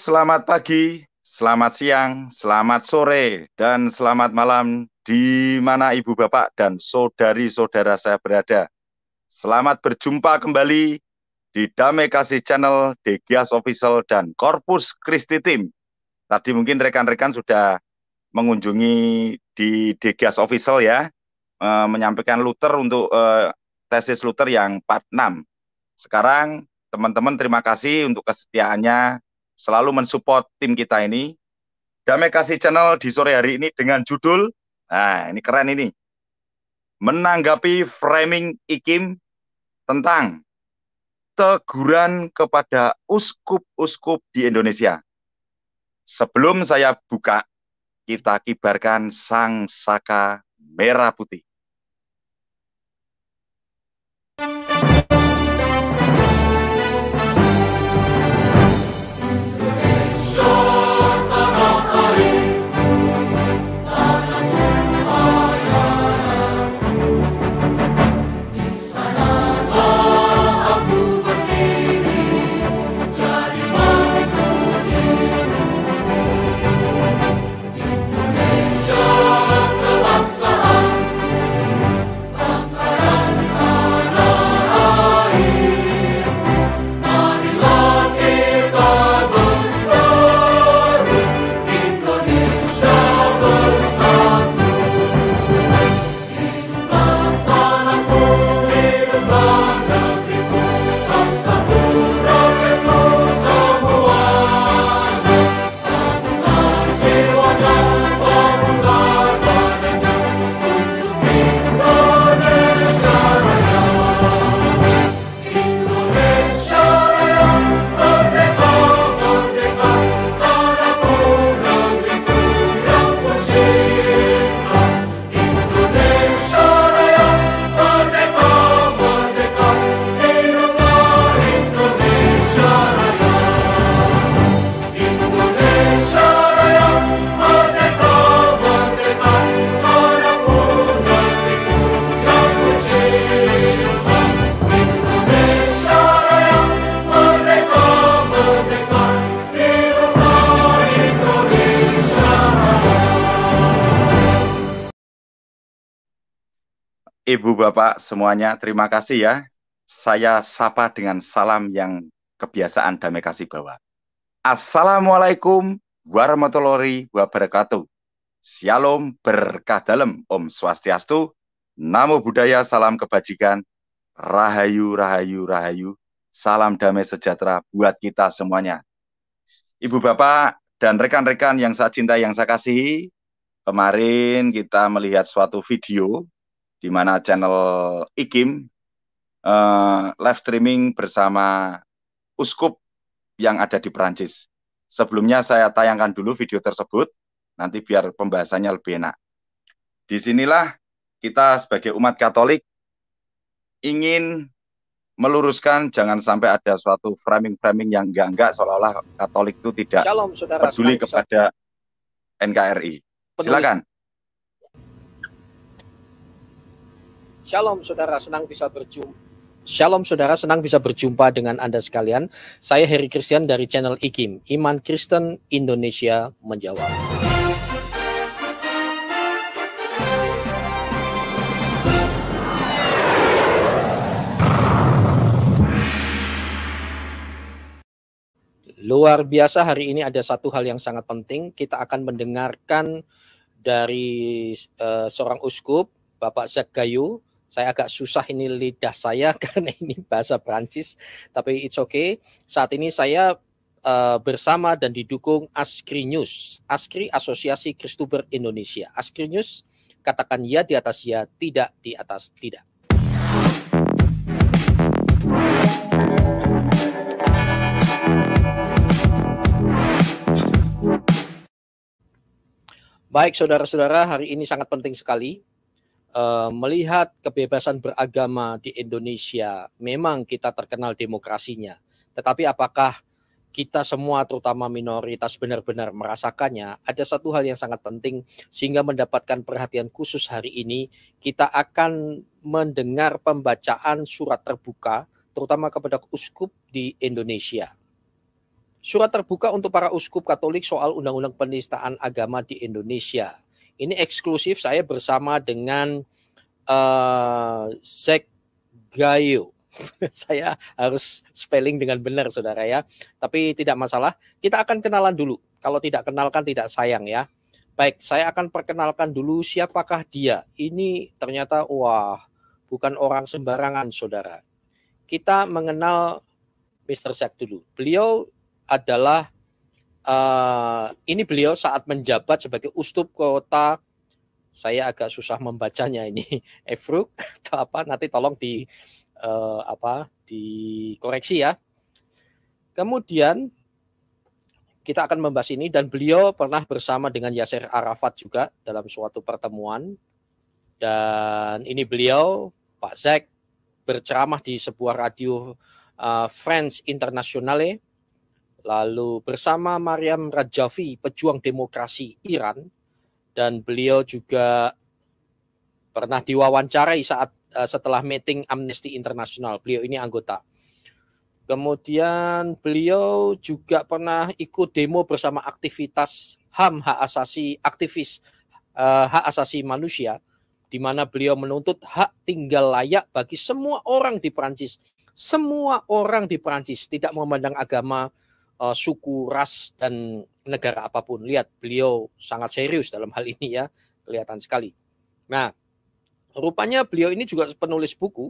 selamat pagi, selamat siang, selamat sore, dan selamat malam di mana Ibu Bapak dan saudari-saudara saya berada. Selamat berjumpa kembali di Damai Kasih Channel, Degas Official, dan Korpus Kristi Tim. Tadi mungkin rekan-rekan sudah mengunjungi di Degas Official ya, e, menyampaikan Luther untuk e, tesis Luther yang part Sekarang teman-teman terima kasih untuk kesetiaannya selalu mensupport tim kita ini. Damai Kasih Channel di sore hari ini dengan judul, nah ini keren ini, menanggapi framing IKIM tentang teguran kepada uskup-uskup di Indonesia. Sebelum saya buka, kita kibarkan sang saka merah putih. Ibu Bapak semuanya, terima kasih ya. Saya sapa dengan salam yang kebiasaan damai kasih bawa. Assalamualaikum warahmatullahi wabarakatuh. Shalom berkah dalam, Om Swastiastu, Namo Buddhaya, salam kebajikan, rahayu, rahayu, rahayu, salam damai sejahtera buat kita semuanya. Ibu Bapak dan rekan-rekan yang saya cinta yang saya kasihi, kemarin kita melihat suatu video di mana channel IKIM uh, eh, live streaming bersama uskup yang ada di Perancis. Sebelumnya saya tayangkan dulu video tersebut, nanti biar pembahasannya lebih enak. Disinilah kita sebagai umat Katolik ingin meluruskan jangan sampai ada suatu framing-framing yang enggak-enggak seolah-olah Katolik itu tidak Shalom, peduli kepada NKRI. Silakan. Shalom saudara, senang bisa berjumpa. Shalom saudara, senang bisa berjumpa dengan Anda sekalian. Saya Heri Christian dari channel IKIM, Iman Kristen Indonesia Menjawab. Luar biasa hari ini ada satu hal yang sangat penting, kita akan mendengarkan dari uh, seorang uskup, Bapak Zakayu, saya agak susah ini lidah saya karena ini bahasa Prancis, tapi it's okay. Saat ini saya uh, bersama dan didukung Askri News, Askri Asosiasi Kristuber Indonesia. Askri News katakan ya di atas ya, tidak di atas tidak. Baik saudara-saudara, hari ini sangat penting sekali Eh, melihat kebebasan beragama di Indonesia, memang kita terkenal demokrasinya. Tetapi apakah kita semua terutama minoritas benar-benar merasakannya, ada satu hal yang sangat penting sehingga mendapatkan perhatian khusus hari ini, kita akan mendengar pembacaan surat terbuka terutama kepada uskup di Indonesia. Surat terbuka untuk para uskup Katolik soal undang-undang penistaan agama di Indonesia. Ini eksklusif saya bersama dengan uh, eh, Zek Gayo. saya harus spelling dengan benar saudara ya. Tapi tidak masalah, kita akan kenalan dulu. Kalau tidak kenalkan tidak sayang ya. Baik, saya akan perkenalkan dulu siapakah dia. Ini ternyata wah, bukan orang sembarangan saudara. Kita mengenal Mr. Zek dulu. Beliau adalah Eh, ini beliau saat menjabat sebagai ustub kota saya agak susah membacanya ini Efruk atau apa nanti tolong di uh, apa dikoreksi ya. Kemudian kita akan membahas ini dan beliau pernah bersama dengan Yasser Arafat juga dalam suatu pertemuan dan ini beliau Pak Zek berceramah di sebuah radio uh, eh, France Internationale Lalu bersama Mariam Rajavi, pejuang demokrasi Iran, dan beliau juga pernah diwawancarai saat uh, setelah meeting Amnesty International. Beliau ini anggota. Kemudian beliau juga pernah ikut demo bersama aktivitas HAM, hak asasi aktivis uh, hak asasi manusia di mana beliau menuntut hak tinggal layak bagi semua orang di Perancis. Semua orang di Perancis tidak memandang agama, uh, suku, ras dan negara apapun. Lihat, beliau sangat serius dalam hal ini ya, kelihatan sekali. Nah, rupanya beliau ini juga penulis buku.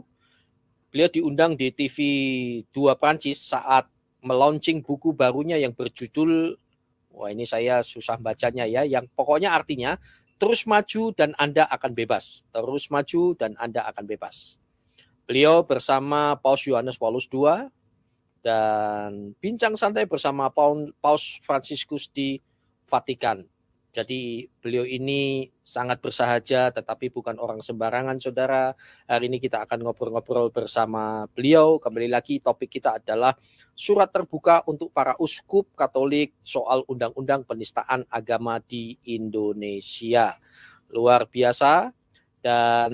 Beliau diundang di TV 2 Prancis saat melaunching buku barunya yang berjudul wah ini saya susah bacanya ya, yang pokoknya artinya terus maju dan Anda akan bebas. Terus maju dan Anda akan bebas. Beliau bersama Paus Yohanes Paulus II, dan bincang santai bersama Paus Franciscus di Vatikan. Jadi beliau ini sangat bersahaja tetapi bukan orang sembarangan saudara. Hari ini kita akan ngobrol-ngobrol bersama beliau. Kembali lagi topik kita adalah surat terbuka untuk para uskup Katolik soal undang-undang penistaan agama di Indonesia. Luar biasa dan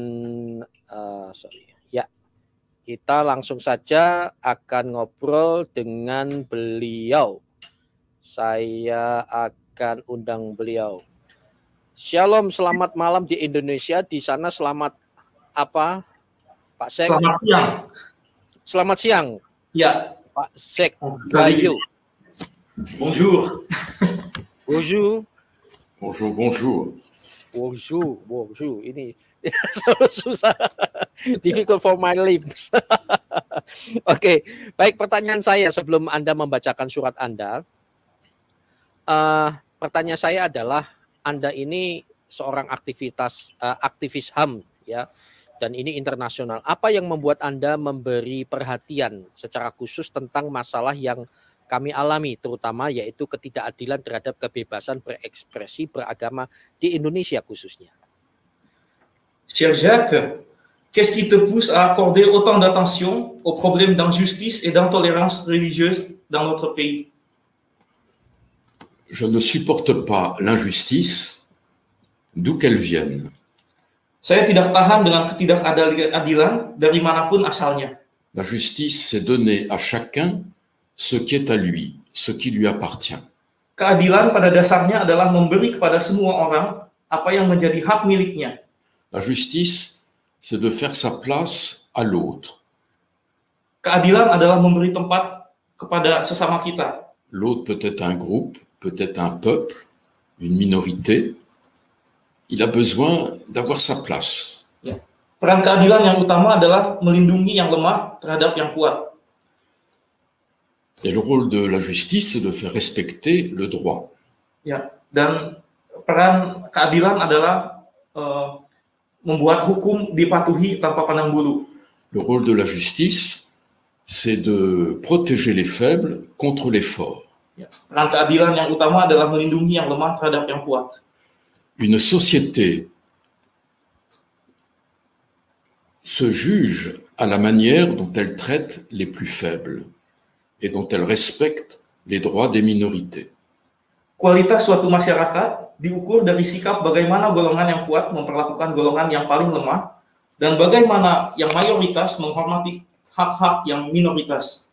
uh, sorry kita langsung saja akan ngobrol dengan beliau. Saya akan undang beliau. Shalom, selamat malam di Indonesia. Di sana selamat apa, Pak Sek? Selamat siang. Selamat siang. Ya. Pak Sek Bayu. Bonjour. Bonjour. Bonjour, bonjour. Bonjour, bonjour. Ini susah difficult for my lips oke okay. baik pertanyaan saya sebelum anda membacakan surat anda uh, pertanyaan saya adalah anda ini seorang aktivitas uh, aktivis ham ya dan ini internasional. Apa yang membuat Anda memberi perhatian secara khusus tentang masalah yang kami alami, terutama yaitu ketidakadilan terhadap kebebasan berekspresi beragama di Indonesia khususnya? Cher Jacques, qu'est-ce qui te pousse à accorder autant d'attention aux problèmes d'injustice et d'intolérance religieuse dans notre pays Je ne supporte pas l'injustice, d'où qu'elle vienne. La justice, c'est donner à chacun ce qui est à lui, ce qui lui appartient. Keadilan pada dasarnya adalah memberi kepada semua orang apa yang menjadi hak miliknya. La justice, c'est de faire sa place à l'autre. Keadilan adalah memberi tempat kepada sesama kita. L'autre peut être un groupe, peut être un peuple, une minorité. Il a besoin d'avoir sa place. Ya. Peran keadilan yang utama adalah melindungi yang lemah terhadap yang kuat. Et le rôle de la justice, c'est de faire respecter le droit. Ya, dan peran keadilan adalah uh, le rôle de la justice, c'est de protéger les faibles contre les forts. Une société se juge à la manière dont elle traite les plus faibles et dont elle respecte les droits des minorités. Kualitas suatu masyarakat diukur dari sikap bagaimana golongan yang kuat memperlakukan golongan yang paling lemah dan bagaimana yang mayoritas menghormati hak-hak yang minoritas.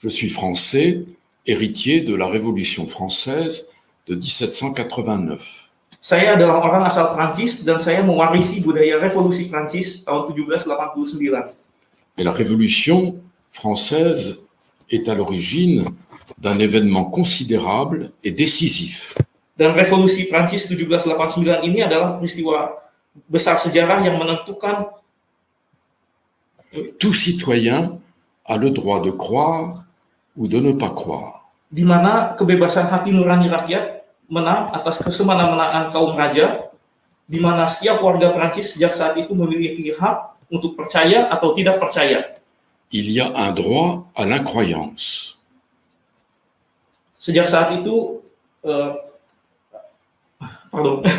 Je suis français, héritier de la Révolution française de 1789. Saya adalah orang asal Prancis dan saya mewarisi budaya revolusi Prancis tahun 1789. Et la Révolution française est à l'origine d'un événement considérable et décisif. Dan revolusi Prancis 1789 ini adalah peristiwa besar sejarah yang menentukan tout citoyen a le droit de croire ou de ne pas croire. Di mana kebebasan hati nurani rakyat menang atas kesemena-menaan kaum raja, di mana setiap warga Prancis sejak saat itu memiliki hak untuk percaya atau tidak percaya. Il y a un droit à l'incroyance. Sejak saat itu, eh, pardon, uh,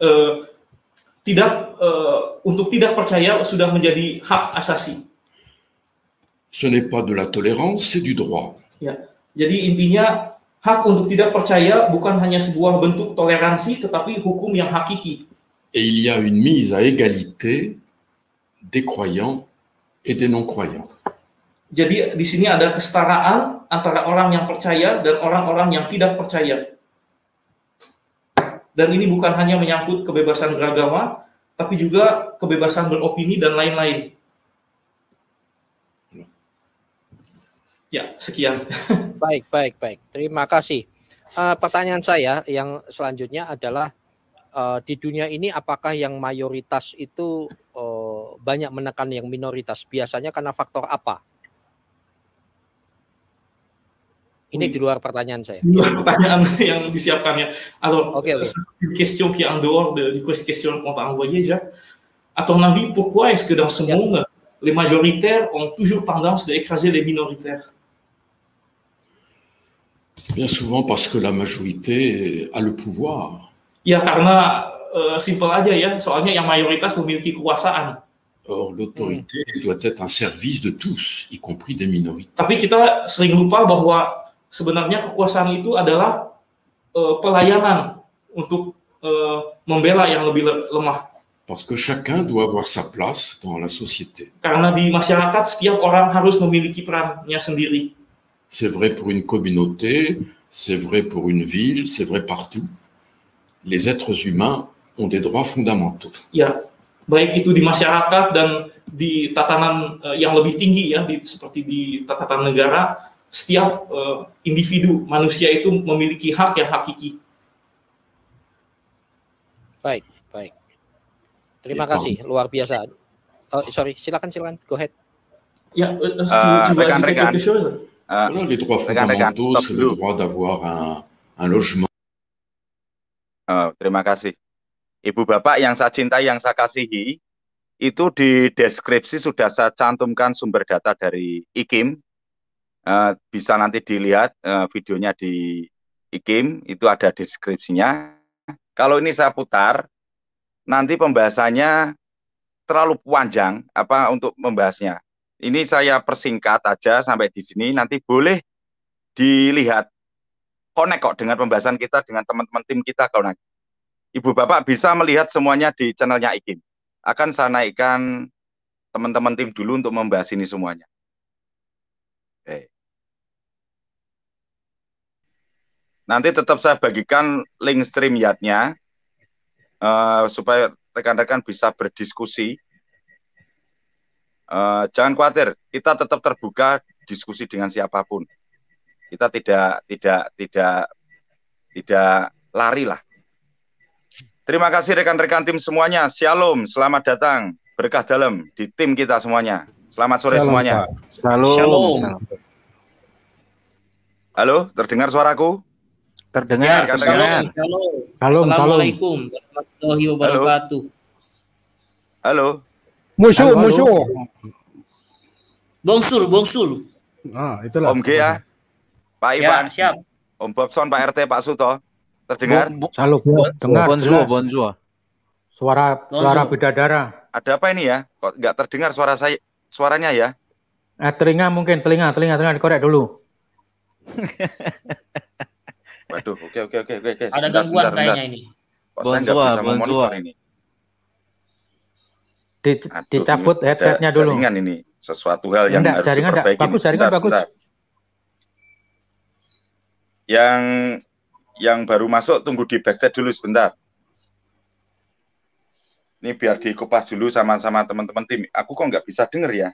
eh, tidak uh, untuk tidak percaya sudah menjadi hak asasi. Ce n'est pas de la tolérance, c'est du droit. Ya. Jadi intinya hak untuk tidak percaya bukan hanya sebuah bentuk toleransi tetapi hukum yang hakiki. Et il y a une mise à égalité des croyants et des non-croyants. Jadi di sini ada kesetaraan antara orang yang percaya dan orang-orang yang tidak percaya dan ini bukan hanya menyangkut kebebasan beragama, tapi juga kebebasan beropini dan lain-lain. Ya, sekian. Baik, baik, baik. Terima kasih. Uh, pertanyaan saya yang selanjutnya adalah uh, di dunia ini apakah yang mayoritas itu uh, banyak menekan yang minoritas? Biasanya karena faktor apa? Ini yang disiapkan ya. okay, une eh, question qui est en dehors de, du question qu'on va envoyée, Jacques. À ton avis, pourquoi est-ce que dans ce monde, les majoritaires ont toujours tendance à écraser les minoritaires Bien souvent parce que la majorité a le pouvoir. Ya karena uh, simple aja ya, soalnya yang mayoritas memiliki kekuasaan. Or, l'autorité doit être un service de tous, y compris des minorités. Tapi kita sering lupa bahwa sebenarnya kekuasaan itu adalah uh, pelayanan untuk uh, membela yang lebih lemah. Parce que chacun doit avoir sa place dans la société. Karena di masyarakat setiap orang harus memiliki perannya sendiri. C'est vrai pour une communauté, c'est vrai pour une ville, c'est vrai partout. Les êtres humains ont des droits fondamentaux. Ya, baik itu di masyarakat dan di tatanan eh, yang lebih tinggi ya, di, seperti di tatanan negara, setiap uh, individu manusia itu memiliki hak yang hakiki. Baik, baik. Terima ya, kasih, oh. luar biasa. Oh, sorry, silakan silakan, go ahead. Ya, uh, rekan, rekan. Uh, terima kasih. Ibu bapak yang saya cintai, yang saya kasihi, itu di deskripsi sudah saya cantumkan sumber data dari IKIM, Eh, bisa nanti dilihat uh, videonya di IKIM, itu ada deskripsinya. Kalau ini saya putar, nanti pembahasannya terlalu panjang apa untuk membahasnya. Ini saya persingkat aja sampai di sini, nanti boleh dilihat connect kok dengan pembahasan kita dengan teman-teman tim kita kalau nanti. Ibu Bapak bisa melihat semuanya di channelnya IKIM. Akan saya naikkan teman-teman tim dulu untuk membahas ini semuanya. Nanti tetap saya bagikan link stream yatnya uh, eh, supaya rekan-rekan bisa berdiskusi. Uh, jangan khawatir, kita tetap terbuka diskusi dengan siapapun. Kita tidak tidak tidak tidak lari lah. Terima kasih rekan-rekan tim semuanya. Shalom, selamat datang. Berkah dalam di tim kita semuanya. Selamat sore Shalom, semuanya. Pak. Shalom. Shalom. Halo, terdengar suaraku? Terdengar, ya, terdengar. Halo. Halo. Assalamualaikum warahmatullahi wabarakatuh. Halo. Musuh, musuh. bongsul bongsul Ah, itulah. Om G ya. Pak ya, Iwan. siap. Om Bobson, Pak RT, Pak Suto. Terdengar? Halo, dengar. Bonjour, bonjour. Suara suara bidadara. Ada apa ini ya? Kok nggak terdengar suara saya suaranya ya? Eh, telinga mungkin telinga, telinga, telinga dikorek dulu. Waduh, oke oke oke oke. Ada sebentar, gangguan sebentar, kayaknya sebentar. ini. Bonsua, bonsua. Ini. Di, Aduh, dicabut ini headsetnya dulu. Jaringan ini sesuatu hal yang enggak, harus jaringan diperbaiki. Bagus, jaringan bentar, bagus. Bentar. Yang yang baru masuk tunggu di backset dulu sebentar. Ini biar dikupas dulu sama-sama teman-teman tim. Aku kok nggak bisa denger ya?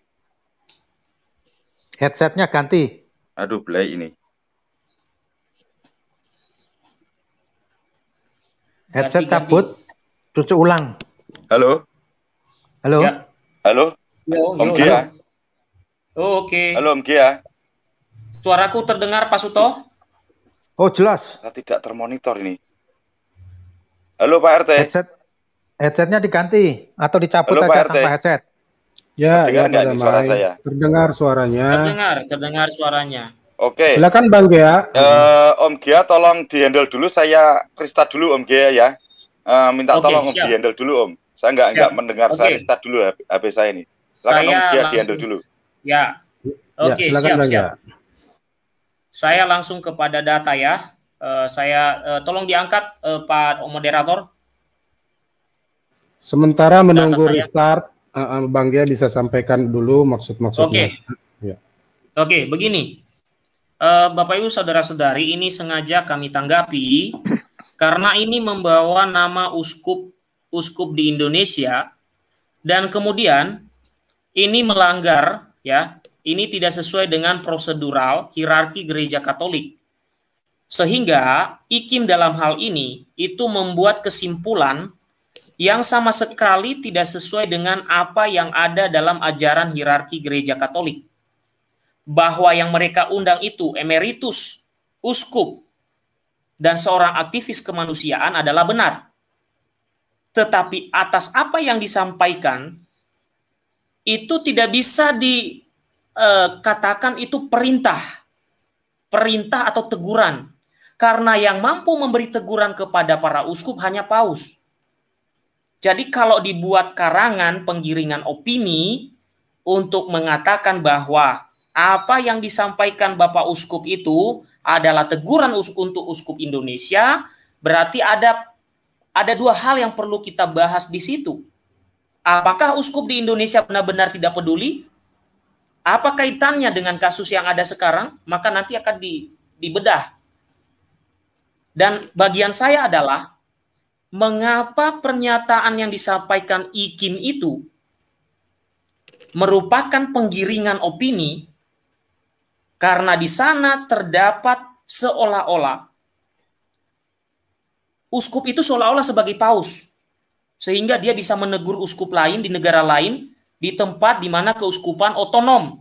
Headsetnya ganti. Aduh, belai ini. Headset ganti, cabut, ganti. cucu ulang. Halo. Halo. Ya. Halo. Om Kia. Oh, oke. Okay. Halo Om Kia. Suaraku terdengar Pak Suto? Oh, jelas. Saya tidak termonitor ini. Halo Pak RT. Headset headsetnya diganti atau dicabut Halo, tanpa headset. Ya, terdengar ya, suara saya? Terdengar suaranya. Terdengar, terdengar suaranya. Oke. Okay. Silakan Bang Gia. Uh, eh, Om Gia tolong dihandle dulu saya Krista dulu Om Gia ya. Uh, minta okay, tolong dihandle dulu Om. Saya enggak enggak mendengar okay. saya Krista dulu HP, HP saya ini. Silakan saya Om Gia dihandle dulu. Ya. ya Oke, okay, ya, siap siap. Saya langsung kepada data ya. Uh, saya uh, tolong diangkat uh, Pak moderator. Sementara menunggu data restart, uh, Bang Gia bisa sampaikan dulu maksud-maksudnya. Oke. Okay. Ya. Oke, okay, begini uh, Bapak Ibu saudara-saudari ini sengaja kami tanggapi karena ini membawa nama uskup uskup di Indonesia dan kemudian ini melanggar ya ini tidak sesuai dengan prosedural hierarki gereja Katolik sehingga ikim dalam hal ini itu membuat kesimpulan yang sama sekali tidak sesuai dengan apa yang ada dalam ajaran hierarki gereja Katolik bahwa yang mereka undang itu emeritus, uskup, dan seorang aktivis kemanusiaan adalah benar. Tetapi atas apa yang disampaikan itu tidak bisa dikatakan eh, itu perintah, perintah atau teguran. Karena yang mampu memberi teguran kepada para uskup hanya paus. Jadi kalau dibuat karangan penggiringan opini untuk mengatakan bahwa apa yang disampaikan Bapak Uskup itu adalah teguran us untuk Uskup Indonesia, berarti ada ada dua hal yang perlu kita bahas di situ. Apakah uskup di Indonesia benar-benar tidak peduli? Apa kaitannya dengan kasus yang ada sekarang? Maka nanti akan di, dibedah. Dan bagian saya adalah mengapa pernyataan yang disampaikan Ikim itu merupakan penggiringan opini karena di sana terdapat seolah-olah uskup itu seolah-olah sebagai paus. Sehingga dia bisa menegur uskup lain di negara lain di tempat di mana keuskupan otonom.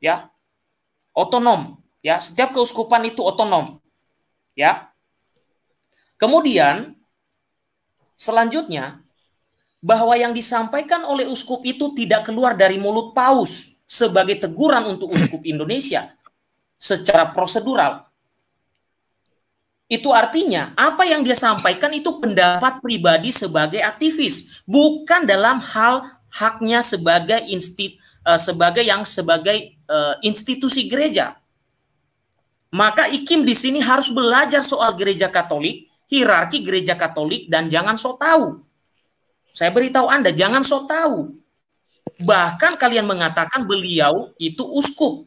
Ya. Otonom, ya. Setiap keuskupan itu otonom. Ya. Kemudian selanjutnya bahwa yang disampaikan oleh uskup itu tidak keluar dari mulut paus sebagai teguran untuk uskup Indonesia secara prosedural. Itu artinya apa yang dia sampaikan itu pendapat pribadi sebagai aktivis, bukan dalam hal haknya sebagai instit eh, sebagai yang sebagai uh, institusi gereja. Maka Ikim di sini harus belajar soal gereja Katolik, hierarki gereja Katolik dan jangan so tahu. Saya beritahu Anda jangan so tahu Bahkan kalian mengatakan beliau itu uskup.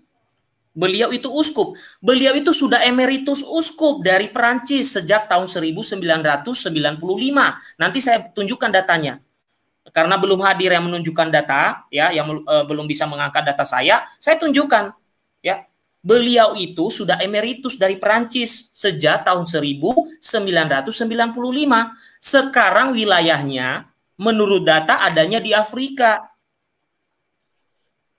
Beliau itu uskup. Beliau itu sudah emeritus uskup dari Perancis sejak tahun 1995. Nanti saya tunjukkan datanya. Karena belum hadir yang menunjukkan data, ya, yang uh, belum bisa mengangkat data saya, saya tunjukkan. Ya, beliau itu sudah emeritus dari Perancis sejak tahun 1995. Sekarang wilayahnya menurut data adanya di Afrika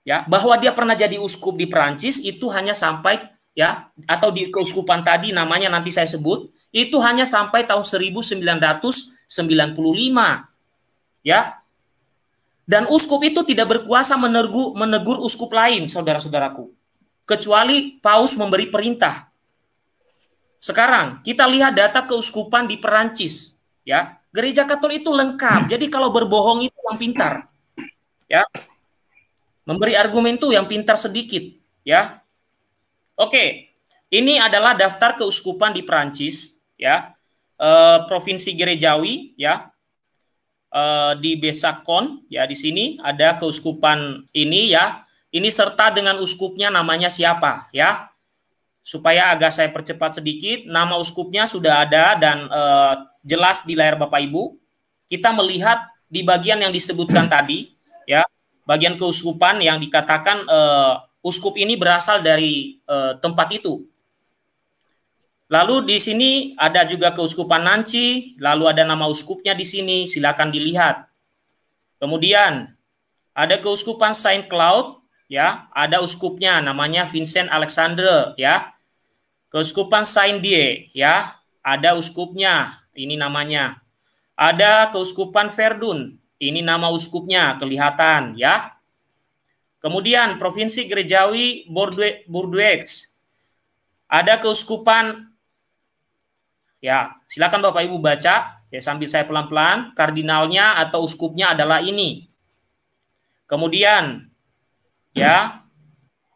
ya bahwa dia pernah jadi uskup di Perancis itu hanya sampai ya atau di keuskupan tadi namanya nanti saya sebut itu hanya sampai tahun 1995 ya dan uskup itu tidak berkuasa menegur menegur uskup lain saudara-saudaraku kecuali paus memberi perintah sekarang kita lihat data keuskupan di Perancis ya gereja Katolik itu lengkap jadi kalau berbohong itu yang pintar ya Memberi argumen tuh yang pintar sedikit, ya. Oke, ini adalah daftar keuskupan di Perancis, ya. E, provinsi Gerejawi, ya. E, di Besakon, ya di sini ada keuskupan ini, ya. Ini serta dengan uskupnya namanya siapa, ya. Supaya agak saya percepat sedikit, nama uskupnya sudah ada dan e, jelas di layar Bapak Ibu. Kita melihat di bagian yang disebutkan tadi, ya bagian keuskupan yang dikatakan uh, uskup ini berasal dari uh, tempat itu. Lalu di sini ada juga keuskupan Nanci, lalu ada nama uskupnya di sini, silakan dilihat. Kemudian ada keuskupan Saint Cloud, ya, ada uskupnya namanya Vincent Alexander ya. Keuskupan Saint Die, ya, ada uskupnya, ini namanya. Ada keuskupan Verdun, ini nama uskupnya kelihatan ya. Kemudian Provinsi Gerejawi Bordeaux. Ada keuskupan ya, silakan Bapak Ibu baca ya sambil saya pelan-pelan. Kardinalnya atau uskupnya adalah ini. Kemudian ya,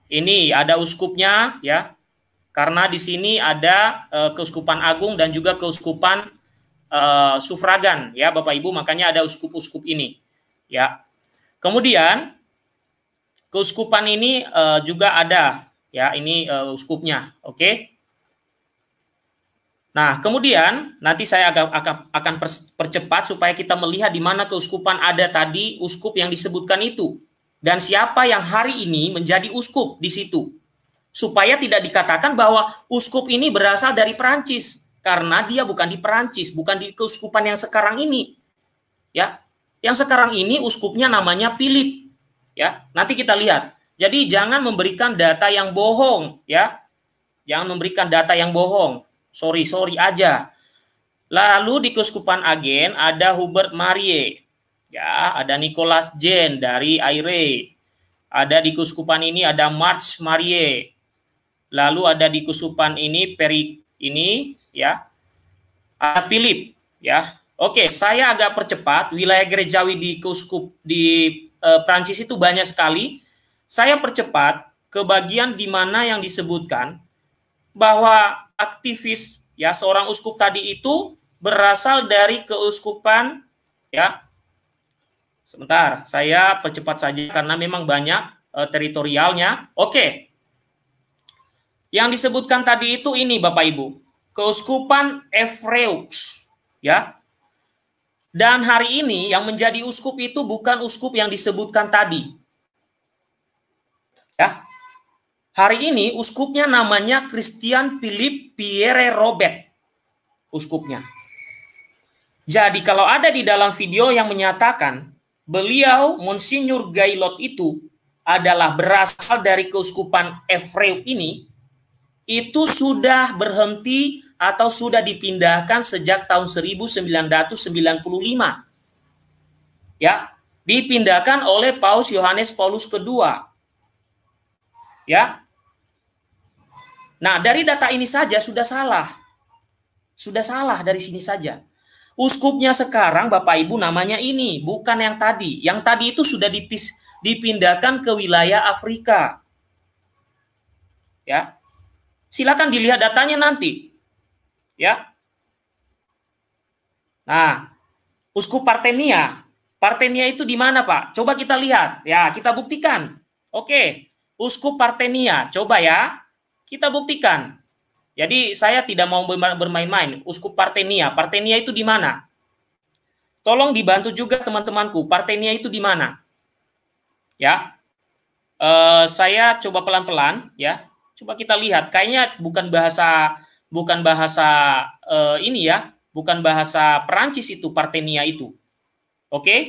ini ada uskupnya ya. Karena di sini ada eh, keuskupan agung dan juga keuskupan uh, sufragan ya Bapak Ibu makanya ada uskup-uskup ini ya. Kemudian keuskupan ini uh, juga ada ya ini uh, uskupnya, oke. Okay? Nah, kemudian nanti saya agak agak, akan percepat supaya kita melihat di mana keuskupan ada tadi uskup yang disebutkan itu dan siapa yang hari ini menjadi uskup di situ supaya tidak dikatakan bahwa uskup ini berasal dari Perancis karena dia bukan di Perancis, bukan di keuskupan yang sekarang ini. Ya. Yang sekarang ini uskupnya namanya Philip. Ya, nanti kita lihat. Jadi jangan memberikan data yang bohong, ya. Jangan memberikan data yang bohong. Sorry, sorry aja. Lalu di keuskupan Agen ada Hubert Marie, ya, ada Nicholas Jen dari Aire. Ada di keuskupan ini ada March Marie. Lalu ada di keuskupan ini Peri ini ya. Ada Philip, ya. Oke, saya agak percepat. Wilayah gerejawi di Kuskup di e, eh, Prancis itu banyak sekali. Saya percepat ke bagian di mana yang disebutkan bahwa aktivis ya seorang uskup tadi itu berasal dari keuskupan ya Sebentar, saya percepat saja karena memang banyak e, teritorialnya. Oke. Yang disebutkan tadi itu ini Bapak Ibu. Keuskupan Efreux ya. Dan hari ini yang menjadi uskup itu bukan uskup yang disebutkan tadi. Ya. Hari ini uskupnya namanya Christian Philip Pierre Robert. Uskupnya. Jadi kalau ada di dalam video yang menyatakan beliau Monsignor Gailot itu adalah berasal dari keuskupan Efreux ini, itu sudah berhenti atau sudah dipindahkan sejak tahun 1995. Ya, dipindahkan oleh Paus Yohanes Paulus II. Ya. Nah, dari data ini saja sudah salah. Sudah salah dari sini saja. Uskupnya sekarang Bapak Ibu namanya ini, bukan yang tadi. Yang tadi itu sudah dipis, dipindahkan ke wilayah Afrika. Ya, Silakan dilihat datanya nanti. Ya. Nah, uskup Partenia. Partenia itu di mana, Pak? Coba kita lihat. Ya, kita buktikan. Oke, uskup Partenia. Coba ya. Kita buktikan. Jadi saya tidak mau bermain-main. Uskup Partenia. Partenia itu di mana? Tolong dibantu juga teman-temanku. Partenia itu di mana? Ya, Uh, saya coba pelan-pelan ya. Coba kita lihat, kayaknya bukan bahasa bukan bahasa uh, ini ya, bukan bahasa Perancis itu Partenia itu. Oke? Okay?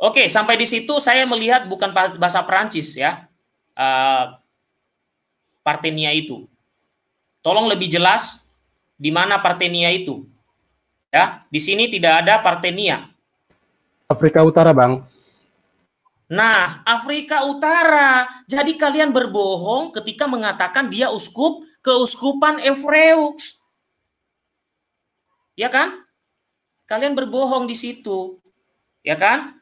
Oke, okay, sampai di situ saya melihat bukan bahasa Perancis ya. uh, Partenia itu. Tolong lebih jelas di mana Partenia itu. Ya, di sini tidak ada Partenia. Afrika Utara, Bang. Nah, Afrika Utara. Jadi kalian berbohong ketika mengatakan dia uskup keuskupan Efreux. Ya kan? Kalian berbohong di situ. Ya kan?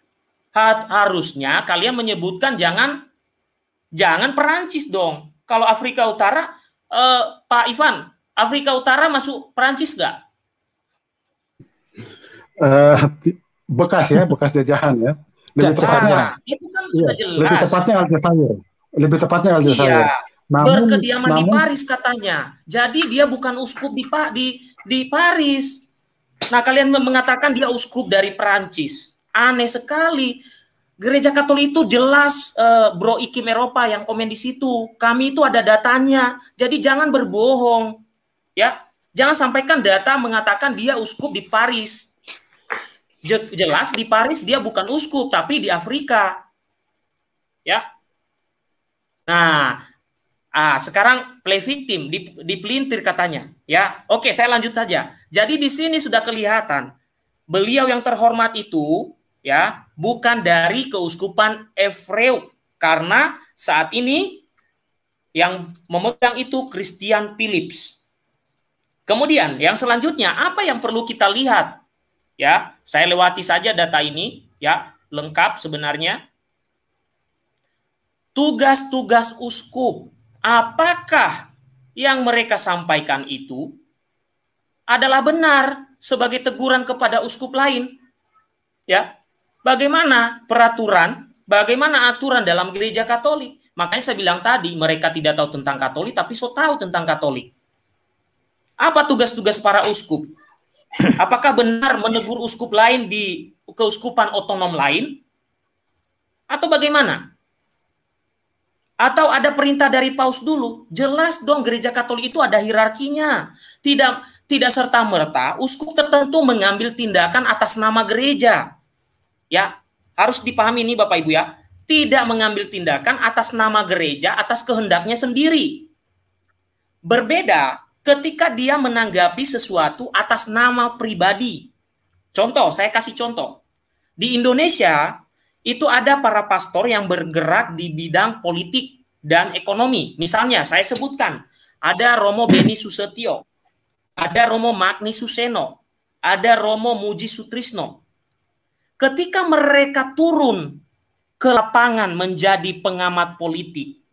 Harusnya kalian menyebutkan jangan jangan Perancis dong. Kalau Afrika Utara eh, Pak Ivan, Afrika Utara masuk Perancis nggak? Uh, bekas ya, bekas jajahan ya lebih tepatnya itu kan iya, jelas lebih tepatnya Aljazair lebih tepatnya iya. Aljazair iya. Namun, berkediaman namun, di Paris katanya jadi dia bukan uskup di Pak di di Paris nah kalian mengatakan dia uskup dari Perancis aneh sekali Gereja Katolik itu jelas uh, Bro iki Eropa yang komen di situ. Kami itu ada datanya. Jadi jangan berbohong. Ya. Jangan sampaikan data mengatakan dia uskup di Paris jelas di Paris dia bukan uskup tapi di Afrika. Ya. Nah, ah sekarang play victim di dipelintir katanya, ya. Oke, saya lanjut saja. Jadi di sini sudah kelihatan beliau yang terhormat itu ya, bukan dari keuskupan Efreu karena saat ini yang memegang itu Christian Philips. Kemudian yang selanjutnya apa yang perlu kita lihat? Ya, saya lewati saja data ini ya, lengkap sebenarnya. Tugas-tugas uskup, apakah yang mereka sampaikan itu adalah benar sebagai teguran kepada uskup lain? Ya. Bagaimana peraturan, bagaimana aturan dalam gereja Katolik? Makanya saya bilang tadi, mereka tidak tahu tentang Katolik, tapi so tahu tentang Katolik. Apa tugas-tugas para uskup? Apakah benar menegur uskup lain di keuskupan otonom lain? Atau bagaimana? Atau ada perintah dari paus dulu? Jelas dong gereja Katolik itu ada hierarkinya. Tidak tidak serta merta uskup tertentu mengambil tindakan atas nama gereja. Ya, harus dipahami ini Bapak Ibu ya. Tidak mengambil tindakan atas nama gereja atas kehendaknya sendiri. Berbeda ketika dia menanggapi sesuatu atas nama pribadi. Contoh, saya kasih contoh. Di Indonesia itu ada para pastor yang bergerak di bidang politik dan ekonomi. Misalnya saya sebutkan ada Romo Beni Susetio, ada Romo Magni Suseno, ada Romo Muji Sutrisno. Ketika mereka turun ke lapangan menjadi pengamat politik,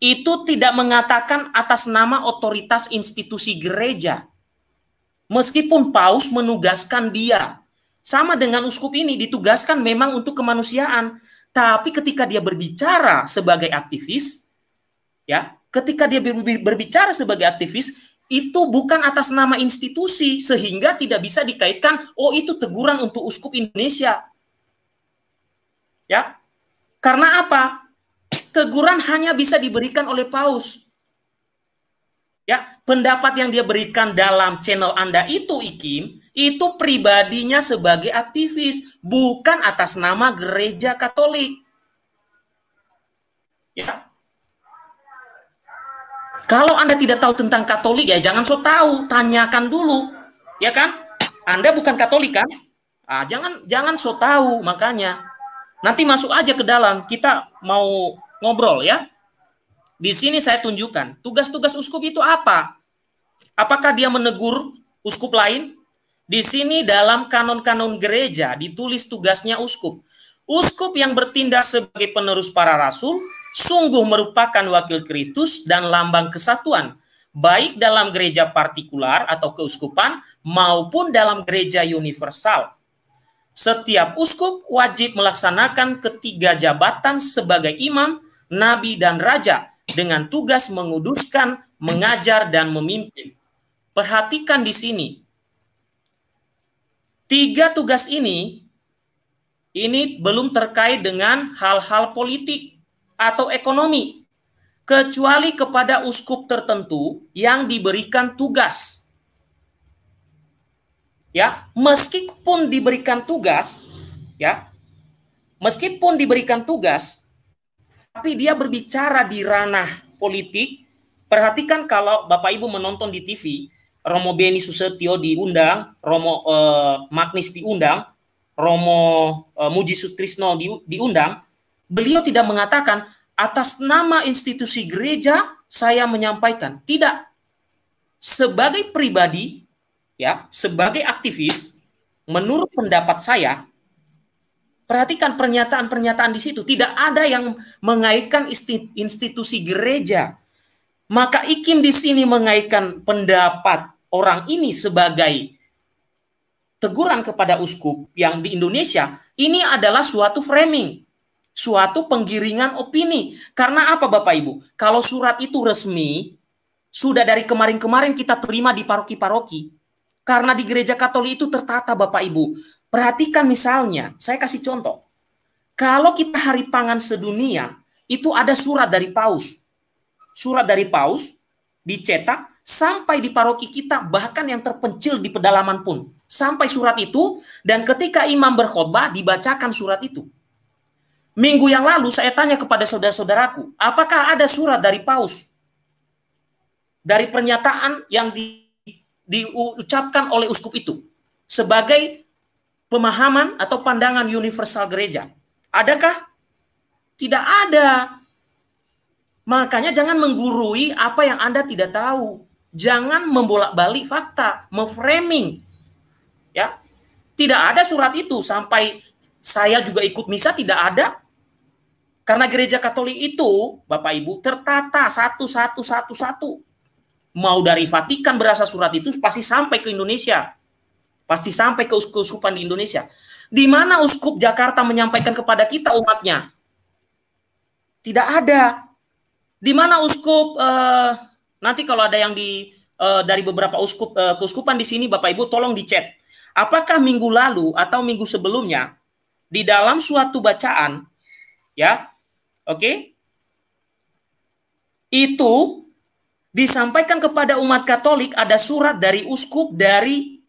itu tidak mengatakan atas nama otoritas institusi gereja. Meskipun Paus menugaskan dia, sama dengan uskup ini ditugaskan memang untuk kemanusiaan, tapi ketika dia berbicara sebagai aktivis, ya, ketika dia berbicara sebagai aktivis itu bukan atas nama institusi sehingga tidak bisa dikaitkan oh itu teguran untuk uskup Indonesia. Ya. Karena apa? teguran hanya bisa diberikan oleh paus. Ya, pendapat yang dia berikan dalam channel Anda itu Ikim, itu pribadinya sebagai aktivis, bukan atas nama gereja Katolik. Ya. Kalau Anda tidak tahu tentang Katolik ya jangan so tahu, tanyakan dulu. Ya kan? Anda bukan Katolik kan? Ah, jangan jangan so tahu makanya. Nanti masuk aja ke dalam. Kita mau ngobrol ya. Di sini saya tunjukkan tugas-tugas uskup itu apa. Apakah dia menegur uskup lain? Di sini dalam kanon-kanon gereja ditulis tugasnya uskup. Uskup yang bertindak sebagai penerus para rasul sungguh merupakan wakil Kristus dan lambang kesatuan baik dalam gereja partikular atau keuskupan maupun dalam gereja universal. Setiap uskup wajib melaksanakan ketiga jabatan sebagai imam, nabi, dan raja dengan tugas menguduskan, mengajar, dan memimpin. Perhatikan di sini. Tiga tugas ini ini belum terkait dengan hal-hal politik atau ekonomi kecuali kepada uskup tertentu yang diberikan tugas ya meskipun diberikan tugas ya meskipun diberikan tugas tapi dia berbicara di ranah politik perhatikan kalau Bapak Ibu menonton di TV Romo Beni Susetio diundang Romo eh, Magnis diundang Romo eh, Muji Sutrisno di, diundang beliau tidak mengatakan atas nama institusi gereja saya menyampaikan tidak sebagai pribadi ya sebagai aktivis menurut pendapat saya perhatikan pernyataan-pernyataan di situ tidak ada yang mengaitkan institusi gereja maka ikim di sini mengaitkan pendapat orang ini sebagai teguran kepada uskup yang di Indonesia ini adalah suatu framing suatu penggiringan opini. Karena apa Bapak Ibu? Kalau surat itu resmi, sudah dari kemarin-kemarin kita terima di paroki-paroki. Karena di gereja Katolik itu tertata Bapak Ibu. Perhatikan misalnya, saya kasih contoh. Kalau kita hari pangan sedunia, itu ada surat dari Paus. Surat dari Paus dicetak sampai di paroki kita bahkan yang terpencil di pedalaman pun. Sampai surat itu dan ketika imam berkhotbah dibacakan surat itu. Minggu yang lalu saya tanya kepada saudara-saudaraku, apakah ada surat dari Paus? Dari pernyataan yang di diucapkan oleh uskup itu sebagai pemahaman atau pandangan universal gereja. Adakah? Tidak ada. Makanya jangan menggurui apa yang Anda tidak tahu. Jangan membolak-balik fakta, memframing. Ya. Tidak ada surat itu sampai saya juga ikut misa tidak ada. Karena gereja Katolik itu, Bapak Ibu, tertata satu satu satu satu mau dari Vatikan berasa surat itu pasti sampai ke Indonesia. Pasti sampai ke uskupan di Indonesia. Di mana uskup Jakarta menyampaikan kepada kita umatnya? Tidak ada. Di mana uskup eh, nanti kalau ada yang di eh, dari beberapa uskup eh, keuskupan di sini Bapak Ibu tolong dicek. Apakah minggu lalu atau minggu sebelumnya di dalam suatu bacaan ya oke okay, itu disampaikan kepada umat Katolik ada surat dari uskup dari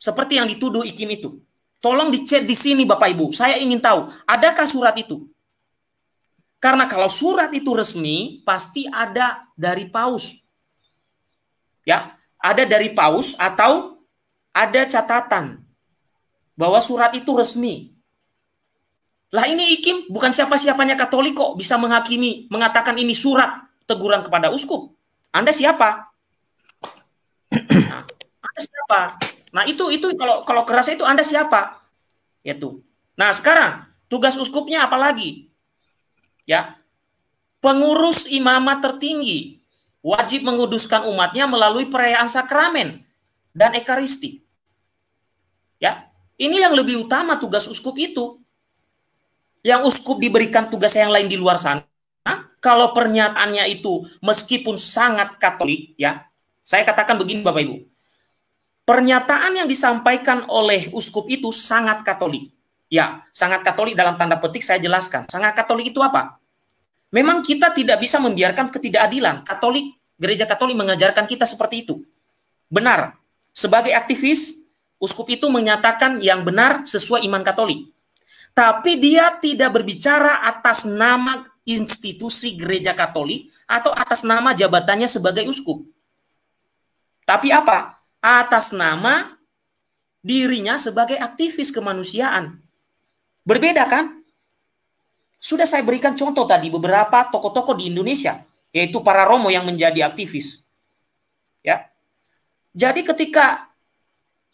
seperti yang dituduh Ikim itu. Tolong dicek di sini Bapak Ibu, saya ingin tahu, adakah surat itu? Karena kalau surat itu resmi, pasti ada dari paus. Ya, ada dari paus atau ada catatan bahwa surat itu resmi. Lah ini Ikim bukan siapa-siapanya Katolik kok bisa menghakimi, mengatakan ini surat teguran kepada uskup. Anda siapa? Nah, anda siapa? Nah itu itu kalau kalau kerasa itu Anda siapa? Itu. Nah sekarang tugas uskupnya apa lagi? Ya, pengurus imamat tertinggi wajib menguduskan umatnya melalui perayaan sakramen dan ekaristi. Ya, ini yang lebih utama tugas uskup itu. Yang uskup diberikan tugas yang lain di luar sana, kalau pernyataannya itu meskipun sangat Katolik ya, saya katakan begini Bapak Ibu. Pernyataan yang disampaikan oleh uskup itu sangat Katolik. Ya, sangat Katolik dalam tanda petik saya jelaskan. Sangat Katolik itu apa? Memang kita tidak bisa membiarkan ketidakadilan. Katolik, gereja Katolik mengajarkan kita seperti itu. Benar. Sebagai aktivis, uskup itu menyatakan yang benar sesuai iman Katolik. Tapi dia tidak berbicara atas nama institusi gereja Katolik atau atas nama jabatannya sebagai uskup. Tapi apa? Atas nama dirinya sebagai aktivis kemanusiaan. Berbeda kan? Sudah saya berikan contoh tadi beberapa toko-toko di Indonesia, yaitu para Romo yang menjadi aktivis. Ya. Jadi ketika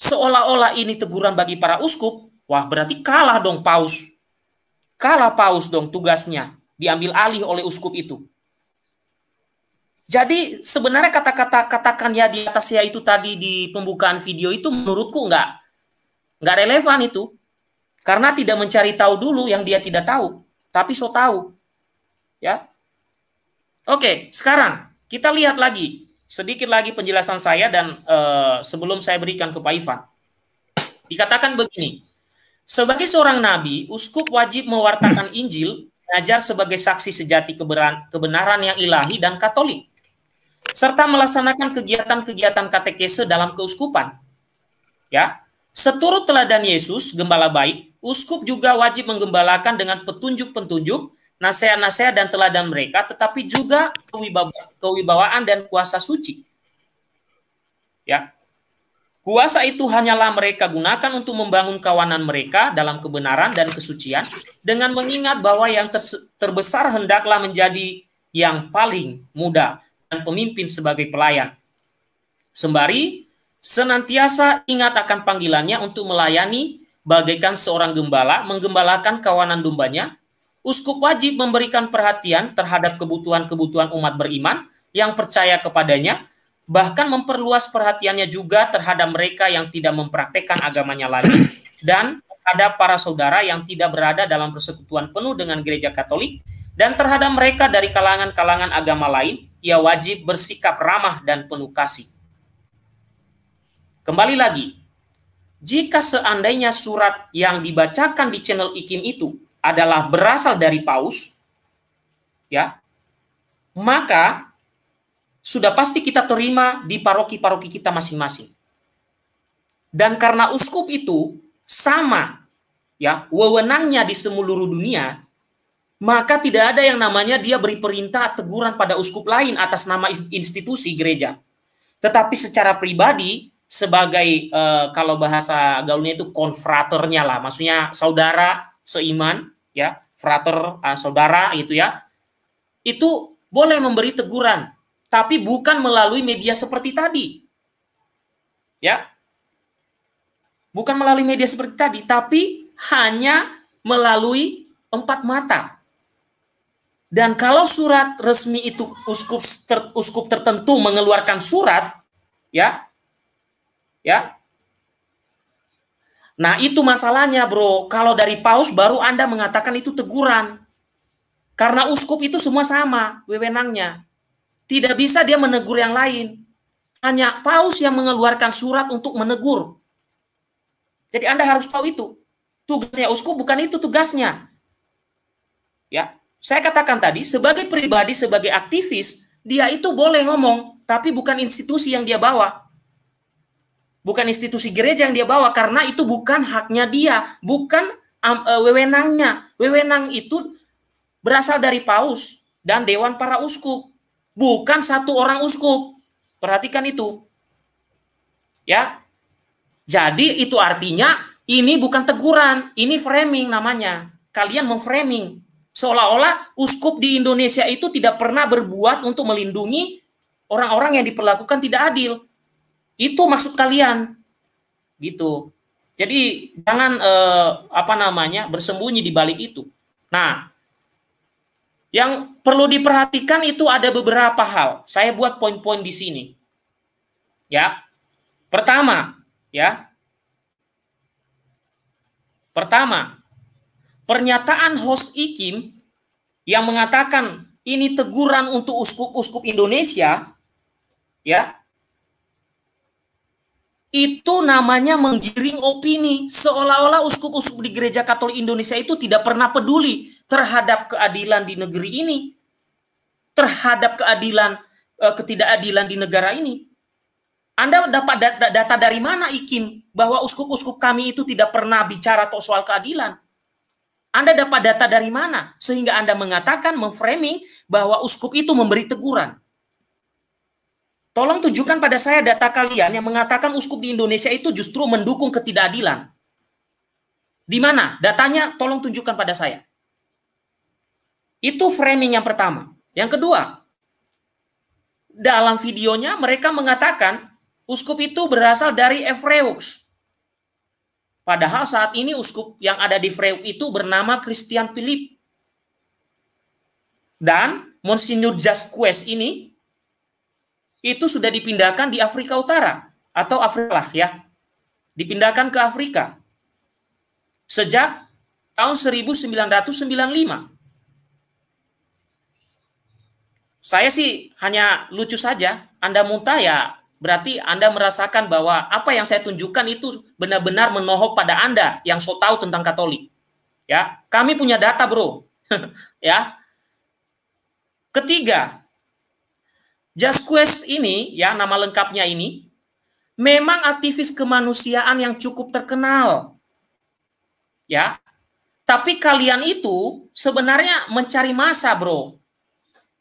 seolah-olah ini teguran bagi para uskup, wah berarti kalah dong paus. Kalah paus dong tugasnya diambil alih oleh uskup itu. Jadi sebenarnya kata-kata katakan ya di atas ya itu tadi di pembukaan video itu menurutku nggak nggak relevan itu karena tidak mencari tahu dulu yang dia tidak tahu tapi so tahu ya oke sekarang kita lihat lagi sedikit lagi penjelasan saya dan eh, sebelum saya berikan ke Pak Ivan dikatakan begini sebagai seorang nabi uskup wajib mewartakan Injil belajar sebagai saksi sejati kebenaran yang ilahi dan katolik, serta melaksanakan kegiatan-kegiatan katekese dalam keuskupan. Ya, seturut teladan Yesus, gembala baik, uskup juga wajib menggembalakan dengan petunjuk-petunjuk, nasihat-nasihat dan teladan mereka, tetapi juga kewibawaan dan kuasa suci. Ya, Kuasa itu hanyalah mereka gunakan untuk membangun kawanan mereka dalam kebenaran dan kesucian dengan mengingat bahwa yang terbesar hendaklah menjadi yang paling muda dan pemimpin sebagai pelayan. Sembari senantiasa ingat akan panggilannya untuk melayani bagaikan seorang gembala menggembalakan kawanan dombanya, uskup wajib memberikan perhatian terhadap kebutuhan-kebutuhan umat beriman yang percaya kepadanya bahkan memperluas perhatiannya juga terhadap mereka yang tidak mempraktekkan agamanya lagi dan ada para saudara yang tidak berada dalam persekutuan penuh dengan gereja Katolik dan terhadap mereka dari kalangan-kalangan agama lain, ia wajib bersikap ramah dan penuh kasih. Kembali lagi, jika seandainya surat yang dibacakan di channel Ikim itu adalah berasal dari Paus, ya, maka sudah pasti kita terima di paroki-paroki kita masing-masing. Dan karena uskup itu sama ya wewenangnya di seluruh dunia, maka tidak ada yang namanya dia beri perintah teguran pada uskup lain atas nama institusi gereja. Tetapi secara pribadi sebagai e, kalau bahasa gaulnya itu konfraternya lah, maksudnya saudara seiman ya, frater eh, saudara itu ya. Itu boleh memberi teguran tapi bukan melalui media seperti tadi. Ya. Bukan melalui media seperti tadi, tapi hanya melalui empat mata. Dan kalau surat resmi itu uskup ter, uskup tertentu mengeluarkan surat, ya, ya. Nah itu masalahnya bro. Kalau dari paus baru anda mengatakan itu teguran, karena uskup itu semua sama wewenangnya. Tidak bisa dia menegur yang lain. Hanya paus yang mengeluarkan surat untuk menegur. Jadi Anda harus tahu itu. Tugasnya uskup bukan itu tugasnya. Ya, saya katakan tadi sebagai pribadi sebagai aktivis dia itu boleh ngomong tapi bukan institusi yang dia bawa. Bukan institusi gereja yang dia bawa karena itu bukan haknya dia, bukan um, uh, wewenangnya. Wewenang itu berasal dari paus dan dewan para uskup bukan satu orang uskup. Perhatikan itu. Ya. Jadi itu artinya ini bukan teguran, ini framing namanya. Kalian memframing seolah-olah uskup di Indonesia itu tidak pernah berbuat untuk melindungi orang-orang yang diperlakukan tidak adil. Itu maksud kalian. Gitu. Jadi jangan eh, apa namanya bersembunyi di balik itu. Nah, yang perlu diperhatikan itu ada beberapa hal. Saya buat poin-poin di sini. Ya. Pertama, ya. Pertama, pernyataan Hos Ikim yang mengatakan ini teguran untuk uskup-uskup Indonesia, ya. Itu namanya menggiring opini, seolah-olah uskup-uskup di gereja Katolik Indonesia itu tidak pernah peduli terhadap keadilan di negeri ini, terhadap keadilan eh, ketidakadilan di negara ini. Anda dapat data dari mana IKIM bahwa uskup-uskup kami itu tidak pernah bicara soal keadilan? Anda dapat data dari mana sehingga Anda mengatakan memframing bahwa uskup itu memberi teguran? Tolong tunjukkan pada saya data kalian yang mengatakan uskup di Indonesia itu justru mendukung ketidakadilan. Di mana? Datanya tolong tunjukkan pada saya. Itu framing yang pertama. Yang kedua, dalam videonya mereka mengatakan uskup itu berasal dari Efreus. Padahal saat ini uskup yang ada di Freuk itu bernama Christian Philip. Dan Monsignor Jasques ini itu sudah dipindahkan di Afrika Utara atau Afrika lah ya. Dipindahkan ke Afrika. Sejak tahun 1995. saya sih hanya lucu saja. Anda muntah ya berarti Anda merasakan bahwa apa yang saya tunjukkan itu benar-benar menohok pada Anda yang so tahu tentang Katolik. Ya, kami punya data, Bro. ya. Ketiga, Quest ini ya nama lengkapnya ini memang aktivis kemanusiaan yang cukup terkenal. Ya. Tapi kalian itu sebenarnya mencari masa, Bro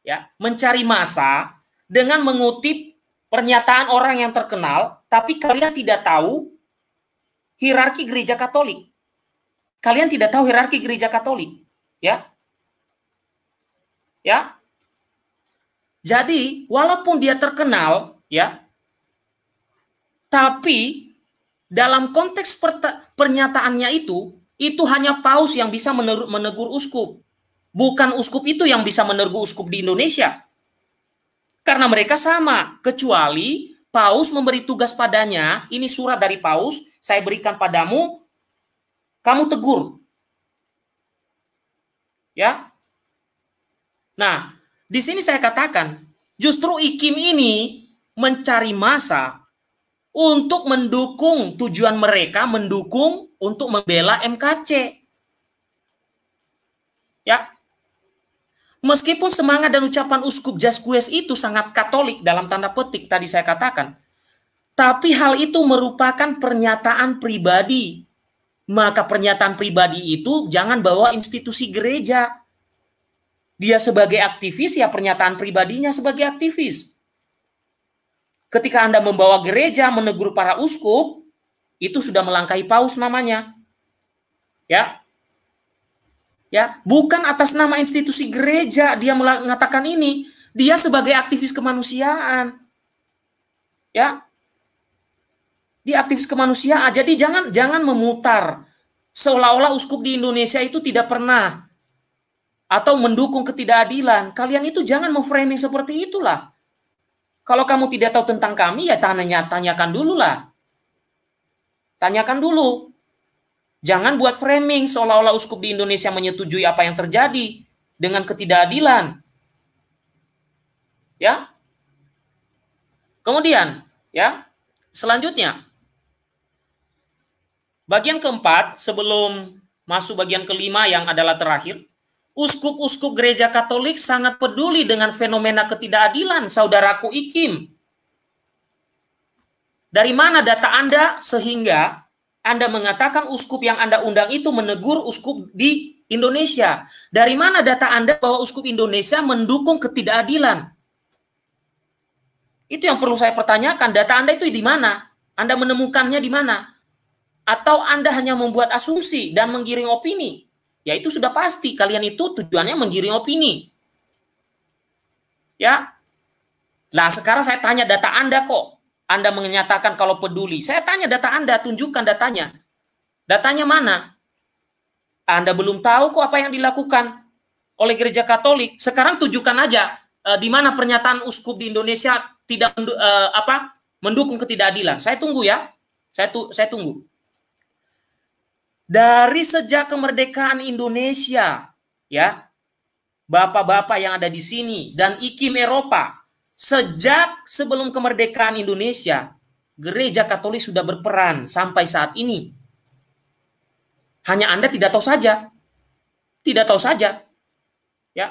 ya mencari masa dengan mengutip pernyataan orang yang terkenal, tapi kalian tidak tahu hierarki gereja Katolik. Kalian tidak tahu hierarki gereja Katolik, ya. Ya. Jadi, walaupun dia terkenal, ya, tapi dalam konteks pernyataannya itu, itu hanya paus yang bisa menegur uskup. Bukan uskup itu yang bisa menergu uskup di Indonesia. Karena mereka sama, kecuali Paus memberi tugas padanya, ini surat dari Paus, saya berikan padamu, kamu tegur. Ya. Nah, di sini saya katakan, justru Ikim ini mencari masa untuk mendukung tujuan mereka mendukung untuk membela MKC. Ya, Meskipun semangat dan ucapan Uskup Jaskues itu sangat katolik dalam tanda petik tadi saya katakan, tapi hal itu merupakan pernyataan pribadi. Maka pernyataan pribadi itu jangan bawa institusi gereja. Dia sebagai aktivis ya pernyataan pribadinya sebagai aktivis. Ketika Anda membawa gereja menegur para uskup, itu sudah melangkahi paus namanya. Ya, ya bukan atas nama institusi gereja dia mengatakan ini dia sebagai aktivis kemanusiaan ya dia aktivis kemanusiaan jadi jangan jangan memutar seolah-olah uskup di Indonesia itu tidak pernah atau mendukung ketidakadilan kalian itu jangan memframing seperti itulah kalau kamu tidak tahu tentang kami ya tanya tanyakan dulu lah tanyakan dulu Jangan buat framing seolah-olah uskup di Indonesia menyetujui apa yang terjadi dengan ketidakadilan. Ya. Kemudian, ya. Selanjutnya. Bagian keempat sebelum masuk bagian kelima yang adalah terakhir, uskup-uskup gereja Katolik sangat peduli dengan fenomena ketidakadilan saudaraku Ikim. Dari mana data Anda sehingga anda mengatakan uskup yang Anda undang itu menegur uskup di Indonesia. Dari mana data Anda bahwa uskup Indonesia mendukung ketidakadilan? Itu yang perlu saya pertanyakan. Data Anda itu di mana? Anda menemukannya di mana? Atau Anda hanya membuat asumsi dan menggiring opini? Ya itu sudah pasti. Kalian itu tujuannya menggiring opini. Ya, Nah sekarang saya tanya data Anda kok. Anda menyatakan kalau peduli. Saya tanya data Anda, tunjukkan datanya. Datanya mana? Anda belum tahu kok apa yang dilakukan oleh gereja Katolik. Sekarang tunjukkan aja uh, di mana pernyataan uskup di Indonesia tidak uh, apa mendukung ketidakadilan. Saya tunggu ya. Saya tu saya tunggu. Dari sejak kemerdekaan Indonesia, ya, bapak-bapak yang ada di sini dan IKIM Eropa Sejak sebelum kemerdekaan Indonesia, gereja Katolik sudah berperan sampai saat ini. Hanya Anda tidak tahu saja. Tidak tahu saja. Ya.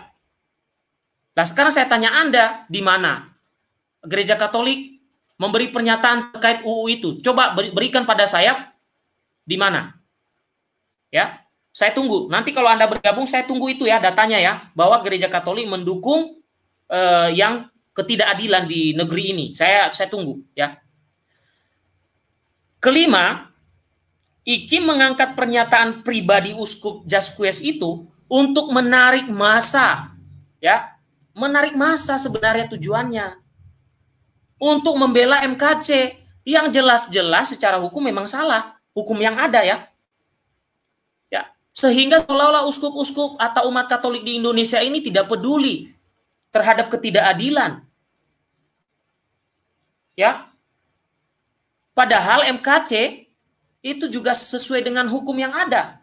Nah, sekarang saya tanya Anda di mana gereja Katolik memberi pernyataan terkait UU itu. Coba berikan pada saya di mana? Ya. Saya tunggu. Nanti kalau Anda bergabung saya tunggu itu ya datanya ya bahwa gereja Katolik mendukung eh, yang ketidakadilan di negeri ini. Saya saya tunggu ya. Kelima, Iki mengangkat pernyataan pribadi Uskup jasques itu untuk menarik masa, ya, menarik masa sebenarnya tujuannya untuk membela MKC yang jelas-jelas secara hukum memang salah, hukum yang ada ya. Ya, sehingga seolah-olah uskup-uskup atau umat Katolik di Indonesia ini tidak peduli terhadap ketidakadilan. Ya. Padahal MKC itu juga sesuai dengan hukum yang ada.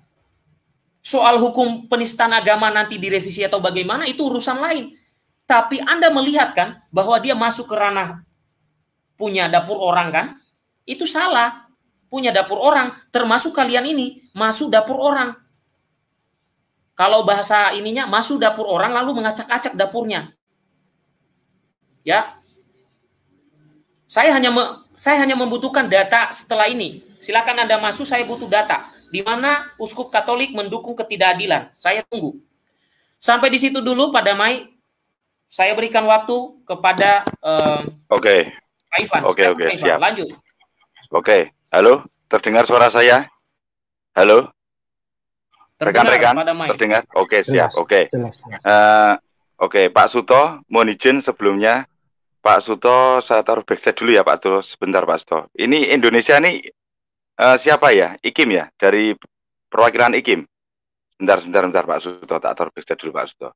Soal hukum penistaan agama nanti direvisi atau bagaimana itu urusan lain. Tapi Anda melihat kan bahwa dia masuk ke ranah punya dapur orang kan? Itu salah. Punya dapur orang, termasuk kalian ini, masuk dapur orang. Kalau bahasa ininya, masuk dapur orang lalu mengacak-acak dapurnya. Ya. Saya hanya me, saya hanya membutuhkan data setelah ini. Silakan Anda masuk, saya butuh data di mana uskup Katolik mendukung ketidakadilan. Saya tunggu. Sampai di situ dulu pada Mai. Saya berikan waktu kepada eh, Oke. Okay. Ivan. Oke, okay, oke, okay, siap. Lanjut. Oke. Okay. Halo, terdengar suara saya? Halo. Rekan-rekan, terdengar? Oke, okay, siap. Oke. Okay. Uh, eh, oke, okay, Pak Suto, mohon izin sebelumnya Pak Suto, saya taruh backstage dulu ya Pak Suto. Sebentar Pak Suto. Ini Indonesia ini uh, siapa ya? Ikim ya? Dari perwakilan Ikim? Sebentar, sebentar, sebentar Pak Suto. Tak taruh backstage dulu Pak Suto.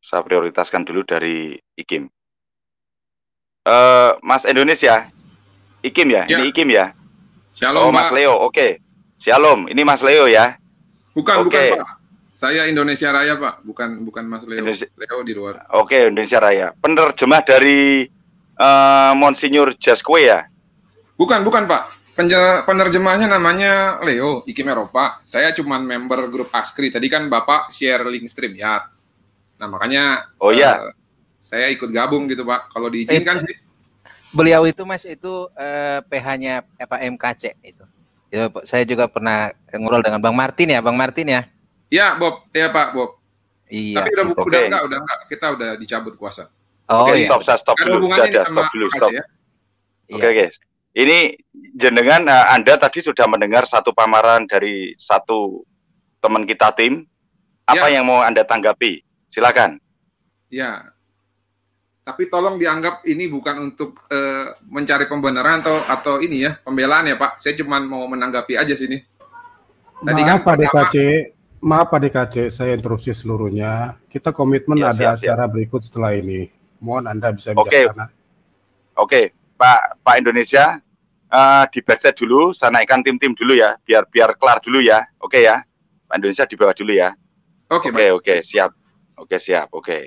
Saya prioritaskan dulu dari Ikim. Uh, Mas Indonesia, Ikim ya? ya. Ini Ikim ya? Shalom, oh, Mas Leo, oke. Okay. Shalom, ini Mas Leo ya? Bukan, okay. bukan Pak. Saya Indonesia Raya Pak, bukan bukan Mas Leo. Indonesia. Leo di luar. Oke Indonesia Raya. Penerjemah dari uh, eh, Monsinyur Jaskwe ya? Bukan bukan Pak. penerjemahnya namanya Leo Ikim Eropa. Saya cuman member grup Askri. Tadi kan Bapak share link stream ya. Nah makanya. Oh iya. Uh, saya ikut gabung gitu Pak. Kalau diizinkan eh, sih. Beliau itu Mas itu uh, PH-nya apa MKC itu. Ya, saya juga pernah ngobrol dengan Bang Martin ya, Bang Martin ya. Ya, Bob. Ya, Pak, Bob. Iya, Tapi udah gitu, okay. udah enggak, udah enggak. Kita udah dicabut kuasa. Oh, okay, iya. stop, saya stop dulu. Ada sudah, stop dulu, stop. Oke, guys. Ini jenengan eh, Anda tadi sudah mendengar satu pamaran dari satu teman kita tim. Apa ya. yang mau Anda tanggapi? Silakan. Ya. Tapi tolong dianggap ini bukan untuk uh, mencari pembenaran atau atau ini ya, pembelaan ya, Pak. Saya cuma mau menanggapi aja sini. Tadi Maaf, kan Pak DKC, Maaf Pak DKC, saya interupsi seluruhnya. Kita komitmen ya, ada siap, acara siap. berikut setelah ini. Mohon Anda bisa Oke. Okay. Oke, okay. Pak Pak Indonesia, uh, di backset dulu, saya naikkan tim-tim dulu ya, biar biar kelar dulu ya. Oke okay ya. Pak Indonesia di bawah dulu ya. Oke, okay, oke, okay, okay, siap. Oke, okay, siap. Oke. Okay.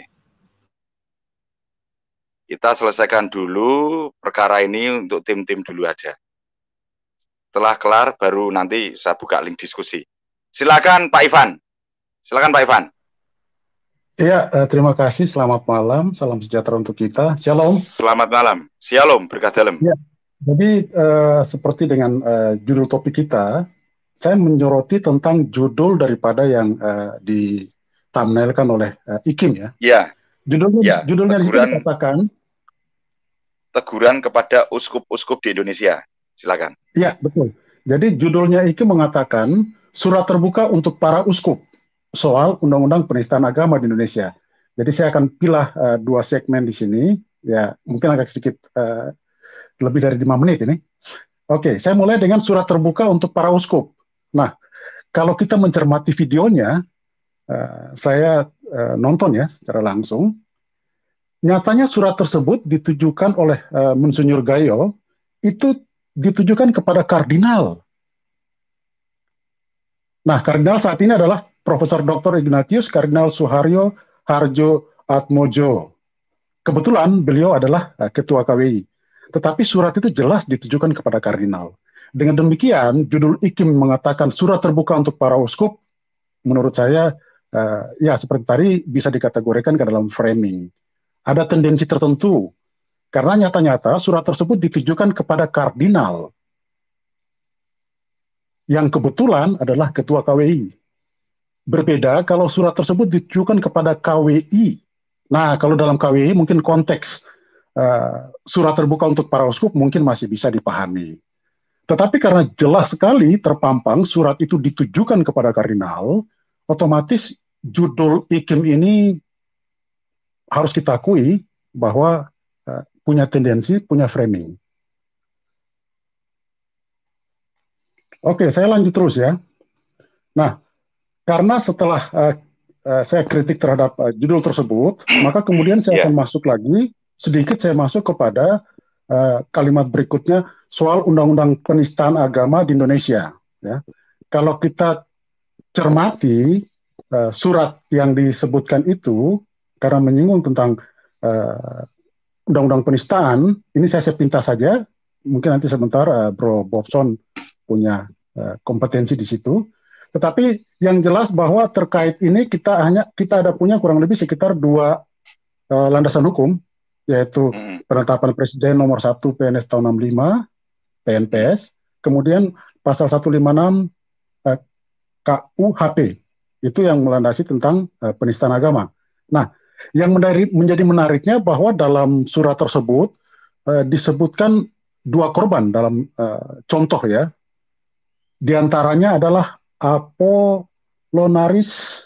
Kita selesaikan dulu perkara ini untuk tim-tim dulu aja. Setelah kelar baru nanti saya buka link diskusi. Silakan Pak Ivan. Silakan Pak Ivan. Iya, terima kasih. Selamat malam. Salam sejahtera untuk kita. Shalom. Selamat malam. Shalom. Berkat dalam. Ya. Jadi eh, seperti dengan eh, judul topik kita, saya menyoroti tentang judul daripada yang eh, di oleh eh, Ikim ya. Iya. Judulnya ya, judulnya teguran, dikatakan teguran kepada uskup-uskup di Indonesia. Silakan. Iya, betul. Jadi judulnya Ikim mengatakan surat terbuka untuk para uskup soal undang-undang penistaan agama di Indonesia. Jadi saya akan pilih uh, eh, dua segmen di sini, ya mungkin agak sedikit uh, lebih dari lima menit ini. Oke, saya mulai dengan surat terbuka untuk para uskup. Nah, kalau kita mencermati videonya, uh, saya uh, nonton ya secara langsung. Nyatanya surat tersebut ditujukan oleh uh, Monsinyur Gayo itu ditujukan kepada kardinal Nah, kardinal saat ini adalah Profesor Dr. Ignatius Kardinal Suharyo Harjo Atmojo. Kebetulan beliau adalah eh, ketua KWI. Tetapi surat itu jelas ditujukan kepada kardinal. Dengan demikian, judul IKIM mengatakan surat terbuka untuk para uskup, menurut saya eh, ya seperti tadi bisa dikategorikan ke dalam framing. Ada tendensi tertentu karena nyata-nyata surat tersebut ditujukan kepada kardinal yang kebetulan adalah ketua KWI. Berbeda kalau surat tersebut ditujukan kepada KWI. Nah, kalau dalam KWI mungkin konteks uh, surat terbuka untuk para uskup mungkin masih bisa dipahami. Tetapi karena jelas sekali terpampang surat itu ditujukan kepada kardinal, otomatis judul ikim ini harus kita akui bahwa eh, punya tendensi, punya framing. Oke, saya lanjut terus ya. Nah, karena setelah uh, uh, saya kritik terhadap uh, judul tersebut, maka kemudian saya yeah. akan masuk lagi sedikit saya masuk kepada uh, kalimat berikutnya soal undang-undang penistaan agama di Indonesia. Ya. Kalau kita cermati uh, surat yang disebutkan itu karena menyinggung tentang uh, undang-undang penistaan, ini saya sepintas saja, mungkin nanti sebentar uh, Bro Bobson punya uh, kompetensi di situ. Tetapi yang jelas bahwa terkait ini kita hanya kita ada punya kurang lebih sekitar dua uh, landasan hukum yaitu hmm. penetapan presiden nomor satu PNS tahun 65 PNPS, kemudian pasal 156 uh, KUHP itu yang melandasi tentang uh, penistaan agama. Nah, yang menari, menjadi menariknya bahwa dalam surat tersebut uh, disebutkan dua korban dalam uh, contoh ya di antaranya adalah Apolonaris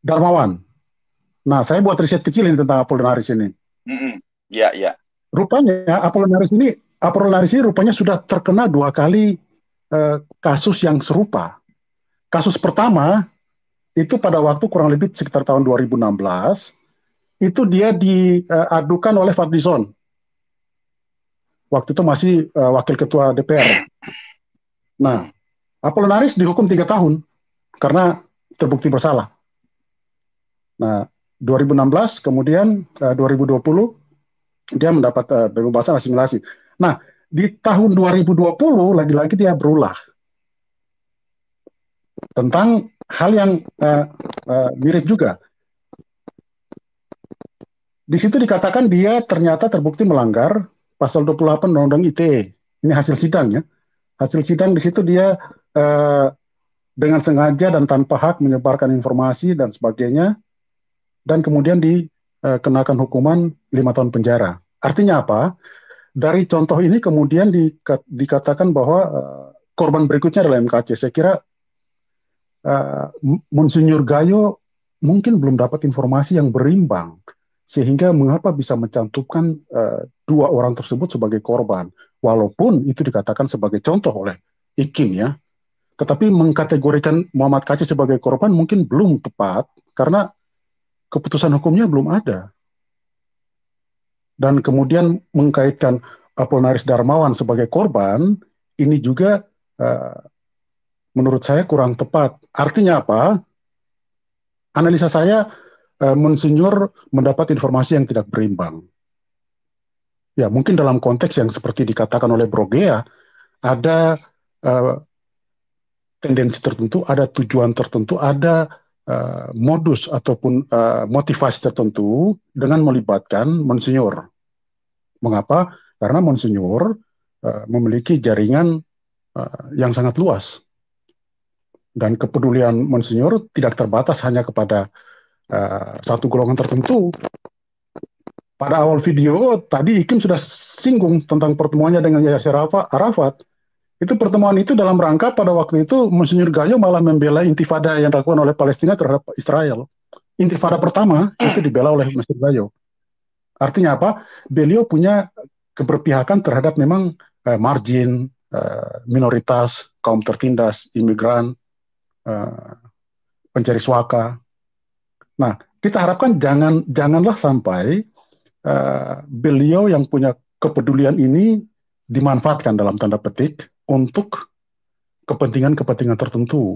Darmawan. Nah, saya buat riset kecil ini tentang Apolonaris ini. Iya, mm -hmm. yeah, iya. Yeah. Rupanya Apolonaris ini Apolonaris ini rupanya sudah terkena dua kali eh, kasus yang serupa. Kasus pertama itu pada waktu kurang lebih sekitar tahun 2016 itu dia diadukan eh, oleh Fadlizon, Waktu itu masih uh, wakil ketua DPR. Nah, Apolinaris dihukum tiga tahun karena terbukti bersalah. Nah, 2016 kemudian eh, uh, 2020 dia mendapat uh, eh, bebasan asimilasi. Nah, di tahun 2020 lagi-lagi dia berulah tentang hal yang uh, uh, mirip juga. Di situ dikatakan dia ternyata terbukti melanggar pasal 28 Undang-Undang ITE. Ini hasil sidang ya hasil sidang di situ dia eh, dengan sengaja dan tanpa hak menyebarkan informasi dan sebagainya dan kemudian dikenakan eh, hukuman lima tahun penjara. Artinya apa? Dari contoh ini kemudian dikatakan bahwa eh, korban berikutnya adalah MKC. Saya kira eh, Monsinyur Gayo mungkin belum dapat informasi yang berimbang sehingga mengapa bisa mencantumkan uh, dua orang tersebut sebagai korban walaupun itu dikatakan sebagai contoh oleh IKIN ya. Tetapi mengkategorikan Muhammad Kaci sebagai korban mungkin belum tepat karena keputusan hukumnya belum ada. Dan kemudian mengkaitkan Apolinaris Darmawan sebagai korban ini juga uh, menurut saya kurang tepat. Artinya apa? Analisa saya uh, mendapat informasi yang tidak berimbang ya mungkin dalam konteks yang seperti dikatakan oleh Brogea ada uh, tendensi tertentu, ada tujuan tertentu, ada uh, modus ataupun uh, motivasi tertentu dengan melibatkan monsenyur. Mengapa? Karena monsenyur uh, memiliki jaringan uh, yang sangat luas dan kepedulian monsenyur tidak terbatas hanya kepada uh, satu golongan tertentu, pada awal video tadi Ikim sudah singgung tentang pertemuannya dengan Yasser Arafat. Itu pertemuan itu dalam rangka pada waktu itu Monsenyur Gayo malah membela intifada yang dilakukan oleh Palestina terhadap Israel. Intifada pertama itu dibela oleh Monsenyur Gayo. Artinya apa? Beliau punya keberpihakan terhadap memang eh, margin, eh, minoritas, kaum tertindas, imigran, eh, pencari suaka. Nah, kita harapkan jangan janganlah sampai Eh, beliau yang punya kepedulian ini dimanfaatkan dalam tanda petik untuk kepentingan-kepentingan tertentu.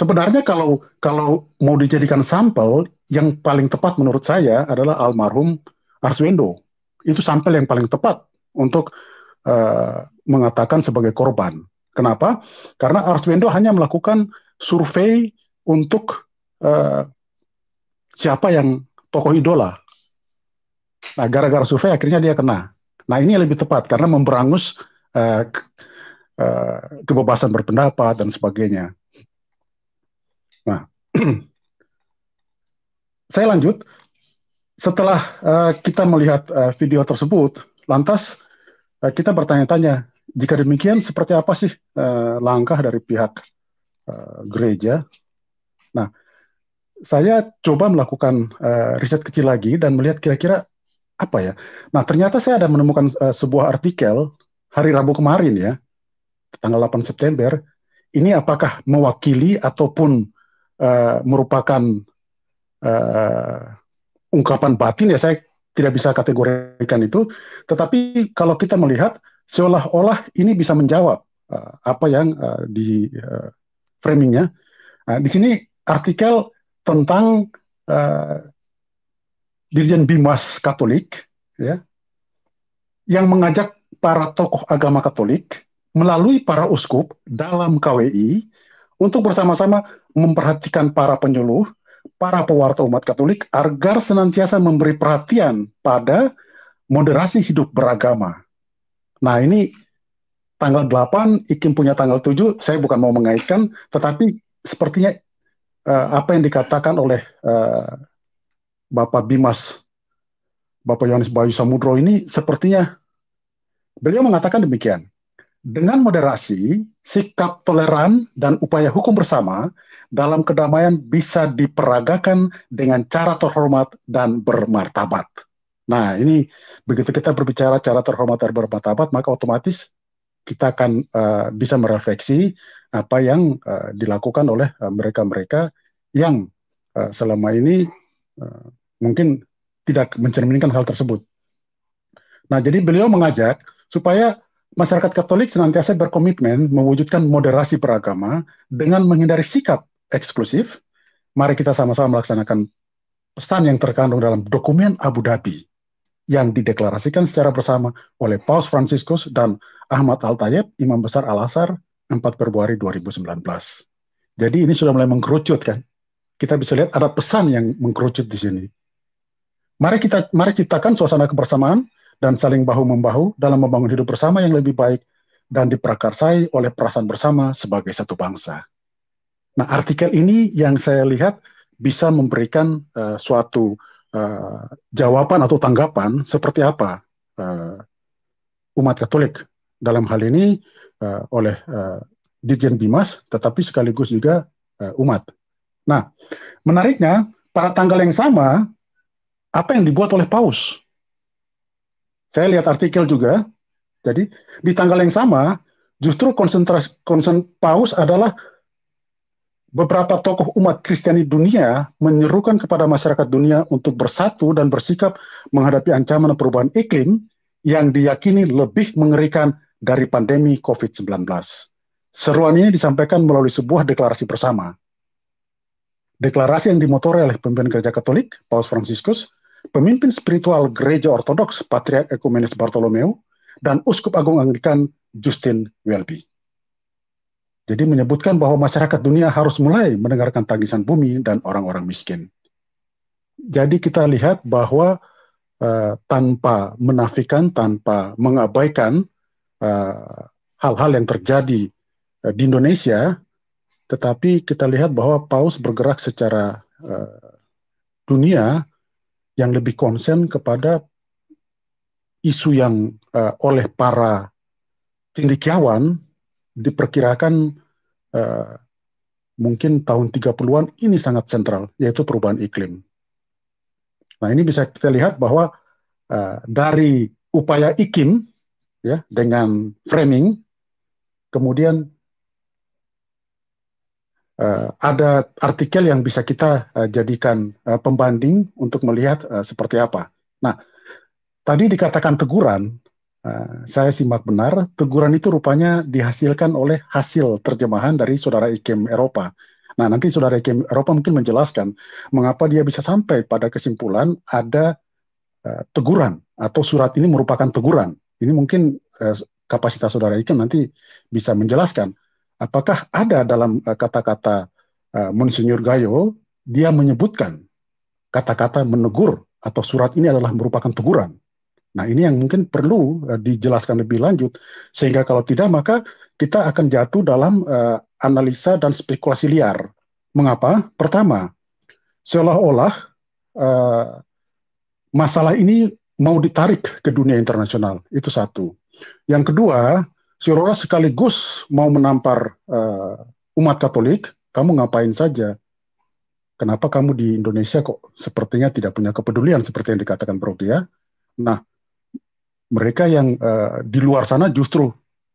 Sebenarnya kalau kalau mau dijadikan sampel yang paling tepat menurut saya adalah almarhum Arswendo. Itu sampel yang paling tepat untuk uh, mengatakan sebagai korban. Kenapa? Karena Arswendo hanya melakukan survei untuk uh, siapa yang tokoh idola. Nah, gara-gara survei akhirnya dia kena. Nah, ini lebih tepat karena memberangus uh, uh, kebebasan berpendapat dan sebagainya. Nah, saya lanjut. Setelah uh, kita melihat uh, video tersebut, lantas uh, kita bertanya-tanya, jika demikian seperti apa sih uh, langkah dari pihak uh, gereja saya coba melakukan uh, riset kecil lagi dan melihat kira-kira apa ya. Nah, ternyata saya ada menemukan uh, sebuah artikel hari Rabu kemarin ya, tanggal 8 September. Ini apakah mewakili ataupun uh, merupakan uh, ungkapan batin ya saya tidak bisa kategorikan itu. Tetapi kalau kita melihat seolah-olah ini bisa menjawab uh, apa yang uh, di uh, framingnya. Nah, di sini artikel tentang uh, Dirjen Bimas Katolik ya yang mengajak para tokoh agama Katolik melalui para uskup dalam KWI untuk bersama-sama memperhatikan para penyuluh, para pewarta umat Katolik agar senantiasa memberi perhatian pada moderasi hidup beragama. Nah, ini tanggal 8, IKIM punya tanggal 7, saya bukan mau mengaitkan, tetapi sepertinya uh, apa yang dikatakan oleh uh, Bapak Bimas, Bapak Yohanes Bayu Samudro ini sepertinya beliau mengatakan demikian. Dengan moderasi, sikap toleran dan upaya hukum bersama dalam kedamaian bisa diperagakan dengan cara terhormat dan bermartabat. Nah, ini begitu kita berbicara cara terhormat dan bermartabat, maka otomatis kita akan uh, bisa merefleksi apa yang uh, dilakukan oleh eh, mereka-mereka uh, yang uh, selama ini uh, mungkin tidak mencerminkan hal tersebut. Nah, jadi beliau mengajak supaya masyarakat Katolik senantiasa berkomitmen mewujudkan moderasi beragama dengan menghindari sikap eksklusif. Mari kita sama-sama melaksanakan pesan yang terkandung dalam dokumen Abu Dhabi yang dideklarasikan secara bersama oleh Paus Franciscus dan Ahmad Al-Tayyib, Imam Besar Al-Azhar, 4 Februari 2019. Jadi ini sudah mulai mengkerucut kan. Kita bisa lihat ada pesan yang mengkerucut di sini. Mari kita mari ciptakan suasana kebersamaan dan saling bahu-membahu dalam membangun hidup bersama yang lebih baik dan diprakarsai oleh perasaan bersama sebagai satu bangsa. Nah, artikel ini yang saya lihat bisa memberikan uh, suatu uh, jawaban atau tanggapan seperti apa uh, umat Katolik dalam hal ini uh, oleh uh, Dirjen Bimas, tetapi sekaligus juga uh, umat. Nah, menariknya pada tanggal yang sama apa yang dibuat oleh Paus. Saya lihat artikel juga. Jadi di tanggal yang sama justru konsentrasi konsen Paus adalah beberapa tokoh umat Kristiani dunia menyerukan kepada masyarakat dunia untuk bersatu dan bersikap menghadapi ancaman perubahan iklim yang diyakini lebih mengerikan dari pandemi COVID-19. Seruan ini disampaikan melalui sebuah deklarasi bersama. Deklarasi yang dimotori oleh pemimpin gereja Katolik, Paus Franciscus, pemimpin spiritual gereja Ortodoks, Patriark Ekumenis Bartolomeo, dan Uskup Agung Anglikan Justin Welby. Jadi menyebutkan bahwa masyarakat dunia harus mulai mendengarkan tangisan bumi dan orang-orang miskin. Jadi kita lihat bahwa uh, tanpa menafikan, tanpa mengabaikan hal eh, hal-hal yang terjadi uh, di Indonesia, tetapi kita lihat bahwa Paus bergerak secara uh, dunia yang lebih konsen kepada isu yang uh, oleh para cendekiawan diperkirakan uh, mungkin tahun 30-an ini sangat sentral, yaitu perubahan iklim. Nah ini bisa kita lihat bahwa uh, dari upaya ikim ya dengan framing, kemudian uh, ada artikel yang bisa kita uh, jadikan uh, pembanding untuk melihat uh, seperti apa. Nah tadi dikatakan teguran, Eh, saya simak benar, teguran itu rupanya dihasilkan oleh hasil terjemahan dari saudara Ikm Eropa. Nah, nanti saudara Ikm Eropa mungkin menjelaskan mengapa dia bisa sampai pada kesimpulan ada uh, teguran atau surat ini merupakan teguran. Ini mungkin uh, kapasitas saudara Ikm nanti bisa menjelaskan apakah ada dalam kata-kata uh, Gayo dia menyebutkan kata-kata menegur atau surat ini adalah merupakan teguran Nah, ini yang mungkin perlu uh, dijelaskan lebih lanjut, sehingga kalau tidak, maka kita akan jatuh dalam uh, analisa dan spekulasi liar. Mengapa? Pertama, seolah-olah uh, masalah ini mau ditarik ke dunia internasional. Itu satu. Yang kedua, seolah-olah sekaligus mau menampar uh, umat Katolik, kamu ngapain saja? Kenapa kamu di Indonesia kok sepertinya tidak punya kepedulian seperti yang dikatakan Bro ya. Nah, mereka yang uh, di luar sana justru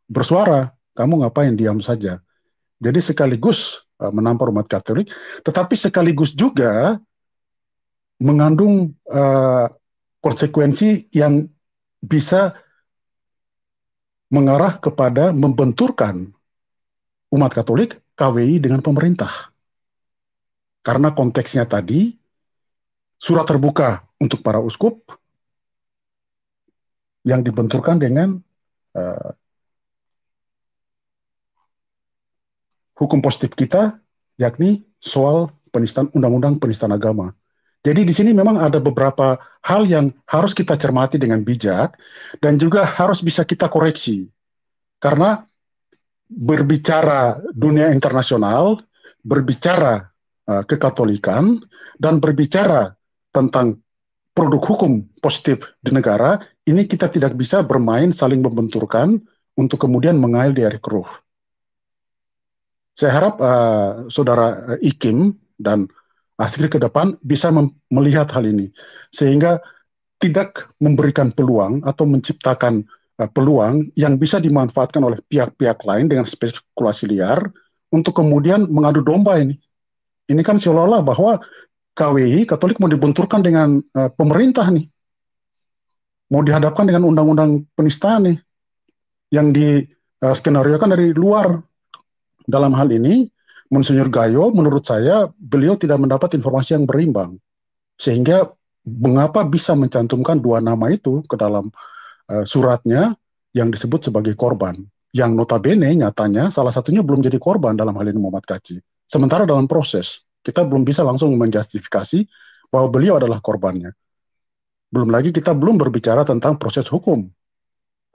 bersuara, kamu ngapain diam saja. Jadi sekaligus uh, menampar umat Katolik, tetapi sekaligus juga mengandung uh, konsekuensi yang bisa mengarah kepada membenturkan umat Katolik KWI dengan pemerintah. Karena konteksnya tadi, surat terbuka untuk para uskup, yang dibenturkan dengan uh, hukum positif kita, yakni soal penistaan undang-undang penistaan agama. Jadi di sini memang ada beberapa hal yang harus kita cermati dengan bijak dan juga harus bisa kita koreksi. Karena berbicara dunia internasional, berbicara uh, kekatolikan dan berbicara tentang produk hukum positif di negara, ini kita tidak bisa bermain saling membenturkan untuk kemudian mengail di air keruh. Saya harap uh, saudara Ikim dan Asri ke depan bisa melihat hal ini, sehingga tidak memberikan peluang atau menciptakan uh, peluang yang bisa dimanfaatkan oleh pihak-pihak lain dengan spekulasi liar untuk kemudian mengadu domba ini. Ini kan seolah-olah bahwa KWI Katolik mau dibenturkan dengan uh, pemerintah nih, mau dihadapkan dengan undang-undang penistaan nih, yang di uh, skenario kan dari luar. Dalam hal ini, Monsenyur Gayo, menurut saya beliau tidak mendapat informasi yang berimbang, sehingga mengapa bisa mencantumkan dua nama itu ke dalam uh, suratnya yang disebut sebagai korban, yang notabene nyatanya salah satunya belum jadi korban dalam hal ini Muhammad Kaci, sementara dalam proses. Kita belum bisa langsung menjustifikasi bahwa beliau adalah korbannya. Belum lagi kita belum berbicara tentang proses hukum.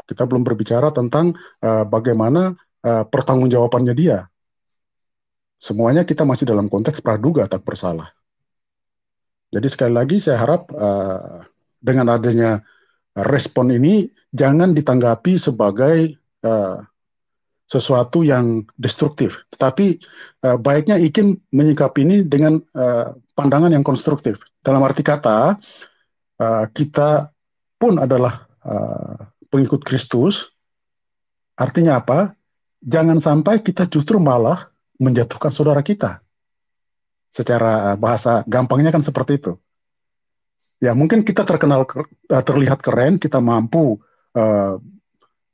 Kita belum berbicara tentang uh, bagaimana uh, pertanggungjawabannya dia. Semuanya kita masih dalam konteks praduga tak bersalah. Jadi sekali lagi saya harap uh, dengan adanya respon ini jangan ditanggapi sebagai uh, sesuatu yang destruktif. Tetapi uh, baiknya Ikin menyikapi ini dengan uh, pandangan yang konstruktif. Dalam arti kata, uh, kita pun adalah uh, pengikut Kristus. Artinya apa? Jangan sampai kita justru malah menjatuhkan saudara kita. Secara bahasa gampangnya kan seperti itu. Ya mungkin kita terkenal terlihat keren, kita mampu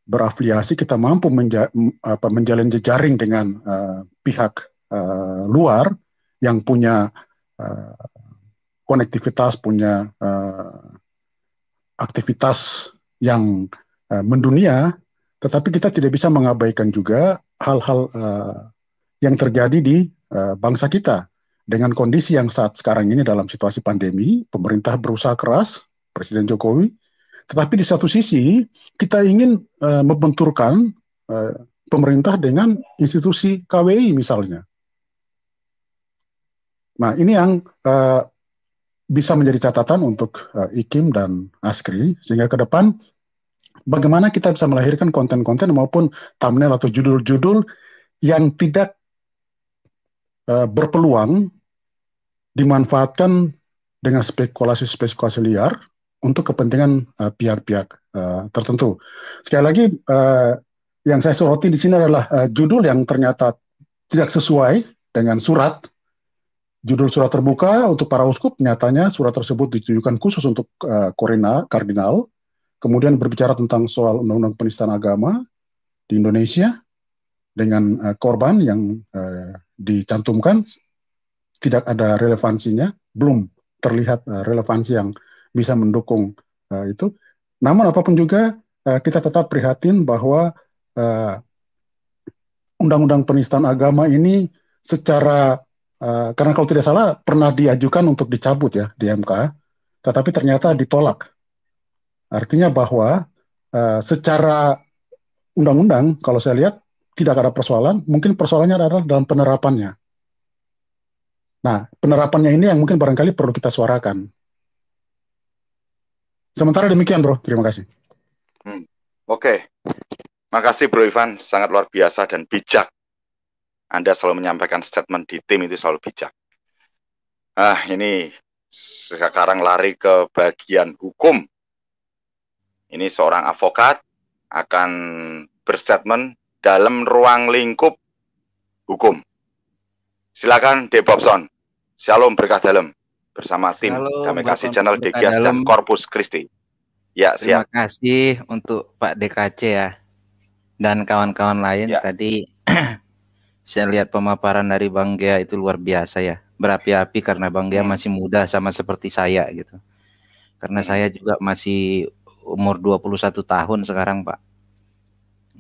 berafiliasi kita mampu menja apa, menjalin jejaring dengan uh, pihak uh, luar yang punya uh, konektivitas punya uh, aktivitas yang uh, mendunia tetapi kita tidak bisa mengabaikan juga hal-hal uh, yang terjadi di uh, bangsa kita dengan kondisi yang saat sekarang ini dalam situasi pandemi pemerintah berusaha keras Presiden Jokowi tetapi di satu sisi kita ingin uh, membenturkan uh, pemerintah dengan institusi KWI misalnya. Nah ini yang uh, bisa menjadi catatan untuk uh, IKIM dan ASKRI sehingga ke depan bagaimana kita bisa melahirkan konten-konten maupun thumbnail atau judul-judul yang tidak uh, berpeluang dimanfaatkan dengan spekulasi-spekulasi liar untuk kepentingan eh, pihak-pihak uh, tertentu. Sekali lagi, uh, yang saya soroti di sini adalah uh, judul yang ternyata tidak sesuai dengan surat. Judul surat terbuka untuk para uskup, nyatanya surat tersebut ditujukan khusus untuk uh, kardinal, kemudian berbicara tentang soal undang-undang penistaan agama di Indonesia dengan uh, korban yang uh, dicantumkan tidak ada relevansinya, belum terlihat uh, relevansi yang bisa mendukung uh, itu. Namun apapun juga uh, kita tetap prihatin bahwa eh, undang-undang uh, penistaan agama ini secara uh, karena kalau tidak salah pernah diajukan untuk dicabut ya di MK, tetapi ternyata ditolak. Artinya bahwa uh, secara undang-undang kalau saya lihat tidak ada persoalan, mungkin persoalannya adalah dalam penerapannya. Nah, penerapannya ini yang mungkin barangkali perlu kita suarakan. Sementara demikian, Bro. Terima kasih. Hmm. Oke. Okay. Makasih, Bro Ivan. Sangat luar biasa dan bijak. Anda selalu menyampaikan statement di tim itu selalu bijak. Ah, ini sekarang lari ke bagian hukum. Ini seorang avokat akan berstatement dalam ruang lingkup hukum. Silakan, D. Bobson. Shalom berkah dalam bersama tim kami kasih channel DKS dan Korpus Christi. Ya, Terima kasih untuk Pak DKC ya dan kawan-kawan lain ya. tadi saya lihat pemaparan dari Bang Gea itu luar biasa ya. Berapi-api karena Bang Gea hmm. masih muda sama seperti saya gitu. Karena hmm. saya juga masih umur 21 tahun sekarang, Pak.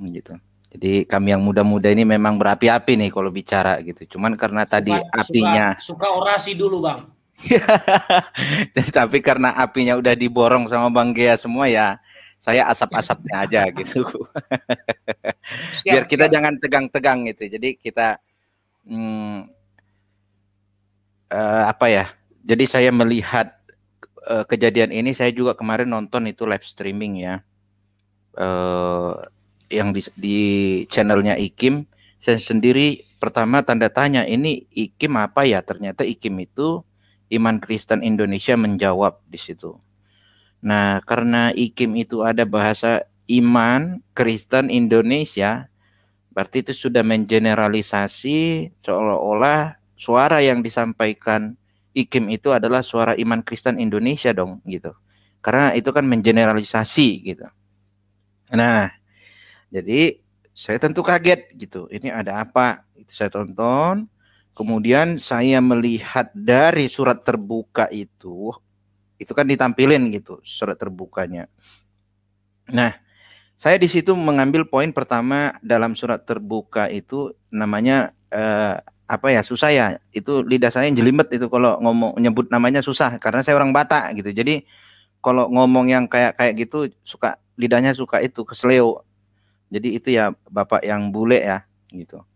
Hmm, gitu. Jadi kami yang muda-muda ini memang berapi-api nih kalau bicara gitu. Cuman karena suka, tadi apinya suka, suka orasi dulu, Bang. Tapi karena apinya udah diborong sama Bang Gea semua ya, saya asap-asapnya aja gitu. Biar kita siap. jangan tegang-tegang gitu. Jadi kita hmm, uh, apa ya? Jadi saya melihat uh, kejadian ini saya juga kemarin nonton itu live streaming ya. Uh, yang di, di channelnya Ikim saya sendiri pertama tanda tanya ini Ikim apa ya ternyata Ikim itu iman Kristen Indonesia menjawab di situ. Nah, karena IKIM itu ada bahasa iman Kristen Indonesia, berarti itu sudah mengeneralisasi seolah-olah suara yang disampaikan IKIM itu adalah suara iman Kristen Indonesia dong gitu. Karena itu kan mengeneralisasi gitu. Nah, jadi saya tentu kaget gitu. Ini ada apa? Itu saya tonton Kemudian saya melihat dari surat terbuka itu, itu kan ditampilin gitu surat terbukanya. Nah, saya di situ mengambil poin pertama dalam surat terbuka itu namanya eh, apa ya susah ya itu lidah saya jelimet itu kalau ngomong nyebut namanya susah karena saya orang Batak gitu jadi kalau ngomong yang kayak kayak gitu suka lidahnya suka itu kesleo jadi itu ya bapak yang bule ya gitu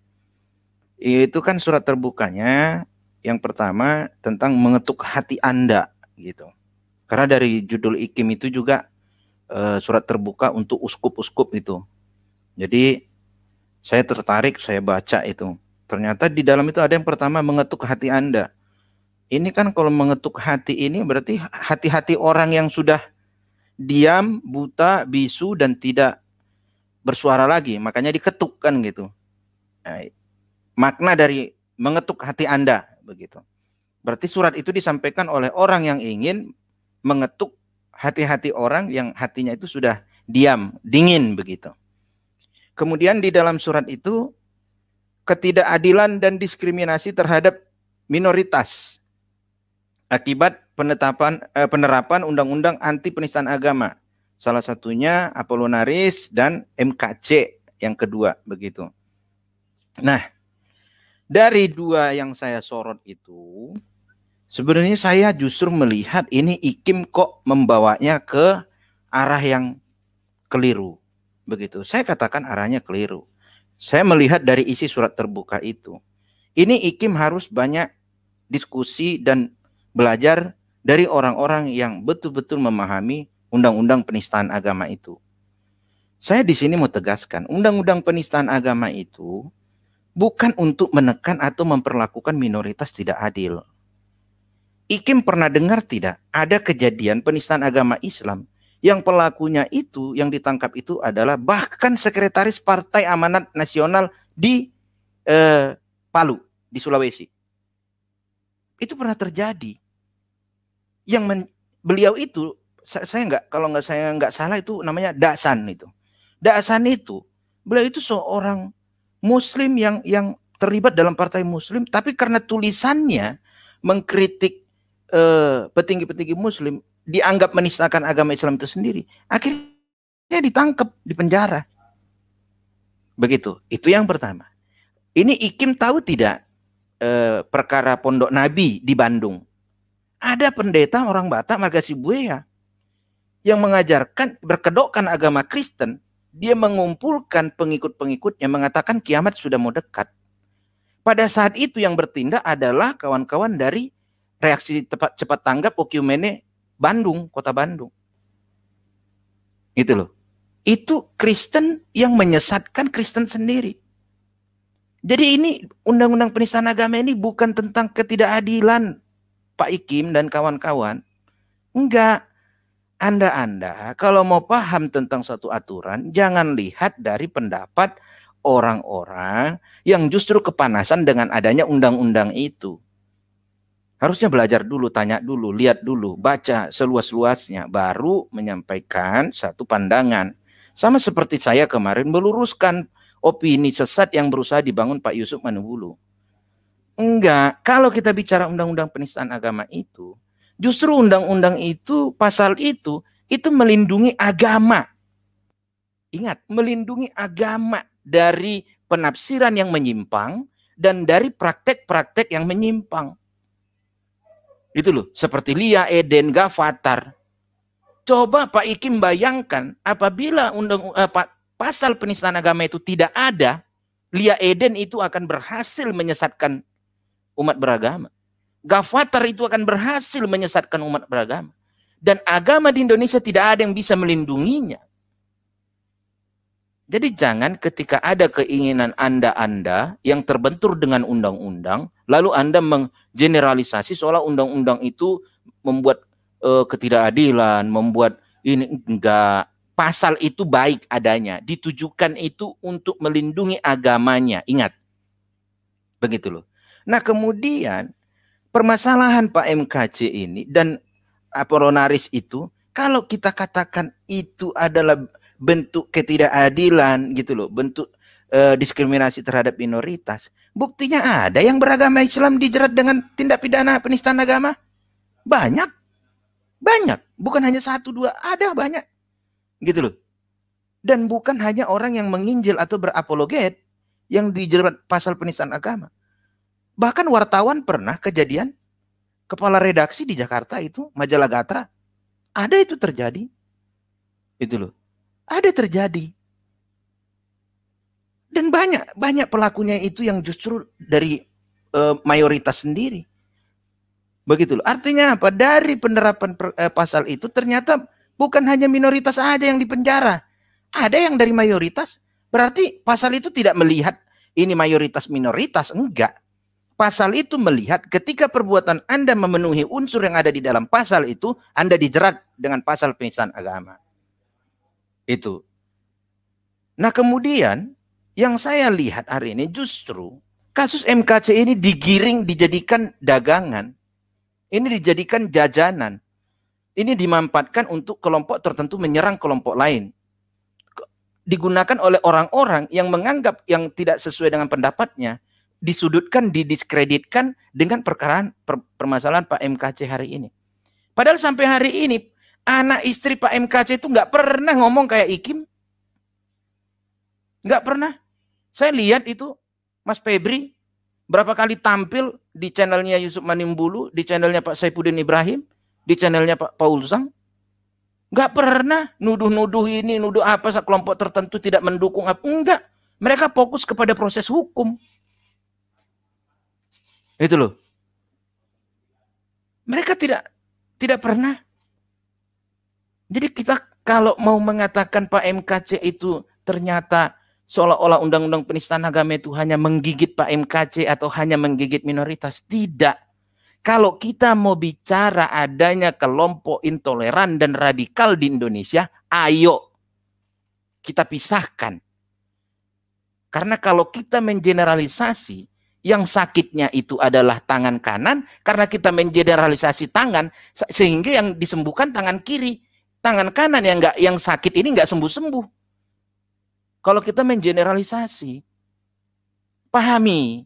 itu kan surat terbukanya yang pertama tentang mengetuk hati Anda gitu. Karena dari judul Ikim itu juga e, surat terbuka untuk uskup-uskup itu. Jadi saya tertarik, saya baca itu. Ternyata di dalam itu ada yang pertama mengetuk hati Anda. Ini kan kalau mengetuk hati ini berarti hati-hati orang yang sudah diam, buta, bisu dan tidak bersuara lagi. Makanya diketuk kan gitu. Nah, makna dari mengetuk hati Anda begitu. Berarti surat itu disampaikan oleh orang yang ingin mengetuk hati-hati orang yang hatinya itu sudah diam, dingin begitu. Kemudian di dalam surat itu ketidakadilan dan diskriminasi terhadap minoritas akibat penetapan eh, penerapan undang-undang anti penistaan agama. Salah satunya Apolonaris dan MKC yang kedua begitu. Nah, dari dua yang saya sorot itu, sebenarnya saya justru melihat ini Ikim kok membawanya ke arah yang keliru. Begitu. Saya katakan arahnya keliru. Saya melihat dari isi surat terbuka itu. Ini Ikim harus banyak diskusi dan belajar dari orang-orang yang betul-betul memahami undang-undang penistaan agama itu. Saya di sini mau tegaskan, undang-undang penistaan agama itu bukan untuk menekan atau memperlakukan minoritas tidak adil. Ikim pernah dengar tidak ada kejadian penistaan agama Islam yang pelakunya itu yang ditangkap itu adalah bahkan sekretaris Partai Amanat Nasional di eh, Palu di Sulawesi. Itu pernah terjadi. Yang men, beliau itu saya nggak kalau nggak saya nggak salah itu namanya Dasan itu. Dasan itu beliau itu seorang Muslim yang yang terlibat dalam partai Muslim, tapi karena tulisannya mengkritik eh, petinggi-petinggi uh, Muslim dianggap menistakan agama Islam itu sendiri, akhirnya ditangkap di penjara. Begitu. Itu yang pertama. Ini Ikim tahu tidak uh, perkara Pondok Nabi di Bandung? Ada pendeta orang Batak Marga Sibuya yang mengajarkan berkedokkan agama Kristen dia mengumpulkan pengikut-pengikutnya mengatakan kiamat sudah mau dekat. Pada saat itu yang bertindak adalah kawan-kawan dari reaksi cepat, cepat tanggap Okumene Bandung, kota Bandung. Gitu loh. Itu Kristen yang menyesatkan Kristen sendiri. Jadi ini undang-undang penistaan agama ini bukan tentang ketidakadilan Pak Ikim dan kawan-kawan. Enggak. Anda-anda kalau mau paham tentang satu aturan, jangan lihat dari pendapat orang-orang yang justru kepanasan dengan adanya undang-undang itu. Harusnya belajar dulu, tanya dulu, lihat dulu, baca seluas-luasnya, baru menyampaikan satu pandangan. Sama seperti saya kemarin meluruskan opini sesat yang berusaha dibangun Pak Yusuf Manubulu. Enggak, kalau kita bicara undang-undang penistaan agama itu, Justru undang-undang itu, pasal itu, itu melindungi agama. Ingat, melindungi agama dari penafsiran yang menyimpang dan dari praktek-praktek yang menyimpang. Itu loh, seperti Lia, Eden, Gavatar. Coba Pak Ikim bayangkan apabila undang eh, Pak, pasal penistaan agama itu tidak ada, Lia Eden itu akan berhasil menyesatkan umat beragama. Gafatar itu akan berhasil menyesatkan umat beragama. Dan agama di Indonesia tidak ada yang bisa melindunginya. Jadi jangan ketika ada keinginan Anda-Anda yang terbentur dengan undang-undang, lalu Anda menggeneralisasi seolah undang-undang itu membuat uh, ketidakadilan, membuat ini enggak. Pasal itu baik adanya, ditujukan itu untuk melindungi agamanya. Ingat. Begitu loh. Nah, kemudian permasalahan Pak MKC ini dan Aporonaris ah, itu kalau kita katakan itu adalah bentuk ketidakadilan gitu loh, bentuk eh, diskriminasi terhadap minoritas. Buktinya ada yang beragama Islam dijerat dengan tindak pidana penistaan agama. Banyak. Banyak, bukan hanya satu dua, ada banyak. Gitu loh. Dan bukan hanya orang yang menginjil atau berapologet yang dijerat pasal penistaan agama Bahkan wartawan pernah kejadian kepala redaksi di Jakarta itu majalah Gatra ada itu terjadi. Itu loh. Ada terjadi. Dan banyak banyak pelakunya itu yang justru dari uh, mayoritas sendiri. Begitu loh. Artinya apa? Dari penerapan per, uh, pasal itu ternyata bukan hanya minoritas aja yang dipenjara. Ada yang dari mayoritas. Berarti pasal itu tidak melihat ini mayoritas minoritas enggak. Pasal itu melihat ketika perbuatan Anda memenuhi unsur yang ada di dalam pasal itu, Anda dijerat dengan pasal penistaan agama. Itu. Nah kemudian yang saya lihat hari ini justru kasus MKC ini digiring dijadikan dagangan. Ini dijadikan jajanan. Ini dimampatkan untuk kelompok tertentu menyerang kelompok lain. Digunakan oleh orang-orang yang menganggap yang tidak sesuai dengan pendapatnya disudutkan, didiskreditkan dengan perkara per, permasalahan Pak MKC hari ini. Padahal sampai hari ini anak istri Pak MKC itu nggak pernah ngomong kayak Ikim. Nggak pernah. Saya lihat itu Mas Febri berapa kali tampil di channelnya Yusuf Manimbulu, di channelnya Pak Saipudin Ibrahim, di channelnya Pak Paul Zang. Nggak pernah nuduh-nuduh ini, nuduh apa, kelompok tertentu tidak mendukung apa. Enggak. Mereka fokus kepada proses hukum. Itu loh. Mereka tidak tidak pernah. Jadi kita kalau mau mengatakan Pak MKC itu ternyata seolah-olah undang-undang penistaan agama itu hanya menggigit Pak MKC atau hanya menggigit minoritas, tidak. Kalau kita mau bicara adanya kelompok intoleran dan radikal di Indonesia, ayo kita pisahkan. Karena kalau kita mengeneralisasi, yang sakitnya itu adalah tangan kanan karena kita mengeneralisasi tangan sehingga yang disembuhkan tangan kiri tangan kanan yang nggak yang sakit ini nggak sembuh sembuh kalau kita mengeneralisasi pahami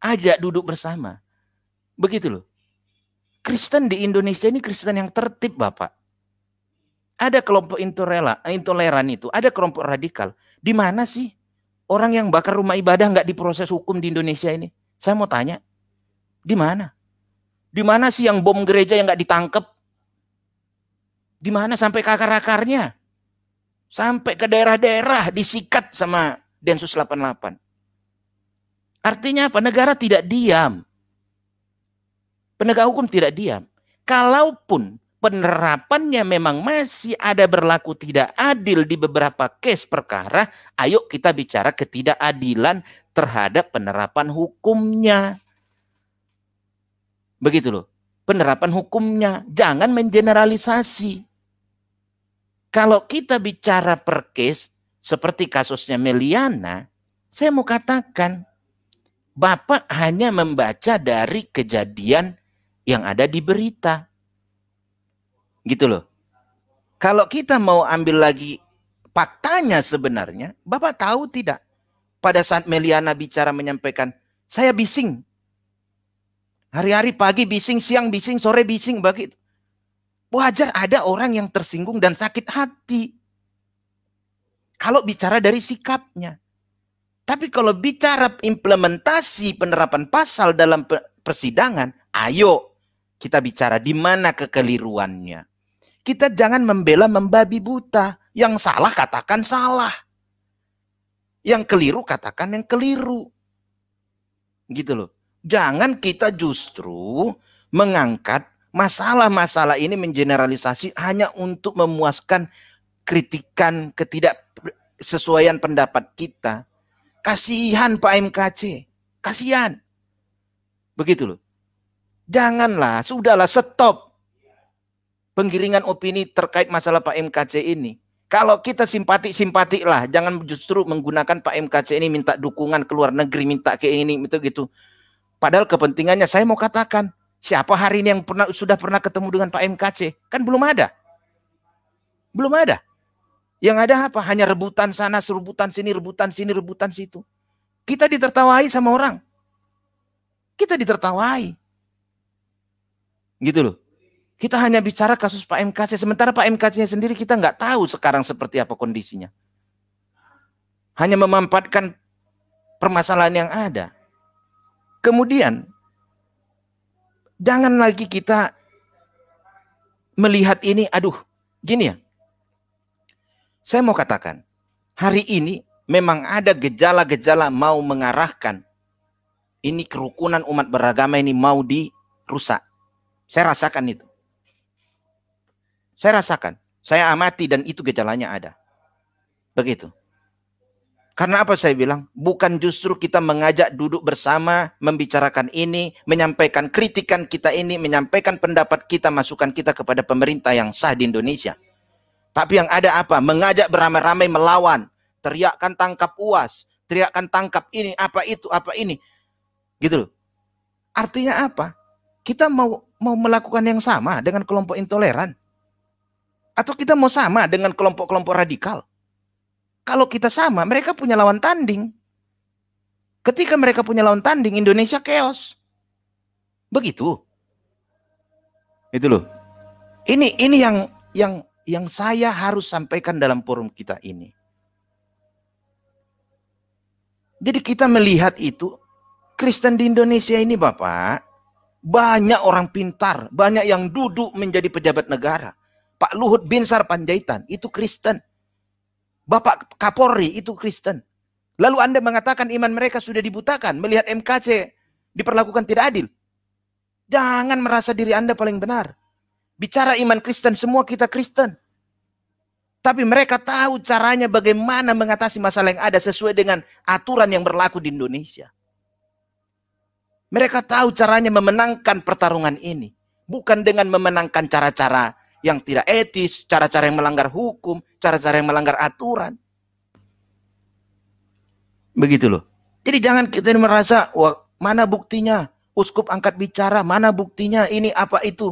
ajak duduk bersama begitu loh Kristen di Indonesia ini Kristen yang tertib Bapak ada kelompok intoleran itu ada kelompok radikal di mana sih Orang yang bakar rumah ibadah nggak diproses hukum di Indonesia ini. Saya mau tanya, di mana? Di mana sih yang bom gereja yang nggak ditangkap? Di mana sampai akar akarnya Sampai ke daerah-daerah disikat sama Densus 88. Artinya apa? Negara tidak diam. Penegak hukum tidak diam. Kalaupun penerapannya memang masih ada berlaku tidak adil di beberapa case perkara, ayo kita bicara ketidakadilan terhadap penerapan hukumnya. Begitu loh. Penerapan hukumnya, jangan mengeneralisasi. Kalau kita bicara per case seperti kasusnya Meliana, saya mau katakan Bapak hanya membaca dari kejadian yang ada di berita Gitu loh. Kalau kita mau ambil lagi faktanya sebenarnya, Bapak tahu tidak? Pada saat Meliana bicara menyampaikan, saya bising. Hari-hari pagi bising, siang bising, sore bising, begitu. Wajar ada orang yang tersinggung dan sakit hati. Kalau bicara dari sikapnya. Tapi kalau bicara implementasi penerapan pasal dalam persidangan, ayo kita bicara di mana kekeliruannya. Kita jangan membela membabi buta. Yang salah katakan salah. Yang keliru katakan yang keliru. Gitu loh. Jangan kita justru mengangkat masalah-masalah ini mengeneralisasi hanya untuk memuaskan kritikan ketidaksesuaian pendapat kita. Kasihan Pak MKC. Kasihan. Begitu loh. Janganlah, sudahlah stop penggiringan opini terkait masalah Pak MKC ini. Kalau kita simpati-simpati lah, jangan justru menggunakan Pak MKC ini minta dukungan ke luar negeri, minta ke ini, itu gitu. Padahal kepentingannya saya mau katakan, siapa hari ini yang pernah sudah pernah ketemu dengan Pak MKC? Kan belum ada. Belum ada. Yang ada apa? Hanya rebutan sana, rebutan sini, rebutan sini, rebutan situ. Kita ditertawai sama orang. Kita ditertawai. Gitu loh. Kita hanya bicara kasus Pak MKC, sementara Pak MKC-nya sendiri kita nggak tahu sekarang seperti apa kondisinya. Hanya memampatkan permasalahan yang ada. Kemudian, jangan lagi kita melihat ini, aduh, gini ya. Saya mau katakan, hari ini memang ada gejala-gejala mau mengarahkan ini kerukunan umat beragama ini mau dirusak. Saya rasakan itu. Saya rasakan, saya amati dan itu gejalanya ada. Begitu. Karena apa saya bilang? Bukan justru kita mengajak duduk bersama, membicarakan ini, menyampaikan kritikan kita ini, menyampaikan pendapat kita, masukan kita kepada pemerintah yang sah di Indonesia. Tapi yang ada apa? Mengajak beramai-ramai melawan, teriakkan tangkap uas, teriakkan tangkap ini, apa itu, apa ini. Gitu loh. Artinya apa? Kita mau mau melakukan yang sama dengan kelompok intoleran. Atau kita mau sama dengan kelompok-kelompok radikal? Kalau kita sama, mereka punya lawan tanding. Ketika mereka punya lawan tanding, Indonesia chaos. Begitu. Itu loh. Ini ini yang yang yang saya harus sampaikan dalam forum kita ini. Jadi kita melihat itu Kristen di Indonesia ini Bapak banyak orang pintar, banyak yang duduk menjadi pejabat negara. Pak Luhut Binsar Panjaitan itu Kristen. Bapak Kapolri itu Kristen. Lalu Anda mengatakan iman mereka sudah dibutakan melihat MKC diperlakukan tidak adil. Jangan merasa diri Anda paling benar. Bicara iman Kristen, semua kita Kristen. Tapi mereka tahu caranya bagaimana mengatasi masalah yang ada sesuai dengan aturan yang berlaku di Indonesia. Mereka tahu caranya memenangkan pertarungan ini. Bukan dengan memenangkan cara-cara yang tidak etis, cara-cara yang melanggar hukum, cara-cara yang melanggar aturan. Begitu loh. Jadi jangan kita merasa, wah mana buktinya? Uskup angkat bicara, mana buktinya ini apa itu?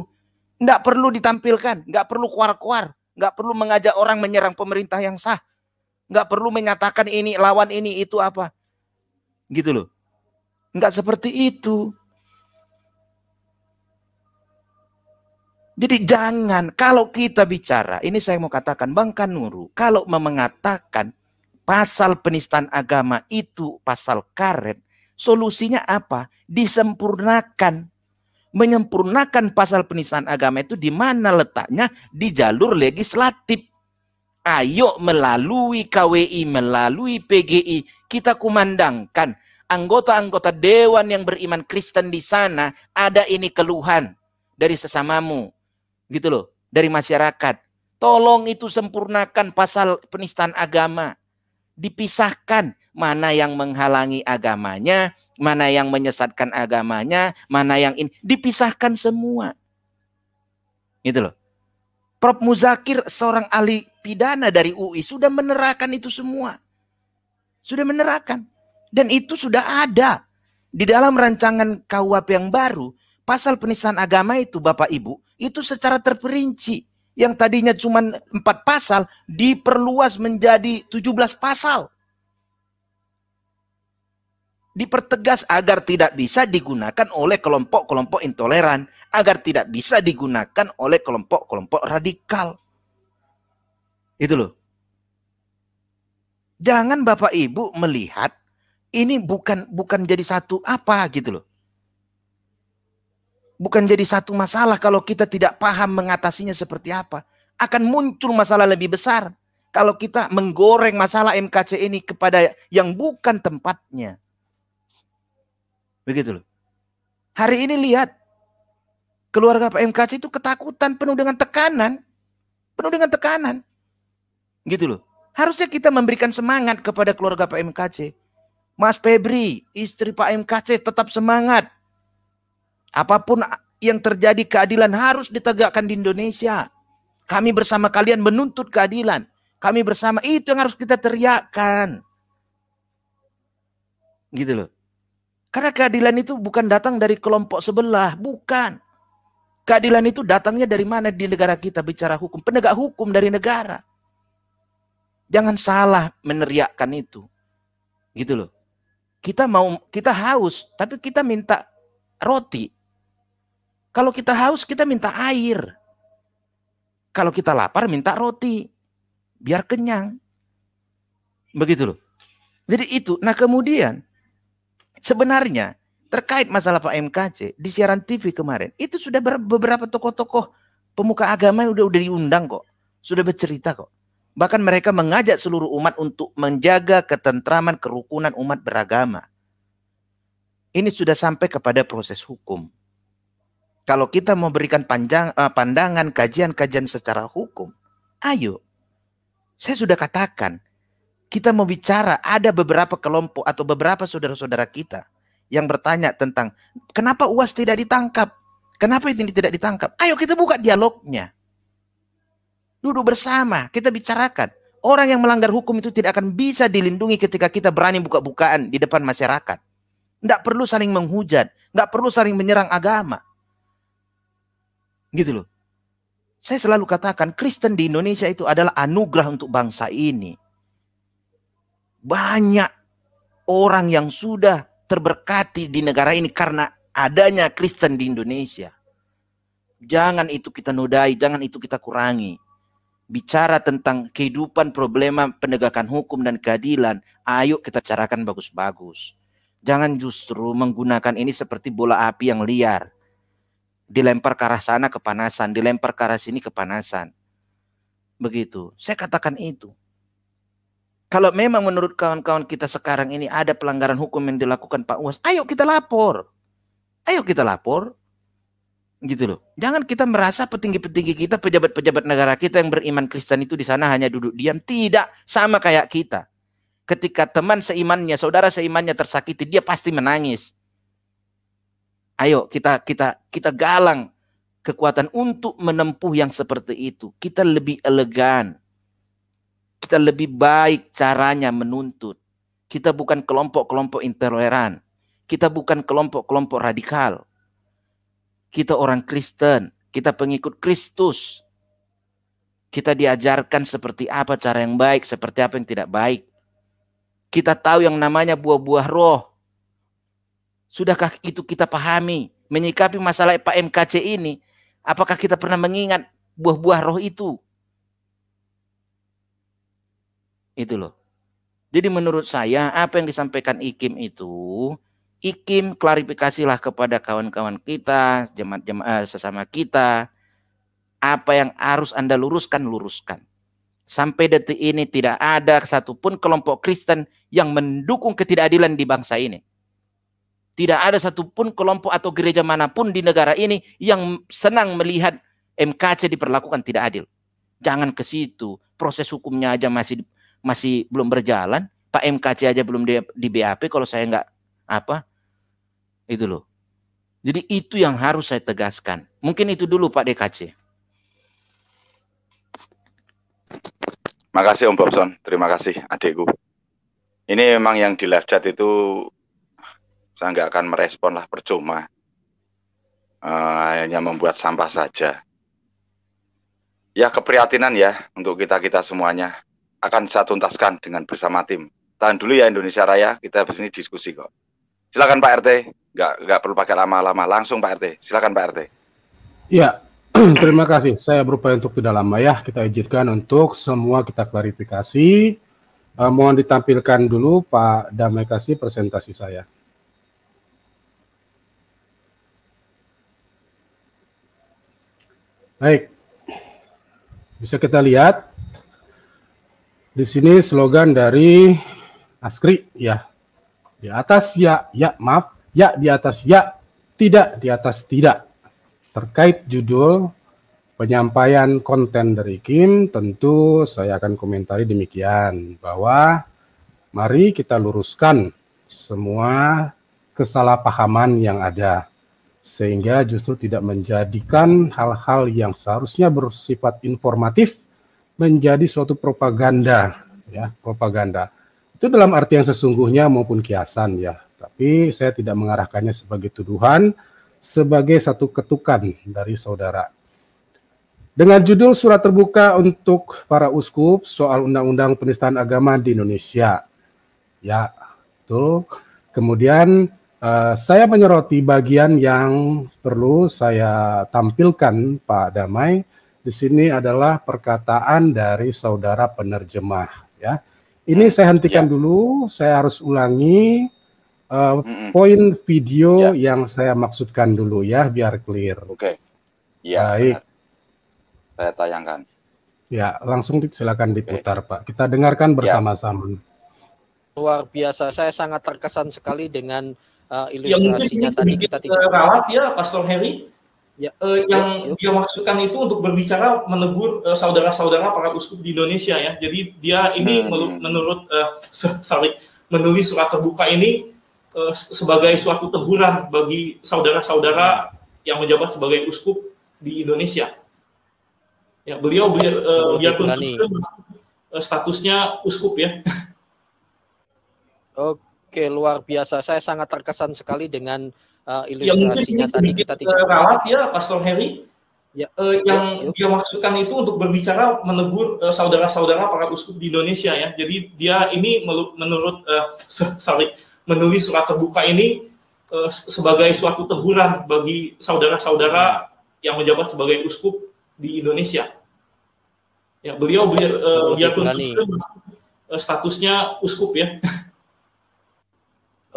Nggak perlu ditampilkan, nggak perlu keluar kuar nggak perlu mengajak orang menyerang pemerintah yang sah. Nggak perlu menyatakan ini, lawan ini, itu apa. Gitu loh. Nggak seperti itu. Jadi jangan, kalau kita bicara, ini saya mau katakan, Bang Kanuru, kalau mengatakan pasal penistaan agama itu pasal karet, solusinya apa? Disempurnakan. Menyempurnakan pasal penistaan agama itu di mana letaknya? Di jalur legislatif. Ayo melalui KWI, melalui PGI, kita kumandangkan anggota-anggota dewan yang beriman Kristen di sana ada ini keluhan dari sesamamu gitu loh dari masyarakat. Tolong itu sempurnakan pasal penistaan agama. Dipisahkan mana yang menghalangi agamanya, mana yang menyesatkan agamanya, mana yang ini. Dipisahkan semua. Gitu loh. Prof. Muzakir seorang ahli pidana dari UI sudah menerakan itu semua. Sudah menerakan Dan itu sudah ada. Di dalam rancangan KUHP yang baru, pasal penistaan agama itu Bapak Ibu itu secara terperinci yang tadinya cuma empat pasal diperluas menjadi 17 pasal. Dipertegas agar tidak bisa digunakan oleh kelompok-kelompok intoleran, agar tidak bisa digunakan oleh kelompok-kelompok radikal. Itu loh. Jangan Bapak Ibu melihat ini bukan bukan jadi satu apa gitu loh bukan jadi satu masalah kalau kita tidak paham mengatasinya seperti apa. Akan muncul masalah lebih besar kalau kita menggoreng masalah MKC ini kepada yang bukan tempatnya. Begitu loh. Hari ini lihat keluarga Pak MKC itu ketakutan penuh dengan tekanan, penuh dengan tekanan. Gitu loh. Harusnya kita memberikan semangat kepada keluarga Pak MKC. Mas Febri, istri Pak MKC tetap semangat. Apapun yang terjadi keadilan harus ditegakkan di Indonesia. Kami bersama kalian menuntut keadilan. Kami bersama itu yang harus kita teriakkan. Gitu loh. Karena keadilan itu bukan datang dari kelompok sebelah, bukan. Keadilan itu datangnya dari mana di negara kita bicara hukum, penegak hukum dari negara. Jangan salah meneriakkan itu. Gitu loh. Kita mau kita haus, tapi kita minta roti. Kalau kita haus, kita minta air. Kalau kita lapar, minta roti. Biar kenyang. Begitu loh. Jadi itu. Nah kemudian, sebenarnya terkait masalah Pak MKC, di siaran TV kemarin, itu sudah beberapa tokoh-tokoh pemuka agama udah udah diundang kok. Sudah bercerita kok. Bahkan mereka mengajak seluruh umat untuk menjaga ketentraman kerukunan umat beragama. Ini sudah sampai kepada proses hukum. Kalau kita memberikan panjang, eh, pandangan kajian-kajian secara hukum, ayo. Saya sudah katakan, kita mau bicara ada beberapa kelompok atau beberapa saudara-saudara kita yang bertanya tentang kenapa UAS tidak ditangkap? Kenapa ini tidak ditangkap? Ayo kita buka dialognya. Duduk bersama, kita bicarakan. Orang yang melanggar hukum itu tidak akan bisa dilindungi ketika kita berani buka-bukaan di depan masyarakat. Tidak perlu saling menghujat, tidak perlu saling menyerang agama. Gitu loh. Saya selalu katakan Kristen di Indonesia itu adalah anugerah untuk bangsa ini. Banyak orang yang sudah terberkati di negara ini karena adanya Kristen di Indonesia. Jangan itu kita nodai, jangan itu kita kurangi. Bicara tentang kehidupan problema penegakan hukum dan keadilan, ayo kita bicarakan bagus-bagus. Jangan justru menggunakan ini seperti bola api yang liar dilempar ke arah sana kepanasan, dilempar ke arah sini kepanasan. Begitu. Saya katakan itu. Kalau memang menurut kawan-kawan kita sekarang ini ada pelanggaran hukum yang dilakukan Pak Uas, ayo kita lapor. Ayo kita lapor. Gitu loh. Jangan kita merasa petinggi-petinggi kita, pejabat-pejabat negara kita yang beriman Kristen itu di sana hanya duduk diam. Tidak, sama kayak kita. Ketika teman seimannya, saudara seimannya tersakiti, dia pasti menangis. Ayo kita kita kita galang kekuatan untuk menempuh yang seperti itu. Kita lebih elegan. Kita lebih baik caranya menuntut. Kita bukan kelompok-kelompok intoleran. Kita bukan kelompok-kelompok radikal. Kita orang Kristen, kita pengikut Kristus. Kita diajarkan seperti apa cara yang baik, seperti apa yang tidak baik. Kita tahu yang namanya buah-buah roh. Sudahkah itu kita pahami? Menyikapi masalah Pak MKC ini, apakah kita pernah mengingat buah-buah roh itu? Itu loh. Jadi menurut saya apa yang disampaikan Ikim itu, Ikim klarifikasilah kepada kawan-kawan kita, jemaat-jemaat eh, sesama kita, apa yang harus Anda luruskan, luruskan. Sampai detik ini tidak ada satupun kelompok Kristen yang mendukung ketidakadilan di bangsa ini. Tidak ada satupun kelompok atau gereja manapun di negara ini yang senang melihat MKC diperlakukan tidak adil. Jangan ke situ. Proses hukumnya aja masih masih belum berjalan. Pak MKC aja belum di, di BAP kalau saya nggak apa itu loh. Jadi itu yang harus saya tegaskan. Mungkin itu dulu Pak DKC. Makasih Om Bobson, terima kasih adikku. Ini memang yang chat itu saya nggak akan merespon lah percuma uh, hanya membuat sampah saja ya keprihatinan ya untuk kita kita semuanya akan saya tuntaskan dengan bersama tim tahan dulu ya Indonesia Raya kita di sini diskusi kok silakan Pak RT nggak nggak perlu pakai lama-lama langsung Pak RT silakan Pak RT ya terima kasih saya berupaya untuk tidak lama ya kita izinkan untuk semua kita klarifikasi Uh, mohon ditampilkan dulu Pak Damai kasih presentasi saya. Baik. Bisa kita lihat di sini slogan dari Askri ya. Di atas ya, ya maaf, ya di atas ya, tidak di atas tidak. Terkait judul penyampaian konten dari Kim, tentu saya akan komentari demikian bahwa mari kita luruskan semua kesalahpahaman yang ada sehingga justru tidak menjadikan hal-hal yang seharusnya bersifat informatif menjadi suatu propaganda ya propaganda itu dalam arti yang sesungguhnya maupun kiasan ya tapi saya tidak mengarahkannya sebagai tuduhan sebagai satu ketukan dari saudara dengan judul surat terbuka untuk para uskup soal undang-undang penistaan agama di Indonesia ya betul kemudian Uh, saya menyoroti bagian yang perlu saya tampilkan, Pak Damai. Di sini adalah perkataan dari saudara penerjemah. Ya, ini hmm, saya hentikan ya. dulu. Saya harus ulangi uh, hmm, poin video ya. yang saya maksudkan dulu ya, biar clear. Oke. Okay. Ya, Baik. Benar. Saya tayangkan. Ya, langsung silakan diputar, okay. Pak. Kita dengarkan ya. bersama-sama. Ya. Luar biasa. Saya sangat terkesan sekali dengan uh, yang tadi kita tidak ralat ya Pastor Harry ya. Uh, yang ya, dia maksudkan itu untuk berbicara menegur eh, saudara-saudara para uskup di Indonesia ya jadi dia ini hmm. menurut uh, sorry menulis surat terbuka ini uh, sebagai suatu teguran bagi saudara-saudara iya. yang menjabat sebagai uskup di Indonesia ya beliau iya. biar uh, biarpun statusnya uskup ya Oke, Oke, luar biasa. Saya sangat terkesan sekali dengan uh, ya, ilustrasinya ya, tadi uh, kita tiga. Ralat ya, Pastor Harry. Ya. Uh, yang ya, dia maksudkan itu untuk berbicara menegur uh, saudara-saudara para uskup di Indonesia ya. Jadi dia ini menurut uh, sorry menulis surat terbuka ini uh, sebagai suatu teguran bagi saudara-saudara ya. yang menjabat sebagai uskup di Indonesia. Ya, beliau beliau uh, biarpun statusnya uskup ya.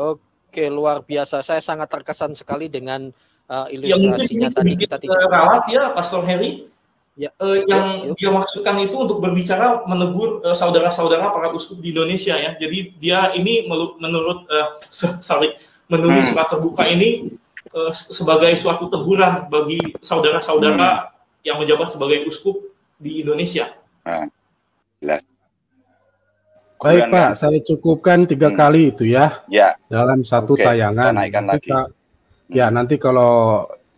Oke, luar biasa. Saya sangat terkesan sekali dengan uh, ilustrasinya ya, tadi kita tidak ralat ya, Pastor Harry. Ya, uh, yang ya, dia maksudkan itu untuk berbicara menegur uh, saudara-saudara para uskup di Indonesia ya. Jadi dia ini menurut uh, sorry, menulis hmm. surat terbuka ini uh, sebagai suatu teguran bagi saudara-saudara hmm. yang menjabat sebagai uskup di Indonesia. Hmm. Jelas. Baik Pak, saya cukupkan tiga hmm. kali itu ya, ya. dalam satu okay, tayangan. Kita nanti, lagi. Kita, ya, hmm. Ya nanti kalau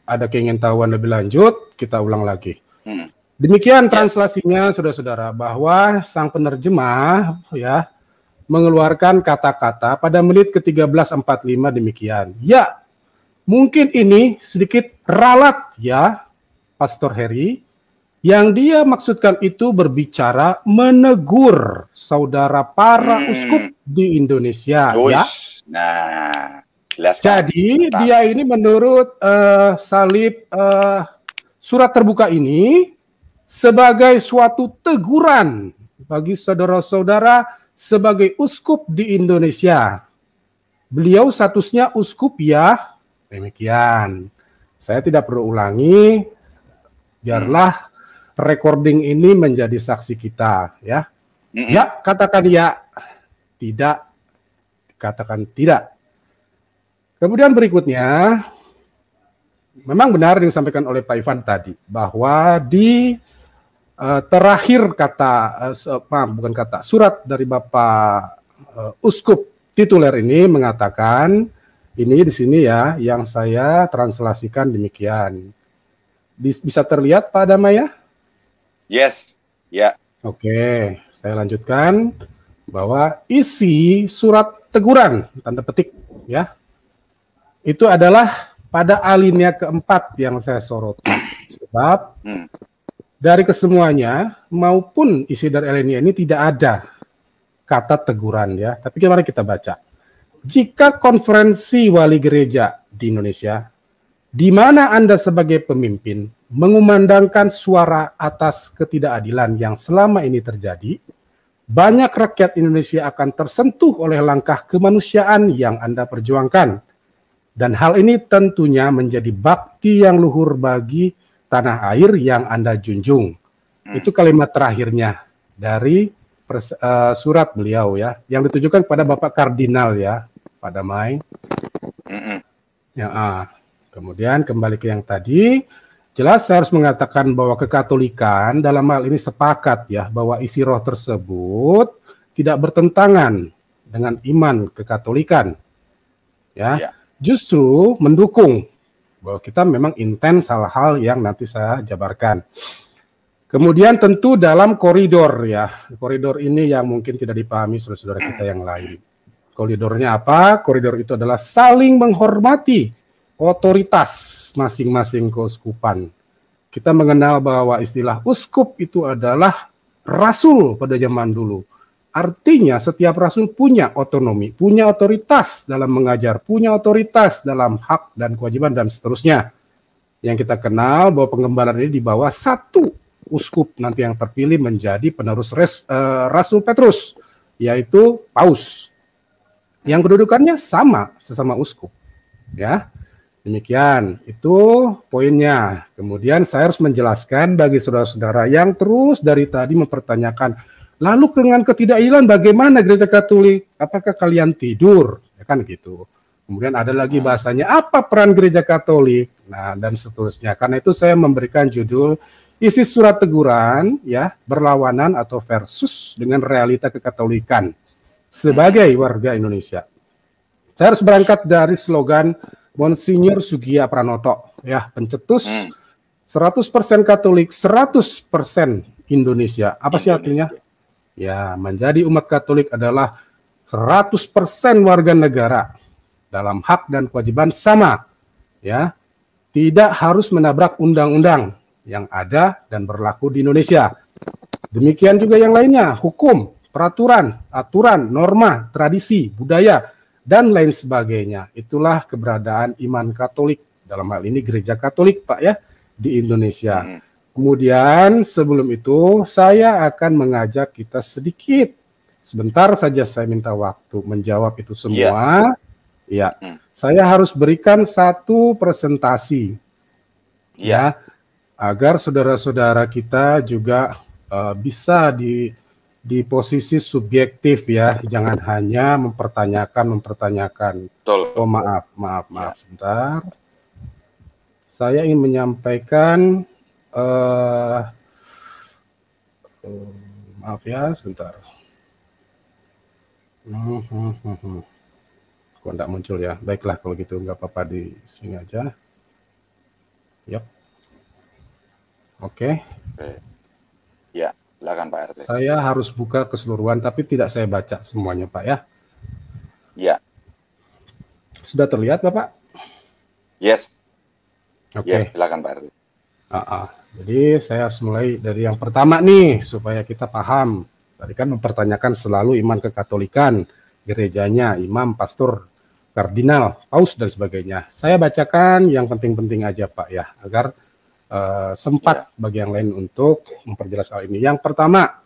ada keingin-tahuan lebih lanjut kita ulang lagi. Hmm. Demikian ya. translasinya saudara-saudara bahwa sang penerjemah ya mengeluarkan kata-kata pada menit ke-13.45 demikian. Ya, mungkin ini sedikit ralat ya Pastor Heri yang dia maksudkan itu berbicara menegur saudara para hmm. uskup di Indonesia ya. Uish. ya. Nah, jelas kan? Jadi kan. dia ini menurut uh, salib uh, surat terbuka ini sebagai suatu teguran bagi saudara-saudara sebagai uskup di Indonesia. Beliau statusnya uskup ya. Demikian. Saya tidak perlu ulangi. Biarlah hmm recording ini menjadi saksi kita ya. Ya, katakan ya. Tidak katakan tidak. Kemudian berikutnya memang benar yang disampaikan oleh Pak Ivan tadi bahwa di uh, terakhir kata uh, maaf bukan kata surat dari Bapak uh, Uskup tituler ini mengatakan ini di sini ya yang saya translasikan demikian. Bisa terlihat Pak Damaya? Yes. Ya. Yeah. Oke, saya lanjutkan bahwa isi surat teguran tanda petik ya itu adalah pada alinea keempat yang saya sorot sebab hmm. dari kesemuanya maupun isi dari alinea ini tidak ada kata teguran ya tapi mari kita baca jika konferensi wali gereja di Indonesia di mana Anda sebagai pemimpin mengumandangkan suara atas ketidakadilan yang selama ini terjadi, banyak rakyat Indonesia akan tersentuh oleh langkah kemanusiaan yang Anda perjuangkan. Dan hal ini tentunya menjadi bakti yang luhur bagi tanah air yang Anda junjung. Hmm. Itu kalimat terakhirnya dari pers- uh, surat beliau ya, yang ditujukan kepada Bapak Kardinal ya, Pak Damai. Hmm. Ya, uh, Kemudian kembali ke yang tadi, jelas saya harus mengatakan bahwa kekatolikan dalam hal ini sepakat ya bahwa isi roh tersebut tidak bertentangan dengan iman kekatolikan. Ya. ya. Justru mendukung bahwa kita memang intens hal-hal yang nanti saya jabarkan. Kemudian tentu dalam koridor ya, koridor ini yang mungkin tidak dipahami saudara-saudara kita yang lain. Koridornya apa? Koridor itu adalah saling menghormati otoritas masing-masing keuskupan. Kita mengenal bahwa istilah uskup itu adalah rasul pada zaman dulu. Artinya setiap rasul punya otonomi, punya otoritas dalam mengajar, punya otoritas dalam hak dan kewajiban dan seterusnya. Yang kita kenal bahwa pengembaraan ini di bawah satu uskup nanti yang terpilih menjadi penerus res, uh, Rasul Petrus, yaitu Paus. Yang kedudukannya sama sesama uskup. Ya. Demikian, itu poinnya. Kemudian saya harus menjelaskan bagi saudara-saudara yang terus dari tadi mempertanyakan, lalu dengan ketidakilan bagaimana gereja Katolik? Apakah kalian tidur? Ya kan gitu. Kemudian ada lagi hmm. bahasanya, apa peran gereja Katolik? Nah, dan seterusnya. Karena itu saya memberikan judul isi surat teguran ya berlawanan atau versus dengan realita kekatolikan sebagai hmm. warga Indonesia. Saya harus berangkat dari slogan Monsinyur Sugiya Pranoto ya pencetus hmm. seratus 100% Katolik 100% Indonesia apa sih artinya ya menjadi umat Katolik adalah 100% warga negara dalam hak dan kewajiban sama ya tidak harus menabrak undang-undang yang ada dan berlaku di Indonesia demikian juga yang lainnya hukum peraturan aturan norma tradisi budaya dan lain sebagainya. Itulah keberadaan iman Katolik dalam hal ini gereja Katolik, Pak ya, di Indonesia. Hmm. Kemudian sebelum itu saya akan mengajak kita sedikit sebentar saja saya minta waktu menjawab itu iya. semua. Ya. ya. Hmm. Saya harus berikan satu presentasi. Ya. ya agar saudara-saudara kita juga uh, bisa di di posisi subjektif ya, jangan hanya mempertanyakan mempertanyakan. Betul. Oh maaf, maaf, maaf sebentar. Saya ingin menyampaikan uh, uh maaf ya sebentar. Hmm, hmm, hmm, hmm. Kok enggak muncul ya? Baiklah kalau gitu nggak apa-apa di sini aja. Yap. Oke. Okay. okay. Silakan Pak RT. Saya harus buka keseluruhan tapi tidak saya baca semuanya Pak ya. Ya. Sudah terlihat Bapak? Yes. Oke. Okay. Yes, silakan Pak RT. Uh ah, -uh. Ah. Jadi saya harus mulai dari yang pertama nih supaya kita paham. Tadi kan mempertanyakan selalu iman kekatolikan, gerejanya, imam, pastor, kardinal, paus dan sebagainya. Saya bacakan yang penting-penting aja Pak ya, agar Eh, sempat yeah. bagi yang lain untuk memperjelas hal ini. Yang pertama,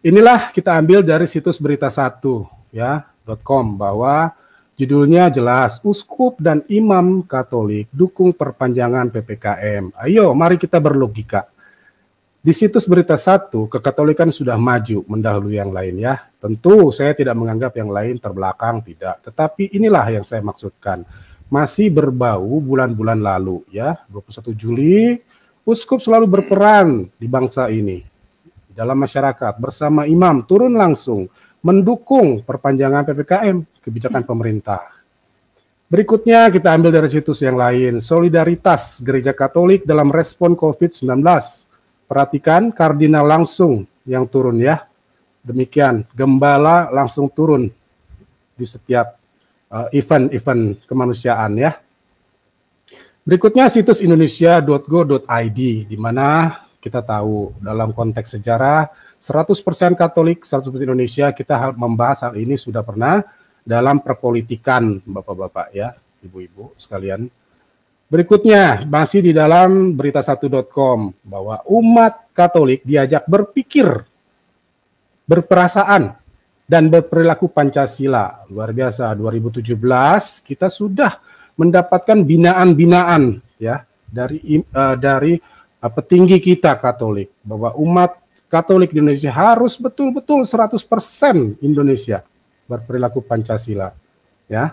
inilah kita ambil dari situs berita satu ya .com bahwa judulnya jelas uskup dan imam Katolik dukung perpanjangan PPKM. Ayo, mari kita berlogika. Di situs berita satu, kekatolikan sudah maju mendahului yang lain ya. Tentu saya tidak menganggap yang lain terbelakang, tidak. Tetapi inilah yang saya maksudkan masih berbau bulan-bulan lalu ya. 21 Juli uskup selalu berperan di bangsa ini dalam masyarakat bersama imam turun langsung mendukung perpanjangan PPKM kebijakan pemerintah. Berikutnya kita ambil dari situs yang lain, solidaritas gereja Katolik dalam respon COVID-19. Perhatikan kardinal langsung yang turun ya. Demikian, gembala langsung turun di setiap event-event eh, kemanusiaan ya. Berikutnya situs indonesia.go.id di mana kita tahu dalam konteks sejarah 100% Katolik, 100% Indonesia kita membahas hal ini sudah pernah dalam perpolitikan Bapak-bapak ya, Ibu-ibu sekalian. Berikutnya masih di dalam berita1.com bahwa umat Katolik diajak berpikir, berperasaan dan berperilaku Pancasila. Luar biasa 2017 kita sudah mendapatkan binaan-binaan ya dari uh, dari uh, petinggi kita Katolik bahwa umat Katolik di Indonesia harus betul-betul 100% Indonesia berperilaku Pancasila ya.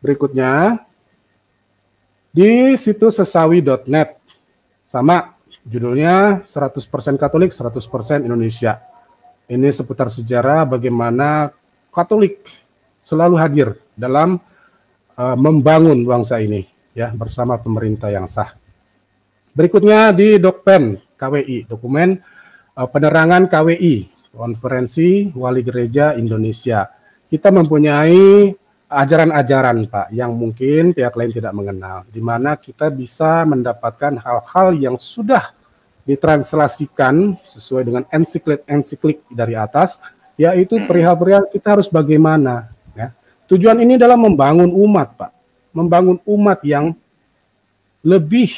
Berikutnya di situs sesawi.net sama judulnya 100% Katolik 100% Indonesia ini seputar sejarah bagaimana Katolik selalu hadir dalam uh, membangun bangsa ini ya bersama pemerintah yang sah. Berikutnya di Dokpen KWI, dokumen uh, penerangan KWI, konferensi Wali Gereja Indonesia. Kita mempunyai ajaran-ajaran Pak yang mungkin pihak lain tidak mengenal, di mana kita bisa mendapatkan hal-hal yang sudah ditranslasikan sesuai dengan ensiklit ensiklik dari atas yaitu perihal-perihal kita harus bagaimana ya. Tujuan ini adalah membangun umat, Pak. Membangun umat yang lebih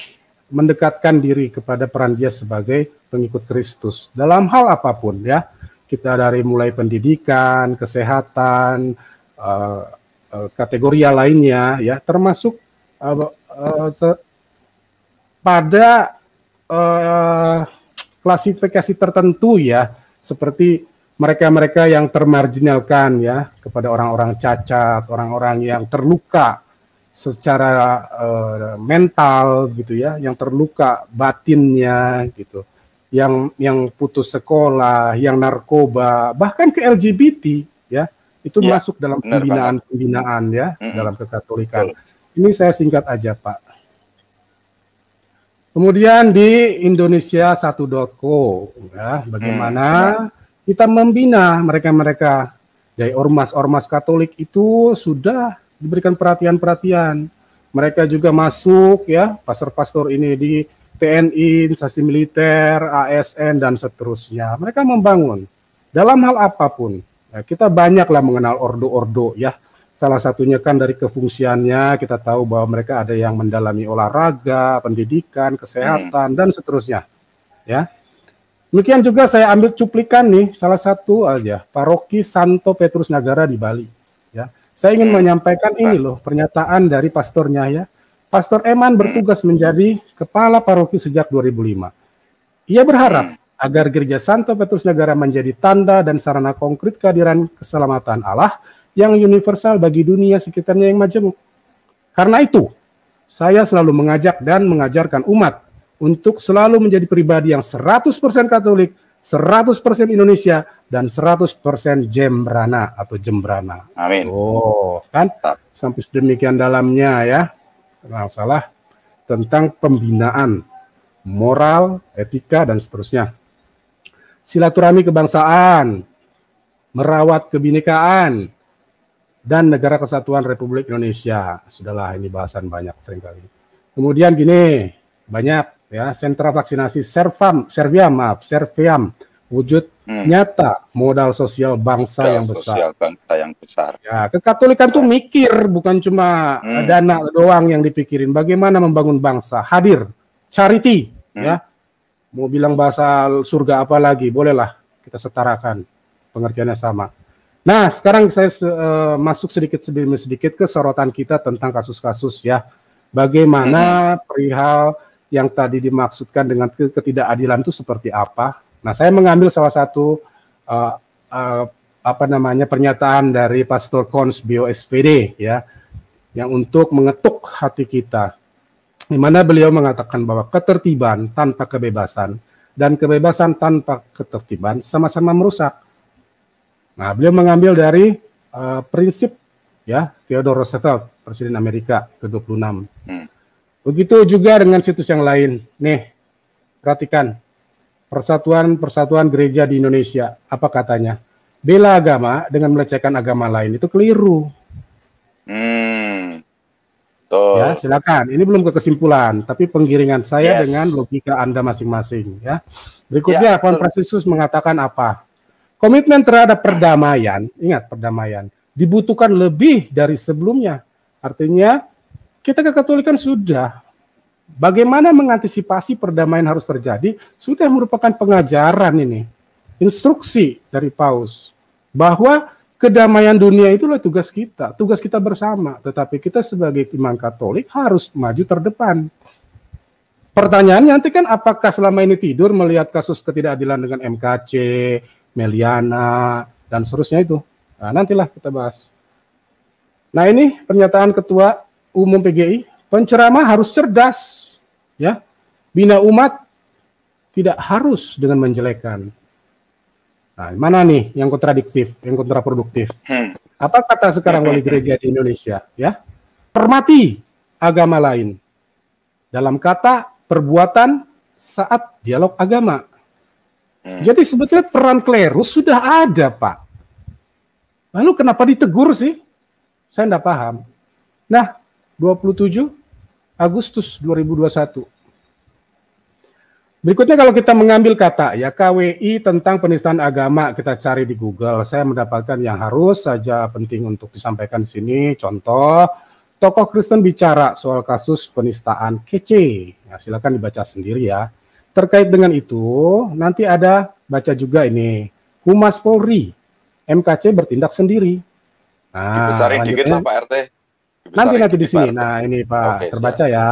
mendekatkan diri kepada peran dia sebagai pengikut Kristus dalam hal apapun ya. Kita dari mulai pendidikan, kesehatan, uh, uh, kategori lainnya ya, termasuk uh, uh, pada uh, klasifikasi tertentu ya, seperti mereka-mereka yang termarginalkan ya kepada orang-orang cacat, orang-orang yang terluka secara uh, mental gitu ya, yang terluka batinnya gitu, yang yang putus sekolah, yang narkoba, bahkan ke LGBT ya, itu ya, masuk dalam pembinaan-pembinaan ya mm -hmm. dalam kekatolikan. Ini saya singkat aja Pak. Kemudian di indonesia1.co ya, bagaimana hmm. kita membina mereka-mereka dari ormas-ormas Katolik itu sudah diberikan perhatian-perhatian. Mereka juga masuk ya, pastor-pastor ini di TNI, instansi militer, ASN dan seterusnya. Mereka membangun dalam hal apapun. Ya, kita banyaklah mengenal ordo-ordo ya Salah satunya kan dari kefungsiannya kita tahu bahwa mereka ada yang mendalami olahraga, pendidikan, kesehatan hmm. dan seterusnya. Ya. Demikian juga saya ambil cuplikan nih salah satu aja Paroki Santo Petrus Nagara di Bali. Ya. Saya ingin hmm. menyampaikan ini loh pernyataan dari pastornya ya. Pastor Eman hmm. bertugas menjadi kepala paroki sejak 2005. Ia berharap hmm. agar gereja Santo Petrus Negara menjadi tanda dan sarana konkret kehadiran keselamatan Allah yang universal bagi dunia sekitarnya yang majemuk. Karena itu, saya selalu mengajak dan mengajarkan umat untuk selalu menjadi pribadi yang 100% Katolik, 100% Indonesia, dan 100% Jembrana atau Jembrana. Amin. Oh, kan? Sampai sedemikian dalamnya ya. Nah, salah tentang pembinaan moral, etika, dan seterusnya. Silaturahmi kebangsaan, merawat kebinekaan, dan Negara Kesatuan Republik Indonesia. Sudahlah ini bahasan banyak seringkali. Kemudian gini, banyak ya sentra vaksinasi Servam, Serviam, maaf, Serviam wujud hmm. nyata modal sosial bangsa modal yang besar. Sosial bangsa yang besar. Ya, kekatolikan tuh ya. mikir bukan cuma hmm. dana doang yang dipikirin, bagaimana membangun bangsa. Hadir, charity hmm. ya. Mau bilang bahasa surga apa lagi, bolehlah kita setarakan pengertiannya sama Nah, sekarang saya uh, masuk sedikit demi sedikit ke sorotan kita tentang kasus-kasus ya. Bagaimana hmm. perihal yang tadi dimaksudkan dengan ketidakadilan itu seperti apa? Nah, saya mengambil salah satu uh, uh, apa namanya pernyataan dari Pastor Kons Bio ya yang untuk mengetuk hati kita. Di mana beliau mengatakan bahwa ketertiban tanpa kebebasan dan kebebasan tanpa ketertiban sama-sama merusak Nah, beliau mengambil dari uh, prinsip ya Theodore Roosevelt, Presiden Amerika ke-26. Hmm. Begitu juga dengan situs yang lain. Nih, perhatikan persatuan-persatuan gereja di Indonesia, apa katanya? Bela agama dengan melecehkan agama lain itu keliru. Hmm. Tuh. Ya, silakan. Ini belum ke kesimpulan, tapi penggiringan saya yes. dengan logika Anda masing-masing ya. Berikutnya ya, Konferensi mengatakan apa? Komitmen terhadap perdamaian, ingat perdamaian, dibutuhkan lebih dari sebelumnya. Artinya kita kekatolikan sudah bagaimana mengantisipasi perdamaian harus terjadi sudah merupakan pengajaran ini, instruksi dari Paus bahwa kedamaian dunia itulah tugas kita, tugas kita bersama. Tetapi kita sebagai iman Katolik harus maju terdepan. Pertanyaannya nanti kan apakah selama ini tidur melihat kasus ketidakadilan dengan MKC, Meliana, dan seterusnya itu. Nah, nantilah kita bahas. Nah, ini pernyataan Ketua Umum PGI, penceramah harus cerdas, ya. Bina umat tidak harus dengan menjelekan. Nah, mana nih yang kontradiktif, yang kontraproduktif? Hmm. Apa kata sekarang wali gereja di Indonesia, ya? Hormati agama lain. Dalam kata, perbuatan saat dialog agama. Hmm. Jadi sebetulnya peran klerus sudah ada, Pak. Lalu kenapa ditegur sih? Saya tidak paham. Nah, 27 Agustus 2021. Berikutnya kalau kita mengambil kata ya KWI tentang penistaan agama kita cari di Google. Saya mendapatkan yang harus saja penting untuk disampaikan di sini. Contoh tokoh Kristen bicara soal kasus penistaan kece. Nah, silakan dibaca sendiri ya. Terkait dengan itu, nanti ada baca juga ini Humas Polri, MKC bertindak sendiri. Nah, dikit lah Pak RT. Dibesarin nanti nanti di sini. Nah ini Pak Oke, terbaca ya.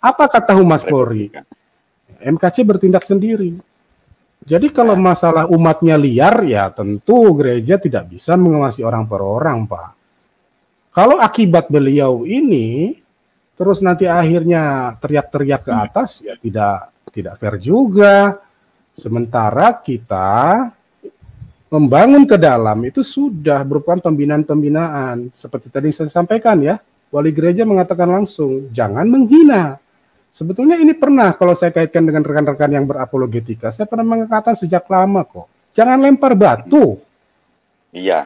Apa kata Humas Polri? MKC bertindak sendiri. Jadi kalau nah. masalah umatnya liar ya tentu gereja tidak bisa mengawasi orang per orang Pak. Kalau akibat beliau ini terus nanti akhirnya teriak-teriak ke hmm. atas ya tidak tidak fair juga. Sementara kita membangun ke dalam itu sudah berupa pembinaan-pembinaan. Seperti tadi saya sampaikan ya, wali gereja mengatakan langsung, jangan menghina. Sebetulnya ini pernah kalau saya kaitkan dengan rekan-rekan yang berapologetika, saya pernah mengatakan sejak lama kok, jangan lempar batu. Iya.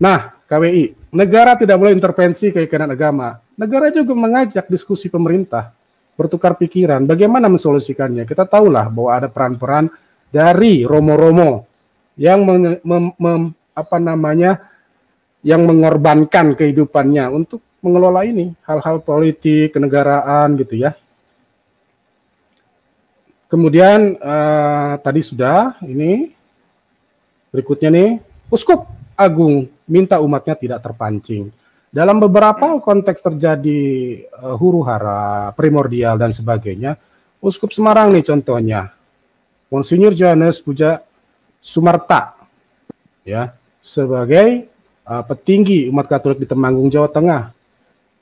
Nah, KWI, Negara tidak boleh intervensi keyakinan agama. Negara juga mengajak diskusi pemerintah, bertukar pikiran, bagaimana mensolusikannya. Kita tahulah bahwa ada peran-peran dari romo-romo yang meng, mem, mem, apa namanya yang mengorbankan kehidupannya untuk mengelola ini hal-hal politik kenegaraan gitu ya. Kemudian uh, tadi sudah ini berikutnya nih uskup agung, minta umatnya tidak terpancing. Dalam beberapa konteks terjadi uh, huru hara primordial dan sebagainya, Uskup Semarang nih contohnya, Monsinyur Johannes Puja Sumarta, ya sebagai uh, petinggi umat Katolik di Temanggung Jawa Tengah,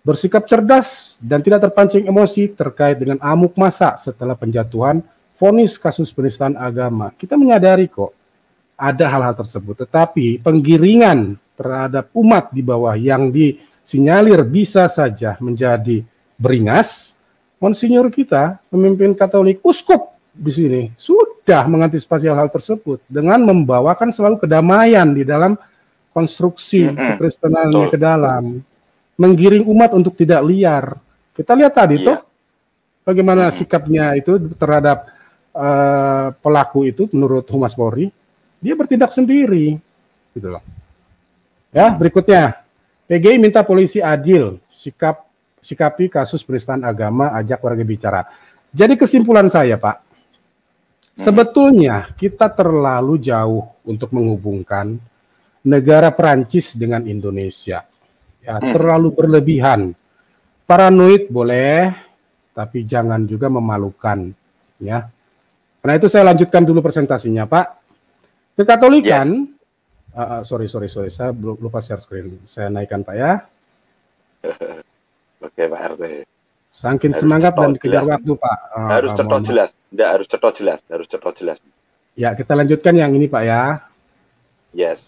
bersikap cerdas dan tidak terpancing emosi terkait dengan amuk masa setelah penjatuhan vonis kasus penistaan agama. Kita menyadari kok ada hal-hal tersebut. Tetapi penggiringan terhadap umat di bawah yang disinyalir bisa saja menjadi beringas. Monsinyur kita, pemimpin Katolik, uskup di sini sudah mengantisipasi hal-hal tersebut dengan membawakan selalu kedamaian di dalam konstruksi mm-hmm. ke dalam, menggiring umat untuk tidak liar. Kita lihat tadi yeah. tuh bagaimana hmm sikapnya itu terhadap uh, pelaku itu menurut Humas Polri dia bertindak sendiri gitu loh ya berikutnya PGI minta polisi adil sikap sikapi kasus penistaan agama ajak warga bicara jadi kesimpulan saya pak mhm. sebetulnya kita terlalu jauh untuk menghubungkan negara Perancis dengan Indonesia ya mhm. terlalu berlebihan paranoid boleh tapi jangan juga memalukan ya karena itu saya lanjutkan dulu presentasinya Pak Kekatolikan, yes. uh, uh, sorry sorry sorry, saya lupa share screen. Saya naikkan pak ya. Oke pak RT. Sangkin harus semangat dan dikejar waktu pak. Uh, harus cetok jelas, tidak harus cetok jelas, harus cetok jelas. Ya kita lanjutkan yang ini pak ya. Yes.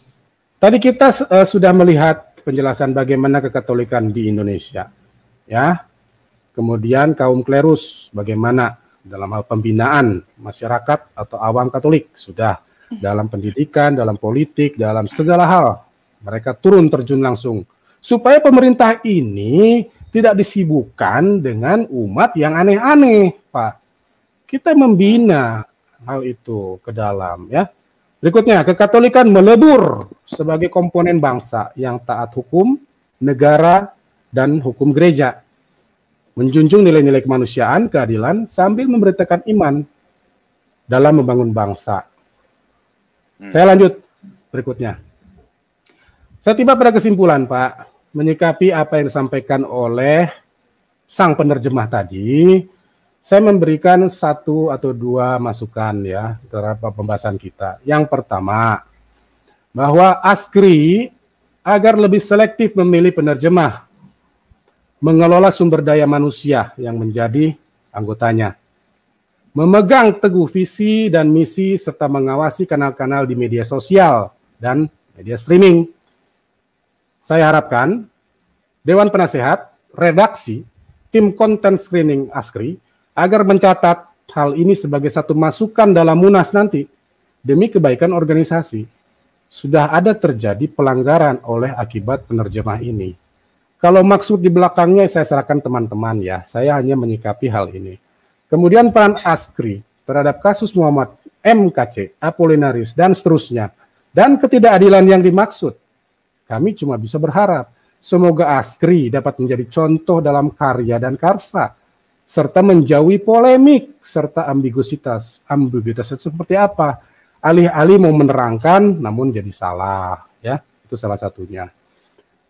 Tadi kita uh, sudah melihat penjelasan bagaimana kekatolikan di Indonesia, ya. Kemudian kaum klerus bagaimana dalam hal pembinaan masyarakat atau awam Katolik sudah dalam pendidikan, dalam politik, dalam segala hal. Mereka turun terjun langsung supaya pemerintah ini tidak disibukkan dengan umat yang aneh-aneh, Pak. Kita membina hal itu ke dalam ya. Berikutnya, kekatolikan melebur sebagai komponen bangsa yang taat hukum, negara, dan hukum gereja. Menjunjung nilai-nilai kemanusiaan, keadilan, sambil memberitakan iman dalam membangun bangsa. Hmm. Saya lanjut berikutnya. Saya tiba pada kesimpulan, Pak, menyikapi apa yang disampaikan oleh sang penerjemah tadi, saya memberikan satu atau dua masukan ya terhadap pembahasan kita. Yang pertama, bahwa ASKRI agar lebih selektif memilih penerjemah, mengelola sumber daya manusia yang menjadi anggotanya memegang teguh visi dan misi serta mengawasi kanal-kanal di media sosial dan media streaming. Saya harapkan Dewan Penasehat, redaksi, tim konten screening ASKRI agar mencatat hal ini sebagai satu masukan dalam munas nanti demi kebaikan organisasi. Sudah ada terjadi pelanggaran oleh akibat penerjemah ini. Kalau maksud di belakangnya saya serahkan teman-teman ya, saya hanya menyikapi hal ini. Kemudian peran ASKRI terhadap kasus Muhammad MKC, Apolinaris, dan seterusnya. Dan ketidakadilan yang dimaksud. Kami cuma bisa berharap semoga ASKRI dapat menjadi contoh dalam karya dan karsa serta menjauhi polemik serta ambigusitas. ambiguitas itu seperti apa? Alih-alih mau menerangkan namun jadi salah, ya. Itu salah satunya.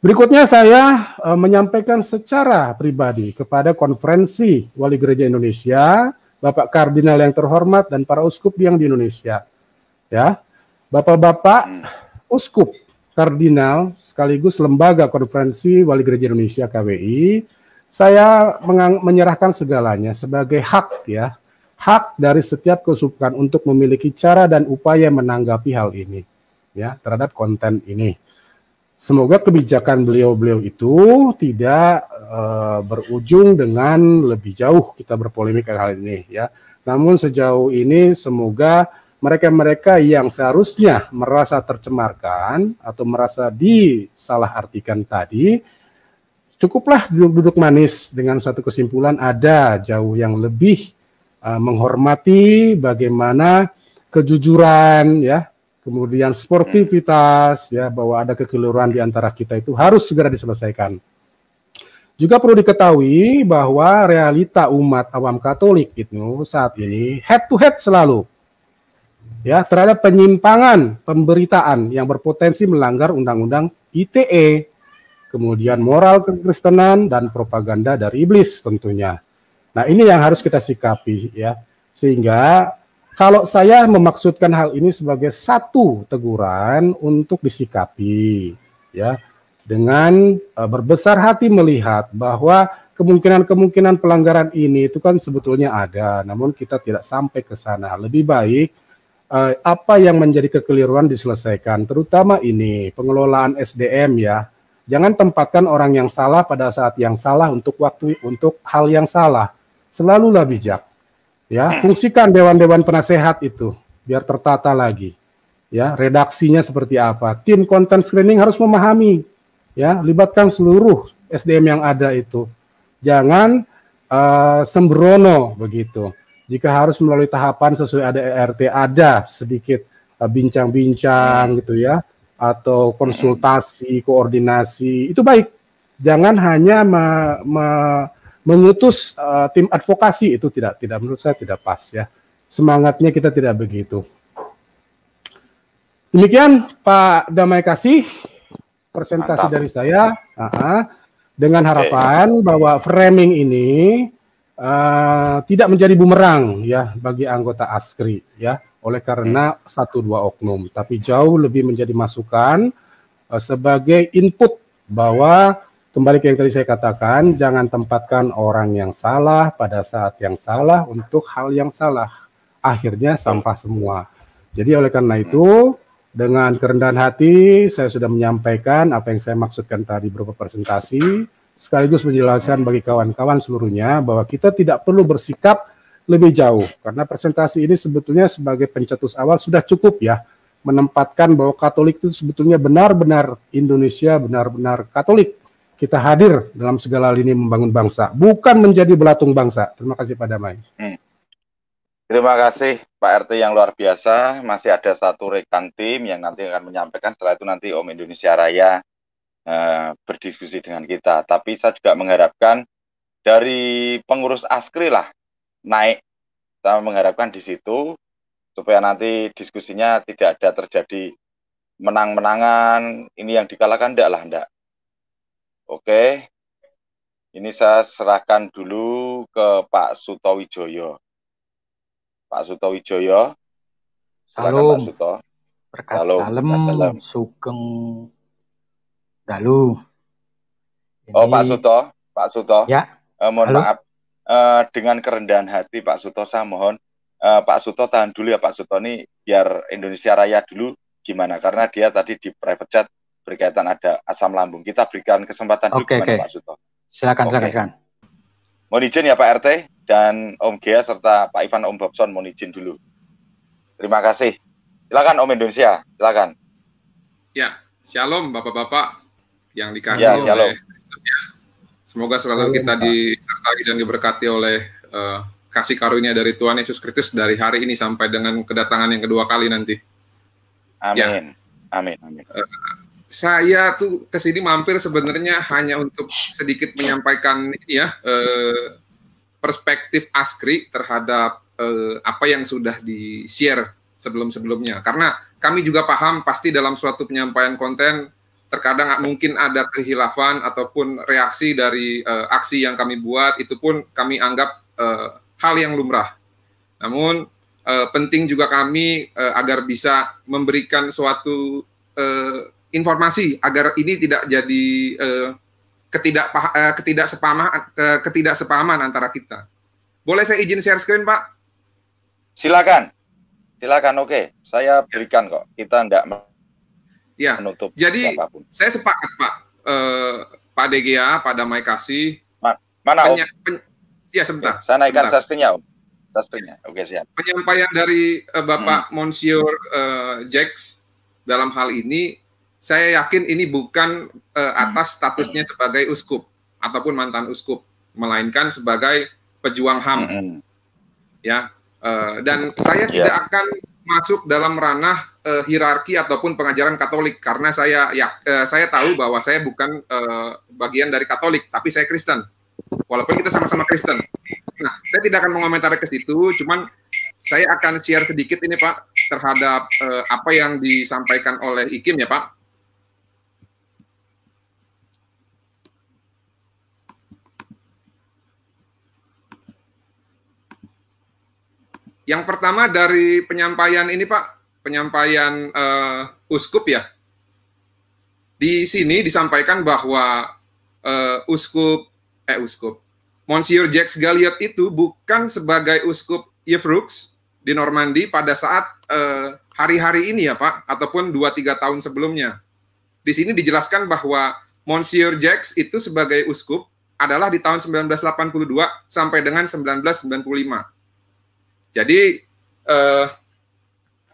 Berikutnya saya e, menyampaikan secara pribadi kepada konferensi Wali Gereja Indonesia, Bapak Kardinal yang terhormat dan para uskup yang di Indonesia. Ya. Bapak-bapak hmm. uskup, kardinal sekaligus lembaga konferensi Wali Gereja Indonesia KWI, saya menyerahkan segalanya sebagai hak ya, hak dari setiap keuskupan untuk memiliki cara dan upaya menanggapi hal ini ya terhadap konten ini. Semoga kebijakan beliau-beliau itu tidak uh, berujung dengan lebih jauh kita berpolemik hal ini ya. Namun sejauh ini semoga mereka-mereka yang seharusnya merasa tercemarkan atau merasa disalahartikan tadi, cukuplah duduk-duduk manis dengan satu kesimpulan ada jauh yang lebih uh, menghormati bagaimana kejujuran ya kemudian sportivitas ya bahwa ada kekeliruan di antara kita itu harus segera diselesaikan. Juga perlu diketahui bahwa realita umat awam Katolik itu saat ini head to head selalu ya terhadap penyimpangan pemberitaan yang berpotensi melanggar undang-undang ITE, kemudian moral kekristenan dan propaganda dari iblis tentunya. Nah, ini yang harus kita sikapi ya. Sehingga kalau saya memaksudkan hal ini sebagai satu teguran untuk disikapi, ya, dengan uh, berbesar hati melihat bahwa kemungkinan-kemungkinan pelanggaran ini itu kan sebetulnya ada, namun kita tidak sampai ke sana. Lebih baik uh, apa yang menjadi kekeliruan diselesaikan, terutama ini pengelolaan SDM ya. Jangan tempatkan orang yang salah pada saat yang salah untuk waktu untuk hal yang salah. Selalulah bijak. Ya, hmm. fungsikan dewan-dewan penasehat itu biar tertata lagi. Ya, redaksinya seperti apa? Tim konten screening harus memahami. Ya, libatkan seluruh SDM yang ada itu. Jangan uh, sembrono begitu. Jika harus melalui tahapan sesuai ada ERT ada sedikit eh, bincang-bincang uh, gitu ya atau hmm. konsultasi, koordinasi itu baik. Jangan hanya me, me, mengutus uh, tim advokasi itu tidak tidak menurut saya tidak pas ya. Semangatnya kita tidak begitu. Demikian Pak Damai Kasih presentasi Mantap. dari saya uh -huh. dengan harapan okay. bahwa framing ini uh, tidak menjadi bumerang ya bagi anggota ASKRI ya oleh karena satu dua oknum tapi jauh lebih menjadi masukan uh, sebagai input bahwa Kembali ke yang tadi saya katakan, jangan tempatkan orang yang salah pada saat yang salah untuk hal yang salah. Akhirnya sampah semua. Jadi oleh karena itu, dengan kerendahan hati, saya sudah menyampaikan apa yang saya maksudkan tadi berupa presentasi, sekaligus penjelasan bagi kawan-kawan seluruhnya bahwa kita tidak perlu bersikap lebih jauh karena presentasi ini sebetulnya sebagai pencetus awal sudah cukup ya menempatkan bahwa Katolik itu sebetulnya benar-benar Indonesia benar-benar Katolik kita hadir dalam segala lini membangun bangsa, bukan menjadi belatung bangsa. Terima kasih Pak Damai. Hmm. Terima kasih Pak RT yang luar biasa. Masih ada satu rekan tim yang nanti akan menyampaikan. Setelah itu nanti Om Indonesia Raya eh, berdiskusi dengan kita. Tapi saya juga mengharapkan dari pengurus ASKRI lah naik. Saya mengharapkan di situ supaya nanti diskusinya tidak ada terjadi menang-menangan ini yang dikalahkan enggak lah enggak Oke. Ini saya serahkan dulu ke Pak Suto Wijoyo. Pak Suto Wijoyo. Salam. Pak Suto. Berkat Halo, Salam. Salam. sugeng dalu. Ini... Oh Pak Suto, Pak Suto. Ya. Eh, mohon Halo. maaf. Eh, dengan kerendahan hati Pak Suto saya mohon eh, Pak Suto tahan dulu ya Pak Suto ini biar Indonesia Raya dulu gimana karena dia tadi di private chat berkaitan ada asam lambung. Kita berikan kesempatan okay, juga okay. Pak Suto. Silakan, okay. silakan, silakan. Mohon izin ya Pak RT dan Om Gia serta Pak Ivan Om Bobson mohon izin dulu. Terima kasih. Silakan Om Indonesia, silakan. Ya, shalom Bapak-bapak yang dikasih ya, shalom. oleh ya. Semoga selalu kita disertai dan diberkati oleh uh, kasih karunia dari Tuhan Yesus Kristus dari hari ini sampai dengan kedatangan yang kedua kali nanti. Amin. Ya. Amin. Amin. Uh, saya tuh kesini mampir sebenarnya hanya untuk sedikit menyampaikan ini ya eh, perspektif Askri terhadap eh, apa yang sudah di share sebelum-sebelumnya karena kami juga paham pasti dalam suatu penyampaian konten terkadang mungkin ada kehilafan ataupun reaksi dari eh, aksi yang kami buat itu pun kami anggap eh, hal yang lumrah namun eh, penting juga kami eh, agar bisa memberikan suatu eh, informasi agar ini tidak jadi eh, ketidak eh, ketidaksepahaman eh, antara kita. Boleh saya izin share screen, Pak? Silakan. Silakan, oke. Okay. Saya ya. berikan kok. Kita tidak ya. menutup Jadi apapun. saya sepakat, Pak. Eh, Pak DGA, Pak Damai Kasih. Ma mana, Om? Pen ya, sebentar. saya naikkan sastrinya, Om. Oke, siap. Penyampaian dari eh, Bapak hmm. Monsieur eh, Jax dalam hal ini saya yakin ini bukan uh, atas statusnya iya. sebagai uskup ataupun mantan uskup, melainkan sebagai pejuang HAM. Mm-hmm. Ya, uh, dan saya yeah. tidak akan masuk dalam ranah uh, hierarki ataupun pengajaran Katolik karena saya ya uh, saya tahu bahwa saya bukan uh, bagian dari Katolik, tapi saya Kristen. Walaupun kita sama-sama Kristen. Nah, saya tidak akan mengomentari ke situ, cuman saya akan share sedikit ini Pak terhadap uh, apa yang disampaikan oleh Ikim ya Pak Yang pertama dari penyampaian ini Pak, penyampaian uh, uskup ya. Di sini disampaikan bahwa uh, uskup eh uskup Monsieur Jacques Galliot itu bukan sebagai uskup Yevrux di Normandi pada saat eh, hari-hari uh, ini ya Pak ataupun 2 3 tahun sebelumnya. Di sini dijelaskan bahwa Monsieur Jacques itu sebagai uskup adalah di tahun 1982 sampai dengan 1995 jadi eh,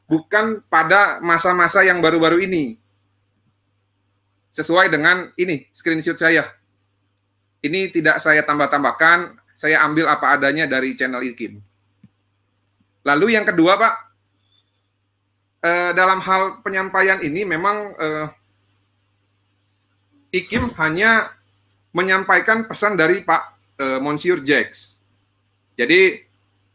bukan pada masa-masa yang baru-baru ini. Sesuai dengan ini screenshot saya. Ini tidak saya tambah-tambahkan, saya ambil apa adanya dari channel Ikim. Lalu yang kedua, Pak, eh, dalam hal penyampaian ini memang eh, Ikim hanya menyampaikan pesan dari Pak eh, monsieur Monsiur Jax. Jadi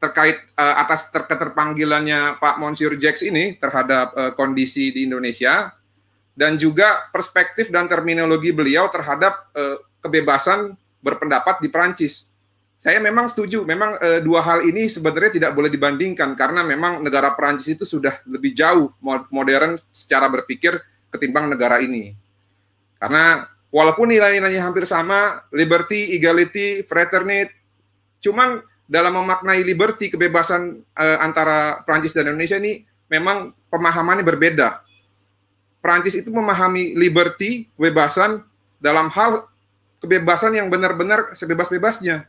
terkait uh, atas ter keterpanggilannya Pak Monsieur Jax ini terhadap uh, kondisi di Indonesia dan juga perspektif dan terminologi beliau terhadap uh, kebebasan berpendapat di Prancis. Saya memang setuju, memang uh, dua hal ini sebenarnya tidak boleh dibandingkan karena memang negara Prancis itu sudah lebih jauh modern secara berpikir ketimbang negara ini. Karena walaupun nilai-nilainya hampir sama, liberty, equality, fraternity, cuman dalam memaknai liberty kebebasan uh, antara Prancis dan Indonesia ini memang pemahamannya berbeda. Prancis itu memahami liberty, kebebasan dalam hal kebebasan yang benar-benar sebebas-bebasnya.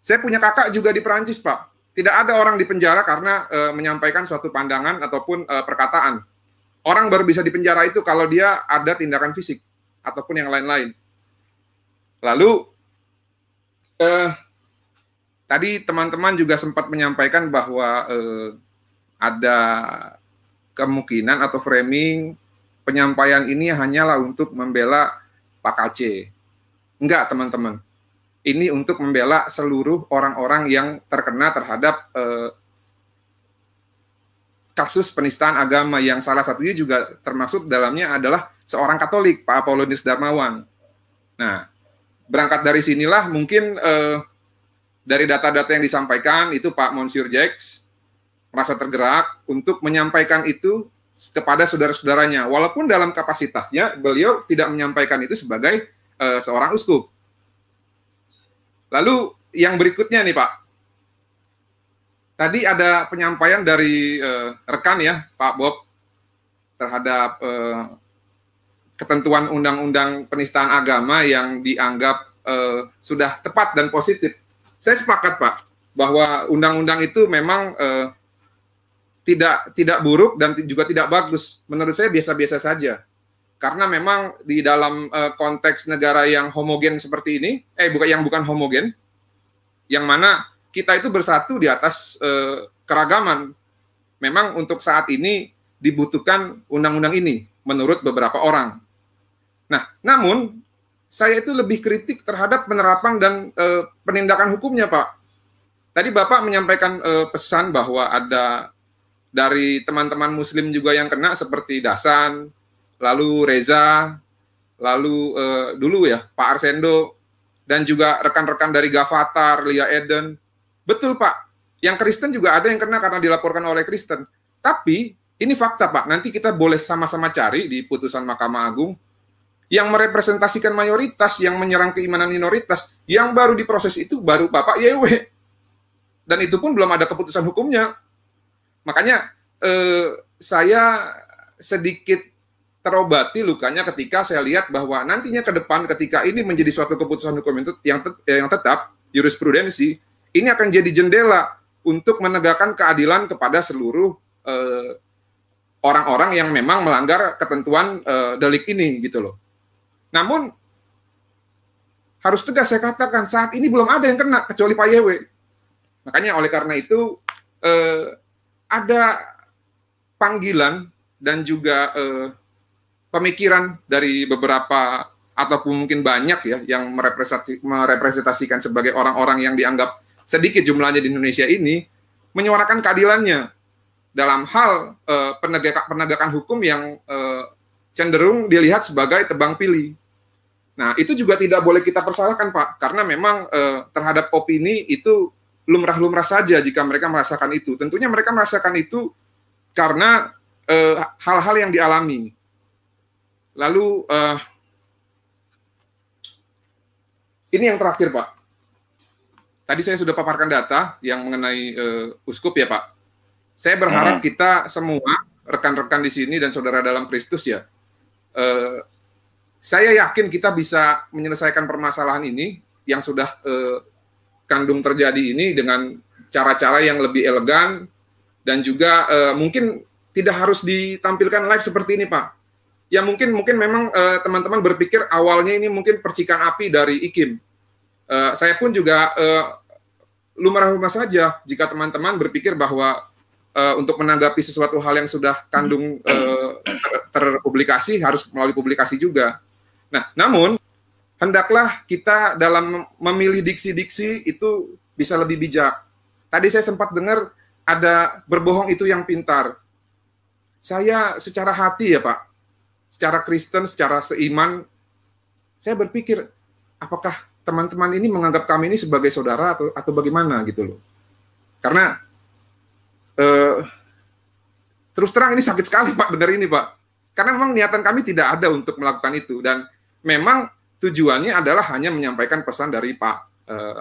Saya punya kakak juga di Prancis, Pak. Tidak ada orang di penjara karena e, menyampaikan suatu pandangan ataupun e, perkataan. Orang baru bisa di penjara itu kalau dia ada tindakan fisik ataupun yang lain-lain. Lalu e, tadi teman-teman juga sempat menyampaikan bahwa eh, ada kemungkinan atau framing penyampaian ini hanyalah untuk membela Pak KC. Enggak, teman-teman. Ini untuk membela seluruh orang-orang yang terkena terhadap eh, kasus penistaan agama yang salah satunya juga termasuk dalamnya adalah seorang Katolik, Pak Apolonis Darmawan. Nah, berangkat dari sinilah mungkin eh, dari data-data yang disampaikan itu Pak Monsieur Jax merasa tergerak untuk menyampaikan itu kepada saudara-saudaranya walaupun dalam kapasitasnya beliau tidak menyampaikan itu sebagai uh, seorang uskup. Lalu yang berikutnya nih Pak. Tadi ada penyampaian dari uh, rekan ya Pak Bob terhadap uh, ketentuan undang-undang penistaan agama yang dianggap uh, sudah tepat dan positif saya sepakat Pak bahwa undang-undang itu memang eh, tidak tidak buruk dan juga tidak bagus. Menurut saya biasa-biasa saja. Karena memang di dalam eh, konteks negara yang homogen seperti ini, eh bukan yang bukan homogen, yang mana kita itu bersatu di atas eh, keragaman. Memang untuk saat ini dibutuhkan undang-undang ini menurut beberapa orang. Nah, namun saya itu lebih kritik terhadap penerapan dan e, penindakan hukumnya, Pak. Tadi Bapak menyampaikan e, pesan bahwa ada dari teman-teman Muslim juga yang kena seperti Dasan, lalu Reza, lalu e, dulu ya Pak Arsendo, dan juga rekan-rekan dari Gavatar, Lia Eden. Betul Pak, yang Kristen juga ada yang kena karena dilaporkan oleh Kristen. Tapi ini fakta Pak, nanti kita boleh sama-sama cari di putusan Mahkamah Agung yang merepresentasikan mayoritas, yang menyerang keimanan minoritas, yang baru diproses itu baru Bapak YW. Dan itu pun belum ada keputusan hukumnya. Makanya eh, saya sedikit terobati lukanya ketika saya lihat bahwa nantinya ke depan ketika ini menjadi suatu keputusan hukum yang, te yang tetap jurisprudensi ini akan jadi jendela untuk menegakkan keadilan kepada seluruh eh, orang-orang eh, yang memang melanggar ketentuan eh, delik ini gitu loh. Namun harus tegas saya katakan saat ini belum ada yang kena kecuali Pak Yewe. Makanya oleh karena itu eh, ada panggilan dan juga eh, pemikiran dari beberapa ataupun mungkin banyak ya yang merepresentasikan sebagai orang-orang yang dianggap sedikit jumlahnya di Indonesia ini menyuarakan keadilannya dalam hal eh, penegakan penegakan hukum yang eh, cenderung dilihat sebagai tebang pilih. Nah, itu juga tidak boleh kita persalahkan, Pak, karena memang eh, terhadap opini itu lumrah-lumrah saja jika mereka merasakan itu. Tentunya mereka merasakan itu karena eh, hal-hal eh, yang dialami. Lalu eh, ini yang terakhir, Pak. Tadi saya sudah paparkan data yang mengenai eh, uskup ya, Pak. Saya berharap hmm. kita semua rekan-rekan di sini dan saudara dalam Kristus ya Eh, saya yakin kita bisa menyelesaikan permasalahan ini yang sudah eh, kandung terjadi ini dengan cara-cara yang lebih elegan dan juga eh, mungkin tidak harus ditampilkan live seperti ini Pak. Ya mungkin mungkin memang eh, teman-teman eh, berpikir awalnya ini mungkin percikan api dari IKIM. Eh, saya pun juga eh, lumrah rumah saja jika teman-teman berpikir bahwa uh, untuk menanggapi sesuatu hal yang sudah kandung uh, terpublikasi ter harus melalui publikasi juga. Nah, namun hendaklah kita dalam memilih diksi-diksi itu bisa lebih bijak. Tadi saya sempat dengar ada berbohong itu yang pintar. Saya secara hati ya Pak, secara Kristen, secara seiman, saya berpikir apakah teman-teman ini menganggap kami ini sebagai saudara atau atau bagaimana gitu loh. Karena eh, terus terang ini sakit sekali Pak, benar ini Pak. Karena memang niatan kami tidak ada untuk melakukan itu dan memang tujuannya adalah hanya menyampaikan pesan dari Pak eh,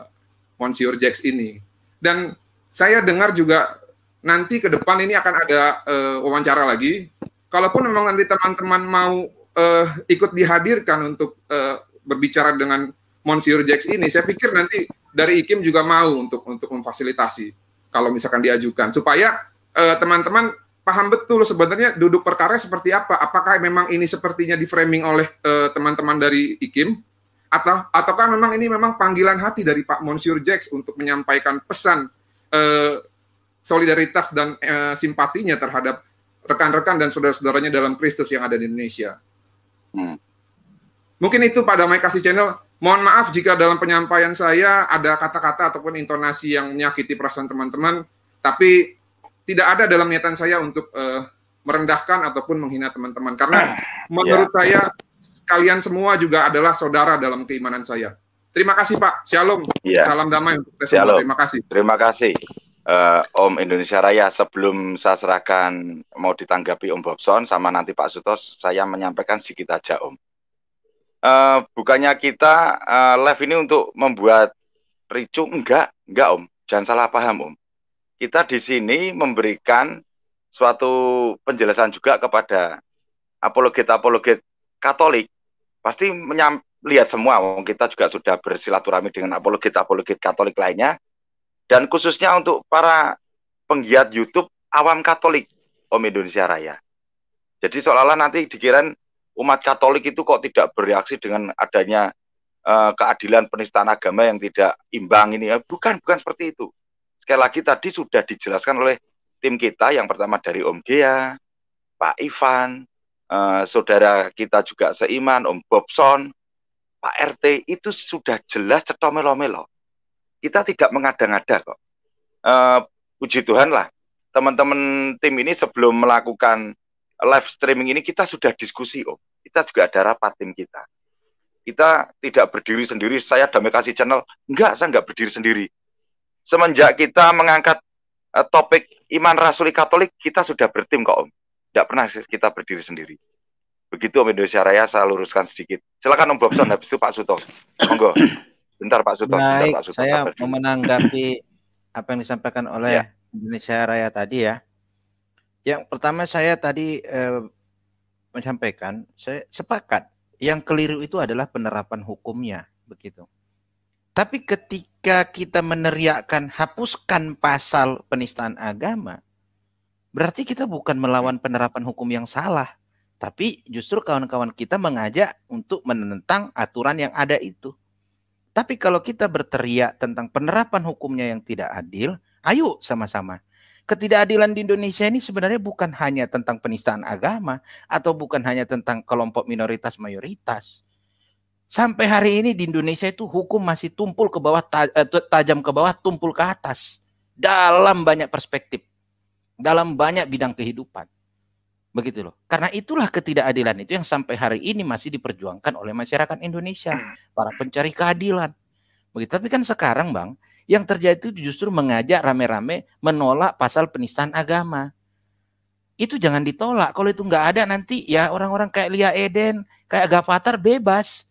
Monsieur Jax ini. Dan saya dengar juga nanti ke depan ini akan ada eh, wawancara lagi. Kalaupun memang nanti teman-teman mau eh, ikut dihadirkan untuk eh, berbicara dengan Monsieur Jax ini, saya pikir nanti dari IKIM juga mau untuk untuk memfasilitasi kalau misalkan diajukan supaya eh, teman-teman uh, paham betul sebenarnya duduk perkara seperti apa apakah memang ini sepertinya diframing oleh eh, teman-teman uh, dari IKIM atau ataukah memang ini memang panggilan hati dari Pak Monsieur Jacks untuk menyampaikan pesan uh, solidaritas dan uh, simpatinya terhadap rekan-rekan dan saudara-saudaranya dalam Kristus yang ada di Indonesia. Hmm. Mungkin itu pada Damai Kasih Channel Mohon maaf jika dalam penyampaian saya ada kata-kata ataupun intonasi yang menyakiti perasaan teman-teman, tapi tidak ada dalam niatan saya untuk uh, merendahkan ataupun menghina teman-teman. Karena ah, menurut iya. saya kalian semua juga adalah saudara dalam keimanan saya. Terima kasih Pak. Shalom. Ya. Salam damai untuk kita semua. Terima kasih. Terima kasih. Uh, Om Indonesia Raya, sebelum saya serahkan mau ditanggapi Om Bobson sama nanti Pak Sutos, saya menyampaikan sedikit aja Om uh, bukannya kita uh, live ini untuk membuat ricu enggak, enggak Om. Jangan salah paham Om. Kita di sini memberikan suatu penjelasan juga kepada apologet-apologet Katolik. Pasti menyam, lihat semua Om. Kita juga sudah bersilaturahmi dengan apologet-apologet Katolik lainnya dan khususnya untuk para penggiat YouTube awam Katolik Om Indonesia Raya. Jadi seolah-olah nanti dikirain umat Katolik itu kok tidak bereaksi dengan adanya uh, keadilan penistaan agama yang tidak imbang ini. Eh, bukan, bukan seperti itu. Sekali lagi tadi sudah dijelaskan oleh tim kita yang pertama dari Om Gea, Pak Ivan, uh, saudara kita juga seiman, Om Bobson, Pak RT, itu sudah jelas cetomelo-melo. Kita tidak mengada-ngada kok. Uh, puji Tuhan lah, teman-teman tim ini sebelum melakukan live streaming ini kita sudah diskusi, Om kita juga ada rapat tim kita. Kita tidak berdiri sendiri, saya damai kasih channel. Enggak, saya enggak berdiri sendiri. Semenjak kita mengangkat uh, topik iman rasuli katolik, kita sudah bertim kok Om. Enggak pernah kita berdiri sendiri. Begitu Om Indonesia Raya saya luruskan sedikit. Silakan Om Bobson, habis itu Pak Suto. Monggo. Bentar Pak Suto. Baik, Pak Suto. saya mau menanggapi apa yang disampaikan oleh ya. Indonesia Raya tadi ya. Yang pertama saya tadi eh, menyampaikan, saya sepakat yang keliru itu adalah penerapan hukumnya, begitu. Tapi ketika kita meneriakkan hapuskan pasal penistaan agama, berarti kita bukan melawan penerapan hukum yang salah, tapi justru kawan-kawan kita mengajak untuk menentang aturan yang ada itu. Tapi kalau kita berteriak tentang penerapan hukumnya yang tidak adil, ayo sama-sama ketidakadilan di Indonesia ini sebenarnya bukan hanya tentang penistaan agama atau bukan hanya tentang kelompok minoritas mayoritas. Sampai hari ini di Indonesia itu hukum masih tumpul ke bawah eh, tajam ke bawah, tumpul ke atas dalam banyak perspektif, dalam banyak bidang kehidupan. Begitu loh. Karena itulah ketidakadilan itu yang sampai hari ini masih diperjuangkan oleh masyarakat Indonesia, hmm. para pencari keadilan. Begitu. Tapi kan sekarang, Bang, yang terjadi itu justru mengajak rame-rame menolak pasal penistaan agama. Itu jangan ditolak. Kalau itu nggak ada nanti ya orang-orang kayak Lia Eden, kayak Gavatar bebas.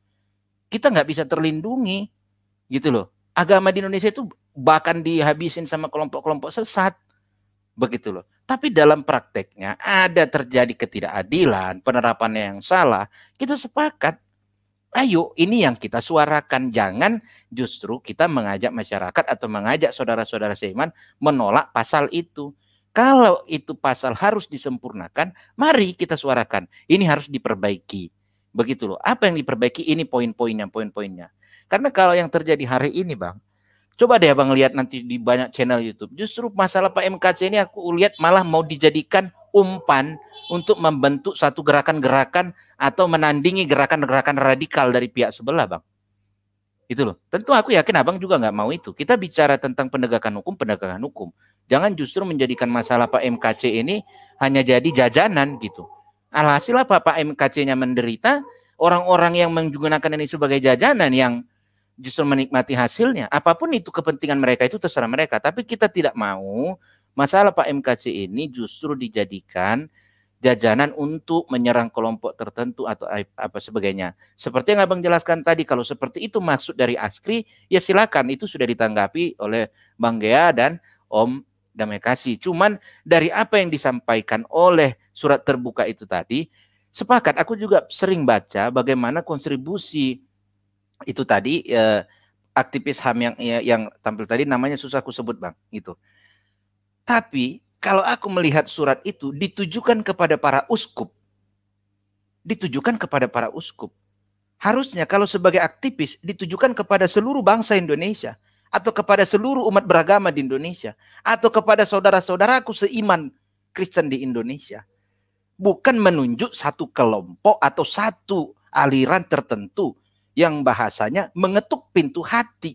Kita nggak bisa terlindungi gitu loh. Agama di Indonesia itu bahkan dihabisin sama kelompok-kelompok sesat begitu loh. Tapi dalam prakteknya ada terjadi ketidakadilan, penerapannya yang salah. Kita sepakat Ayo, ini yang kita suarakan. Jangan justru kita mengajak masyarakat atau mengajak saudara-saudara seiman menolak pasal itu. Kalau itu pasal harus disempurnakan, mari kita suarakan. Ini harus diperbaiki. Begitu loh. Apa yang diperbaiki ini poin-poinnya, poin-poinnya. Karena kalau yang terjadi hari ini, Bang, coba deh Bang lihat nanti di banyak channel YouTube. Justru masalah Pak MKC ini aku lihat malah mau dijadikan umpan untuk membentuk satu gerakan-gerakan atau menandingi gerakan-gerakan radikal dari pihak sebelah, Bang. Itu loh. Tentu aku yakin Abang juga nggak mau itu. Kita bicara tentang penegakan hukum, penegakan hukum. Jangan justru menjadikan masalah Pak MKC ini hanya jadi jajanan gitu. Alhasil apa Pak MKC-nya menderita, orang-orang yang menggunakan ini sebagai jajanan yang justru menikmati hasilnya. Apapun itu kepentingan mereka itu terserah mereka. Tapi kita tidak mau masalah Pak MKC ini justru dijadikan jajanan untuk menyerang kelompok tertentu atau apa sebagainya. Seperti yang Abang jelaskan tadi, kalau seperti itu maksud dari ASKRI, ya silakan itu sudah ditanggapi oleh Bang Gea dan Om Damai Kasih. Cuman dari apa yang disampaikan oleh surat terbuka itu tadi, sepakat aku juga sering baca bagaimana kontribusi itu tadi eh, aktivis HAM yang yang tampil tadi namanya susah aku sebut Bang, Itu. Tapi kalau aku melihat surat itu ditujukan kepada para uskup. Ditujukan kepada para uskup. Harusnya kalau sebagai aktivis ditujukan kepada seluruh bangsa Indonesia atau kepada seluruh umat beragama di Indonesia atau kepada saudara-saudaraku seiman Kristen di Indonesia. Bukan menunjuk satu kelompok atau satu aliran tertentu yang bahasanya mengetuk pintu hati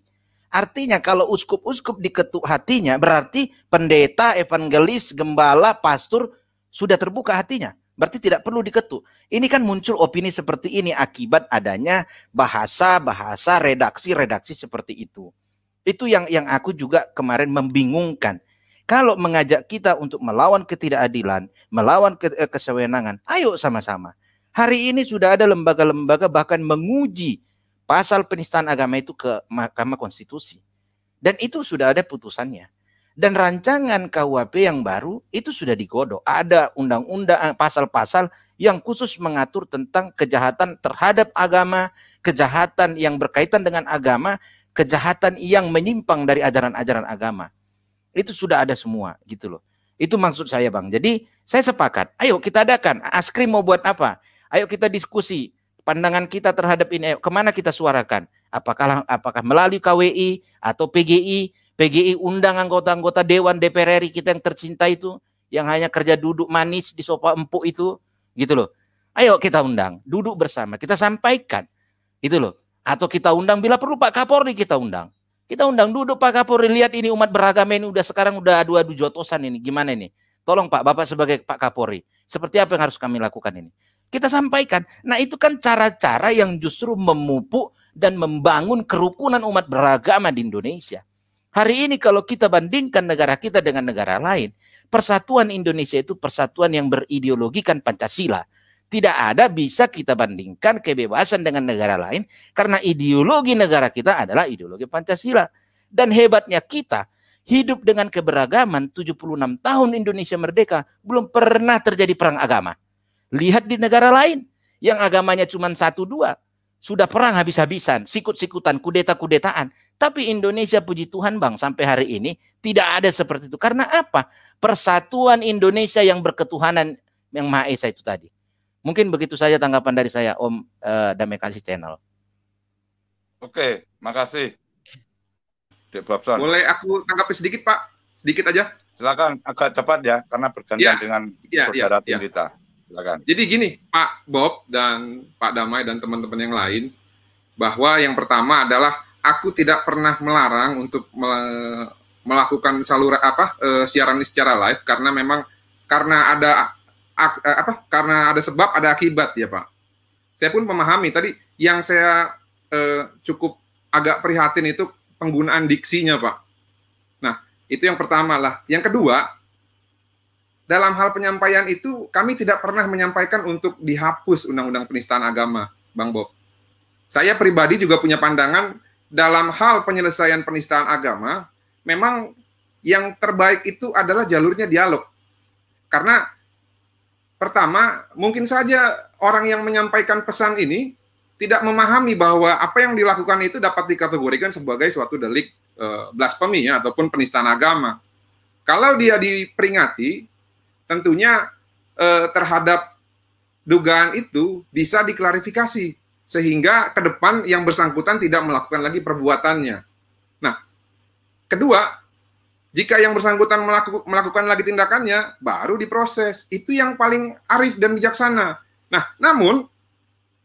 Artinya kalau uskup-uskup diketuk hatinya berarti pendeta, evangelis, gembala, pastor sudah terbuka hatinya. Berarti tidak perlu diketuk. Ini kan muncul opini seperti ini akibat adanya bahasa-bahasa redaksi-redaksi seperti itu. Itu yang yang aku juga kemarin membingungkan. Kalau mengajak kita untuk melawan ketidakadilan, melawan ke, eh, kesewenangan, ayo sama-sama. Hari ini sudah ada lembaga-lembaga bahkan menguji pasal penistaan agama itu ke Mahkamah Konstitusi. Dan itu sudah ada putusannya. Dan rancangan KUHP yang baru itu sudah digodok. Ada undang-undang eh, pasal-pasal yang khusus mengatur tentang kejahatan terhadap agama, kejahatan yang berkaitan dengan agama, kejahatan yang menyimpang dari ajaran-ajaran agama. Itu sudah ada semua gitu loh. Itu maksud saya Bang. Jadi saya sepakat, ayo kita adakan. Askrim mau buat apa? Ayo kita diskusi pandangan kita terhadap ini eh, kemana kita suarakan apakah apakah melalui KWI atau PGI PGI undang anggota-anggota Dewan DPR RI kita yang tercinta itu yang hanya kerja duduk manis di sofa empuk itu gitu loh ayo kita undang duduk bersama kita sampaikan itu loh atau kita undang bila perlu Pak Kapolri kita undang kita undang duduk Pak Kapolri lihat ini umat beragama ini udah sekarang udah adu-adu jotosan ini gimana ini tolong Pak Bapak sebagai Pak Kapolri seperti apa yang harus kami lakukan ini kita sampaikan. Nah itu kan cara-cara yang justru memupuk dan membangun kerukunan umat beragama di Indonesia. Hari ini kalau kita bandingkan negara kita dengan negara lain, persatuan Indonesia itu persatuan yang berideologikan Pancasila. Tidak ada bisa kita bandingkan kebebasan dengan negara lain karena ideologi negara kita adalah ideologi Pancasila. Dan hebatnya kita hidup dengan keberagaman 76 tahun Indonesia merdeka belum pernah terjadi perang agama. Lihat di negara lain yang agamanya cuma satu dua. Sudah perang habis-habisan, sikut-sikutan, kudeta-kudetaan. Tapi Indonesia puji Tuhan bang sampai hari ini tidak ada seperti itu. Karena apa? Persatuan Indonesia yang berketuhanan yang Maha Esa itu tadi. Mungkin begitu saja tanggapan dari saya Om uh, eh, Damekasi Channel. Oke, makasih. Boleh aku tanggapi sedikit Pak? Sedikit aja. Silakan agak cepat ya karena bergantian ya, dengan ya, ya saudara ya, ya. kita silakan. Jadi gini, Pak Bob dan Pak Damai dan teman-teman yang lain, bahwa yang pertama adalah aku tidak pernah melarang untuk melakukan saluran apa e, siaran ini secara live karena memang karena ada ak, e, apa karena ada sebab ada akibat ya Pak. Saya pun memahami tadi yang saya e, cukup agak prihatin itu penggunaan diksinya Pak. Nah itu yang pertama lah. Yang kedua dalam hal penyampaian itu kami tidak pernah menyampaikan untuk dihapus undang-undang penistaan agama, Bang Bob. Saya pribadi juga punya pandangan dalam hal penyelesaian penistaan agama, memang yang terbaik itu adalah jalurnya dialog. Karena pertama, mungkin saja orang yang menyampaikan pesan ini tidak memahami bahwa apa yang dilakukan itu dapat dikategorikan sebagai suatu delik e, blasfemi ya, ataupun penistaan agama. Kalau dia diperingati tentunya eh, terhadap dugaan itu bisa diklarifikasi sehingga ke depan yang bersangkutan tidak melakukan lagi perbuatannya. Nah, kedua, jika yang bersangkutan melaku, melakukan lagi tindakannya, baru diproses. Itu yang paling arif dan bijaksana. Nah, namun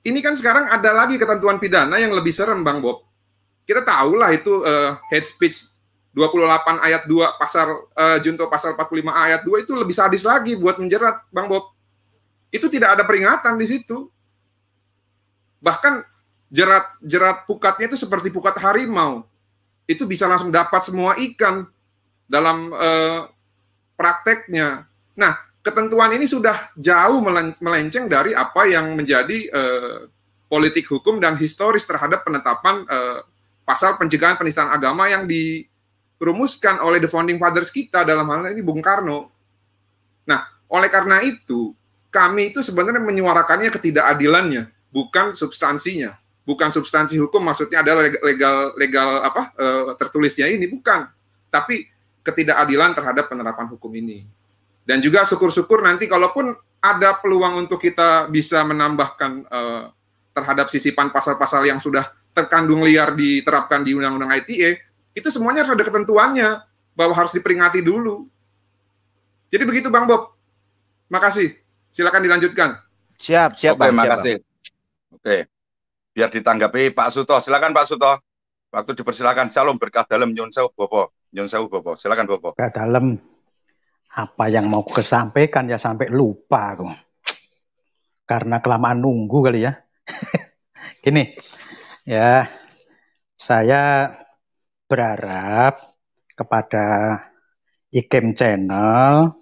ini kan sekarang ada lagi ketentuan pidana yang lebih serem, Bang Bob. Kita tahulah itu uh, speech 28 ayat 2 pasal uh, eh, junto pasal 45 ayat 2 itu lebih sadis lagi buat menjerat Bang Bob. Itu tidak ada peringatan di situ. Bahkan jerat jerat pukatnya itu seperti pukat harimau. Itu bisa langsung dapat semua ikan dalam uh, prakteknya. Nah, ketentuan ini sudah jauh melenceng dari apa yang menjadi uh, politik hukum dan historis terhadap penetapan uh, pasal pencegahan penistaan agama yang di dirumuskan oleh the founding fathers kita dalam hal ini Bung Karno. Nah, oleh karena itu kami itu sebenarnya menyuarakannya ketidakadilannya, bukan substansinya. Bukan substansi hukum maksudnya adalah legal legal apa e, tertulisnya ini bukan, tapi ketidakadilan terhadap penerapan hukum ini. Dan juga syukur-syukur nanti kalaupun ada peluang untuk kita bisa menambahkan e, terhadap sisipan pasal-pasal yang sudah terkandung liar diterapkan di Undang-Undang ITE, itu semuanya harus ada ketentuannya bahwa harus diperingati dulu. Jadi begitu Bang Bob. Makasih. Silakan dilanjutkan. Siap, siap Oke, Bang. Makasih. Oke. Biar ditanggapi Pak Suto. Silakan Pak Suto. Waktu dipersilakan. Salam berkah dalam nyun sewu Bobo. Nyun sewu Bobo. Silakan Bobo. Berkah dalam. Apa yang mau kesampaikan ya sampai lupa aku. Karena kelamaan nunggu kali ya. Gini. Ya, saya berharap kepada Ikem Channel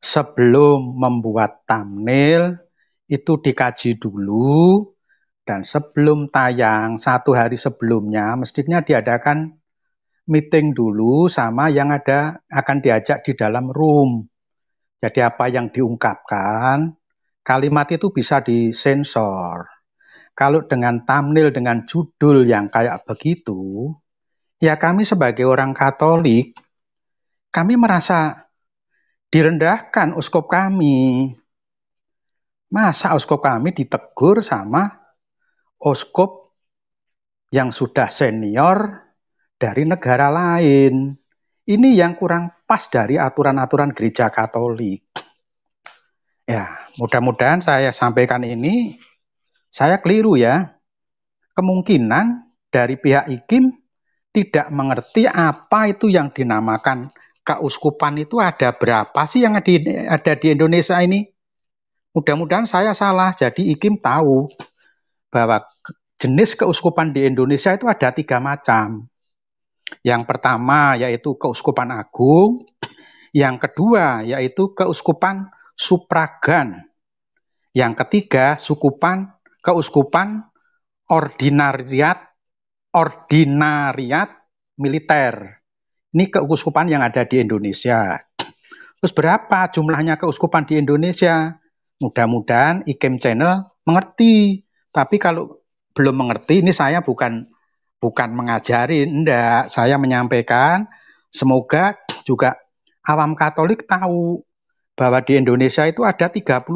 sebelum membuat thumbnail itu dikaji dulu dan sebelum tayang satu hari sebelumnya mestinya diadakan meeting dulu sama yang ada akan diajak di dalam room. Jadi apa yang diungkapkan kalimat itu bisa disensor. Kalau dengan thumbnail dengan judul yang kayak begitu ya kami sebagai orang Katolik, kami merasa direndahkan uskup kami. Masa uskup kami ditegur sama uskup yang sudah senior dari negara lain. Ini yang kurang pas dari aturan-aturan gereja Katolik. Ya, mudah-mudahan saya sampaikan ini saya keliru ya. Kemungkinan dari pihak IKIM tidak mengerti apa itu yang dinamakan keuskupan itu ada berapa sih yang ada di, ada di Indonesia ini? Mudah-mudahan saya salah. Jadi Ikim tahu bahwa jenis keuskupan di Indonesia itu ada tiga macam. Yang pertama yaitu keuskupan agung, yang kedua yaitu keuskupan supragan, yang ketiga sukupan keuskupan ordinariat ordinariat militer. Ini keuskupan yang ada di Indonesia. Terus berapa jumlahnya keuskupan di Indonesia? Mudah-mudahan IKEM Channel mengerti. Tapi kalau belum mengerti, ini saya bukan bukan mengajari, enggak. Saya menyampaikan, semoga juga awam Katolik tahu bahwa di Indonesia itu ada 38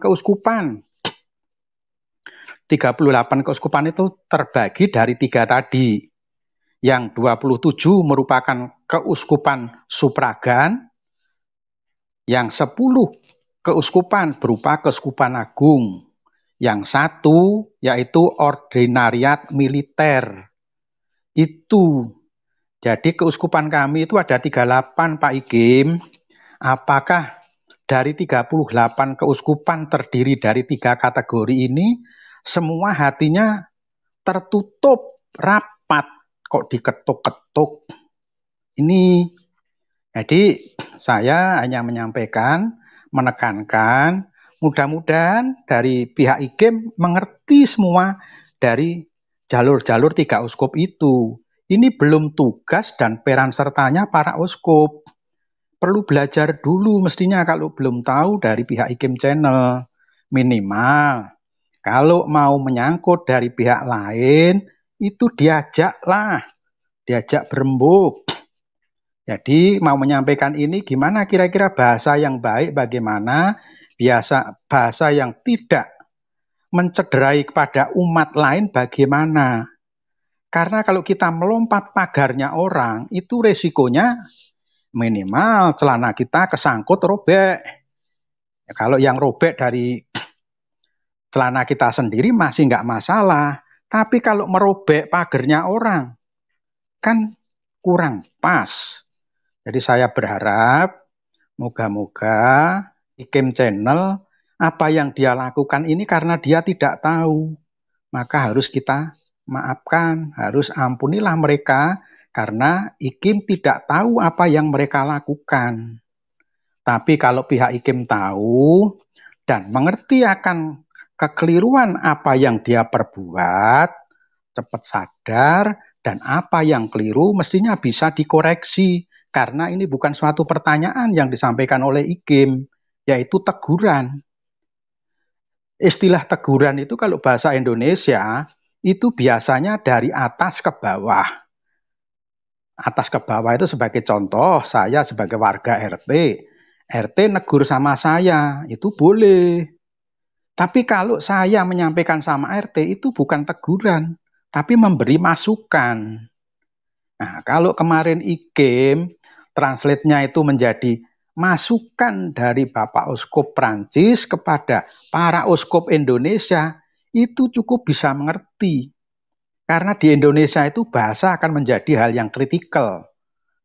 keuskupan. 38 keuskupan itu terbagi dari tiga tadi. Yang 27 merupakan keuskupan supragan, yang 10 keuskupan berupa keuskupan agung, yang satu yaitu ordinariat militer. Itu. Jadi keuskupan kami itu ada 38 Pak Ikim. Apakah dari 38 keuskupan terdiri dari tiga kategori ini semua hatinya tertutup rapat kok diketuk-ketuk. Ini jadi saya hanya menyampaikan, menekankan, mudah-mudahan dari pihak IKIM mengerti semua dari jalur-jalur tiga uskup itu. Ini belum tugas dan peran sertanya para uskup. Perlu belajar dulu mestinya kalau belum tahu dari pihak IKIM Channel. Minimal kalau mau menyangkut dari pihak lain, itu diajaklah, diajak berembuk. Jadi mau menyampaikan ini gimana kira-kira bahasa yang baik, bagaimana biasa bahasa yang tidak mencederai kepada umat lain bagaimana. Karena kalau kita melompat pagarnya orang, itu resikonya minimal celana kita kesangkut robek. Ya, kalau yang robek dari celana kita sendiri masih nggak masalah. Tapi kalau merobek pagernya orang, kan kurang pas. Jadi saya berharap, moga-moga Ikem Channel, apa yang dia lakukan ini karena dia tidak tahu. Maka harus kita maafkan, harus ampunilah mereka karena Ikim tidak tahu apa yang mereka lakukan. Tapi kalau pihak Ikim tahu dan mengerti akan kekeliruan apa yang dia perbuat, cepat sadar, dan apa yang keliru mestinya bisa dikoreksi. Karena ini bukan suatu pertanyaan yang disampaikan oleh Ikim, yaitu teguran. Istilah teguran itu kalau bahasa Indonesia itu biasanya dari atas ke bawah. Atas ke bawah itu sebagai contoh, saya sebagai warga RT, RT negur sama saya, itu boleh tapi kalau saya menyampaikan sama RT itu bukan teguran, tapi memberi masukan. Nah, kalau kemarin IGEM translate-nya itu menjadi masukan dari Bapak Uskup Prancis kepada para uskup Indonesia itu cukup bisa mengerti. Karena di Indonesia itu bahasa akan menjadi hal yang kritikal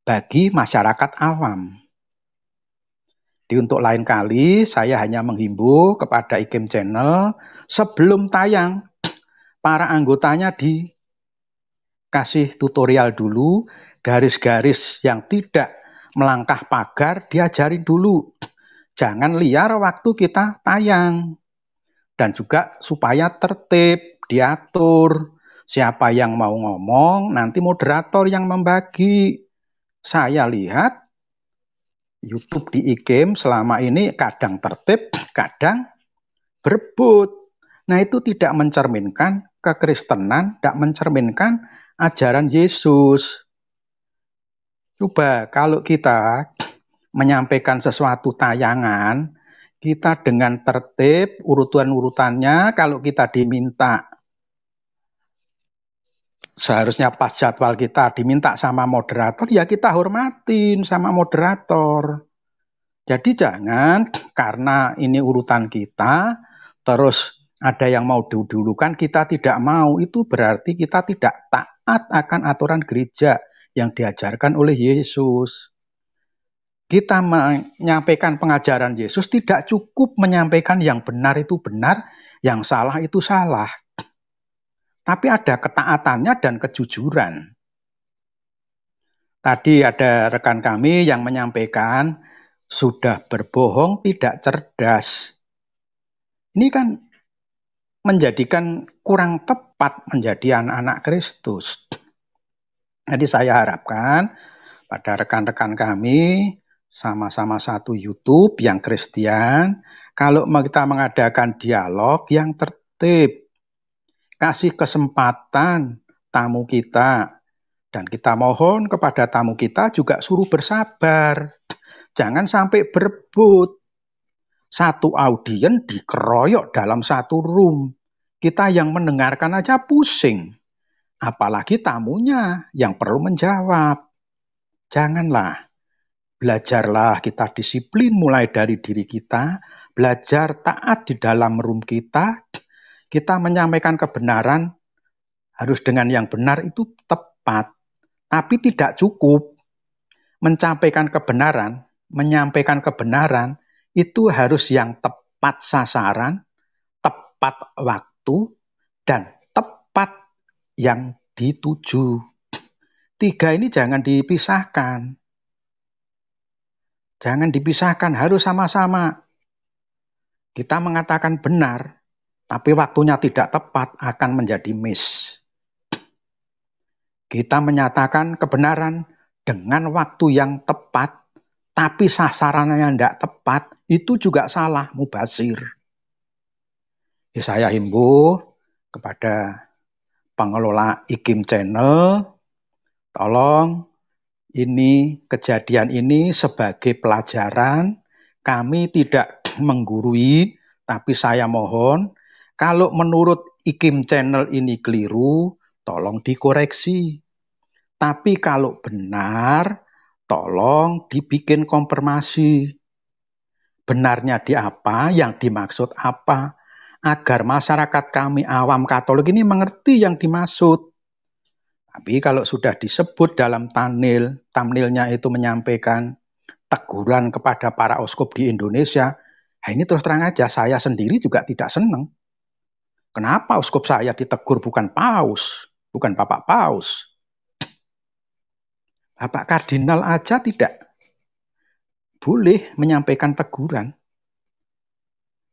bagi masyarakat awam. Jadi untuk lain kali saya hanya menghimbau kepada IKIM Channel sebelum tayang para anggotanya dikasih tutorial dulu garis-garis yang tidak melangkah pagar diajari dulu. Jangan liar waktu kita tayang. Dan juga supaya tertib, diatur. Siapa yang mau ngomong, nanti moderator yang membagi. Saya lihat YouTube di IGame selama ini kadang tertib, kadang berebut. Nah itu tidak mencerminkan kekristenan, tidak mencerminkan ajaran Yesus. Coba kalau kita menyampaikan sesuatu tayangan, kita dengan tertib urutan-urutannya, kalau kita diminta seharusnya pas jadwal kita diminta sama moderator ya kita hormatin sama moderator. Jadi jangan karena ini urutan kita terus ada yang mau didulukan kita tidak mau itu berarti kita tidak taat akan aturan gereja yang diajarkan oleh Yesus. Kita menyampaikan pengajaran Yesus tidak cukup menyampaikan yang benar itu benar, yang salah itu salah tapi ada ketaatannya dan kejujuran. Tadi ada rekan kami yang menyampaikan sudah berbohong tidak cerdas. Ini kan menjadikan kurang tepat menjadi anak-anak Kristus. Jadi saya harapkan pada rekan-rekan kami sama-sama satu YouTube yang Kristen, kalau kita mengadakan dialog yang tertib, kasih kesempatan tamu kita. Dan kita mohon kepada tamu kita juga suruh bersabar. Jangan sampai berebut. Satu audien dikeroyok dalam satu room. Kita yang mendengarkan aja pusing. Apalagi tamunya yang perlu menjawab. Janganlah. Belajarlah kita disiplin mulai dari diri kita, belajar taat di dalam room kita, kita menyampaikan kebenaran harus dengan yang benar itu tepat, tapi tidak cukup mencampaikan kebenaran, menyampaikan kebenaran itu harus yang tepat sasaran, tepat waktu, dan tepat yang dituju. Tiga ini jangan dipisahkan. Jangan dipisahkan, harus sama-sama. Kita mengatakan benar, tapi waktunya tidak tepat akan menjadi miss. Kita menyatakan kebenaran dengan waktu yang tepat, tapi sasarannya tidak tepat, itu juga salah mubazir. Ya, saya himbau kepada pengelola IKIM Channel, tolong ini kejadian ini sebagai pelajaran, kami tidak menggurui, tapi saya mohon kalau menurut Ikim Channel ini keliru, tolong dikoreksi. Tapi kalau benar, tolong dibikin konfirmasi. Benarnya di apa, yang dimaksud apa, agar masyarakat kami awam Katolik ini mengerti yang dimaksud. Tapi kalau sudah disebut dalam tanil, tamnilnya itu menyampaikan teguran kepada para oskop di Indonesia, nah ini terus terang aja saya sendiri juga tidak senang. Kenapa uskup saya ditegur bukan paus, bukan bapak paus? Bapak kardinal aja tidak boleh menyampaikan teguran.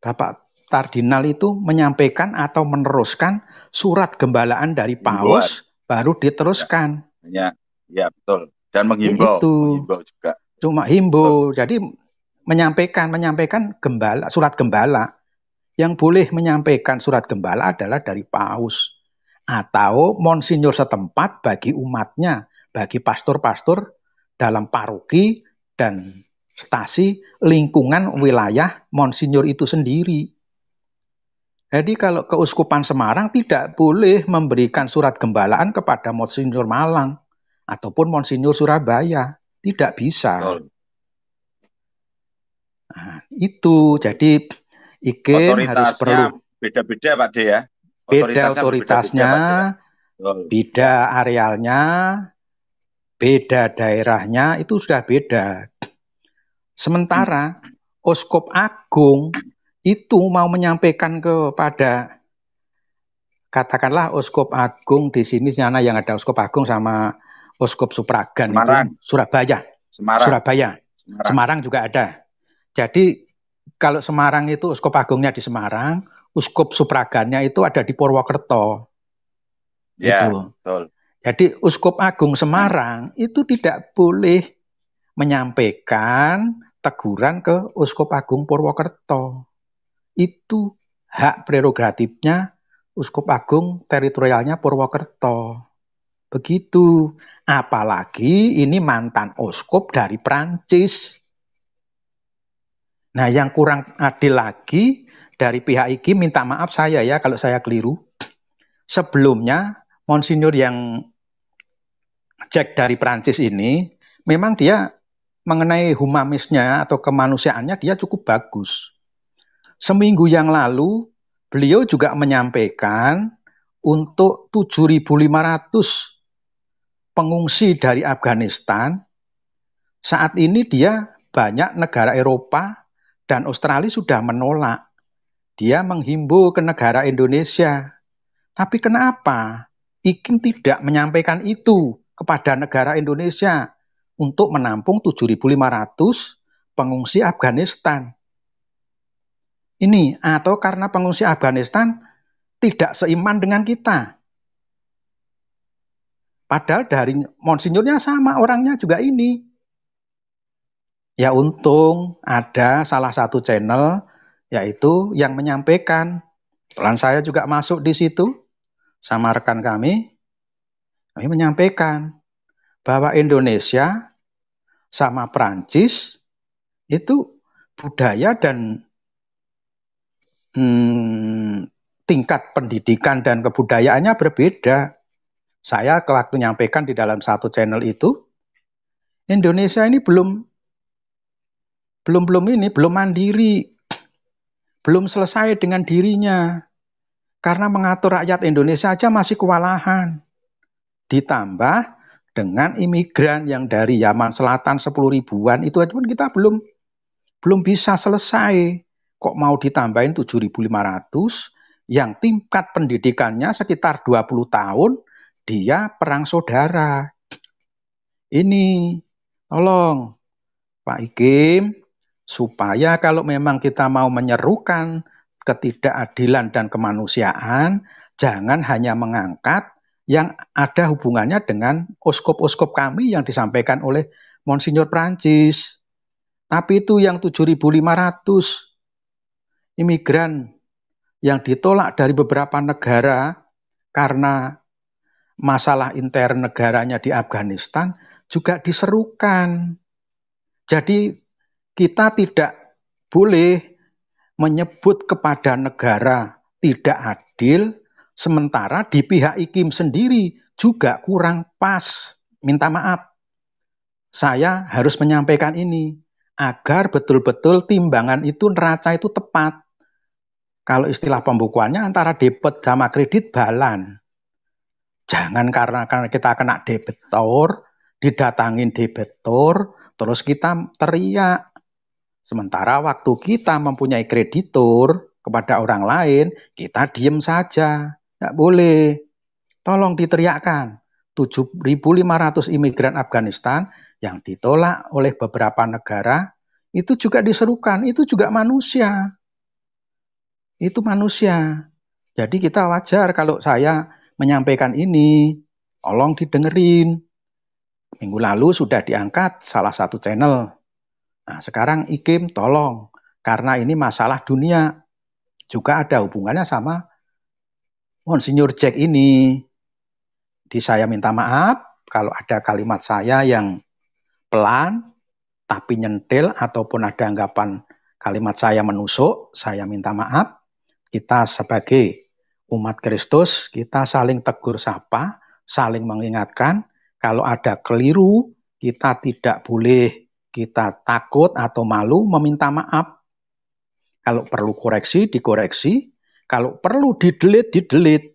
Bapak kardinal itu menyampaikan atau meneruskan surat gembalaan dari paus Himbuan. baru diteruskan. Ya, ya, betul. Dan menghimbau, ya, itu. menghimbau juga. Cuma himbau. Jadi menyampaikan menyampaikan gembala surat gembala yang boleh menyampaikan surat gembala adalah dari paus atau monsinyur setempat bagi umatnya, bagi pastor-pastor dalam paroki dan stasi lingkungan wilayah monsinyur itu sendiri. Jadi kalau keuskupan Semarang tidak boleh memberikan surat gembalaan kepada Monsinyur Malang ataupun Monsinyur Surabaya, tidak bisa. Nah, itu jadi IKIM harus perlu. Beda-beda Pak D ya. beda otoritasnya, beda, ya. beda arealnya, beda daerahnya itu sudah beda. Sementara hmm. Oskop Agung itu mau menyampaikan kepada katakanlah Oskop Agung di sini sana yang ada Oskop Agung sama Oskop Supragan Semarang. itu Surabaya. Semarang. Surabaya. Semarang. Semarang juga ada. Jadi kalau Semarang itu uskup agungnya di Semarang, uskup supragannya itu ada di Purwokerto. Ya, gitu. betul. Jadi uskup agung Semarang itu tidak boleh menyampaikan teguran ke uskup agung Purwokerto. Itu hak prerogatifnya uskup agung teritorialnya Purwokerto. Begitu. Apalagi ini mantan uskup dari Prancis Nah, yang kurang adil lagi dari pihak IKI minta maaf saya ya kalau saya keliru. Sebelumnya Monsinyur yang cek dari Prancis ini memang dia mengenai humanisnya atau kemanusiaannya dia cukup bagus. Seminggu yang lalu beliau juga menyampaikan untuk 7.500 pengungsi dari Afghanistan saat ini dia banyak negara Eropa dan Australia sudah menolak. Dia menghimbau ke negara Indonesia. Tapi kenapa Ikin tidak menyampaikan itu kepada negara Indonesia untuk menampung 7.500 pengungsi Afghanistan? Ini atau karena pengungsi Afghanistan tidak seiman dengan kita. Padahal dari monsinyurnya sama orangnya juga ini. Ya untung ada salah satu channel yaitu yang menyampaikan. Pelan saya juga masuk di situ sama rekan kami. Kami menyampaikan bahwa Indonesia sama Prancis itu budaya dan hmm, tingkat pendidikan dan kebudayaannya berbeda. Saya waktu nyampaikan di dalam satu channel itu, Indonesia ini belum belum belum ini belum mandiri belum selesai dengan dirinya karena mengatur rakyat Indonesia aja masih kewalahan ditambah dengan imigran yang dari Yaman Selatan 10 ribuan itu aja pun kita belum belum bisa selesai kok mau ditambahin 7.500 yang tingkat pendidikannya sekitar 20 tahun dia perang saudara ini tolong Pak Ikim supaya kalau memang kita mau menyerukan ketidakadilan dan kemanusiaan, jangan hanya mengangkat yang ada hubungannya dengan uskup-uskup kami yang disampaikan oleh Monsinyur Prancis. Tapi itu yang 7.500 imigran yang ditolak dari beberapa negara karena masalah intern negaranya di Afghanistan juga diserukan. Jadi kita tidak boleh menyebut kepada negara tidak adil, sementara di pihak IKIM sendiri juga kurang pas. Minta maaf, saya harus menyampaikan ini agar betul-betul timbangan itu neraca itu tepat. Kalau istilah pembukuannya antara debit sama kredit balan. Jangan karena kita kena debitor, didatangin debitor, terus kita teriak Sementara waktu kita mempunyai kreditur kepada orang lain, kita diem saja. Tidak boleh. Tolong diteriakkan. 7.500 imigran Afghanistan yang ditolak oleh beberapa negara itu juga diserukan, itu juga manusia. Itu manusia. Jadi kita wajar kalau saya menyampaikan ini, tolong didengerin. Minggu lalu sudah diangkat salah satu channel Nah, sekarang IKIM tolong karena ini masalah dunia juga ada hubungannya sama Monsignor Jack ini. Di saya minta maaf kalau ada kalimat saya yang pelan tapi nyentil ataupun ada anggapan kalimat saya menusuk, saya minta maaf. Kita sebagai umat Kristus, kita saling tegur sapa, saling mengingatkan kalau ada keliru, kita tidak boleh kita takut atau malu meminta maaf. Kalau perlu koreksi, dikoreksi. Kalau perlu didelit, didelit.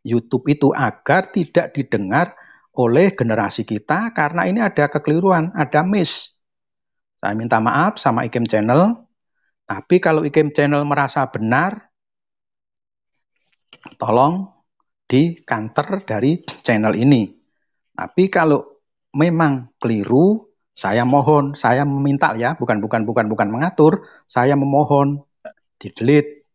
YouTube itu agar tidak didengar oleh generasi kita karena ini ada kekeliruan, ada miss. Saya minta maaf sama Ikem Channel, tapi kalau Ikem Channel merasa benar, tolong di kantor dari channel ini. Tapi kalau memang keliru, saya mohon, saya meminta ya, bukan bukan bukan bukan mengatur, saya memohon di delete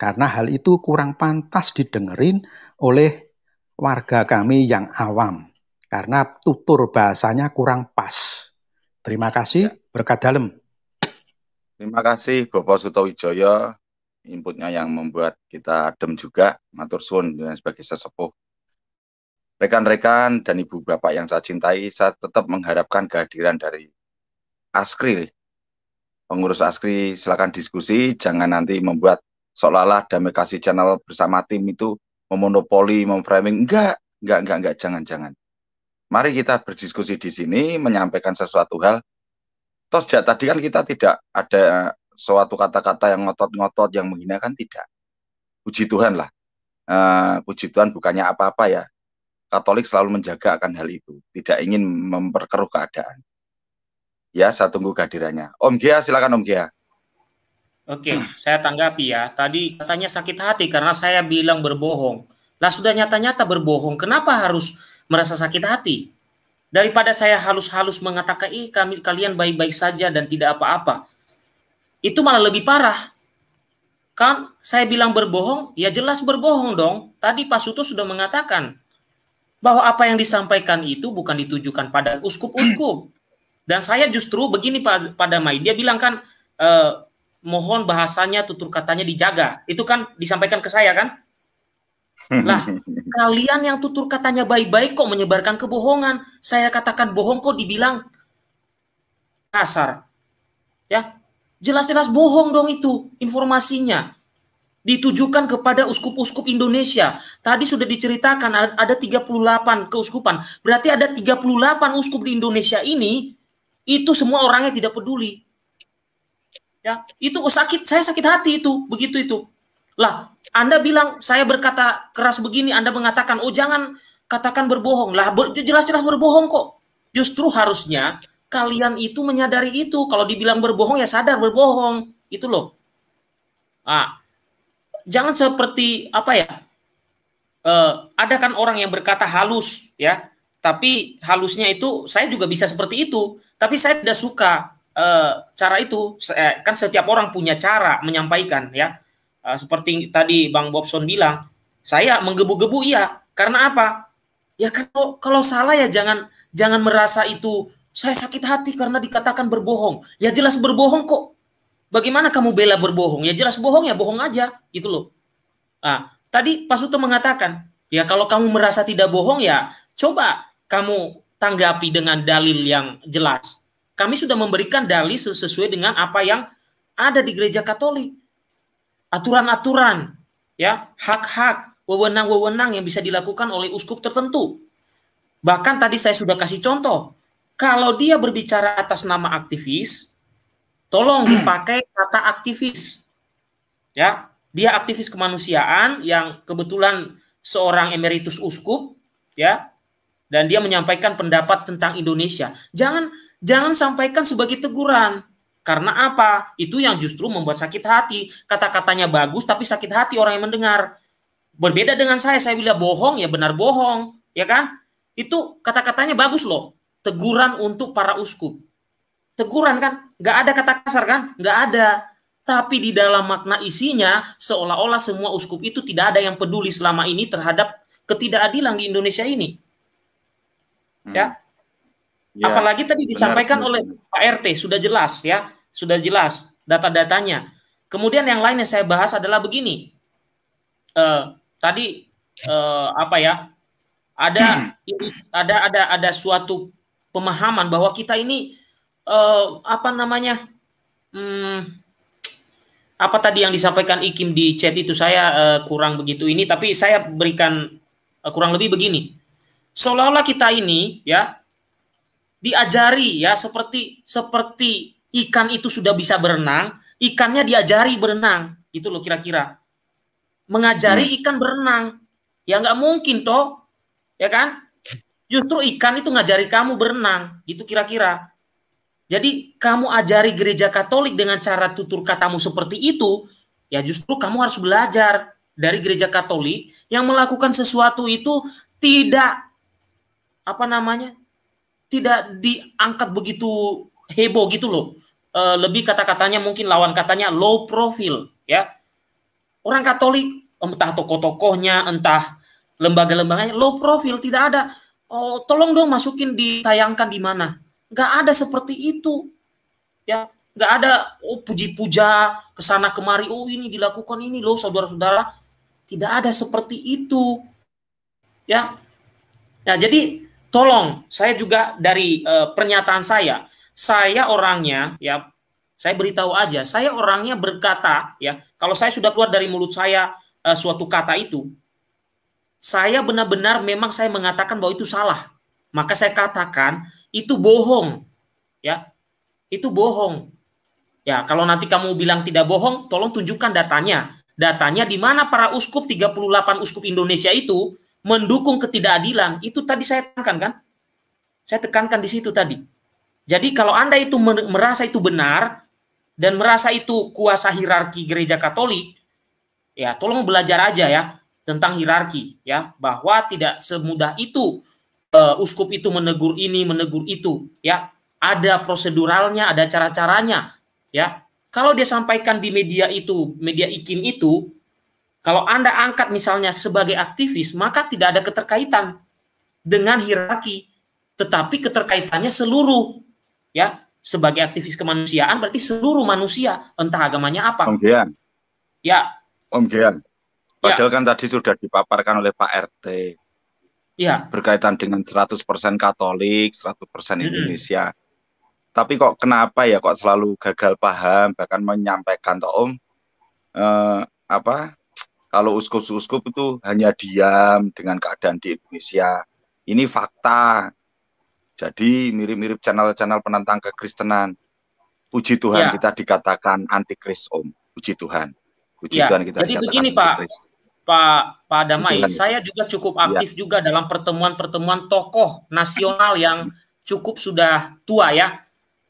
karena hal itu kurang pantas didengerin oleh warga kami yang awam karena tutur bahasanya kurang pas. Terima kasih, ya. berkat dalam. Terima kasih Bapak Sutawijaya, inputnya yang membuat kita adem juga, matur suwun dan sebagai sesepuh Rekan-rekan dan ibu bapak yang saya cintai, saya tetap mengharapkan kehadiran dari Askri. Pengurus Askri silakan diskusi, jangan nanti membuat seolah-olah damai kasih channel bersama tim itu memonopoli, memframing. Enggak, enggak, enggak, enggak, jangan-jangan. Mari kita berdiskusi di sini, menyampaikan sesuatu hal. Terus sejak tadi kan kita tidak ada suatu kata-kata yang ngotot-ngotot, yang menghinakan, tidak. Puji Tuhan lah. Uh, puji Tuhan bukannya apa-apa ya, Katolik selalu menjaga akan hal itu, tidak ingin memperkeruh keadaan. Ya, saya tunggu kehadirannya. Om Gia, silakan Om Gia. Oke, saya tanggapi ya. Tadi katanya sakit hati karena saya bilang berbohong. Lah sudah nyata-nyata berbohong, kenapa harus merasa sakit hati? Daripada saya halus-halus mengatakan, "Ih, kami kalian baik-baik saja dan tidak apa-apa." Itu malah lebih parah. Kan saya bilang berbohong, ya jelas berbohong dong. Tadi Pak Suto sudah mengatakan, bahwa apa yang disampaikan itu bukan ditujukan pada uskup-uskup. Dan saya justru begini pada, Mai, dia bilang kan eh, mohon bahasanya tutur katanya dijaga. Itu kan disampaikan ke saya kan? Lah, kalian yang tutur katanya baik-baik kok menyebarkan kebohongan. Saya katakan bohong kok dibilang kasar. Ya. Jelas-jelas bohong dong itu informasinya ditujukan kepada uskup-uskup Indonesia. Tadi sudah diceritakan ada 38 keuskupan. Berarti ada 38 uskup di Indonesia ini itu semua orangnya tidak peduli. Ya, itu sakit saya sakit hati itu, begitu itu. Lah, Anda bilang saya berkata keras begini, Anda mengatakan oh jangan katakan berbohong. Lah, jelas-jelas berbohong kok. Justru harusnya kalian itu menyadari itu. Kalau dibilang berbohong ya sadar berbohong. Itu loh. Ah, jangan seperti apa ya? Uh, ada kan orang yang berkata halus ya, tapi halusnya itu saya juga bisa seperti itu, tapi saya tidak suka uh, cara itu. Saya, eh, kan setiap orang punya cara menyampaikan ya. Uh, seperti tadi Bang Bobson bilang, saya menggebu-gebu iya, karena apa? Ya kalau oh, kalau salah ya jangan jangan merasa itu saya sakit hati karena dikatakan berbohong. Ya jelas berbohong kok. Bagaimana kamu bela berbohong? Ya jelas bohong ya bohong aja gitu loh. Nah, tadi Pak Suto mengatakan ya kalau kamu merasa tidak bohong ya coba kamu tanggapi dengan dalil yang jelas. Kami sudah memberikan dalil sesuai dengan apa yang ada di gereja Katolik. Aturan-aturan, ya, hak-hak, wewenang-wewenang yang bisa dilakukan oleh uskup tertentu. Bahkan tadi saya sudah kasih contoh, kalau dia berbicara atas nama aktivis, Tolong hmm. dipakai kata aktivis. Ya, dia aktivis kemanusiaan yang kebetulan seorang emeritus uskup, ya. Dan dia menyampaikan pendapat tentang Indonesia. Jangan jangan sampaikan sebagai teguran. Karena apa? Itu yang justru membuat sakit hati. Kata-katanya bagus tapi sakit hati orang yang mendengar. Berbeda dengan saya, saya bilang bohong ya benar bohong, ya kan? Itu kata-katanya bagus loh. Teguran untuk para uskup teguran kan nggak ada kata kasar kan nggak ada tapi di dalam makna isinya seolah-olah semua uskup itu tidak ada yang peduli selama ini terhadap ketidakadilan di Indonesia ini hmm. ya Ya, Apalagi tadi disampaikan benar. oleh Pak RT sudah jelas ya, sudah jelas data-datanya. Kemudian yang lain yang saya bahas adalah begini. Uh, tadi uh, apa ya? Ada hmm. ada ada ada suatu pemahaman bahwa kita ini uh, apa namanya? Hmm, apa tadi yang disampaikan Ikim di chat itu saya uh, kurang begitu ini tapi saya berikan uh, kurang lebih begini. Seolah-olah kita ini ya diajari ya seperti seperti ikan itu sudah bisa berenang, ikannya diajari berenang. Itu loh kira-kira. Mengajari hmm. ikan berenang. Ya nggak mungkin toh. Ya kan? Justru ikan itu ngajari kamu berenang, gitu kira-kira. Jadi kamu ajari gereja Katolik dengan cara tutur katamu seperti itu, ya justru kamu harus belajar dari gereja Katolik yang melakukan sesuatu itu tidak apa namanya? tidak diangkat begitu heboh gitu loh. E, lebih kata-katanya mungkin lawan katanya low profile ya. Orang Katolik entah tokoh-tokohnya, entah lembaga-lembaganya low profile tidak ada. Oh, tolong dong masukin ditayangkan di mana? nggak ada seperti itu ya nggak ada oh puji-puja kesana kemari oh ini dilakukan ini loh saudara-saudara tidak ada seperti itu ya nah jadi tolong saya juga dari e, pernyataan saya saya orangnya ya saya beritahu aja saya orangnya berkata ya kalau saya sudah keluar dari mulut saya e, suatu kata itu saya benar-benar memang saya mengatakan bahwa itu salah maka saya katakan itu bohong. Ya. Itu bohong. Ya, kalau nanti kamu bilang tidak bohong, tolong tunjukkan datanya. Datanya di mana para uskup 38 uskup Indonesia itu mendukung ketidakadilan. Itu tadi saya tekankan kan? Saya tekankan di situ tadi. Jadi kalau Anda itu merasa itu benar dan merasa itu kuasa hierarki gereja Katolik, ya tolong belajar aja ya tentang hierarki ya, bahwa tidak semudah itu uh, uskup itu menegur ini, menegur itu, ya. Ada proseduralnya, ada cara-caranya, ya. Kalau dia sampaikan di media itu, media ikin itu, kalau Anda angkat misalnya sebagai aktivis, maka tidak ada keterkaitan dengan hierarki, tetapi keterkaitannya seluruh, ya. Sebagai aktivis kemanusiaan berarti seluruh manusia, entah agamanya apa. Om Gian. Ya. Om Gian. Ya. Padahal ya. kan tadi sudah dipaparkan oleh Pak RT ya. berkaitan dengan 100% Katolik, 100% Indonesia. Mm -hmm. Tapi kok kenapa ya kok selalu gagal paham bahkan menyampaikan toh Om eh, apa kalau uskup-uskup itu hanya diam dengan keadaan di Indonesia. Ini fakta. Jadi mirip-mirip channel-channel penentang kekristenan. Puji Tuhan ya. kita dikatakan antikris Om. Puji Tuhan. Puji ya. Tuhan kita Jadi begini Pak, Pak Pak Damai, iya. saya juga cukup iya. aktif ya. juga dalam pertemuan-pertemuan tokoh nasional yang cukup sudah tua ya.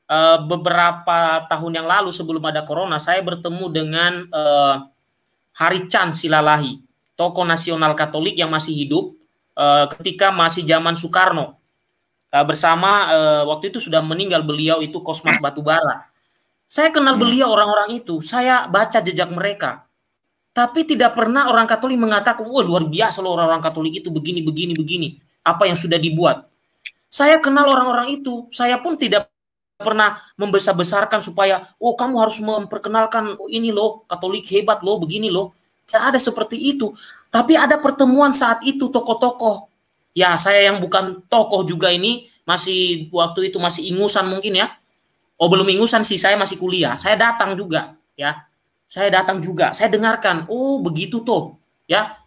Eh, beberapa tahun yang lalu sebelum ada corona, saya bertemu dengan e, Hari Chan Silalahi, tokoh nasional Katolik yang masih hidup eh, ketika masih zaman Soekarno. bersama waktu itu sudah meninggal beliau itu Kosmas Batubara. Saya kenal hmm. beliau orang-orang itu, saya baca jejak mereka tapi tidak pernah orang Katolik mengatakan, wah luar biasa loh orang-orang Katolik itu begini, begini, begini. Apa yang sudah dibuat. Saya kenal orang-orang itu. Saya pun tidak pernah membesar-besarkan supaya, oh kamu harus memperkenalkan ini loh, Katolik hebat loh, begini loh. Tidak ada seperti itu. Tapi ada pertemuan saat itu tokoh-tokoh. Ya saya yang bukan tokoh juga ini, masih waktu itu masih ingusan mungkin ya. Oh belum ingusan sih, saya masih kuliah. Saya datang juga ya saya datang juga, saya dengarkan. Oh, begitu tuh, ya.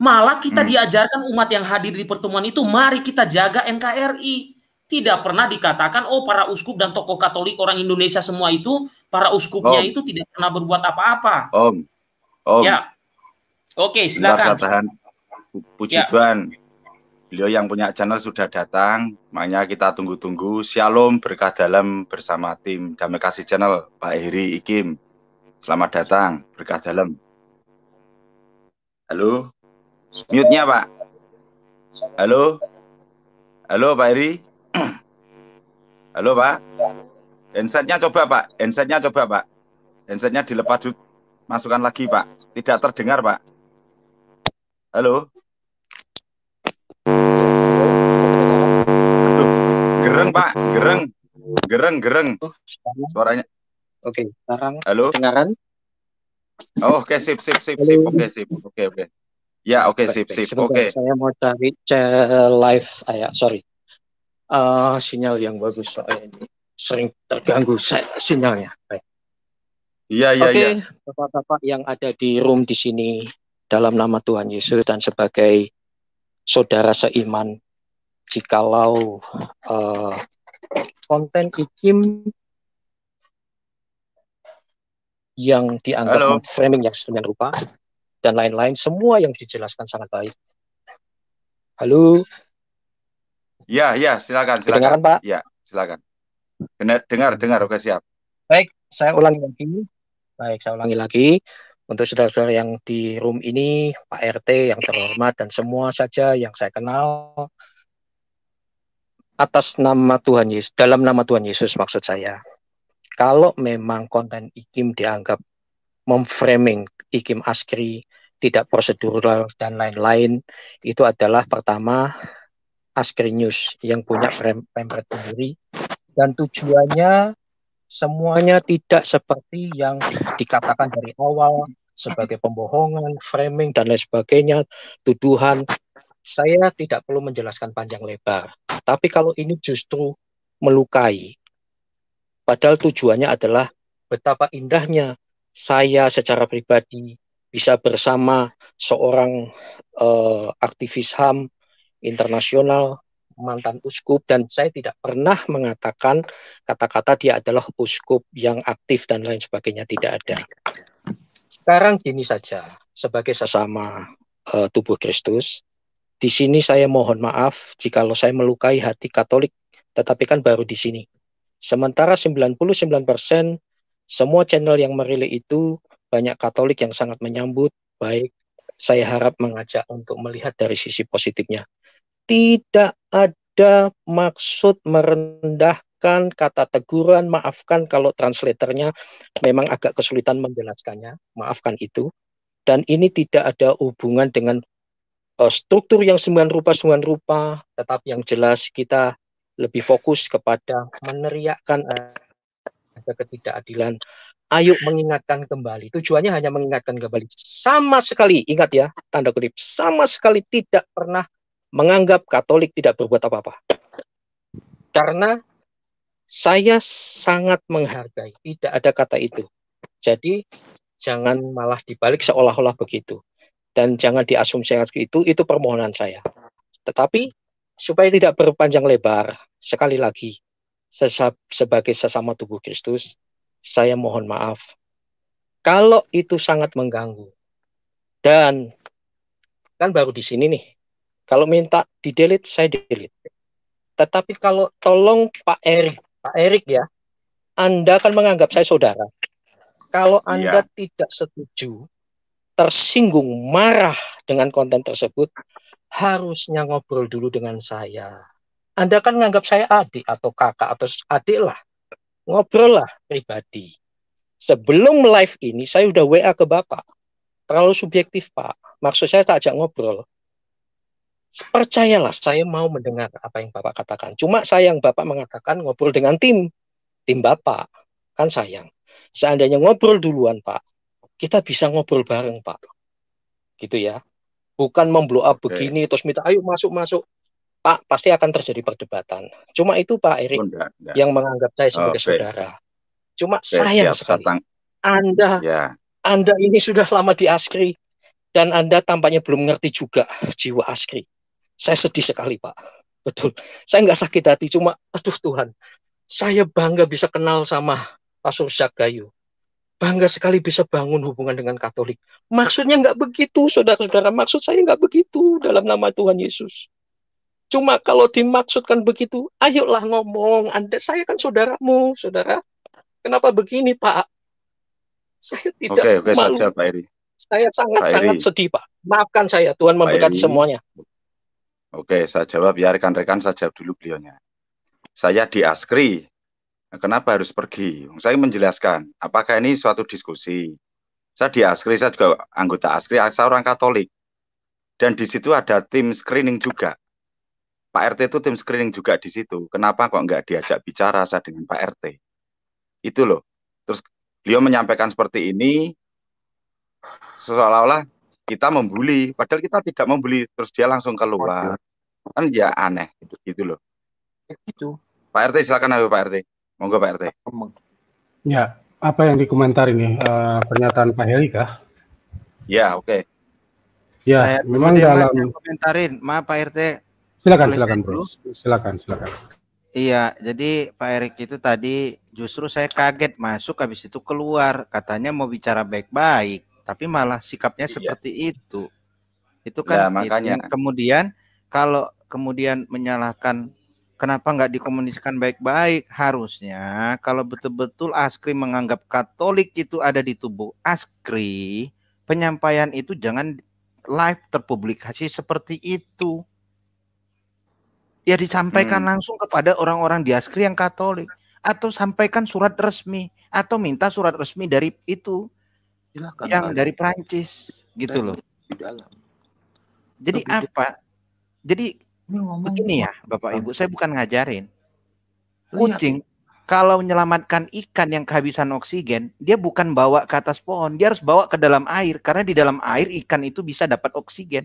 Malah kita hmm. diajarkan umat yang hadir di pertemuan itu, mari kita jaga NKRI. Tidak pernah dikatakan, oh para uskup dan tokoh Katolik orang Indonesia semua itu, para uskupnya om. itu tidak pernah berbuat apa-apa. Om, om. Ya. Oke, silakan. Bentar, Puji ya. Tuhan, beliau yang punya channel sudah datang, makanya kita tunggu-tunggu. Shalom berkah dalam bersama tim Damai Kasih Channel, Pak Heri Ikim. Selamat datang, berkah dalam. Halo, mute-nya Pak. Halo, halo Pak Eri. Halo Pak. Handsetnya coba Pak, handsetnya coba Pak. Handsetnya dilepas Masukkan lagi Pak, tidak terdengar Pak. Halo. gereng Pak, gereng. Gereng, gereng. Oh, Suaranya Oke, sekarang Halo? dengaran? Oh, oke okay, sip sip sip sip. Oke, okay, sip. Oke, okay, oke. Okay. Ya, oke okay, sip sip. Oke. Okay. Saya mau cari live ayah, ya, sorry. Uh, sinyal yang bagus soalnya ini sering terganggu sinyalnya. Iya, iya, iya. Okay. Bapak-bapak yang ada di room di sini dalam nama Tuhan Yesus dan sebagai saudara seiman, jikalau uh, konten ikim yang dianggap framing yang sedemikian rupa dan lain-lain semua yang dijelaskan sangat baik. Halo. Ya, ya, silakan. silakan. Pak? Ya, silakan. Dengar, dengar, dengar, oke siap. Baik, saya ulangi lagi. Baik, saya ulangi lagi untuk saudara-saudara yang di room ini, Pak RT yang terhormat dan semua saja yang saya kenal atas nama Tuhan Yesus, dalam nama Tuhan Yesus maksud saya kalau memang konten IKIM dianggap memframing IKIM ASKRI tidak prosedural dan lain-lain itu adalah pertama ASKRI News yang punya pemret sendiri dan tujuannya semuanya tidak seperti yang dikatakan dari awal sebagai pembohongan, framing dan lain sebagainya, tuduhan. Saya tidak perlu menjelaskan panjang lebar. Tapi kalau ini justru melukai, Padahal tujuannya adalah betapa indahnya saya secara pribadi bisa bersama seorang uh, aktivis HAM internasional mantan uskup dan saya tidak pernah mengatakan kata-kata dia adalah uskup yang aktif dan lain sebagainya tidak ada. Sekarang gini saja sebagai sesama uh, tubuh Kristus di sini saya mohon maaf jikalau saya melukai hati Katolik tetapi kan baru di sini Sementara 99% semua channel yang merilis itu banyak Katolik yang sangat menyambut baik. Saya harap mengajak untuk melihat dari sisi positifnya. Tidak ada maksud merendahkan kata teguran, maafkan kalau translatornya memang agak kesulitan menjelaskannya, maafkan itu. Dan ini tidak ada hubungan dengan eh, struktur yang sembilan rupa sembilan rupa, tetap yang jelas kita lebih fokus kepada meneriakkan ada ketidakadilan. Ayo mengingatkan kembali. Tujuannya hanya mengingatkan kembali. Sama sekali, ingat ya, tanda kutip, sama sekali tidak pernah menganggap Katolik tidak berbuat apa-apa. Karena saya sangat menghargai, tidak ada kata itu. Jadi jangan malah dibalik seolah-olah begitu. Dan jangan diasumsikan itu, itu permohonan saya. Tetapi supaya tidak berpanjang lebar, sekali lagi, sebagai sesama tubuh Kristus, saya mohon maaf. Kalau itu sangat mengganggu, dan kan baru di sini nih, kalau minta di delete, saya delete. Tetapi kalau tolong Pak Erik, Pak Erik ya, Anda akan menganggap saya saudara. Kalau iya. Anda yeah. tidak setuju, tersinggung, marah dengan konten tersebut, harusnya ngobrol dulu dengan saya. Anda kan nganggap saya adik atau kakak atau adik lah. Ngobrol lah pribadi. Sebelum live ini saya udah WA ke Bapak. Terlalu subjektif Pak. Maksud saya tak ajak ngobrol. Percayalah saya mau mendengar apa yang Bapak katakan. Cuma sayang Bapak mengatakan ngobrol dengan tim. Tim Bapak. Kan sayang. Seandainya ngobrol duluan Pak. Kita bisa ngobrol bareng Pak. Gitu ya bukan memblow up okay. begini terus minta ayo masuk masuk Pak pasti akan terjadi perdebatan. Cuma itu Pak Erik oh, yang menganggap saya sebagai okay. saudara. Cuma okay, sayang siap, sekali. Datang. Anda yeah. Anda ini sudah lama di Askri dan Anda tampaknya belum ngerti juga jiwa Askri. Saya sedih sekali Pak. Betul. Saya nggak sakit hati cuma aduh Tuhan. Saya bangga bisa kenal sama Pak Surya Gayu bangga sekali bisa bangun hubungan dengan Katolik. Maksudnya nggak begitu, saudara-saudara. Maksud saya nggak begitu dalam nama Tuhan Yesus. Cuma kalau dimaksudkan begitu, ayolah ngomong. Anda, saya kan saudaramu, saudara. Kenapa begini, Pak? Saya tidak okay, okay, malu. Saja, Saya sangat-sangat sangat sedih, Pak. Maafkan saya, Tuhan memberkati semuanya. Oke, saya jawab ya rekan-rekan, saya jawab dulu beliaunya. Saya di Askri, Nah, kenapa harus pergi? Saya menjelaskan, apakah ini suatu diskusi? Saya di ASKRI, saya juga anggota ASKRI, saya orang Katolik. Dan di situ ada tim screening juga. Pak RT itu tim screening juga di situ. Kenapa kok nggak diajak bicara saya dengan Pak RT? Itu loh. Terus beliau menyampaikan seperti ini, seolah-olah kita membuli, padahal kita tidak membuli. Terus dia langsung keluar. Kan ya aneh, gitu, gitu loh. Pak RT silakan Pak RT. Monggo Pak RT. Ya, apa yang dikomentari nih uh, pernyataan Pak Heri kah? Ya, oke. Okay. Ya, saya memang dalam komentarin, maaf Pak RT. Silakan, silakan Bro. Silakan, silakan. Iya, jadi Pak Erik itu tadi justru saya kaget masuk habis itu keluar, katanya mau bicara baik-baik, tapi malah sikapnya iya. seperti itu. Itu ya, kan ya, makanya. Itu. Kemudian kalau kemudian menyalahkan Kenapa nggak dikomunikasikan baik-baik? Harusnya kalau betul-betul Askri menganggap Katolik itu ada di tubuh Askri, penyampaian itu jangan live terpublikasi seperti itu. Ya disampaikan hmm. langsung kepada orang-orang di Askri yang Katolik atau sampaikan surat resmi atau minta surat resmi dari itu Silahkan yang ada. dari Prancis gitu loh. Jadi apa? Jadi Begini ya, Bapak Ibu, saya bukan ngajarin. Kucing kalau menyelamatkan ikan yang kehabisan oksigen, dia bukan bawa ke atas pohon, dia harus bawa ke dalam air karena di dalam air ikan itu bisa dapat oksigen.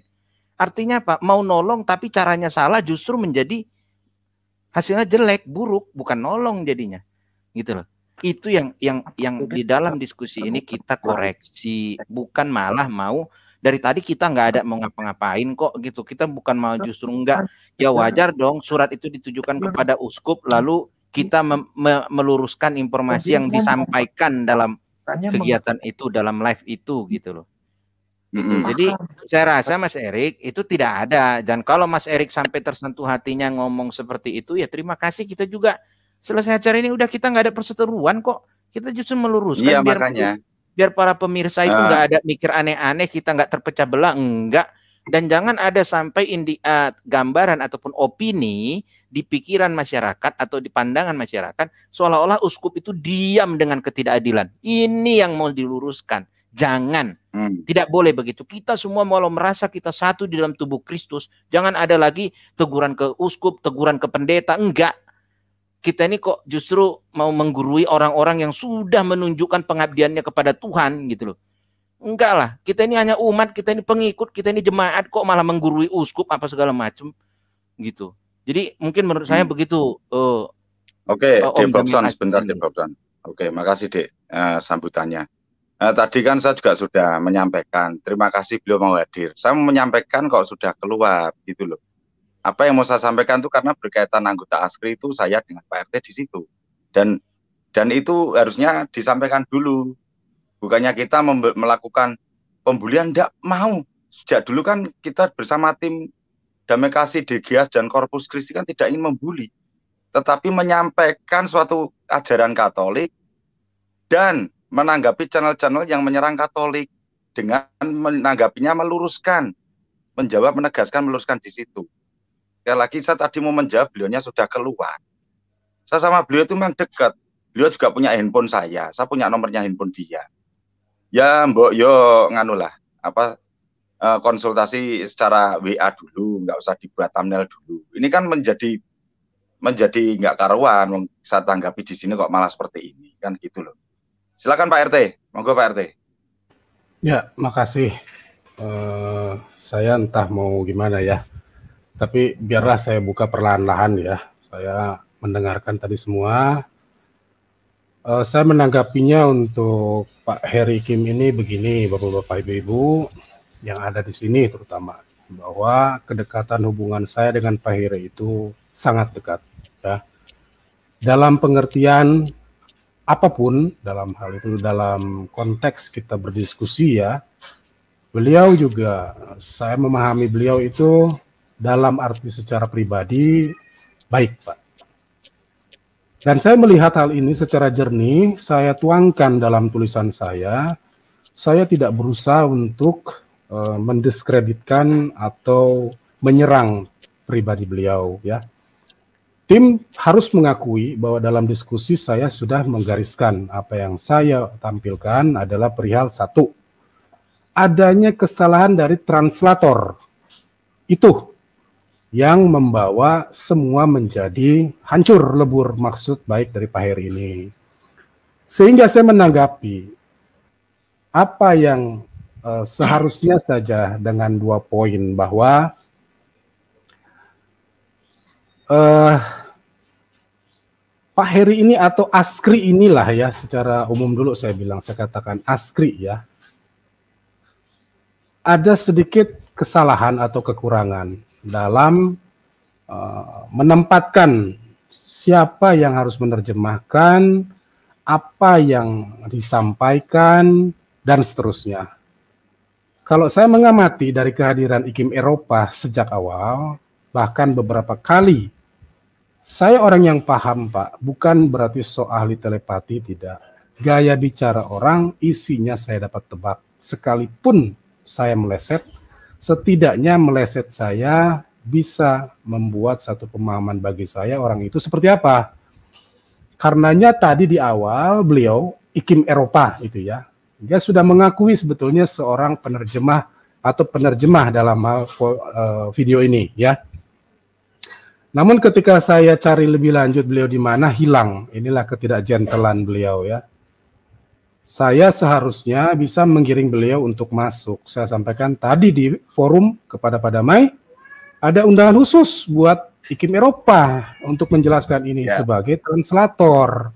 Artinya apa? Mau nolong tapi caranya salah justru menjadi hasilnya jelek, buruk, bukan nolong jadinya. Gitu loh. Itu yang yang yang di dalam diskusi ini kita koreksi, bukan malah mau dari tadi kita nggak ada mau ngapa-ngapain kok gitu kita bukan mau justru enggak ya wajar dong surat itu ditujukan kepada uskup lalu kita me me meluruskan informasi yang disampaikan dalam kegiatan itu dalam live itu gitu loh gitu. Jadi saya rasa Mas Erik itu tidak ada dan kalau Mas Erik sampai tersentuh hatinya ngomong seperti itu ya terima kasih kita juga selesai acara ini udah kita nggak ada perseteruan kok kita justru meluruskan. Iya makanya. Biar biar para pemirsa itu ah. nggak uh. ada mikir aneh-aneh kita nggak terpecah belah enggak dan jangan ada sampai indi, uh, gambaran ataupun opini di pikiran masyarakat atau di pandangan masyarakat seolah-olah uskup itu diam dengan ketidakadilan. Ini yang mau diluruskan. Jangan. Hmm. Tidak boleh begitu. Kita semua mau merasa kita satu di dalam tubuh Kristus, jangan ada lagi teguran ke uskup, teguran ke pendeta, enggak kita ini kok justru mau menggurui orang-orang yang sudah menunjukkan pengabdiannya kepada Tuhan gitu loh. Enggak lah, kita ini hanya umat, kita ini pengikut, kita ini jemaat kok malah menggurui uskup apa segala macam gitu. Jadi mungkin menurut saya hmm. begitu. Uh, Oke, okay, uh, eh, Bobson sebentar Dek Oke, okay, makasih Dek uh, sambutannya. Uh, tadi kan saya juga sudah menyampaikan, terima kasih beliau mau hadir. Saya menyampaikan kok sudah keluar gitu loh apa yang mau saya sampaikan itu karena berkaitan anggota ASKRI itu saya dengan Pak RT di situ. Dan dan itu harusnya disampaikan dulu. Bukannya kita melakukan pembulian tidak mau. Sejak dulu kan kita bersama tim damai kasih Degias dan Korpus Kristi kan tidak ingin membuli, tetapi menyampaikan suatu ajaran Katolik dan menanggapi channel-channel yang menyerang Katolik dengan menanggapinya meluruskan, menjawab, menegaskan, meluruskan di situ. Sekali lagi saya tadi mau menjawab, beliaunya sudah keluar. Saya sama beliau itu memang dekat. Beliau juga punya handphone saya, saya punya nomornya handphone dia. Ya mbok yo nganu lah, apa e, konsultasi secara WA dulu, nggak usah dibuat thumbnail dulu. Ini kan menjadi menjadi nggak karuan saya tanggapi di sini kok malah seperti ini kan gitu loh silakan Pak RT monggo Pak RT ya makasih uh, saya entah mau gimana ya tapi biarlah saya buka perlahan-lahan ya. Saya mendengarkan tadi semua. Uh, saya menanggapinya untuk Pak Heri Kim ini begini, Bapak-Bapak, Ibu-Ibu yang ada di sini terutama bahwa kedekatan hubungan saya dengan Pak Heri itu sangat dekat ya. Dalam pengertian apapun dalam hal itu dalam konteks kita berdiskusi ya. Beliau juga saya memahami beliau itu dalam arti secara pribadi baik, Pak. Dan saya melihat hal ini secara jernih, saya tuangkan dalam tulisan saya. Saya tidak berusaha untuk eh, mendiskreditkan atau menyerang pribadi beliau ya. Tim harus mengakui bahwa dalam diskusi saya sudah menggariskan apa yang saya tampilkan adalah perihal satu adanya kesalahan dari translator. Itu yang membawa semua menjadi hancur lebur maksud baik dari Pak Heri ini. Sehingga saya menanggapi apa yang uh, seharusnya saja dengan dua poin bahwa uh, eh, Pak Heri ini atau Askri inilah ya secara umum dulu saya bilang saya katakan Askri ya ada sedikit kesalahan atau kekurangan dalam uh, menempatkan siapa yang harus menerjemahkan, apa yang disampaikan, dan seterusnya. Kalau saya mengamati dari kehadiran IKIM Eropa sejak awal, bahkan beberapa kali, saya orang yang paham Pak, bukan berarti so ahli telepati, tidak. Gaya bicara orang, isinya saya dapat tebak. Sekalipun saya meleset, setidaknya meleset saya bisa membuat satu pemahaman bagi saya orang itu seperti apa. Karenanya tadi di awal beliau ikim Eropa itu ya. Dia sudah mengakui sebetulnya seorang penerjemah atau penerjemah dalam hal eh, video ini ya. Namun ketika saya cari lebih lanjut beliau di mana hilang. Inilah ketidakjentelan beliau ya saya seharusnya bisa menggiring beliau untuk masuk. Saya sampaikan tadi di forum kepada Pak Damai, ada undangan khusus buat IKIM Eropa untuk menjelaskan ini ya. sebagai translator.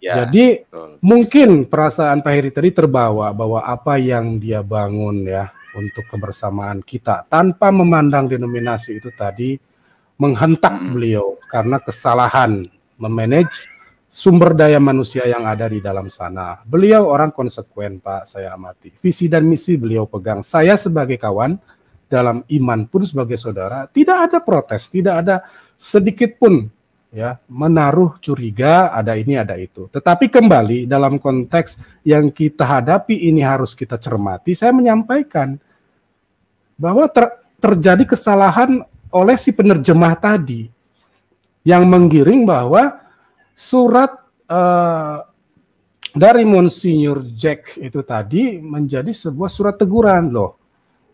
Ya, Jadi betul. mungkin perasaan Pak Heri tadi terbawa bahwa apa yang dia bangun ya untuk kebersamaan kita tanpa memandang denominasi itu tadi menghentak hmm. beliau karena kesalahan memanage sumber daya manusia yang ada di dalam sana. Beliau orang konsekuen, Pak, saya amati. Visi dan misi beliau pegang. Saya sebagai kawan, dalam iman pun sebagai saudara, tidak ada protes, tidak ada sedikit pun ya menaruh curiga ada ini ada itu. Tetapi kembali dalam konteks yang kita hadapi ini harus kita cermati. Saya menyampaikan bahwa ter, terjadi kesalahan oleh si penerjemah tadi yang menggiring bahwa surat uh, dari Monsinyur Jack itu tadi menjadi sebuah surat teguran loh.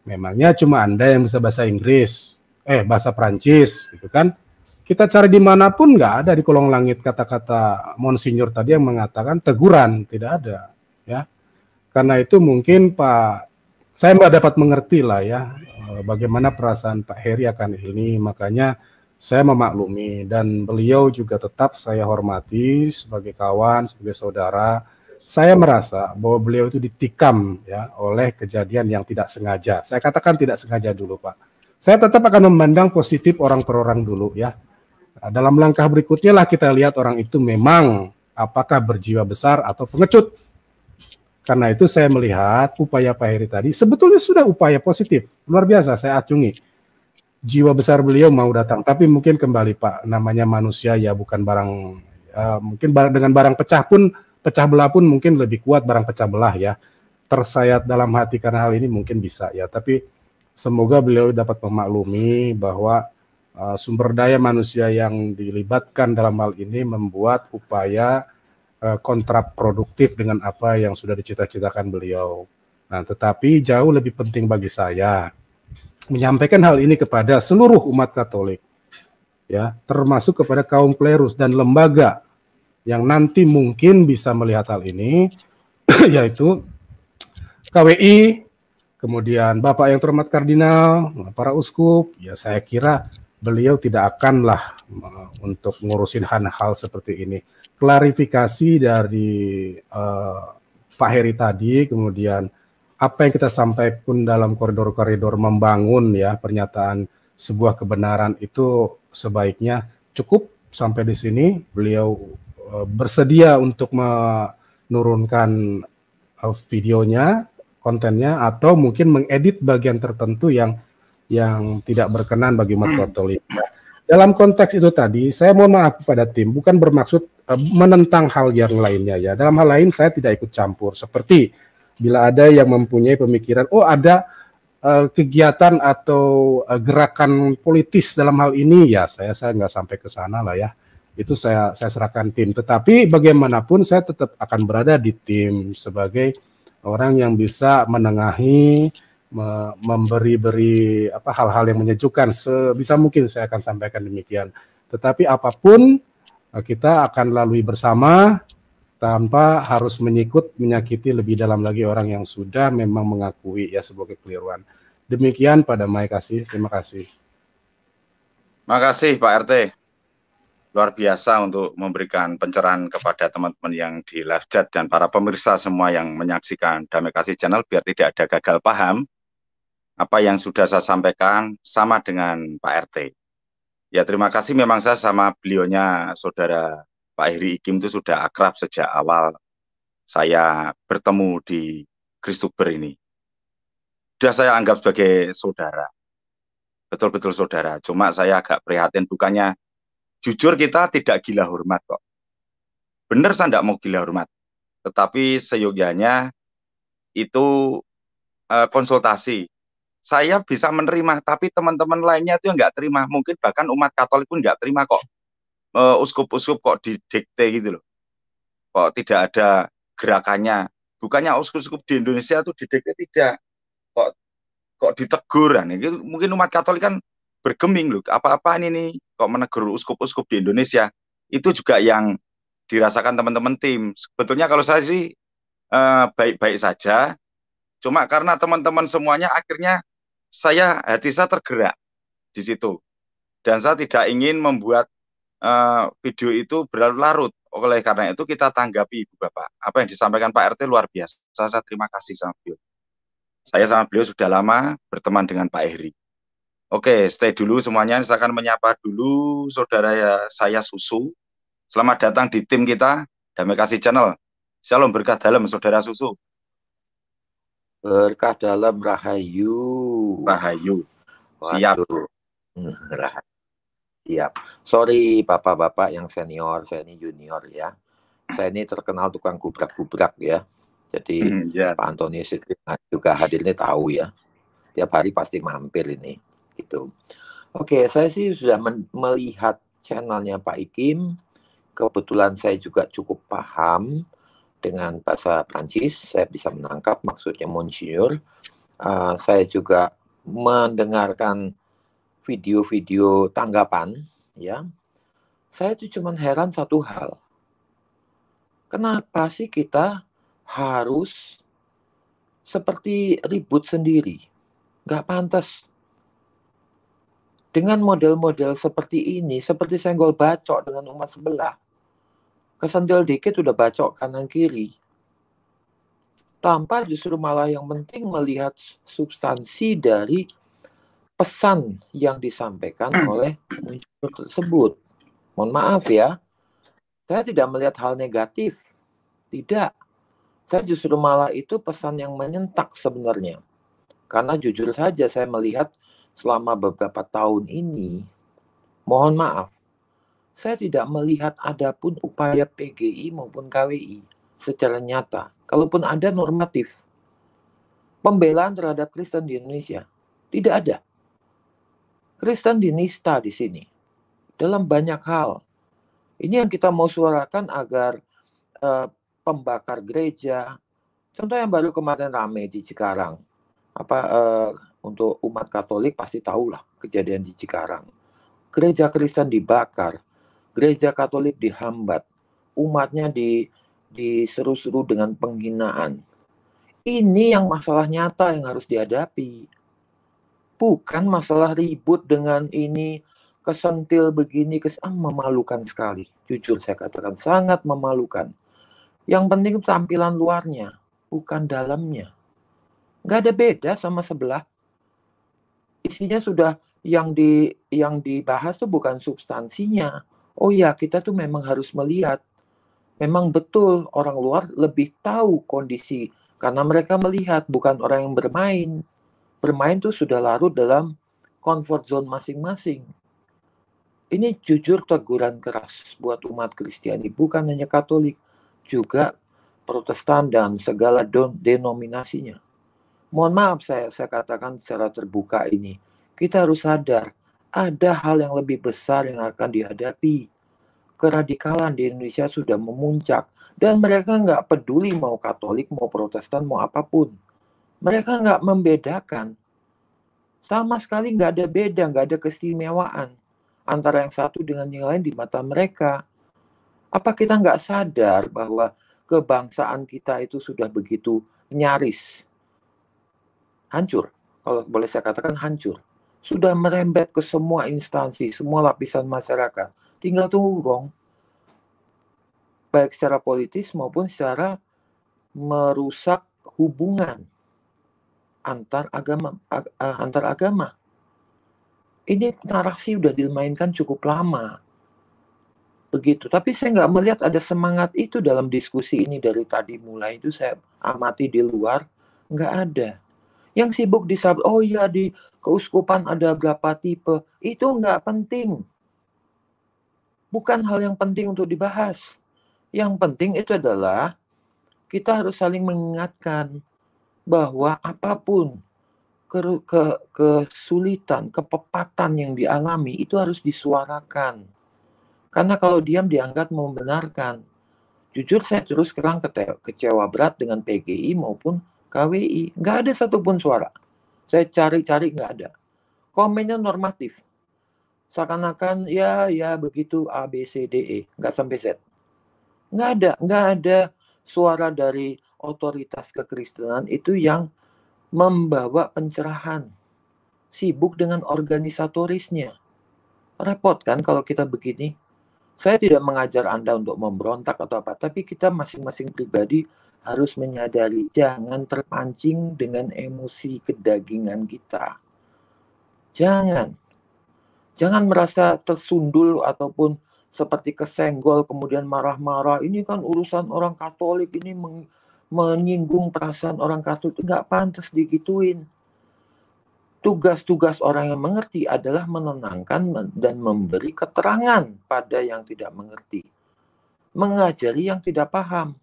Memangnya cuma Anda yang bisa bahasa Inggris, eh bahasa Perancis, gitu kan. Kita cari dimanapun nggak ada di kolong langit kata-kata Monsinyur tadi yang mengatakan teguran, tidak ada ya. Karena itu mungkin Pak, saya nggak dapat mengerti lah ya eh, bagaimana perasaan Pak Heri akan ini, makanya saya memaklumi dan beliau juga tetap saya hormati sebagai kawan, sebagai saudara. Saya merasa bahwa beliau itu ditikam ya oleh kejadian yang tidak sengaja. Saya katakan tidak sengaja dulu, Pak. Saya tetap akan memandang positif orang per orang dulu ya. Nah, dalam langkah berikutnya lah kita lihat orang itu memang apakah berjiwa besar atau pengecut. Karena itu saya melihat upaya Pak Heri tadi sebetulnya sudah upaya positif, luar biasa saya acungi jiwa besar beliau mau datang. Tapi mungkin kembali Pak, namanya manusia ya bukan barang uh, mungkin bar dengan barang pecah pun pecah belah pun mungkin lebih kuat barang pecah belah ya. Tersayat dalam hati karena hal ini mungkin bisa ya. Tapi semoga beliau dapat memaklumi bahwa uh, sumber daya manusia yang dilibatkan dalam hal ini membuat upaya uh, kontraproduktif dengan apa yang sudah dicita-citakan beliau. Nah, tetapi jauh lebih penting bagi saya menyampaikan hal ini kepada seluruh umat Katolik, ya, termasuk kepada kaum klerus dan lembaga yang nanti mungkin bisa melihat hal ini, yaitu KWI, kemudian Bapak yang terhormat kardinal, para uskup, ya saya kira beliau tidak akanlah eh, untuk ngurusin hal-hal seperti ini. Klarifikasi dari uh, Pak Heri tadi, kemudian apa yang kita sampaikan pun dalam koridor-koridor membangun ya pernyataan sebuah kebenaran itu sebaiknya cukup sampai di sini beliau eh, bersedia untuk menurunkan eh, videonya, kontennya atau mungkin mengedit bagian tertentu yang yang tidak berkenan bagi umat Katolik. Dalam konteks itu tadi, saya mohon maaf kepada tim, bukan bermaksud eh, menentang hal yang lainnya ya. Dalam hal lain saya tidak ikut campur seperti bila ada yang mempunyai pemikiran oh ada uh, kegiatan atau uh, gerakan politis dalam hal ini ya saya saya nggak sampai ke sana lah ya itu saya saya serahkan tim tetapi bagaimanapun saya tetap akan berada di tim sebagai orang yang bisa menengahi me memberi-beri apa hal-hal yang menyejukkan sebisa mungkin saya akan sampaikan demikian tetapi apapun eh, kita akan lalui bersama tanpa harus menyikut menyakiti lebih dalam lagi orang yang sudah memang mengakui ya sebagai keliruan. Demikian pada Mai kasih, terima kasih. Terima kasih Pak RT. Luar biasa untuk memberikan pencerahan kepada teman-teman yang di live chat dan para pemirsa semua yang menyaksikan Damai Kasih Channel biar tidak ada gagal paham. Apa yang sudah saya sampaikan sama dengan Pak RT. Ya terima kasih memang saya sama beliaunya Saudara Pak Heri Ikim itu sudah akrab sejak awal saya bertemu di Kristuber ini. Sudah saya anggap sebagai saudara. Betul-betul saudara. Cuma saya agak prihatin bukannya jujur kita tidak gila hormat kok. Benar saya tidak mau gila hormat. Tetapi seyogianya itu e, konsultasi. Saya bisa menerima, tapi teman-teman lainnya itu nggak terima. Mungkin bahkan umat Katolik pun nggak terima kok Eh, uskup-uskup uh, kok didikte gitu loh. Kok tidak ada gerakannya. Bukannya uskup-uskup di Indonesia itu didikte tidak. Kok kok diteguran. Nah, gitu. mungkin umat Katolik kan bergeming loh. Apa-apaan ini kok menegur uskup-uskup di Indonesia. Itu juga yang dirasakan teman-teman tim. Sebetulnya kalau saya sih baik eh, baik-baik saja. Cuma karena teman-teman semuanya akhirnya saya hati saya tergerak di situ. Dan saya tidak ingin membuat Eh, video itu berlarut-larut. Oleh karena itu kita tanggapi Ibu Bapak. Apa yang disampaikan Pak RT luar biasa. Saya, saya terima kasih sama beliau. Saya sama beliau sudah lama berteman dengan Pak Heri. Oke, stay dulu semuanya. Saya akan menyapa dulu saudara saya Susu. Selamat datang di tim kita, Damai Kasih Channel. Shalom berkah dalam, saudara Susu. Berkah dalam rahayu. Rahayu. Siap. Rahayu. Siap. Sorry bapak-bapak yang senior, saya ini junior ya. Saya ini terkenal tukang kubrak-kubrak ya. Jadi hmm, yeah. Pak Antoni juga hadir ini tahu ya. Tiap hari pasti mampir ini. Gitu. Oke, saya sih sudah melihat channelnya Pak Ikim. Kebetulan saya juga cukup paham dengan bahasa Prancis. Saya bisa menangkap maksudnya Monsignor. Uh, ah, saya juga mendengarkan video-video tanggapan, ya, saya itu cuman heran satu hal. Kenapa sih kita harus seperti ribut sendiri? Gak pantas. Dengan model-model seperti ini, seperti senggol bacok dengan umat sebelah, kesendil dikit udah bacok kanan kiri. Tanpa justru malah yang penting melihat substansi dari pesan yang disampaikan hmm. oleh muncul tersebut. Mohon maaf ya, saya tidak melihat hal negatif. Tidak. Saya justru malah itu pesan yang menyentak sebenarnya. Karena jujur saja saya melihat selama beberapa tahun ini, mohon maaf, saya tidak melihat ada pun upaya PGI maupun KWI secara nyata. Kalaupun ada normatif, pembelaan terhadap Kristen di Indonesia tidak ada. Kristen dinista di sini dalam banyak hal. Ini yang kita mau suarakan agar uh, pembakar gereja, contoh yang baru kemarin rame di Cikarang, apa uh, untuk umat Katolik pasti tahulah kejadian di Cikarang. Gereja Kristen dibakar, gereja Katolik dihambat, umatnya di diseru-seru dengan penghinaan. Ini yang masalah nyata yang harus dihadapi bukan masalah ribut dengan ini kesentil begini kes ah, memalukan sekali jujur saya katakan sangat memalukan yang penting tampilan luarnya bukan dalamnya nggak ada beda sama sebelah isinya sudah yang di yang dibahas tuh bukan substansinya oh ya kita tuh memang harus melihat memang betul orang luar lebih tahu kondisi karena mereka melihat bukan orang yang bermain bermain tuh sudah larut dalam comfort zone masing-masing. Ini jujur teguran keras buat umat Kristiani, bukan hanya Katolik, juga Protestan dan segala denominasinya. Mohon maaf saya saya katakan secara terbuka ini. Kita harus sadar ada hal yang lebih besar yang akan dihadapi. Keradikalan di Indonesia sudah memuncak dan mereka nggak peduli mau Katolik, mau Protestan, mau apapun mereka nggak membedakan. Sama sekali nggak ada beda, nggak ada kesimewaan antara yang satu dengan yang lain di mata mereka. Apa kita nggak sadar bahwa kebangsaan kita itu sudah begitu nyaris? Hancur. Kalau boleh saya katakan hancur. Sudah merembet ke semua instansi, semua lapisan masyarakat. Tinggal tunggu gong. Baik secara politis maupun secara merusak hubungan antar agama antar agama. Ini narasi sudah dimainkan cukup lama. Begitu. Tapi saya nggak melihat ada semangat itu dalam diskusi ini dari tadi mulai itu saya amati di luar nggak ada. Yang sibuk di sab oh ya di keuskupan ada berapa tipe itu nggak penting. Bukan hal yang penting untuk dibahas. Yang penting itu adalah kita harus saling mengingatkan bahwa apapun ke, ke, kesulitan, kepepatan yang dialami itu harus disuarakan. Karena kalau diam dianggap membenarkan. Jujur saya terus terang kecewa berat dengan PGI maupun KWI. Nggak ada satupun suara. Saya cari-cari nggak ada. Komennya normatif. Seakan-akan ya ya begitu A, B, C, D, E. Nggak sampai Z. Nggak ada. Nggak ada suara dari otoritas kekristenan itu yang membawa pencerahan. Sibuk dengan organisatorisnya. Repot kan kalau kita begini. Saya tidak mengajar Anda untuk memberontak atau apa, tapi kita masing-masing pribadi harus menyadari jangan terpancing dengan emosi kedagingan kita. Jangan. Jangan merasa tersundul ataupun seperti kesenggol kemudian marah-marah. Ini kan urusan orang Katolik ini meng menyinggung perasaan orang Katolik nggak pantas digituin. Tugas-tugas orang yang mengerti adalah menenangkan dan memberi keterangan pada yang tidak mengerti. Mengajari yang tidak paham.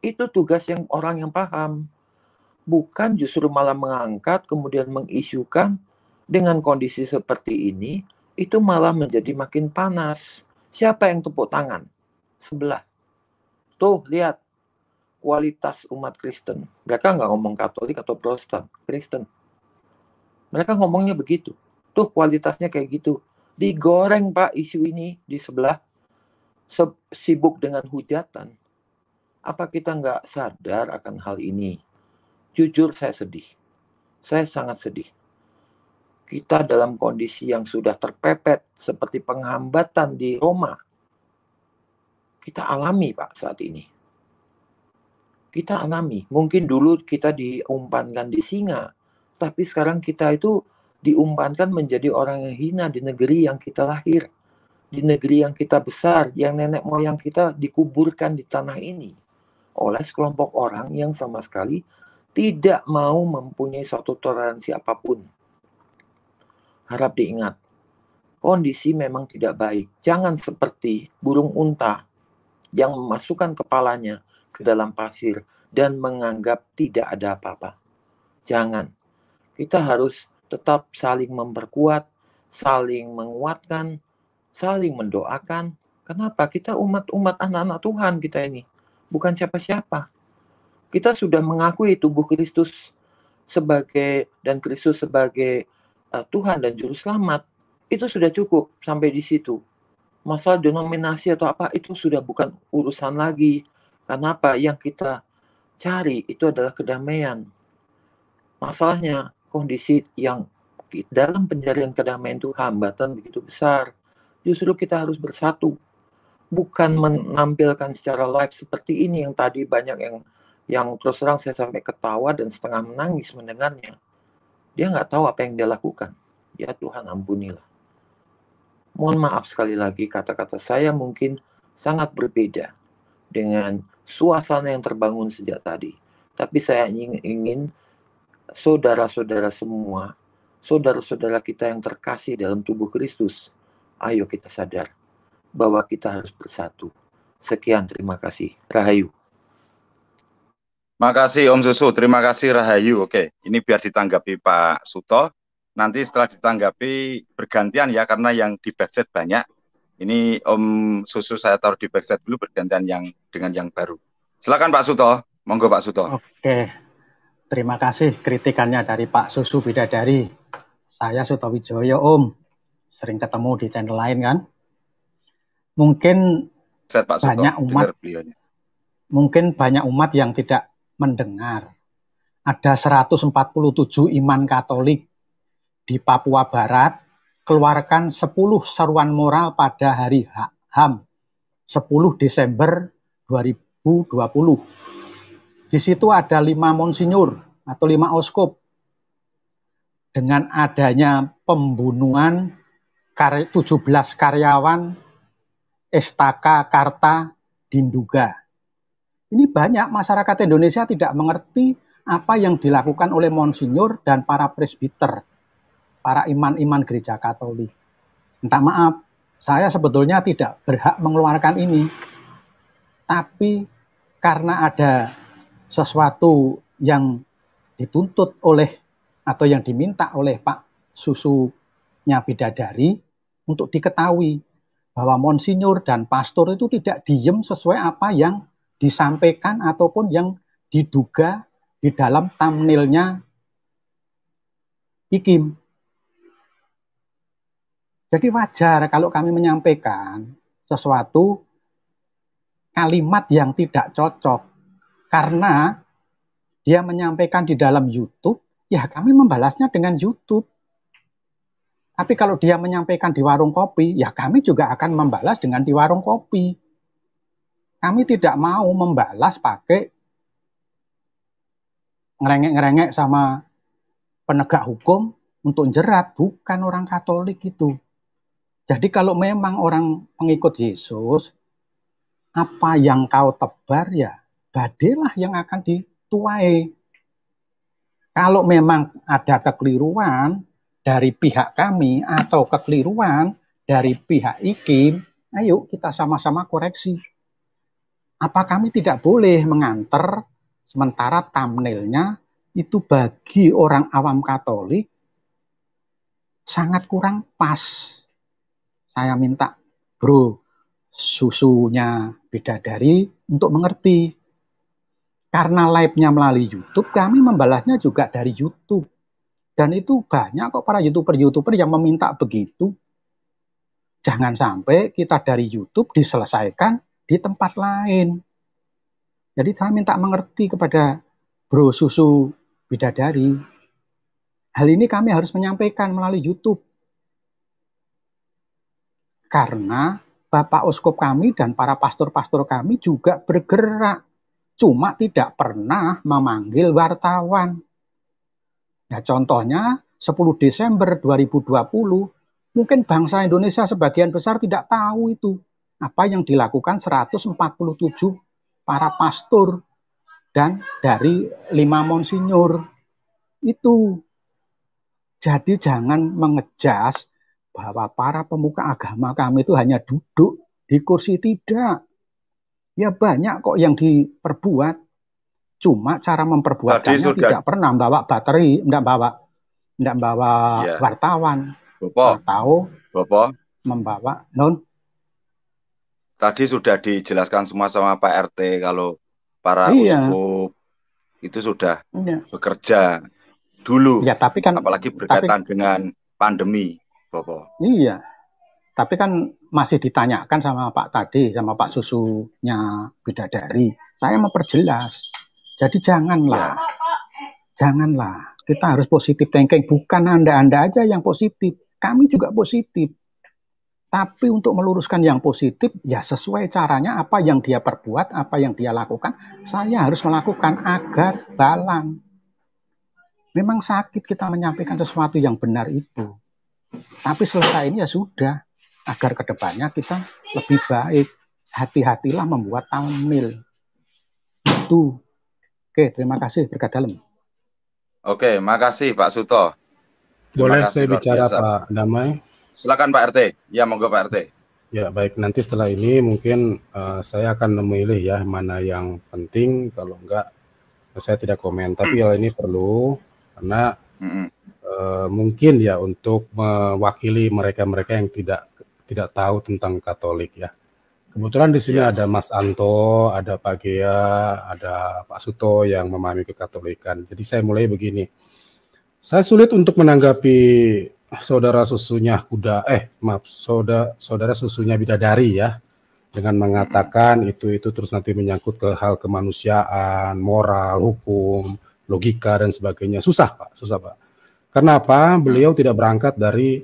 Itu tugas yang orang yang paham. Bukan justru malah mengangkat kemudian mengisukan dengan kondisi seperti ini, itu malah menjadi makin panas. Siapa yang tepuk tangan? Sebelah. Tuh, lihat kualitas umat Kristen. Mereka nggak ngomong Katolik atau Protestan, Kristen. Mereka ngomongnya begitu. Tuh kualitasnya kayak gitu. Digoreng Pak isu ini di sebelah se sibuk dengan hujatan. Apa kita nggak sadar akan hal ini? Jujur saya sedih. Saya sangat sedih. Kita dalam kondisi yang sudah terpepet seperti penghambatan di Roma. Kita alami Pak saat ini kita alami. Mungkin dulu kita diumpankan di singa, tapi sekarang kita itu diumpankan menjadi orang yang hina di negeri yang kita lahir, di negeri yang kita besar, yang nenek moyang kita dikuburkan di tanah ini oleh sekelompok orang yang sama sekali tidak mau mempunyai suatu toleransi apapun. Harap diingat, kondisi memang tidak baik. Jangan seperti burung unta yang memasukkan kepalanya ke dalam pasir dan menganggap tidak ada apa-apa. Jangan. Kita harus tetap saling memperkuat, saling menguatkan, saling mendoakan. Kenapa? Kita umat-umat anak-anak Tuhan kita ini. Bukan siapa-siapa. Kita sudah mengakui tubuh Kristus sebagai dan Kristus sebagai uh, Tuhan dan juru selamat. Itu sudah cukup sampai di situ. Masalah denominasi atau apa itu sudah bukan urusan lagi karena apa? Yang kita cari itu adalah kedamaian. Masalahnya kondisi yang dalam pencarian kedamaian itu hambatan begitu besar. Justru kita harus bersatu. Bukan menampilkan secara live seperti ini yang tadi banyak yang yang terus terang saya sampai ketawa dan setengah menangis mendengarnya. Dia nggak tahu apa yang dia lakukan. Ya Tuhan ampunilah. Mohon maaf sekali lagi kata-kata saya mungkin sangat berbeda dengan suasana yang terbangun sejak tadi. Tapi saya ingin, saudara-saudara semua, saudara-saudara kita yang terkasih dalam tubuh Kristus, ayo kita sadar bahwa kita harus bersatu. Sekian, terima kasih. Rahayu. Makasih Om Susu, terima kasih Rahayu. Oke, ini biar ditanggapi Pak Suto. Nanti setelah ditanggapi bergantian ya, karena yang di backset banyak ini Om Susu saya taruh di backside dulu bergantian yang dengan yang baru. Silakan Pak Suto, monggo Pak Suto. Oke, terima kasih kritikannya dari Pak Susu beda dari Saya Suto Wijoyo Om, sering ketemu di channel lain kan. Mungkin Set, Pak Suto, banyak umat, mungkin banyak umat yang tidak mendengar. Ada 147 iman Katolik di Papua Barat keluarkan 10 seruan moral pada hari HAM 10 Desember 2020. Di situ ada lima monsinyur atau lima oskop. Dengan adanya pembunuhan 17 karyawan Estaka Karta Dinduga. Ini banyak masyarakat Indonesia tidak mengerti apa yang dilakukan oleh monsinyur dan para presbiter para iman-iman gereja Katolik. Minta maaf, saya sebetulnya tidak berhak mengeluarkan ini. Tapi karena ada sesuatu yang dituntut oleh atau yang diminta oleh Pak Susunya Bidadari untuk diketahui bahwa monsinyur dan pastor itu tidak diem sesuai apa yang disampaikan ataupun yang diduga di dalam thumbnailnya IKIM jadi wajar kalau kami menyampaikan sesuatu kalimat yang tidak cocok karena dia menyampaikan di dalam YouTube, ya kami membalasnya dengan YouTube. Tapi kalau dia menyampaikan di warung kopi, ya kami juga akan membalas dengan di warung kopi. Kami tidak mau membalas pakai ngerengek-ngerengek sama penegak hukum untuk jerat, bukan orang Katolik itu. Jadi kalau memang orang pengikut Yesus, apa yang kau tebar ya badilah yang akan dituai. Kalau memang ada kekeliruan dari pihak kami atau kekeliruan dari pihak IKIM, ayo kita sama-sama koreksi. Apa kami tidak boleh mengantar sementara thumbnailnya itu bagi orang awam Katolik sangat kurang pas saya minta, bro, susunya beda dari untuk mengerti. Karena live-nya melalui YouTube, kami membalasnya juga dari YouTube. Dan itu banyak kok para YouTuber-YouTuber yang meminta begitu. Jangan sampai kita dari YouTube diselesaikan di tempat lain. Jadi saya minta mengerti kepada bro susu bidadari. Hal ini kami harus menyampaikan melalui YouTube. Karena Bapak Uskup kami dan para pastor-pastor kami juga bergerak. Cuma tidak pernah memanggil wartawan. Nah, contohnya 10 Desember 2020, mungkin bangsa Indonesia sebagian besar tidak tahu itu. Apa yang dilakukan 147 para pastor dan dari lima monsinyur itu. Jadi jangan mengejas bahwa para pemuka agama kami itu hanya duduk di kursi tidak. Ya banyak kok yang diperbuat. Cuma cara memperbuatkannya Tadi tidak pernah bawa bateri, tidak bawa tidak bawa ya. wartawan. Bapak. Tahu. Bapak. Membawa non. Tadi sudah dijelaskan semua sama Pak RT kalau para iya. uskup itu sudah iya. bekerja dulu. Ya, tapi kan apalagi berkaitan tapi, dengan pandemi. Iya. Tapi kan masih ditanyakan sama Pak tadi, sama Pak susunya bidadari. Saya mau perjelas, Jadi janganlah, iya. janganlah. Kita harus positif thinking. Bukan Anda-Anda aja yang positif. Kami juga positif. Tapi untuk meluruskan yang positif, ya sesuai caranya apa yang dia perbuat, apa yang dia lakukan, saya harus melakukan agar balang. Memang sakit kita menyampaikan sesuatu yang benar itu. Tapi selesai ini ya sudah, agar kedepannya kita lebih baik. Hati-hatilah membuat tamil. Itu. Oke, terima kasih. Berkat dalam. Oke, makasih Pak Suto. Boleh kasih, saya bicara biasa. Pak Damai? Silakan Pak RT. Ya, monggo Pak RT. Ya, baik. Nanti setelah ini mungkin uh, saya akan memilih ya mana yang penting, kalau enggak saya tidak komen. Tapi hmm. hal ini perlu karena mm -mm. Eh, mungkin ya untuk mewakili mereka-mereka yang tidak tidak tahu tentang Katolik ya. Kebetulan di sini yes. Iya. ada Mas Anto, ada Pak Gea, ada Pak Suto yang memahami kekatolikan. Jadi saya mulai begini. Saya sulit untuk menanggapi saudara susunya kuda, eh maaf, saudara saudara susunya bidadari ya, dengan mengatakan itu itu terus nanti menyangkut ke hal kemanusiaan, moral, hukum, logika dan sebagainya. Susah pak, susah pak. Kenapa beliau tidak berangkat dari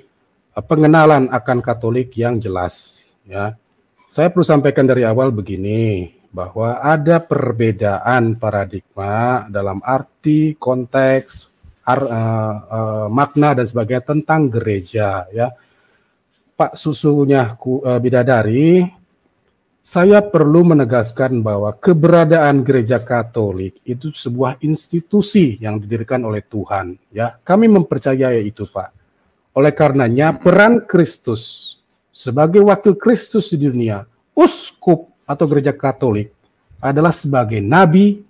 eh, pengenalan akan Katolik yang jelas? Ya, saya perlu sampaikan dari awal begini bahwa ada perbedaan paradigma dalam arti konteks ar, uh, uh, makna dan sebagainya tentang gereja ya. Pak susunya uh, bidadari saya perlu menegaskan bahwa keberadaan gereja Katolik itu sebuah institusi yang didirikan oleh Tuhan. Ya, kami mempercayai itu, Pak. Oleh karenanya, peran Kristus sebagai wakil Kristus di dunia, uskup atau gereja Katolik adalah sebagai nabi,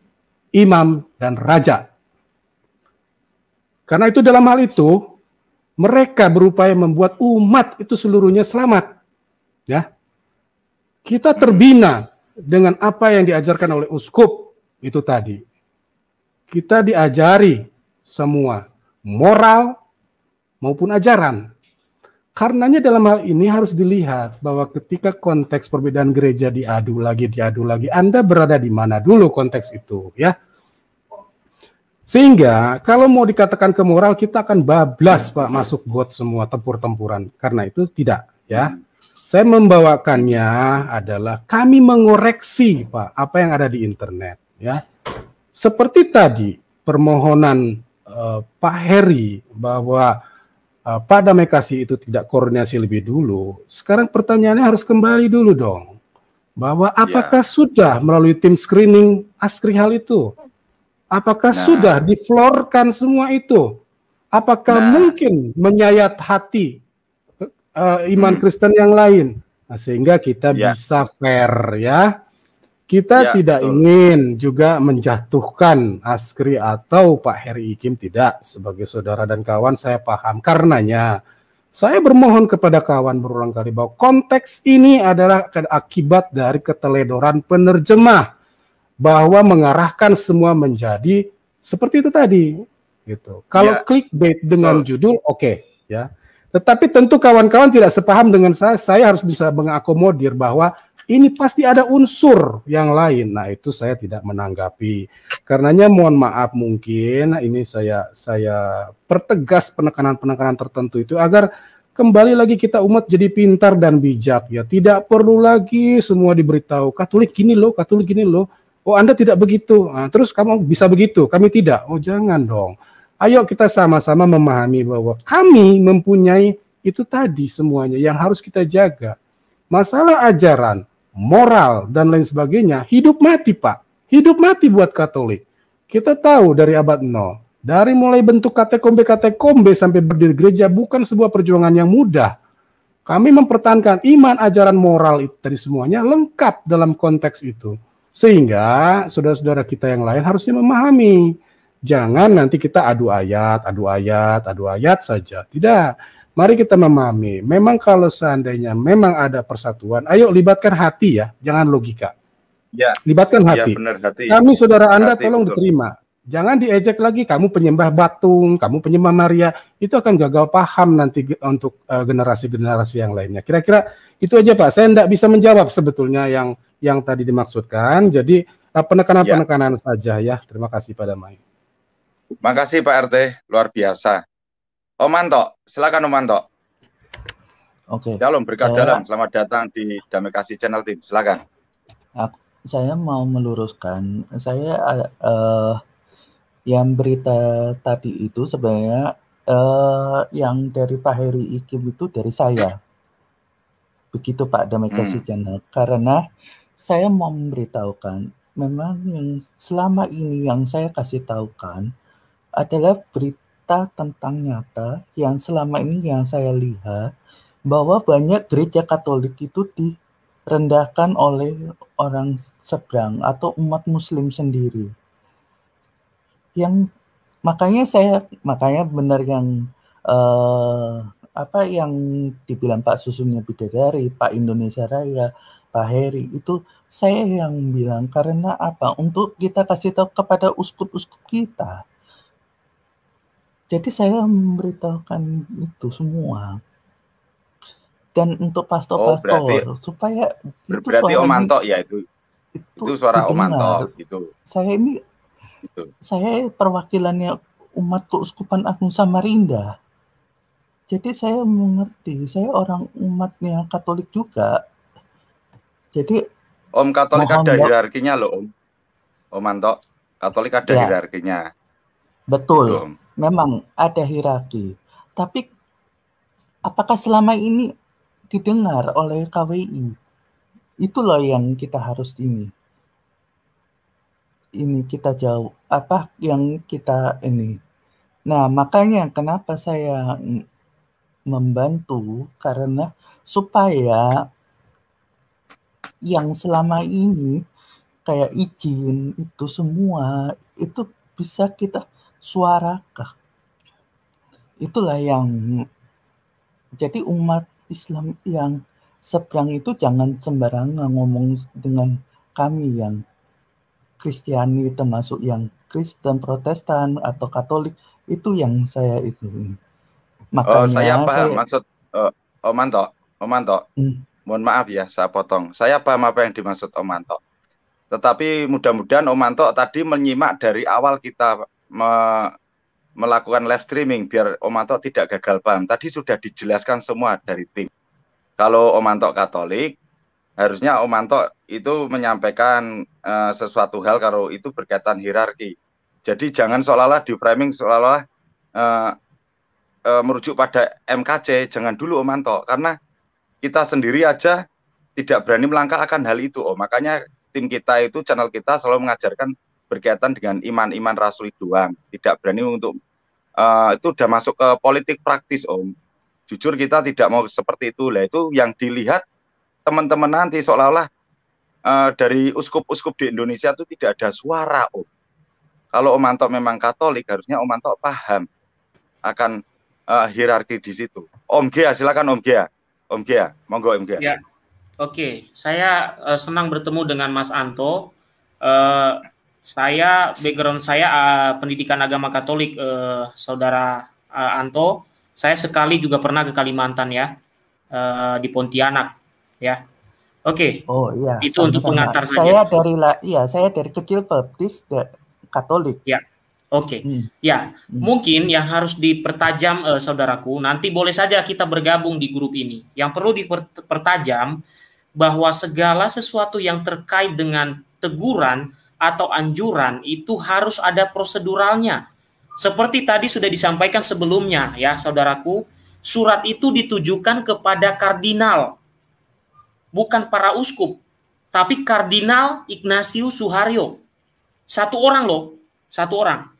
imam, dan raja. Karena itu dalam hal itu mereka berupaya membuat umat itu seluruhnya selamat. Ya. Kita terbina dengan apa yang diajarkan oleh uskup itu tadi. Kita diajari semua moral maupun ajaran. Karenanya dalam hal ini harus dilihat bahwa ketika konteks perbedaan gereja diadu lagi diadu lagi, Anda berada di mana dulu konteks itu, ya. Sehingga kalau mau dikatakan ke moral kita akan bablas Pak masuk got semua tempur-tempuran. Karena itu tidak, ya. Saya membawakannya adalah kami mengoreksi Pak apa yang ada di internet ya. Seperti tadi permohonan uh, Pak Heri bahwa uh, Pak Damekasi itu tidak koordinasi lebih dulu. Sekarang pertanyaannya harus kembali dulu dong bahwa iya. apakah ya. sudah melalui tim screening askri hal itu? Apakah nah. sudah diflorkan semua itu? Apakah nah. mungkin menyayat hati uh, iman Kristen yang lain. Nah, sehingga kita ya. bisa fair ya. Kita ya, tidak betul. ingin juga menjatuhkan Askri atau Pak Heri Ikim tidak sebagai saudara dan kawan saya paham karenanya saya bermohon kepada kawan berulang kali bahwa konteks ini adalah akibat dari keteledoran penerjemah bahwa mengarahkan semua menjadi seperti itu tadi gitu. Kalau ya. clickbait dengan oh. judul oke okay, ya. Tetapi tentu kawan-kawan tidak sepaham dengan saya, saya harus bisa mengakomodir bahwa ini pasti ada unsur yang lain. Nah, itu saya tidak menanggapi. Karenanya mohon maaf mungkin nah, ini saya saya pertegas penekanan-penekanan tertentu itu agar kembali lagi kita umat jadi pintar dan bijak ya. Tidak perlu lagi semua diberitahu Katolik gini loh, Katolik gini loh. Oh, Anda tidak begitu. Nah, terus kamu bisa begitu, kami tidak. Oh, jangan dong. Ayo kita sama-sama memahami bahwa kami mempunyai itu tadi semuanya yang harus kita jaga. Masalah ajaran, moral, dan lain sebagainya, hidup mati Pak. Hidup mati buat Katolik. Kita tahu dari abad 0, dari mulai bentuk katekombe-katekombe sampai berdiri gereja bukan sebuah perjuangan yang mudah. Kami mempertahankan iman, ajaran, moral itu dari semuanya lengkap dalam konteks itu. Sehingga saudara-saudara kita yang lain harusnya memahami Jangan nanti kita adu ayat, adu ayat, adu ayat saja. Tidak. Mari kita memahami, memang kalau seandainya memang ada persatuan, ayo libatkan hati ya, jangan logika. Ya. Libatkan ya, hati. Ya, benar, hati. Kami saudara Anda hati, tolong betul. diterima. Jangan diejek lagi kamu penyembah Batung, kamu penyembah Maria, itu akan gagal paham nanti untuk eh, generasi-generasi uh, yang lainnya. Kira-kira itu aja Pak. Saya tidak bisa menjawab sebetulnya yang yang tadi dimaksudkan. Jadi eh, ya. penekanan-penekanan ya. saja ya. Terima kasih pada Mai. Makasih Pak RT, luar biasa. Om Manto, silakan Om Manto. Oke. Okay. Dalam berkat saya, eh, dalam, selamat datang di Damai Kasih Channel Team. Silakan. Aku, saya mau meluruskan, saya uh, yang berita tadi itu sebenarnya uh, yang dari Pak Heri Ikim itu dari saya. Begitu Pak Damai hmm. Kasih Channel. Karena saya mau memberitahukan memang yang selama ini yang saya kasih tahukan adalah berita tentang nyata yang selama ini yang saya lihat bahwa banyak gereja Katolik itu direndahkan oleh orang seberang atau umat muslim sendiri. Yang makanya saya makanya benar yang uh, apa yang dibilang Pak Susunya Bidadari, Pak Indonesia Raya, Pak Heri itu saya yang bilang karena apa? Untuk kita kasih tahu kepada uskup-uskup kita jadi saya memberitahukan itu semua. Dan untuk oh, pastor-pastor berarti, supaya itu berarti Om ya itu. Itu, itu suara Om Manto gitu. Saya ini itu. saya perwakilannya umat Keuskupan Agung Samarinda. Jadi saya mengerti, saya orang umatnya Katolik juga. Jadi Om Katolik ada hierarkinya loh Om. Om Anto, Katolik ada ya. hierarkinya. Betul. Gitu, memang ada hierarki, tapi apakah selama ini didengar oleh KWI? Itulah yang kita harus ini. Ini kita jauh apa yang kita ini. Nah, makanya kenapa saya membantu karena supaya yang selama ini kayak izin itu semua itu bisa kita Suara kah? Itulah yang jadi umat Islam yang seberang itu jangan sembarangan ngomong dengan kami yang Kristiani termasuk yang Kristen, Protestan atau Katolik itu yang saya ituin. Makanya oh, saya apa saya... maksud uh, Om Anto? Om Anto. Hmm. Mohon maaf ya, saya potong. Saya paham apa yang dimaksud Om Anto. Tetapi mudah-mudahan Om Anto tadi menyimak dari awal kita me melakukan live streaming biar Om Anto tidak gagal paham. Tadi sudah dijelaskan semua dari tim. Kalau Om Anto Katolik, harusnya Om Anto itu menyampaikan uh, sesuatu hal kalau itu berkaitan hierarki. Jadi jangan seolah-olah di framing seolah-olah uh, uh, merujuk pada MKC, jangan dulu Om Anto karena kita sendiri aja tidak berani melangkah akan hal itu. Oh, makanya tim kita itu channel kita selalu mengajarkan berkaitan dengan iman-iman rasuli doang, tidak berani untuk uh, itu sudah masuk ke politik praktis Om. Jujur kita tidak mau seperti itu lah itu yang dilihat teman-teman nanti seolah-olah uh, dari uskup-uskup di Indonesia itu tidak ada suara Om. Kalau Om Anto memang Katolik harusnya Om Anto paham akan uh, hierarki di situ. Om Gia silakan Om Gia. Om Gia, monggo Om Gia. Ya. Oke, okay. saya uh, senang bertemu dengan Mas Anto. Uh, saya background saya uh, pendidikan agama Katolik, uh, saudara uh, Anto. Saya sekali juga pernah ke Kalimantan ya, uh, di Pontianak ya. Oke. Okay. Oh iya. Itu untuk pengantar saja. Saya dari iya saya dari kecil baptis ya, Katolik. Ya. Oke. Okay. Hmm. Ya, hmm. mungkin yang harus dipertajam eh, saudaraku, nanti boleh saja kita bergabung di grup ini. Yang perlu dipertajam bahwa segala sesuatu yang terkait dengan teguran atau anjuran itu harus ada proseduralnya. Seperti tadi sudah disampaikan sebelumnya ya saudaraku, surat itu ditujukan kepada kardinal bukan para uskup, tapi kardinal Ignatius Suharyo. Satu orang loh, satu orang.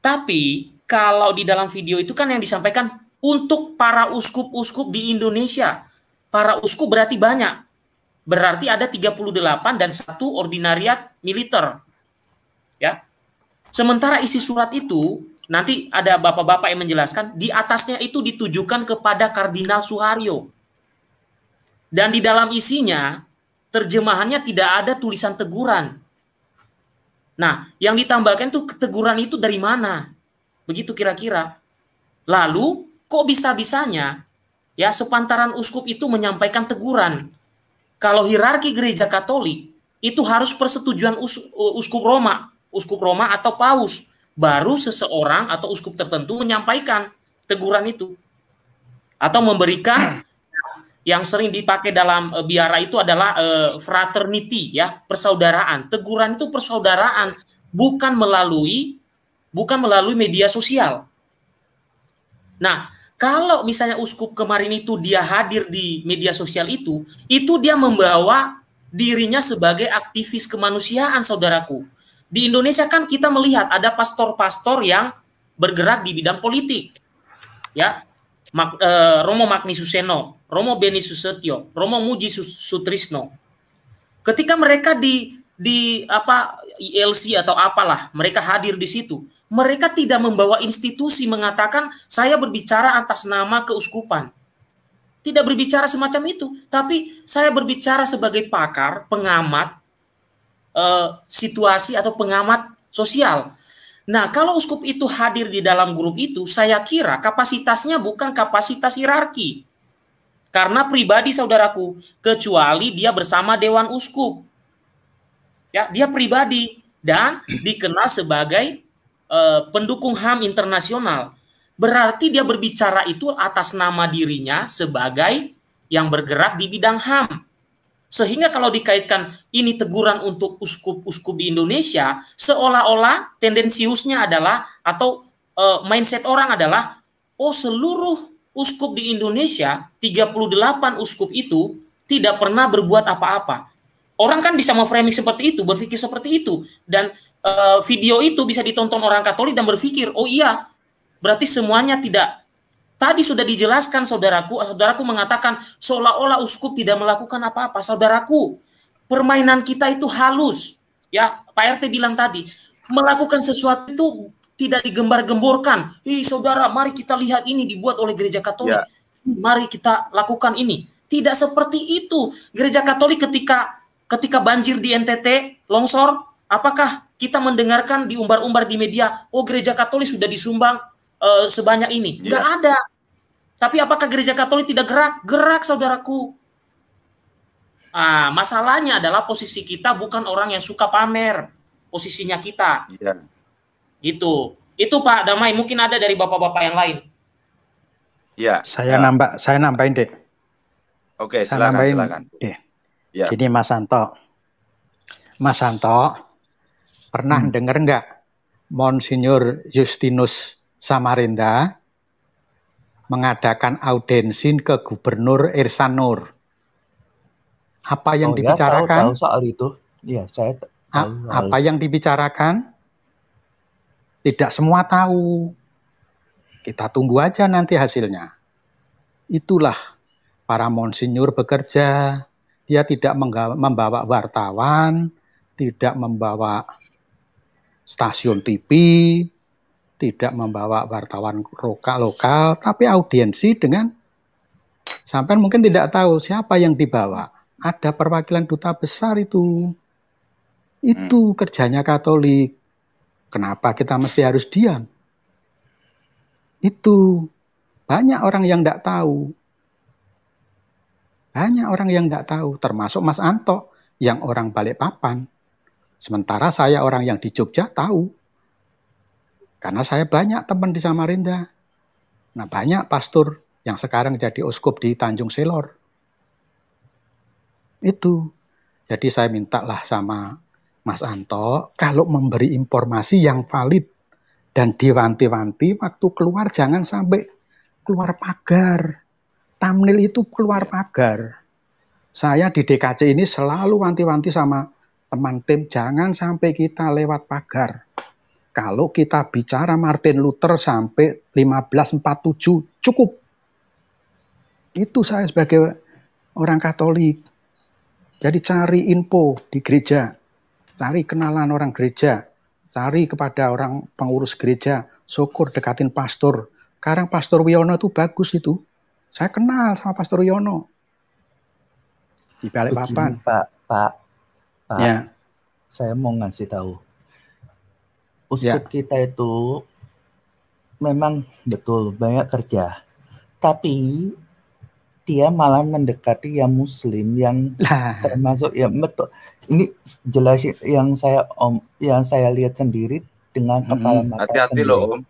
Tapi kalau di dalam video itu kan yang disampaikan untuk para uskup-uskup di Indonesia. Para uskup berarti banyak. Berarti ada 38 dan satu ordinariat militer. Ya. Sementara isi surat itu nanti ada bapak-bapak yang menjelaskan di atasnya itu ditujukan kepada Kardinal Suharyo. Dan di dalam isinya terjemahannya tidak ada tulisan teguran. Nah, yang ditambahkan tuh keteguran itu dari mana? Begitu kira-kira. Lalu kok bisa-bisanya ya sepantaran uskup itu menyampaikan teguran? kalau hierarki gereja Katolik itu harus persetujuan us, uskup Roma, uskup Roma atau paus baru seseorang atau uskup tertentu menyampaikan teguran itu atau memberikan yang sering dipakai dalam e, biara itu adalah e, fraternity ya, persaudaraan. Teguran itu persaudaraan bukan melalui bukan melalui media sosial. Nah, kalau misalnya uskup kemarin itu dia hadir di media sosial itu, itu dia membawa dirinya sebagai aktivis kemanusiaan, saudaraku. Di Indonesia kan kita melihat ada pastor-pastor yang bergerak di bidang politik. Ya, Mag, e, eh, Romo Magni Suseno, Romo Beni Susetio, Romo Muji Sutrisno. Ketika mereka di di apa ILC atau apalah, mereka hadir di situ mereka tidak membawa institusi mengatakan saya berbicara atas nama keuskupan. Tidak berbicara semacam itu, tapi saya berbicara sebagai pakar, pengamat eh, situasi atau pengamat sosial. Nah, kalau uskup itu hadir di dalam grup itu, saya kira kapasitasnya bukan kapasitas hierarki. Karena pribadi saudaraku, kecuali dia bersama dewan uskup. Ya, dia pribadi dan dikenal sebagai Eh, pendukung HAM internasional, berarti dia berbicara itu atas nama dirinya sebagai yang bergerak di bidang HAM. Sehingga kalau dikaitkan ini teguran untuk uskup-uskup di Indonesia, seolah-olah tendensiusnya adalah atau uh, mindset orang adalah oh seluruh uskup di Indonesia 38 uskup itu tidak pernah berbuat apa-apa. Orang kan bisa memframing seperti itu, berpikir seperti itu dan Eh, video itu bisa ditonton orang Katolik dan berpikir, oh iya, berarti semuanya tidak. Tadi sudah dijelaskan saudaraku, eh, saudaraku mengatakan seolah-olah uskup tidak melakukan apa-apa. Saudaraku, permainan kita itu halus. Ya, Pak RT bilang tadi, melakukan sesuatu itu tidak digembar-gemborkan. Hei saudara, mari kita lihat ini dibuat oleh gereja Katolik. Ya. Mari kita lakukan ini. Tidak seperti itu. Gereja Katolik ketika ketika banjir di NTT, longsor, apakah kita mendengarkan diumbar-umbar di media, oh gereja Katolik sudah disumbang uh, sebanyak ini. Yeah. ada. Tapi apakah gereja Katolik tidak gerak? Gerak, saudaraku. Ah, masalahnya adalah posisi kita bukan orang yang suka pamer. Posisinya kita. Yeah. Itu. Itu Pak Damai, mungkin ada dari bapak-bapak yang lain. Ya, saya ya. nambah, saya nambahin deh. Oke, silakan, saya nambahin silakan. Deh. Ya. Jadi Mas Santo, Mas Santo, Pernah hmm. dengar nggak Monsinyur Justinus Samarinda mengadakan audensi ke Gubernur Irsan Apa yang oh, iya, dibicarakan? Ya, tahu, tahu soal itu. Ya, saya tahu, A apa yang dibicarakan? Tidak semua tahu. Kita tunggu aja nanti hasilnya. Itulah para monsinyur bekerja. Dia tidak membawa wartawan, tidak membawa stasiun TV, tidak membawa wartawan lokal, lokal tapi audiensi dengan sampai mungkin tidak tahu siapa yang dibawa. Ada perwakilan duta besar itu. Itu hmm. kerjanya Katolik. Kenapa kita mesti harus diam? Itu banyak orang yang tidak tahu. Banyak orang yang tidak tahu, termasuk Mas Anto yang orang balik papan. Sementara saya orang yang di Jogja tahu. Karena saya banyak teman di Samarinda. Nah banyak pastor yang sekarang jadi uskup di Tanjung Selor. Itu. Jadi saya mintalah sama Mas Anto, kalau memberi informasi yang valid dan diwanti-wanti waktu keluar jangan sampai keluar pagar. Thumbnail itu keluar pagar. Saya di DKC ini selalu wanti-wanti sama teman tim, jangan sampai kita lewat pagar. Kalau kita bicara Martin Luther sampai 1547 cukup. Itu saya sebagai orang Katolik. Jadi cari info di gereja, cari kenalan orang gereja, cari kepada orang pengurus gereja, syukur dekatin pastor. Sekarang Pastor Wiono itu bagus itu. Saya kenal sama Pastor Wiono. Di balik papan. Pak, Pak, Pak, ya. saya mau ngasih tahu. Ustadz ya. kita itu memang betul banyak kerja, tapi dia malah mendekati yang muslim yang termasuk yang betul ini jelas yang saya om yang saya lihat sendiri dengan kepala mata hati-hati loh om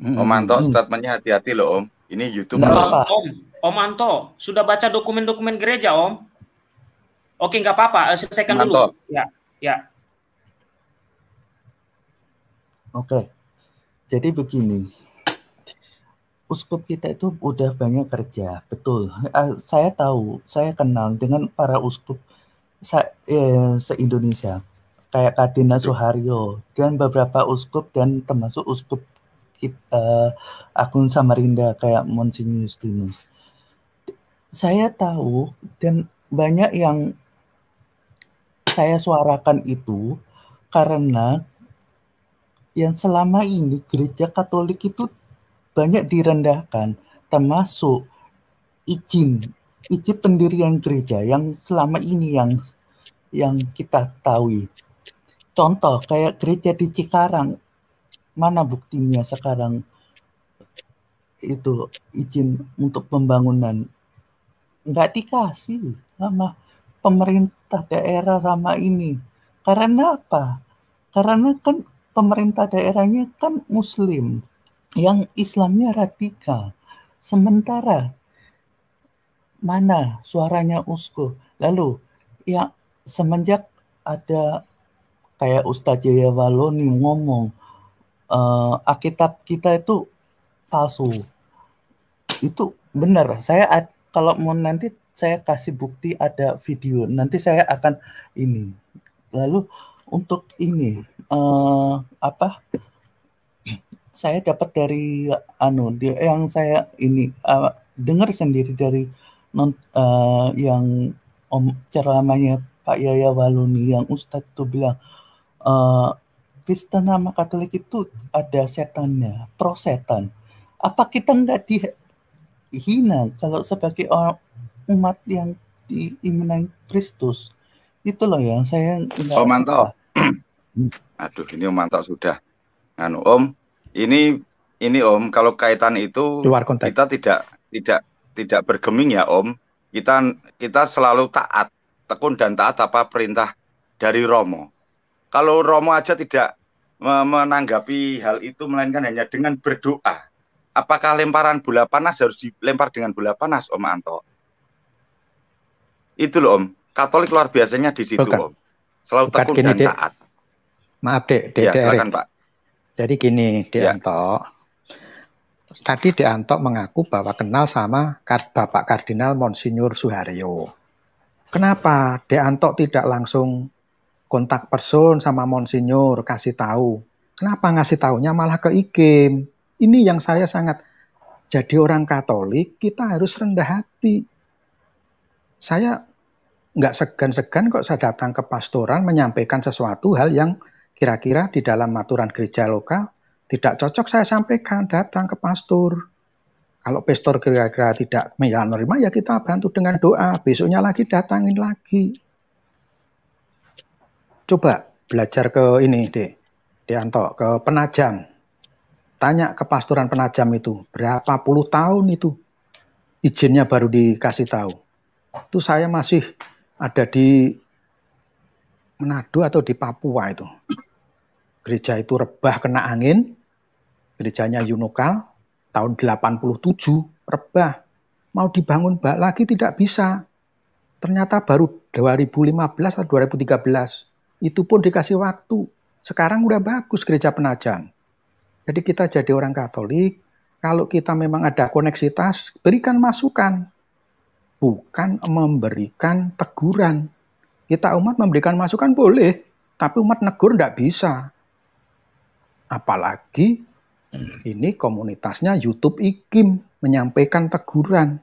hmm. om hmm. statementnya hati-hati loh om ini YouTube nah, om om Anto sudah baca dokumen-dokumen gereja om Oke, nggak apa-apa. Eh, selesaikan Mantap. dulu. Ya, ya. Oke. Jadi begini. Uskup kita itu udah banyak kerja, betul. Eh, saya tahu, saya kenal dengan para uskup eh, se-Indonesia. Kayak Kadina Soharyo dan beberapa uskup dan termasuk uskup kita akun Samarinda kayak Monsignor Justinus. Saya tahu dan banyak yang saya suarakan itu karena yang selama ini gereja Katolik itu banyak direndahkan, termasuk izin izin pendirian gereja yang selama ini yang yang kita tahu. Contoh kayak gereja di Cikarang, mana buktinya sekarang itu izin untuk pembangunan nggak dikasih lama pemerintah daerah sama ini. Karena apa? Karena kan pemerintah daerahnya kan muslim yang Islamnya radikal. Sementara mana suaranya uskup. Lalu ya semenjak ada kayak Ustaz Jaya Waloni ngomong uh, Alkitab kita itu palsu. Itu benar. Saya kalau mau nanti saya kasih bukti ada video. Nanti saya akan ini. Lalu untuk ini uh, apa? Saya dapat dari anu yang saya ini uh, dengar sendiri dari non uh, yang om ceramahnya Pak Yaya Waluni yang Ustadz tuh bilang uh, Kristen sama Katolik itu ada setannya, pro setan. Apa kita nggak dihina kalau sebagai orang umat yang diimenai Kristus. Itu loh yang saya Om oh, Manto. Aduh, ini Om Manto sudah. Anu Om, ini ini Om, kalau kaitan itu Luar kita tidak tidak tidak bergeming ya Om. Kita kita selalu taat, tekun dan taat apa perintah dari Romo. Kalau Romo aja tidak menanggapi hal itu melainkan hanya dengan berdoa. Apakah lemparan bola panas harus dilempar dengan bola panas Om Anto? Itu loh Om, Katolik luar biasanya di situ Bukan. Om. Selalu Bukan tekun gini, dan dek. taat. Maaf Dek, Dek, ya, dek Pak. Jadi gini, Dek ya. Anto. Tadi Dek Anto mengaku bahwa kenal sama Bapak Kardinal Monsinyur Suharyo. Kenapa Dek Anto tidak langsung kontak person sama Monsinyur kasih tahu? Kenapa ngasih tahunya malah ke IKIM? Ini yang saya sangat jadi orang Katolik kita harus rendah hati. Saya nggak segan-segan kok saya datang ke pastoran menyampaikan sesuatu hal yang kira-kira di dalam aturan gereja lokal tidak cocok saya sampaikan datang ke pastor. Kalau pastor kira-kira tidak ya, menerima ya kita bantu dengan doa. Besoknya lagi datangin lagi. Coba belajar ke ini deh, Dianto ke penajam. Tanya ke pastoran penajam itu, berapa puluh tahun itu izinnya baru dikasih tahu. Itu saya masih ada di Manado atau di Papua itu. Gereja itu rebah kena angin, gerejanya Yunokal, tahun 87 rebah. Mau dibangun bak lagi tidak bisa. Ternyata baru 2015 atau 2013. Itu pun dikasih waktu. Sekarang udah bagus gereja Penajang, Jadi kita jadi orang Katolik, kalau kita memang ada koneksitas, berikan masukan bukan memberikan teguran. Kita ya, umat memberikan masukan boleh, tapi umat negur tidak bisa. Apalagi ini komunitasnya YouTube Ikim menyampaikan teguran.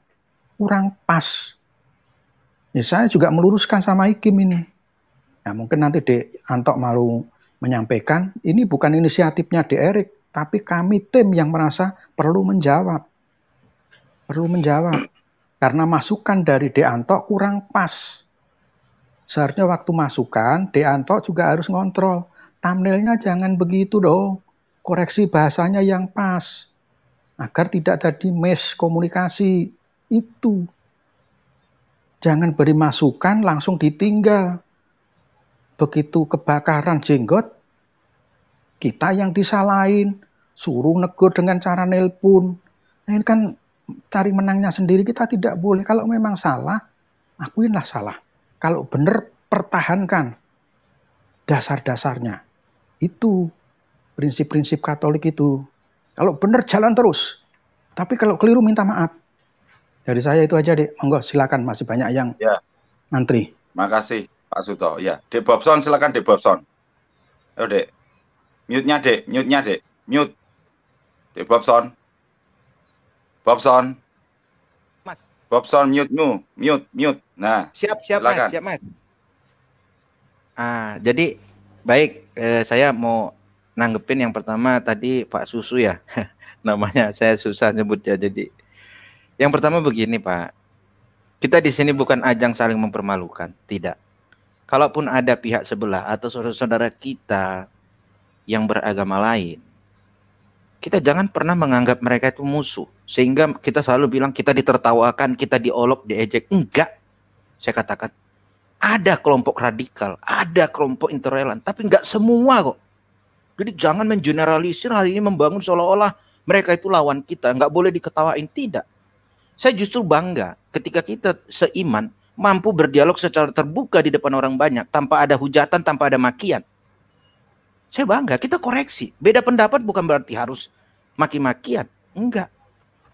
Kurang pas. Ya, saya juga meluruskan sama Ikim ini. Ya, mungkin nanti Dek Antok maru menyampaikan, ini bukan inisiatifnya Dek Erik, tapi kami tim yang merasa perlu menjawab. Perlu menjawab. Karena masukan dari Deanto kurang pas. Seharusnya waktu masukan, Deanto juga harus ngontrol. Thumbnailnya jangan begitu dong. Koreksi bahasanya yang pas. Agar tidak tadi miskomunikasi. Itu. Jangan beri masukan langsung ditinggal. Begitu kebakaran jenggot, kita yang disalahin. Suruh negur dengan cara nelpon. Nah, ini kan cari menangnya sendiri kita tidak boleh. Kalau memang salah, akuinlah salah. Kalau benar, pertahankan dasar-dasarnya. Itu prinsip-prinsip Katolik itu. Kalau benar jalan terus, tapi kalau keliru minta maaf. Dari saya itu aja, deh. Monggo silakan masih banyak yang ya. antri. Makasih Pak Suto. Ya, Dek Bobson silakan Dek Bobson. Oh Dek. Mute-nya, Dek. Mute-nya, Dek. Mute. Dek Bobson. Bobson. Mas. Bobson mute mu, mute, mute. Nah. Siap, siap silakan. Mas, siap Mas. Ah, jadi baik eh, saya mau nanggepin yang pertama tadi Pak Susu ya. Namanya saya susah nyebut ya. Jadi yang pertama begini, Pak. Kita di sini bukan ajang saling mempermalukan, tidak. Kalaupun ada pihak sebelah atau saudara-saudara kita yang beragama lain kita jangan pernah menganggap mereka itu musuh sehingga kita selalu bilang kita ditertawakan, kita diolok, diejek. Enggak. Saya katakan ada kelompok radikal, ada kelompok intoleran, tapi enggak semua kok. Jadi jangan mengeneralisir hal ini membangun seolah-olah mereka itu lawan kita, enggak boleh diketawain, tidak. Saya justru bangga ketika kita seiman mampu berdialog secara terbuka di depan orang banyak tanpa ada hujatan, tanpa ada makian. Saya bangga, kita koreksi. Beda pendapat bukan berarti harus maki-makian. Enggak.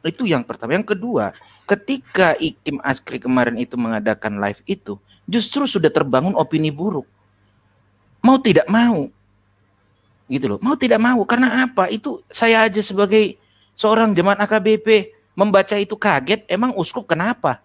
Itu yang pertama. Yang kedua, ketika Ikim Askri kemarin itu mengadakan live itu, justru sudah terbangun opini buruk. Mau tidak mau. Gitu loh. Mau tidak mau. Karena apa? Itu saya aja sebagai seorang jemaat AKBP membaca itu kaget. Emang uskup kenapa?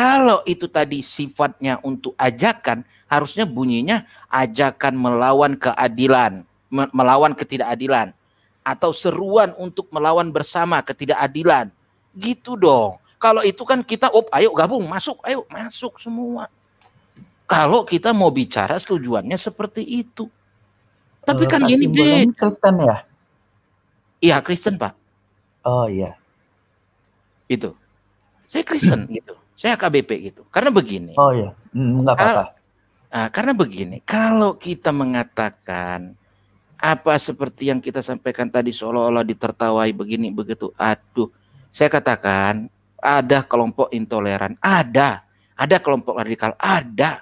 Kalau itu tadi sifatnya untuk ajakan, harusnya bunyinya ajakan melawan keadilan, melawan ketidakadilan atau seruan untuk melawan bersama ketidakadilan. Gitu dong. Kalau itu kan kita, op, ayo gabung, masuk, ayo masuk semua. Kalau kita mau bicara tujuannya seperti itu. Tapi uh, kan ini Kristen ya? Iya Kristen pak. Oh iya. Itu. Saya Kristen gitu. Saya KBP gitu. Karena begini. Oh iya, enggak hmm, apa-apa. Nah, karena begini, kalau kita mengatakan apa seperti yang kita sampaikan tadi seolah-olah ditertawai begini begitu, aduh, saya katakan ada kelompok intoleran, ada, ada kelompok radikal, ada.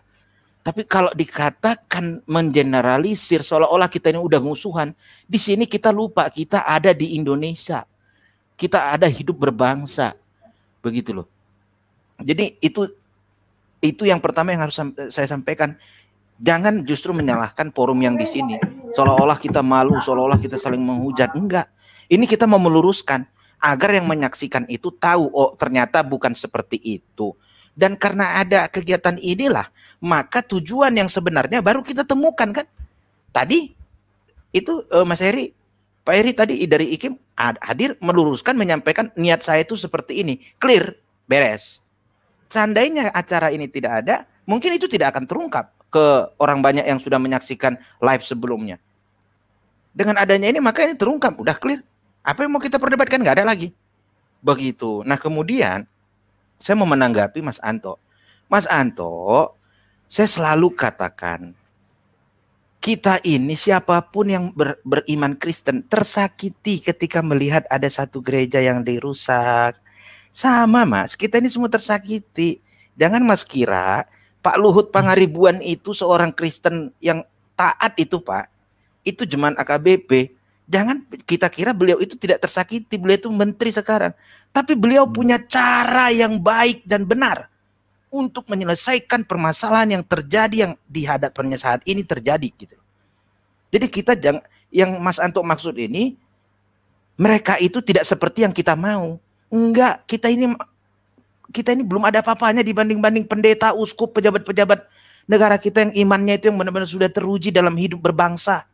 Tapi kalau dikatakan mengeneralisir seolah-olah kita ini udah musuhan, di sini kita lupa kita ada di Indonesia, kita ada hidup berbangsa, begitu loh. Jadi itu itu yang pertama yang harus eh, saya sampaikan. Jangan justru menyalahkan forum yang di sini. Seolah-olah kita malu, seolah-olah kita saling menghujat. Enggak. Ini kita mau meluruskan agar yang menyaksikan itu tahu oh ternyata bukan seperti itu. Dan karena ada kegiatan inilah, maka tujuan yang sebenarnya baru kita temukan kan. Tadi itu uh, Mas Heri, Pak Heri tadi dari IKIM hadir meluruskan menyampaikan niat saya itu seperti ini. Clear, beres. Seandainya acara ini tidak ada, mungkin itu tidak akan terungkap ke orang banyak yang sudah menyaksikan live sebelumnya. Dengan adanya ini maka ini terungkap, udah clear. Apa yang mau kita perdebatkan Gak ada lagi. Begitu. Nah kemudian saya mau menanggapi Mas Anto. Mas Anto, saya selalu katakan kita ini siapapun yang ber, beriman Kristen tersakiti ketika melihat ada satu gereja yang dirusak, sama mas, kita ini semua tersakiti. Jangan mas kira Pak Luhut Pangaribuan itu seorang Kristen yang taat itu Pak. Itu jeman AKBP. Jangan kita kira beliau itu tidak tersakiti, beliau itu menteri sekarang. Tapi beliau punya cara yang baik dan benar untuk menyelesaikan permasalahan yang terjadi yang dihadapannya saat ini terjadi gitu. Jadi kita jangan yang Mas Anto maksud ini mereka itu tidak seperti yang kita mau. Enggak, kita ini kita ini belum ada apa-apanya dibanding-banding pendeta, uskup, pejabat-pejabat negara kita yang imannya itu yang benar-benar sudah teruji dalam hidup berbangsa.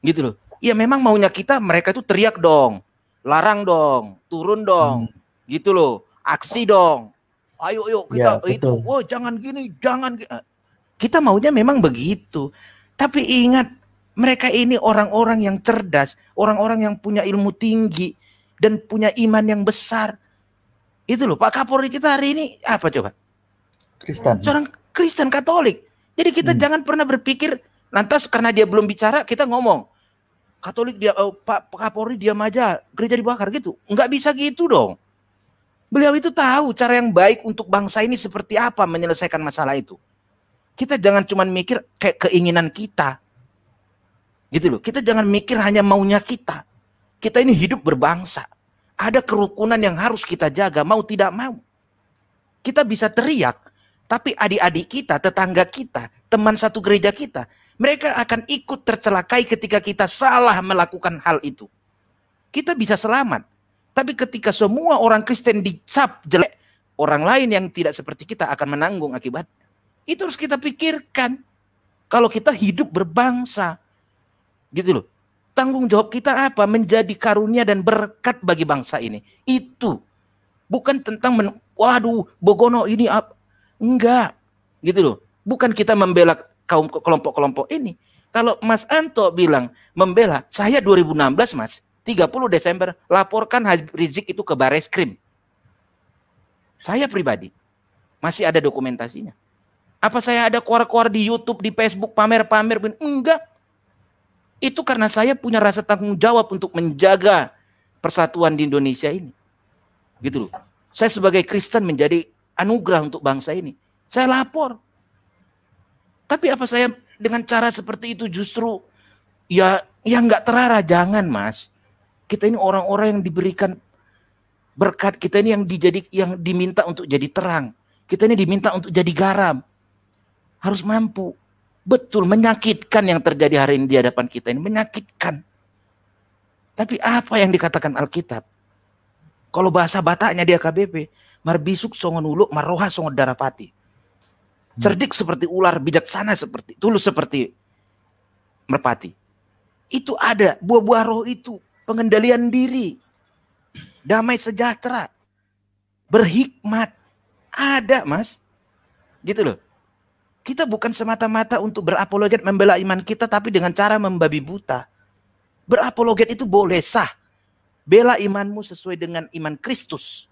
Gitu loh. Ya memang maunya kita mereka itu teriak dong, larang dong, turun dong. Hmm. Gitu loh. Aksi dong. Ayo ayo ya, kita ya, itu. Oh, jangan gini, jangan eh, Kita maunya memang begitu. Tapi ingat mereka ini orang-orang yang cerdas, orang-orang yang punya ilmu tinggi dan punya iman yang besar. Itu loh Pak Kapolri kita hari ini apa coba? Kristen. Seorang Kristen Katolik. Jadi kita hmm. jangan pernah berpikir lantas karena dia belum bicara kita ngomong Katolik dia oh, Pak Kapolri diam aja, gereja dibakar gitu. Enggak bisa gitu dong. Beliau itu tahu cara yang baik untuk bangsa ini seperti apa menyelesaikan masalah itu. Kita jangan cuma mikir kayak keinginan kita. Gitu loh. Kita jangan mikir hanya maunya kita. Kita ini hidup berbangsa. Ada kerukunan yang harus kita jaga, mau tidak mau. Kita bisa teriak, tapi adik-adik kita, tetangga kita, teman satu gereja kita, mereka akan ikut tercelakai ketika kita salah melakukan hal itu. Kita bisa selamat. Tapi ketika semua orang Kristen dicap jelek, orang lain yang tidak seperti kita akan menanggung akibat. Itu harus kita pikirkan. Kalau kita hidup berbangsa. Gitu loh. Tanggung jawab kita apa? Menjadi karunia dan berkat bagi bangsa ini. Itu. Bukan tentang, men waduh, Bogono ini apa. Enggak. Gitu loh. Bukan kita membela kaum kelompok-kelompok ini. Kalau Mas Anto bilang membela, saya 2016 Mas, 30 Desember laporkan Rizik itu ke Baris Krim. Saya pribadi masih ada dokumentasinya. Apa saya ada keluar-keluar di YouTube, di Facebook pamer-pamer? Enggak, itu karena saya punya rasa tanggung jawab untuk menjaga persatuan di Indonesia ini. Gitu loh. Saya sebagai Kristen menjadi anugerah untuk bangsa ini. Saya lapor. Tapi apa saya dengan cara seperti itu justru ya ya nggak terarah jangan mas. Kita ini orang-orang yang diberikan berkat kita ini yang dijadi yang diminta untuk jadi terang. Kita ini diminta untuk jadi garam. Harus mampu Betul, menyakitkan yang terjadi hari ini di hadapan kita ini, menyakitkan. Tapi apa yang dikatakan Alkitab? Kalau bahasa bataknya dia KBP, marbisuk songon uluk, marroha songon darapati. Hmm. Cerdik seperti ular, bijaksana seperti, tulus seperti merpati. Itu ada, buah-buah roh itu, pengendalian diri, damai sejahtera, berhikmat. Ada mas. Gitu loh kita bukan semata-mata untuk berapologet membela iman kita tapi dengan cara membabi buta. Berapologet itu boleh sah. Bela imanmu sesuai dengan iman Kristus.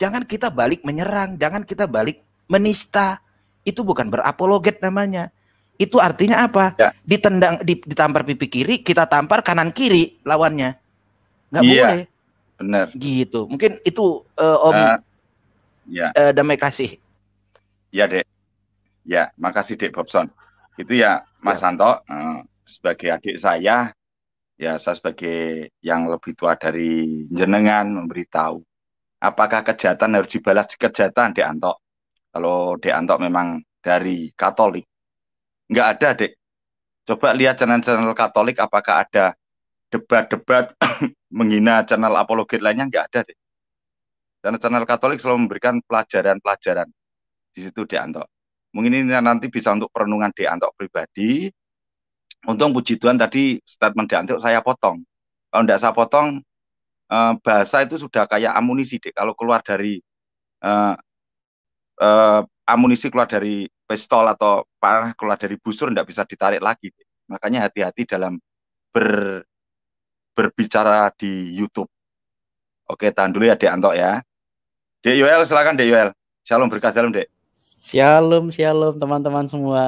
Jangan kita balik menyerang, jangan kita balik menista. Itu bukan berapologet namanya. Itu artinya apa? Ya. Ditendang ditampar pipi kiri, kita tampar kanan kiri lawannya. Nggak ya. boleh. Benar. Gitu. Mungkin itu uh, Om uh, ya. uh, damai kasih. Ya, Dek. Ya, makasih Dek Bobson. Itu ya Mas ya. Santo eh, sebagai adik saya, ya saya sebagai yang lebih tua dari jenengan memberitahu. Apakah kejahatan harus dibalas di kejahatan Dek Anto? Kalau Dek Anto memang dari Katolik, nggak ada Dek. Coba lihat channel-channel Katolik apakah ada debat-debat menghina channel apologet lainnya nggak ada Dek. Channel-channel Katolik selalu memberikan pelajaran-pelajaran di situ Dek Anto. Mungkin ini nanti bisa untuk perenungan di Antok pribadi. Untung puji Tuhan tadi statement di Antok saya potong. Kalau tidak saya potong, eh, bahasa itu sudah kayak amunisi, Dek. Kalau keluar dari uh, uh, amunisi keluar dari pistol atau parah keluar dari busur tidak bisa ditarik lagi. Dek. Makanya hati-hati dalam ber, berbicara di YouTube. Oke, tahan dulu ya Dek Antok ya. Dek Yoel, silakan Dek Yoel. Shalom berkat dalam Dek. Shalom, shalom teman-teman semua.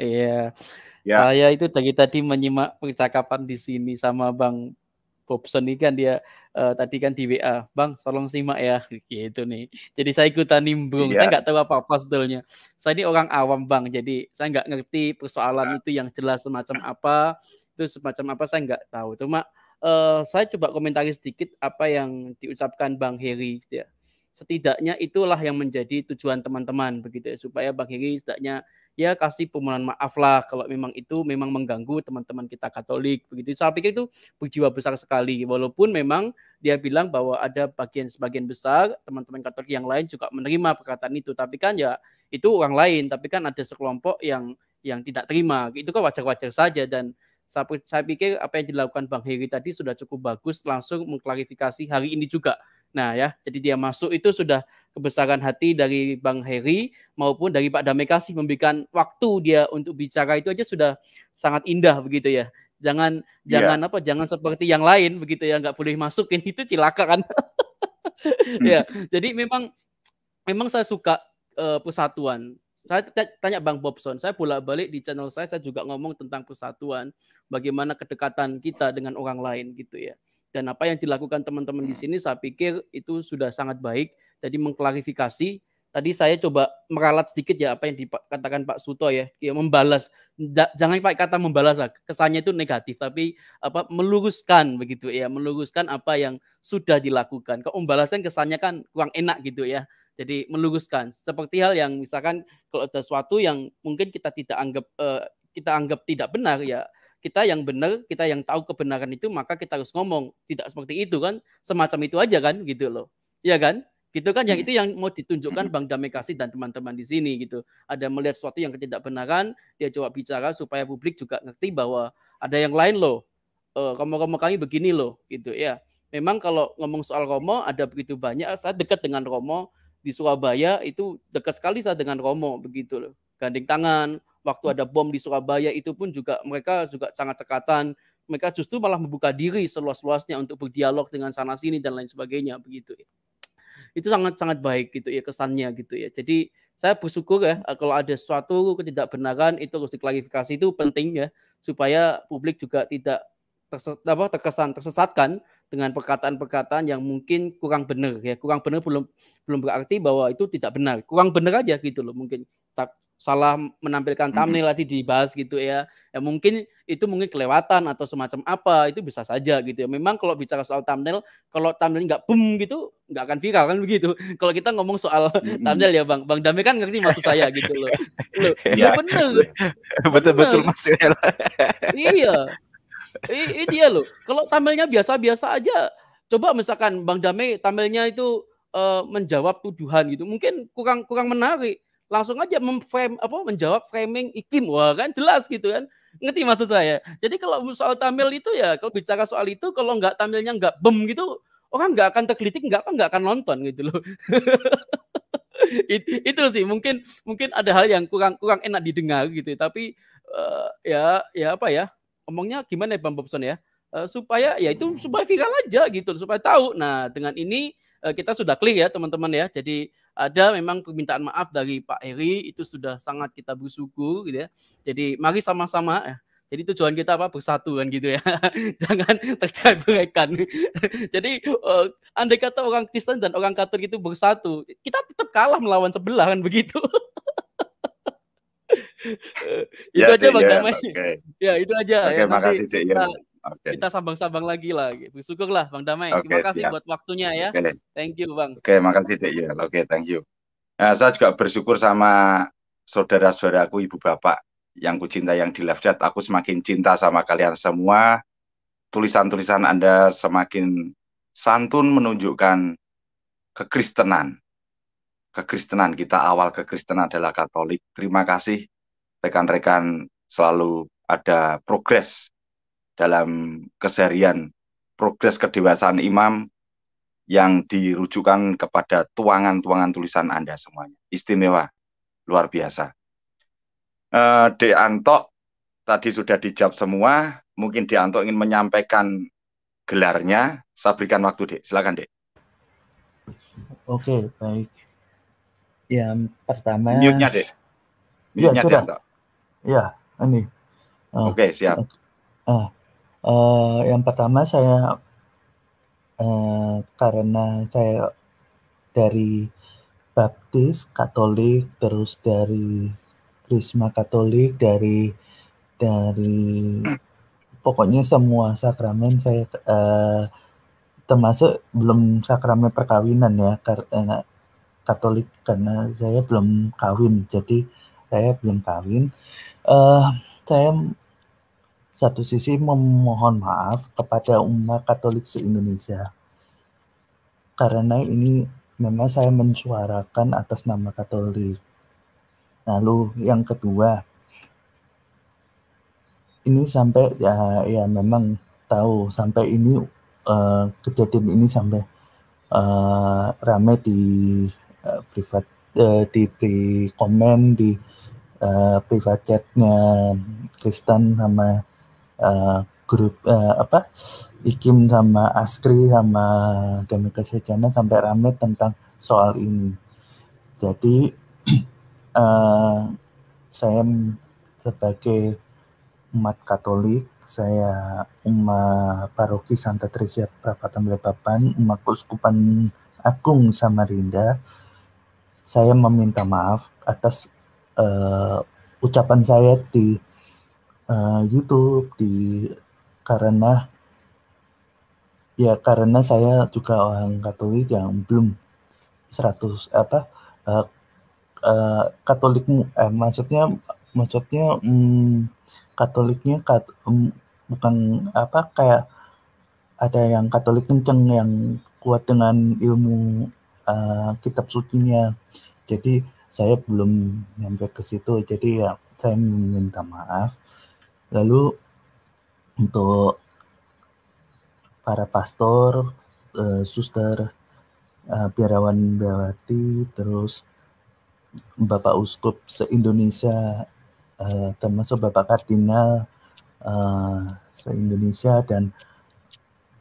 Iya. Yeah. Saya itu dari tadi menyimak percakapan di sini sama Bang Bobson ini kan dia uh, tadi kan di WA, Bang tolong simak ya gitu nih. Jadi saya ikutan nimbrung, yeah. saya iya. nggak tahu apa-apa sebetulnya. Saya ini orang awam Bang, jadi saya nggak ngerti persoalan yeah. itu yang jelas semacam apa, itu semacam apa saya nggak tahu. Cuma uh, saya coba komentari sedikit apa yang diucapkan Bang Heri gitu ya setidaknya itulah yang menjadi tujuan teman-teman begitu ya supaya Bang Heri setidaknya ya kasih permohonan maaf lah kalau memang itu memang mengganggu teman-teman kita Katolik begitu. Saya pikir itu berjiwa besar sekali walaupun memang dia bilang bahwa ada bagian sebagian besar teman-teman Katolik yang lain juga menerima perkataan itu tapi kan ya itu orang lain tapi kan ada sekelompok yang yang tidak terima itu kan wajar-wajar saja dan saya, pikir apa yang dilakukan Bang Heri tadi sudah cukup bagus langsung mengklarifikasi hari ini juga Nah ya, jadi dia masuk itu sudah kebesaran hati dari Bang Heri maupun dari Pak Damai kasih memberikan waktu dia untuk bicara itu aja sudah sangat indah begitu ya. Jangan yeah. jangan apa jangan seperti yang lain begitu ya nggak boleh masukin itu cilaka kan. hmm. ya, jadi memang memang saya suka uh, persatuan. Saya tanya Bang Bobson, saya bolak-balik di channel saya saya juga ngomong tentang persatuan, bagaimana kedekatan kita dengan orang lain gitu ya. Dan apa yang dilakukan teman-teman di hmm. sini saya pikir itu sudah sangat baik. Jadi mengklarifikasi tadi saya coba meralat sedikit ya apa yang dikatakan Pak Suto ya, ya membalas. Jangan pakai kata membalas lah, kesannya itu negatif, tapi apa meluruskan begitu ya, meluruskan apa yang sudah dilakukan. Kalau membalaskan kesannya kan kurang enak gitu ya. Jadi meluruskan. Seperti hal yang misalkan kalau ada sesuatu yang mungkin kita tidak anggap eh, kita anggap tidak benar ya kita yang benar, kita yang tahu kebenaran itu, maka kita harus ngomong. Tidak seperti itu kan, semacam itu aja kan gitu loh. Iya kan? Gitu kan yang iya. itu yang mau ditunjukkan Bang Damai Kasih dan teman-teman di sini gitu. Ada melihat sesuatu yang ketidakbenaran, dia coba bicara supaya publik juga ngerti bahwa ada yang lain loh. E, eh, romo kami begini loh gitu ya. Memang kalau ngomong soal Romo ada begitu banyak. Saya dekat dengan Romo di Surabaya itu dekat sekali saya dengan Romo begitu loh. Ganding tangan, waktu ada bom di Surabaya itu pun juga mereka juga sangat cekatan mereka justru malah membuka diri seluas-luasnya untuk berdialog dengan sana sini dan lain sebagainya begitu ya itu sangat sangat baik gitu ya kesannya gitu ya. Jadi saya bersyukur ya eh, kalau ada suatu ketidakbenaran itu harus diklarifikasi itu penting ya supaya publik juga tidak terses, apa, terkesan tersesatkan dengan perkataan-perkataan yang mungkin kurang benar ya. Kurang benar belum belum berarti bahwa itu tidak benar. Kurang benar aja gitu loh mungkin salah menampilkan thumbnail hmm. tadi dibahas gitu ya. ya mungkin itu mungkin kelewatan atau semacam apa itu bisa saja gitu ya memang kalau bicara soal thumbnail kalau thumbnail nggak boom gitu nggak akan viral kan begitu kalau kita ngomong soal hmm. thumbnail ya bang bang Damai kan ngerti maksud saya gitu loh Loh, ya. bener betul betul mas iya ini dia loh kalau thumbnailnya biasa-biasa aja coba misalkan bang Damai thumbnailnya itu uh, menjawab tuduhan gitu mungkin kurang kurang menarik langsung aja memframe apa menjawab framing Ikim wah kan jelas gitu kan ngerti maksud saya jadi kalau soal Tamil itu ya kalau bicara soal itu kalau nggak Tamilnya nggak bem gitu orang nggak akan tergelitik nggak kan nggak akan nonton gitu loh It, itu sih mungkin mungkin ada hal yang kurang kurang enak didengar gitu tapi uh, ya ya apa ya omongnya gimana ya Bang Bobson ya uh, supaya ya itu supaya viral aja gitu supaya tahu nah dengan ini uh, kita sudah klik ya teman-teman ya jadi ada memang permintaan maaf dari Pak Eri itu sudah sangat kita bersyukur gitu ya. Jadi mari sama-sama ya. Jadi tujuan kita apa bersatu kan gitu ya. Jangan tercerai beraikan. Jadi uh, andai kata orang Kristen dan orang Katolik itu bersatu, kita tetap kalah melawan sebelah kan begitu. Eh, itu ya, aja Bang ya. Damai. Okay. Ya, itu aja okay, ya. Makasih, Dek. ya okay. kita sambang-sambang lagi lah. Gitu. lah Bang Damai. Okay, Terima kasih siap. buat waktunya ya. Okay. Thank you Bang. Oke, okay, makasih Dek ya. Oke, okay, thank you. Nah, saya juga bersyukur sama saudara-saudaraku, ibu bapak yang ku yang di live chat. Aku semakin cinta sama kalian semua. Tulisan-tulisan Anda semakin santun menunjukkan kekristenan. Kekristenan kita awal kekristenan adalah Katolik. Terima kasih rekan-rekan selalu ada progres dalam keserian progres kedewasaan imam yang dirujukan kepada tuangan-tuangan tulisan Anda semuanya. Istimewa, luar biasa. E, De Antok tadi sudah dijawab semua. Mungkin De Antok ingin menyampaikan gelarnya. Saya berikan waktu, Dek. Silakan, Dek. Oke, baik. Yang pertama... Mute-nya, Dek. Ya, Mute-nya, ya, De Antok. Ya, ini. Oh, Oke, siap. Uh, Uh, yang pertama saya uh, karena saya dari Baptis Katolik terus dari Krisma Katolik dari dari pokoknya semua sakramen saya uh, termasuk belum sakramen perkawinan ya karena Katolik karena saya belum kawin jadi saya belum kawin uh, saya satu sisi memohon maaf kepada umat Katolik se-Indonesia karena ini memang saya mensuarakan atas nama Katolik. Lalu yang kedua, ini sampai ya ya memang tahu sampai ini uh, kejadian ini sampai uh, rame di uh, privat uh, di pri komen di uh, privat chatnya Kristen sama uh, grup uh, apa Ikim sama Askri sama Demikas Sejana sampai rame tentang soal ini. Jadi uh, saya sebagai umat Katolik, saya umat paroki Santa Teresa Prapatan Lepapan, umat Kuskupan Agung Samarinda, saya meminta maaf atas uh, ucapan saya di uh, YouTube di karena ya karena saya juga orang Katolik yang belum 100 apa uh, uh, Katolik eh, maksudnya maksudnya um, Katoliknya kat, um, bukan apa kayak ada yang Katolik kenceng yang kuat dengan ilmu uh, kitab sucinya jadi saya belum nyampe ke situ jadi ya saya minta maaf Lalu untuk para pastor, uh, suster, uh, biarawan biarawati, terus Bapak Uskup se-Indonesia, uh, termasuk Bapak Kardinal uh, se-Indonesia dan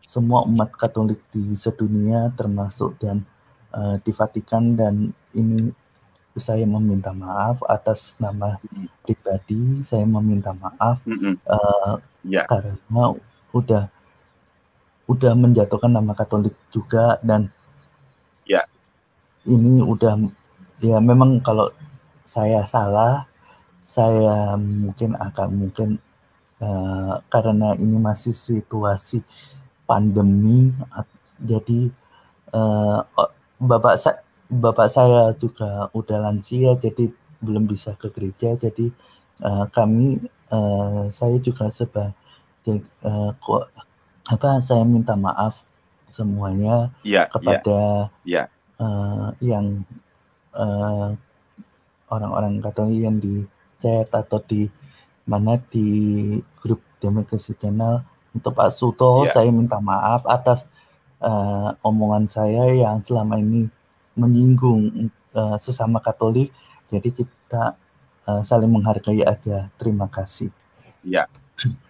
semua umat Katolik di sedunia termasuk dan uh, di Vatikan dan ini saya meminta maaf atas nama hmm. pribadi saya meminta maaf uh, eh, yeah. karena udah udah menjatuhkan nama Katolik juga dan ya yeah. ini udah ya memang kalau saya salah saya mungkin akan mungkin uh, karena ini masih situasi pandemi jadi uh, bapak saya bapak saya juga udah lansia jadi belum bisa ke gereja jadi uh, kami uh, saya juga sebab uh, eh, apa saya minta maaf semuanya ya, kepada ya, ya. Uh, yang orang orang-orang Katolik yang di chat atau di mana di grup Demokrasi Channel untuk Pak Suto ya. saya minta maaf atas uh, omongan saya yang selama ini menyinggung uh, sesama Katolik. Jadi kita uh, saling menghargai aja. Terima kasih. Ya,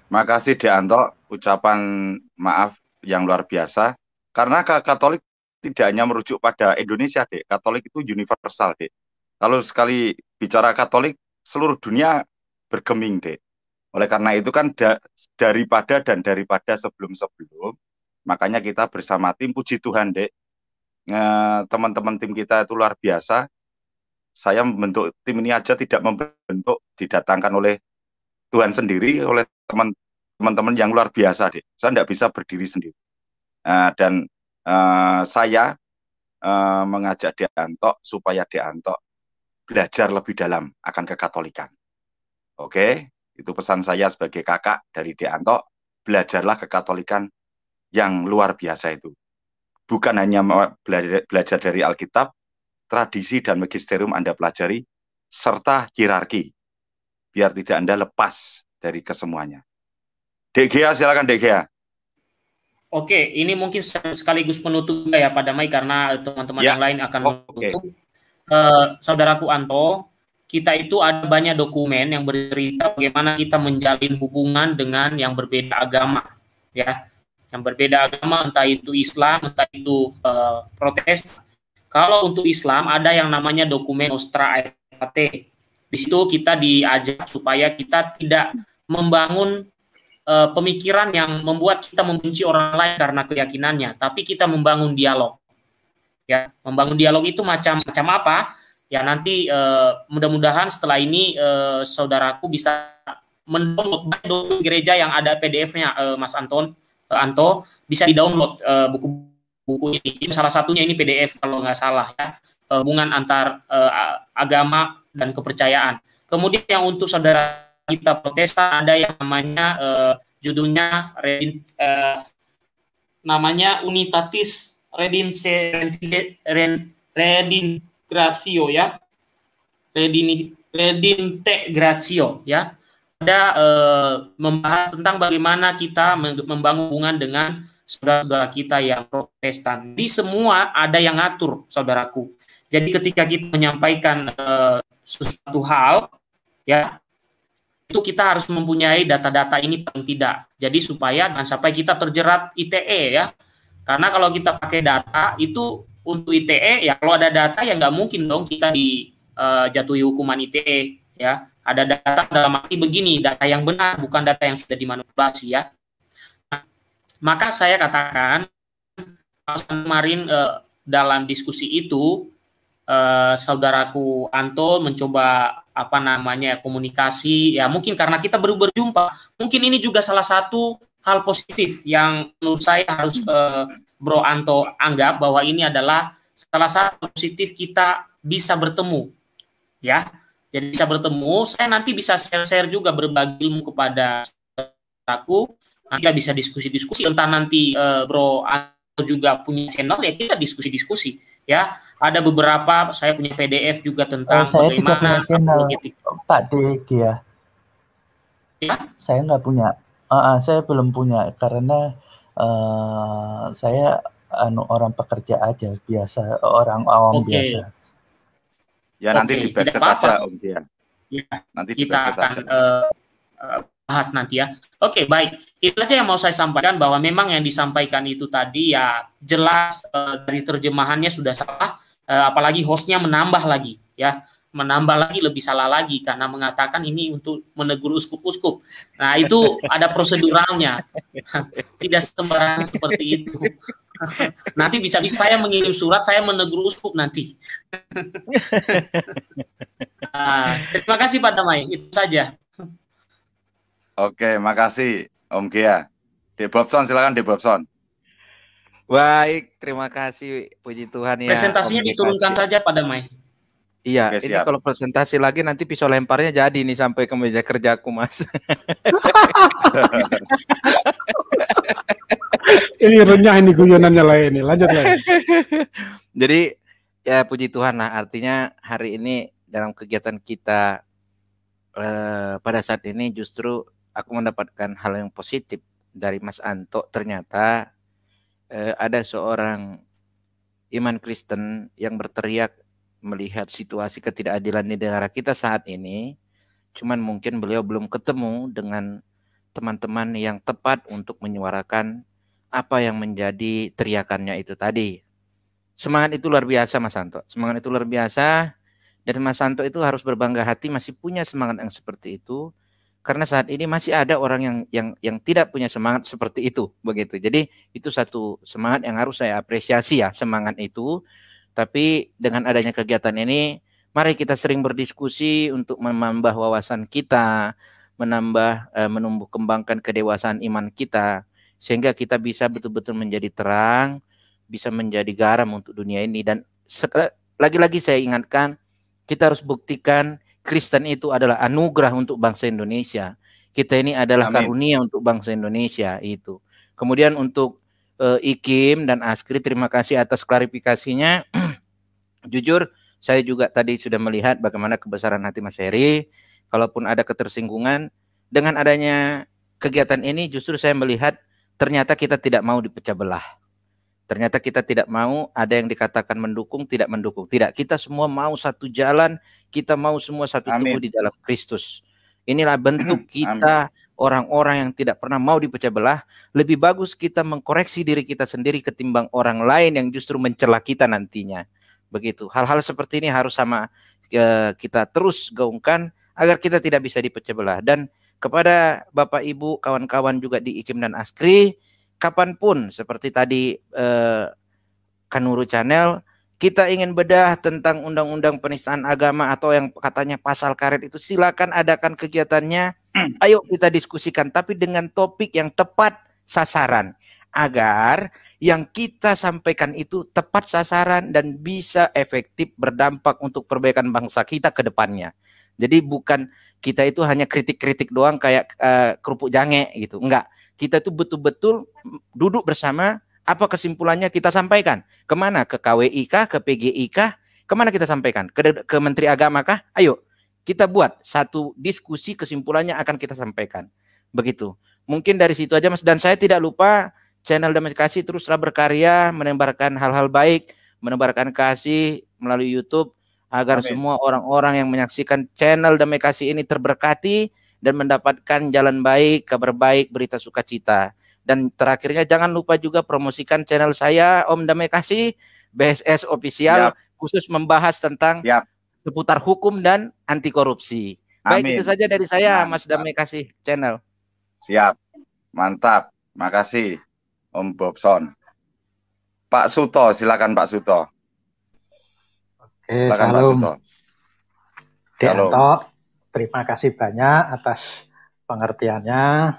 makasih Dianto. Ucapan maaf yang luar biasa. Karena Katolik tidak hanya merujuk pada Indonesia, dek. Katolik itu universal, dek. Kalau sekali bicara Katolik, seluruh dunia bergeming, dek. Oleh karena itu kan da daripada dan daripada sebelum-sebelum, makanya kita bersama tim puji Tuhan, dek. Ya, teman-teman tim kita itu luar biasa. Saya membentuk tim ini aja tidak membentuk didatangkan oleh Tuhan sendiri oleh teman-teman yang luar biasa deh. Saya tidak bisa berdiri sendiri. Uh, dan uh, saya uh, mengajak Deanto supaya Deanto belajar lebih dalam akan kekatolikan. Oke, itu pesan saya sebagai kakak dari Deanto. Belajarlah kekatolikan yang luar biasa itu bukan hanya belajar dari Alkitab, tradisi dan magisterium Anda pelajari, serta hierarki, biar tidak Anda lepas dari kesemuanya. DGA, silakan DGA. Oke, ini mungkin sekaligus penutup ya Pak Damai karena eh, teman-teman ya. yang lain akan oh, menutup. Okay. Uh, eh, saudaraku Anto, kita itu ada banyak dokumen yang bercerita bagaimana kita menjalin hubungan dengan yang berbeda agama, ya yang berbeda agama, entah itu Islam, entah itu uh, Protestan. Kalau untuk Islam ada yang namanya dokumen Nostra Aetate. Di situ kita diajak supaya kita tidak membangun uh, pemikiran yang membuat kita membenci orang lain karena keyakinannya, tapi kita membangun dialog. Ya, membangun dialog itu macam-macam apa? Ya nanti uh, mudah-mudahan setelah ini uh, saudaraku bisa mendownload dokumen gereja yang ada PDF-nya uh, Mas Anton Anto bisa di-download uh, buku-buku ini. Ini salah satunya ini PDF kalau nggak salah ya. Eh, hubungan antar uh, agama dan kepercayaan. Kemudian yang untuk saudara kita Protestan ada yang namanya uh, judulnya uh, namanya Unitatis Redinse Redin, Redin Gracio ya. Redin Redin Te Gracio ya pada uh, eh, membahas tentang bagaimana kita membangun hubungan dengan saudara-saudara kita yang Protestan. Di semua ada yang ngatur, saudaraku. Jadi ketika kita menyampaikan uh, sesuatu hal, ya itu kita harus mempunyai data-data ini paling tidak. Jadi supaya jangan sampai kita terjerat ITE ya. Karena kalau kita pakai data itu untuk ITE ya kalau ada data ya nggak mungkin dong kita dijatuhi eh, uh, hukuman ITE ya ada data dalam arti begini, data yang benar, bukan data yang sudah dimanipulasi ya. Nah, maka saya katakan kemarin eh, dalam diskusi itu eh, saudaraku Anto mencoba apa namanya komunikasi ya mungkin karena kita baru berjumpa mungkin ini juga salah satu hal positif yang menurut saya harus eh, Bro Anto anggap bahwa ini adalah salah satu positif kita bisa bertemu ya jadi bisa bertemu, saya nanti bisa share-share juga berbagi ilmu kepada aku. Nanti bisa diskusi-diskusi entah nanti uh, Bro atau juga punya channel ya kita diskusi-diskusi ya. Ada beberapa saya punya PDF juga tentang oh, saya bagaimana oh, Pak Dik ya. Ya? Saya nggak punya. Uh, uh, saya belum punya karena uh, saya anu orang pekerja aja biasa orang awam okay. biasa Ya nanti di backset apa -apa. Om Dian. Ya, nanti kita akan Uh, bahas nanti ya. Oke, okay, baik. Itulah yang mau saya sampaikan bahwa memang yang disampaikan itu tadi ya jelas uh, dari terjemahannya sudah salah, uh, apalagi hostnya menambah lagi ya menambah lagi lebih salah lagi karena mengatakan ini untuk menegur uskup-uskup. Nah, itu ada proseduralnya. Tidak sembarangan seperti itu. nanti bisa bisa saya mengirim surat, saya menegur uskup nanti. nah, terima kasih Pak Damai, itu saja. Oke, makasih Om Kia di Bobson, silakan di Bobson. Baik, terima kasih puji Tuhan ya. Presentasinya diturunkan saja Pak Damai. Iya, Oke, ini kalau presentasi lagi nanti pisau lemparnya jadi nih sampai ke meja kerjaku, Mas. ini renyah ini guyonannya lain ini. Lanjut lagi. Jadi ya puji Tuhan lah artinya hari ini dalam kegiatan kita eh, pada saat ini justru aku mendapatkan hal yang positif dari Mas Anto ternyata eh, ada seorang iman Kristen yang berteriak melihat situasi ketidakadilan di negara kita saat ini, cuman mungkin beliau belum ketemu dengan teman-teman yang tepat untuk menyuarakan apa yang menjadi teriakannya itu tadi. Semangat itu luar biasa Mas Santo. Semangat itu luar biasa dan Mas Santo itu harus berbangga hati masih punya semangat yang seperti itu karena saat ini masih ada orang yang yang yang tidak punya semangat seperti itu begitu. Jadi itu satu semangat yang harus saya apresiasi ya semangat itu tapi dengan adanya kegiatan ini, mari kita sering berdiskusi untuk menambah wawasan kita, menambah eh, menumbuh kembangkan kedewasaan iman kita sehingga kita bisa betul-betul menjadi terang, bisa menjadi garam untuk dunia ini dan lagi-lagi saya ingatkan kita harus buktikan Kristen itu adalah anugerah untuk bangsa Indonesia. Kita ini adalah Amin. karunia untuk bangsa Indonesia itu. Kemudian untuk uh, Ikim dan Askri terima kasih atas klarifikasinya. Jujur saya juga tadi sudah melihat bagaimana kebesaran hati Mas Heri. Kalaupun ada ketersinggungan dengan adanya kegiatan ini justru saya melihat ternyata kita tidak mau dipecah belah. Ternyata kita tidak mau ada yang dikatakan mendukung, tidak mendukung. Tidak, kita semua mau satu jalan, kita mau semua satu tubuh di dalam Kristus. Inilah bentuk kita Amin orang-orang yang tidak pernah mau dipecah belah, lebih bagus kita mengkoreksi diri kita sendiri ketimbang orang lain yang justru mencela kita nantinya. Begitu. Hal-hal seperti ini harus sama e, kita terus gaungkan agar kita tidak bisa dipecah belah dan kepada Bapak Ibu, kawan-kawan juga di IKIM dan Askri, kapanpun seperti tadi eh, Kanuru Channel kita ingin bedah tentang undang-undang penistaan agama atau yang katanya pasal karet itu silakan adakan kegiatannya. Hmm. Ayo kita diskusikan tapi dengan topik yang tepat sasaran agar yang kita sampaikan itu tepat sasaran dan bisa efektif berdampak untuk perbaikan bangsa kita ke depannya. Jadi bukan kita itu hanya kritik-kritik doang kayak uh, kerupuk jange gitu. Enggak, kita itu betul-betul duduk bersama apa kesimpulannya kita sampaikan? Kemana? Ke KWI kah? Ke PGI kah? Kemana kita sampaikan? Ke, ke Menteri Agama kah? Ayo, kita buat satu diskusi kesimpulannya akan kita sampaikan. Begitu. Mungkin dari situ aja Mas. Dan saya tidak lupa channel Damai Kasih teruslah berkarya, menembarkan hal-hal baik, menebarkan kasih melalui YouTube agar Amin. semua orang-orang yang menyaksikan channel Damai Kasih ini terberkati dan mendapatkan jalan baik, kabar baik, berita sukacita. Dan terakhirnya jangan lupa juga promosikan channel saya Om Damai Kasih BSS official Siap. khusus membahas tentang Siap. seputar hukum dan anti korupsi. Baik itu saja dari saya mantap. Mas Damai Kasih channel. Siap. Mantap. Makasih Om Bobson. Pak Suto, silakan Pak Suto. Oke, salam. Pak Suto. Dianto terima kasih banyak atas pengertiannya.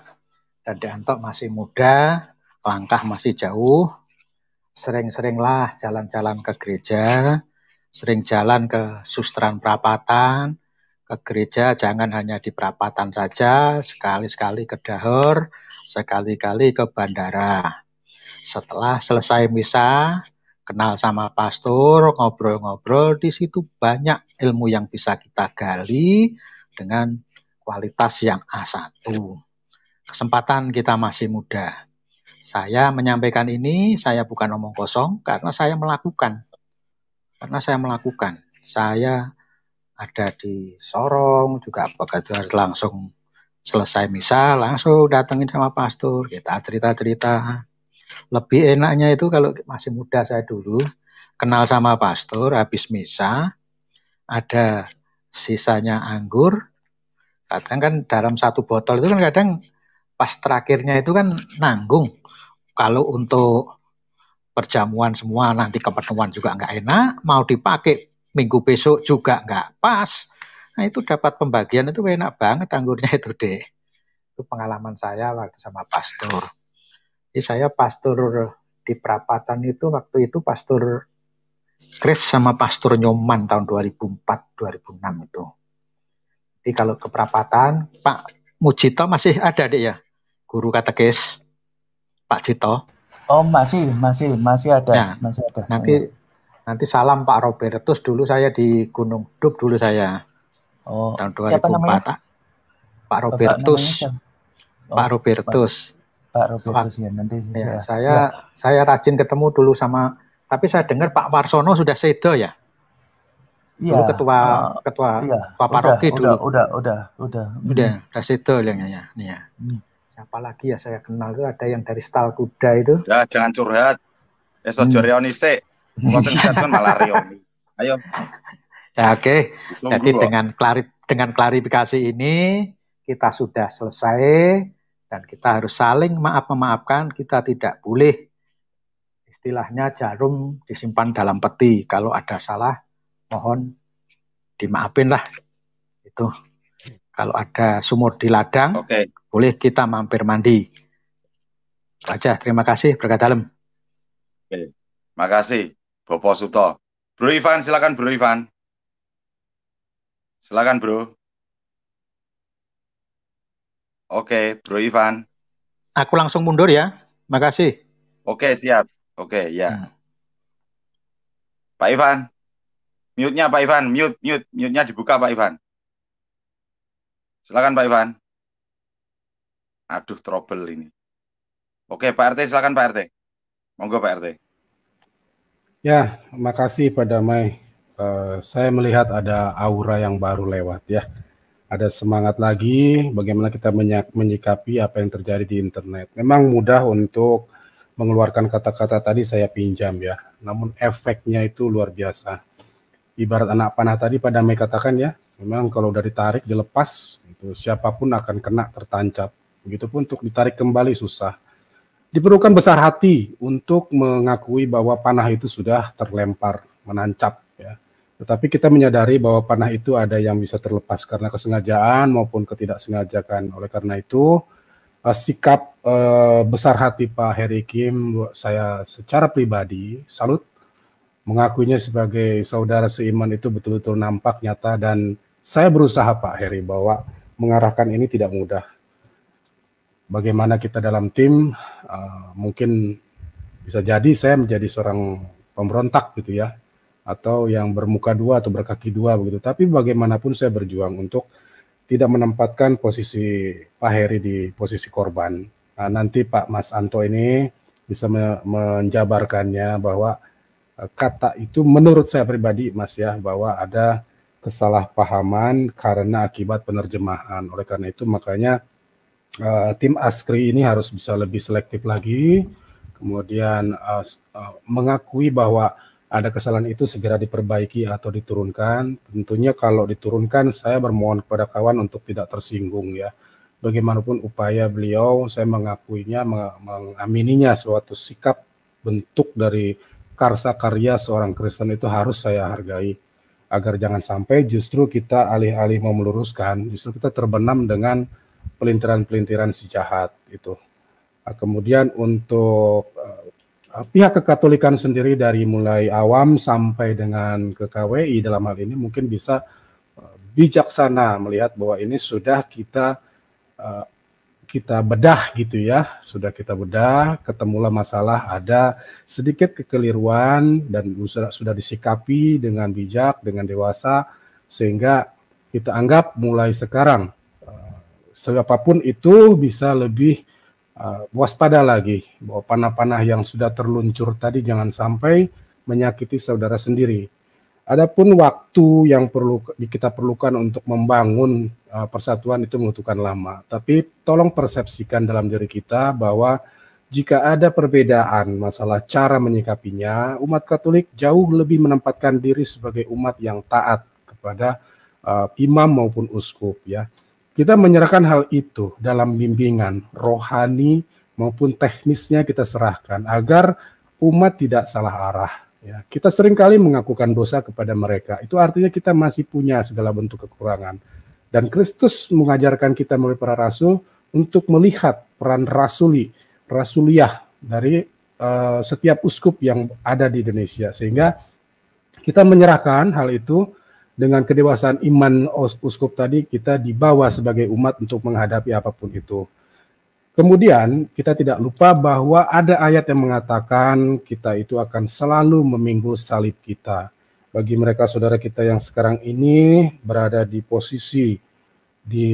Dan Antok masih muda, langkah masih jauh. Sering-seringlah jalan-jalan ke gereja, sering jalan ke sustran perapatan, ke gereja jangan hanya di perapatan saja, sekali-sekali ke Dahor, sekali-kali ke bandara. Setelah selesai misa, kenal sama pastor, ngobrol-ngobrol, di situ banyak ilmu yang bisa kita gali, dengan kualitas yang A1. Kesempatan kita masih muda. Saya menyampaikan ini, saya bukan omong kosong karena saya melakukan. Karena saya melakukan. Saya ada di Sorong, juga begitu langsung selesai misa, langsung datengin sama pastor, kita cerita-cerita. Lebih enaknya itu kalau masih muda saya dulu, kenal sama pastor, habis misa, ada sisanya anggur. Kadang kan dalam satu botol itu kan kadang pas terakhirnya itu kan nanggung. Kalau untuk perjamuan semua nanti kepenuhan juga nggak enak, mau dipakai minggu besok juga nggak pas. Nah itu dapat pembagian itu enak banget anggurnya itu deh. Itu pengalaman saya waktu sama pastor. Jadi saya pastor di perapatan itu waktu itu pastor Chris sama Pastor Nyoman tahun 2004-2006 itu. Jadi kalau ke Pak Mujito masih ada deh ya, guru katekis Pak Cito. Oh masih, masih, masih ada, ya, masih ada. Nanti nanti salam Pak Robertus dulu saya di Gunung Dub dulu saya. Oh, tahun 2004. Siapa namanya? Pak Robertus. oh, Pak Robertus. Pak, Pak Robertus ya nanti. Ya, ya. Saya ya. saya rajin ketemu dulu sama tapi saya dengar Pak Warsono sudah sedo ya. Iya. Dulu ketua uh, ketua iya, paroki dulu. Udah, udah, udah. Udah, hmm. udah sedo ya, ya. Nih ya. Hmm. Siapa lagi ya saya kenal itu ada yang dari Stal Kuda itu. Ya, jangan curhat. Esok eh, hmm. Jorioni sih. Kan malah Rioni. Ayo. Ya, oke. Okay. Jadi dulu. dengan klarif dengan klarifikasi ini kita sudah selesai dan kita harus saling maaf memaafkan. Kita tidak boleh istilahnya jarum disimpan dalam peti. Kalau ada salah, mohon dimaafin lah. Itu. Kalau ada sumur di ladang, okay. boleh kita mampir mandi. Baca, terima kasih. Berkat dalam. terima kasih Bopo Suto. Bro Ivan, silakan Bro Ivan. Silakan Bro. Oke, Bro Ivan. Aku langsung mundur ya. terima kasih Oke, siap. Oke, okay, ya. Hmm. Pak Ivan, mute-nya Pak Ivan, mute, mute, mute-nya dibuka Pak Ivan. Silakan Pak Ivan. Aduh, trouble ini. Oke, Pak RT, silakan Pak RT. Monggo Pak RT. Ya, makasih Pak Damai. Uh, saya melihat ada aura yang baru lewat ya. Ada semangat lagi bagaimana kita menyikapi apa yang terjadi di internet. Memang mudah untuk mengeluarkan kata-kata tadi saya pinjam ya. Namun efeknya itu luar biasa. Ibarat anak panah tadi pada Mei katakan ya, memang kalau dari tarik dilepas itu siapapun akan kena tertancap. Begitupun untuk ditarik kembali susah. Diperlukan besar hati untuk mengakui bahwa panah itu sudah terlempar, menancap ya. Tetapi kita menyadari bahwa panah itu ada yang bisa terlepas karena kesengajaan maupun ketidaksengajaan. Oleh karena itu, uh, sikap uh, besar hati Pak Heri Kim saya secara pribadi salut mengakuinya sebagai saudara seiman itu betul-betul nampak nyata dan saya berusaha Pak Heri bahwa mengarahkan ini tidak mudah. Bagaimana kita dalam tim uh, mungkin bisa jadi saya menjadi seorang pemberontak gitu ya atau yang bermuka dua atau berkaki dua begitu. Tapi bagaimanapun saya berjuang untuk tidak menempatkan posisi Pak Heri di posisi korban. Nah, nanti Pak Mas Anto ini bisa menjabarkannya bahwa eh, kata itu menurut saya pribadi Mas ya bahwa ada kesalahpahaman karena akibat penerjemahan. Oleh karena itu makanya uh, tim ASKRI ini harus bisa lebih selektif lagi, kemudian uh, uh, mengakui bahwa ada kesalahan itu segera diperbaiki atau diturunkan. Tentunya kalau diturunkan saya bermohon kepada kawan untuk tidak tersinggung ya. Bagaimanapun upaya beliau, saya mengakuinya, meng mengamininya suatu sikap bentuk dari karsa karya seorang Kristen itu harus saya hargai. Agar jangan sampai justru kita alih-alih mau meluruskan, justru kita terbenam dengan pelintiran-pelintiran si jahat itu. Nah, kemudian untuk eh, pihak kekatolikan sendiri dari mulai awam sampai dengan ke KWI dalam hal ini mungkin bisa eh, bijaksana melihat bahwa ini sudah kita eh, kita bedah gitu ya, sudah kita bedah, ketemulah masalah ada sedikit kekeliruan dan sudah disikapi dengan bijak, dengan dewasa sehingga kita anggap mulai sekarang eh, siapapun itu bisa lebih uh, waspada lagi bahwa panah-panah yang sudah terluncur tadi jangan sampai menyakiti saudara sendiri. Adapun waktu yang perlu kita perlukan untuk membangun uh, persatuan itu membutuhkan lama. Tapi tolong persepsikan dalam diri kita bahwa jika ada perbedaan masalah cara menyikapinya, umat Katolik jauh lebih menempatkan diri sebagai umat yang taat kepada uh, imam maupun uskup ya. Kita menyerahkan hal itu dalam bimbingan rohani maupun teknisnya kita serahkan agar umat tidak salah arah. Ya, kita seringkali mengakukan dosa kepada mereka. Itu artinya kita masih punya segala bentuk kekurangan. Dan Kristus mengajarkan kita melalui para rasul untuk melihat peran rasuli, rasuliah dari uh, setiap uskup yang ada di Indonesia. Sehingga kita menyerahkan hal itu dengan kedewasaan iman uskup tadi kita dibawa sebagai umat untuk menghadapi apapun itu. Kemudian kita tidak lupa bahwa ada ayat yang mengatakan kita itu akan selalu meminggul salib kita. Bagi mereka saudara kita yang sekarang ini berada di posisi di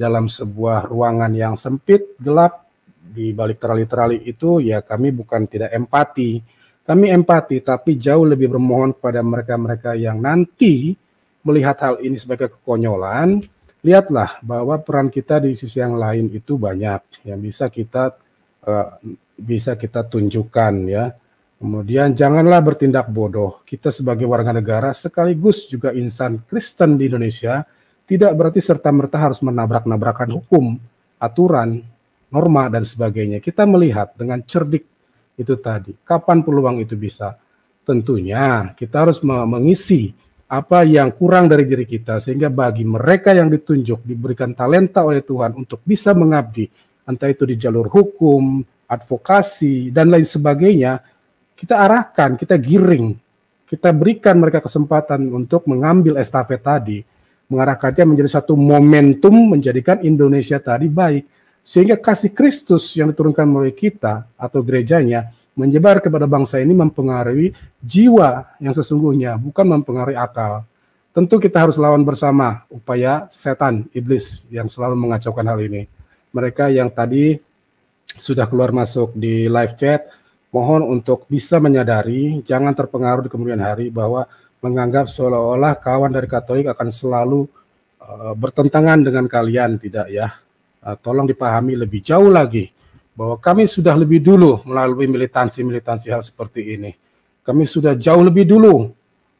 dalam sebuah ruangan yang sempit, gelap, di balik terali-terali itu ya kami bukan tidak empati. Kami empati tapi jauh lebih bermohon kepada mereka-mereka yang nanti melihat hal ini sebagai kekonyolan, lihatlah bahwa peran kita di sisi yang lain itu banyak yang bisa kita uh, bisa kita tunjukkan ya. Kemudian janganlah bertindak bodoh. Kita sebagai warga negara sekaligus juga insan Kristen di Indonesia tidak berarti serta-merta harus menabrak-nabrakan hukum, aturan, norma dan sebagainya. Kita melihat dengan cerdik itu tadi. Kapan peluang itu bisa? Tentunya kita harus mengisi apa yang kurang dari diri kita sehingga bagi mereka yang ditunjuk diberikan talenta oleh Tuhan untuk bisa mengabdi entah itu di jalur hukum, advokasi dan lain sebagainya kita arahkan, kita giring, kita berikan mereka kesempatan untuk mengambil estafet tadi, mengarahkannya menjadi satu momentum menjadikan Indonesia tadi baik sehingga kasih Kristus yang diturunkan melalui kita atau gerejanya menyebar kepada bangsa ini mempengaruhi jiwa yang sesungguhnya, bukan mempengaruhi akal. Tentu kita harus lawan bersama upaya setan, iblis yang selalu mengacaukan hal ini. Mereka yang tadi sudah keluar masuk di live chat, mohon untuk bisa menyadari, jangan terpengaruh di kemudian hari bahwa menganggap seolah-olah kawan dari Katolik akan selalu uh, bertentangan dengan kalian, tidak ya. Uh, tolong dipahami lebih jauh lagi bahwa kami sudah lebih dulu melalui militansi-militansi hal seperti ini. Kami sudah jauh lebih dulu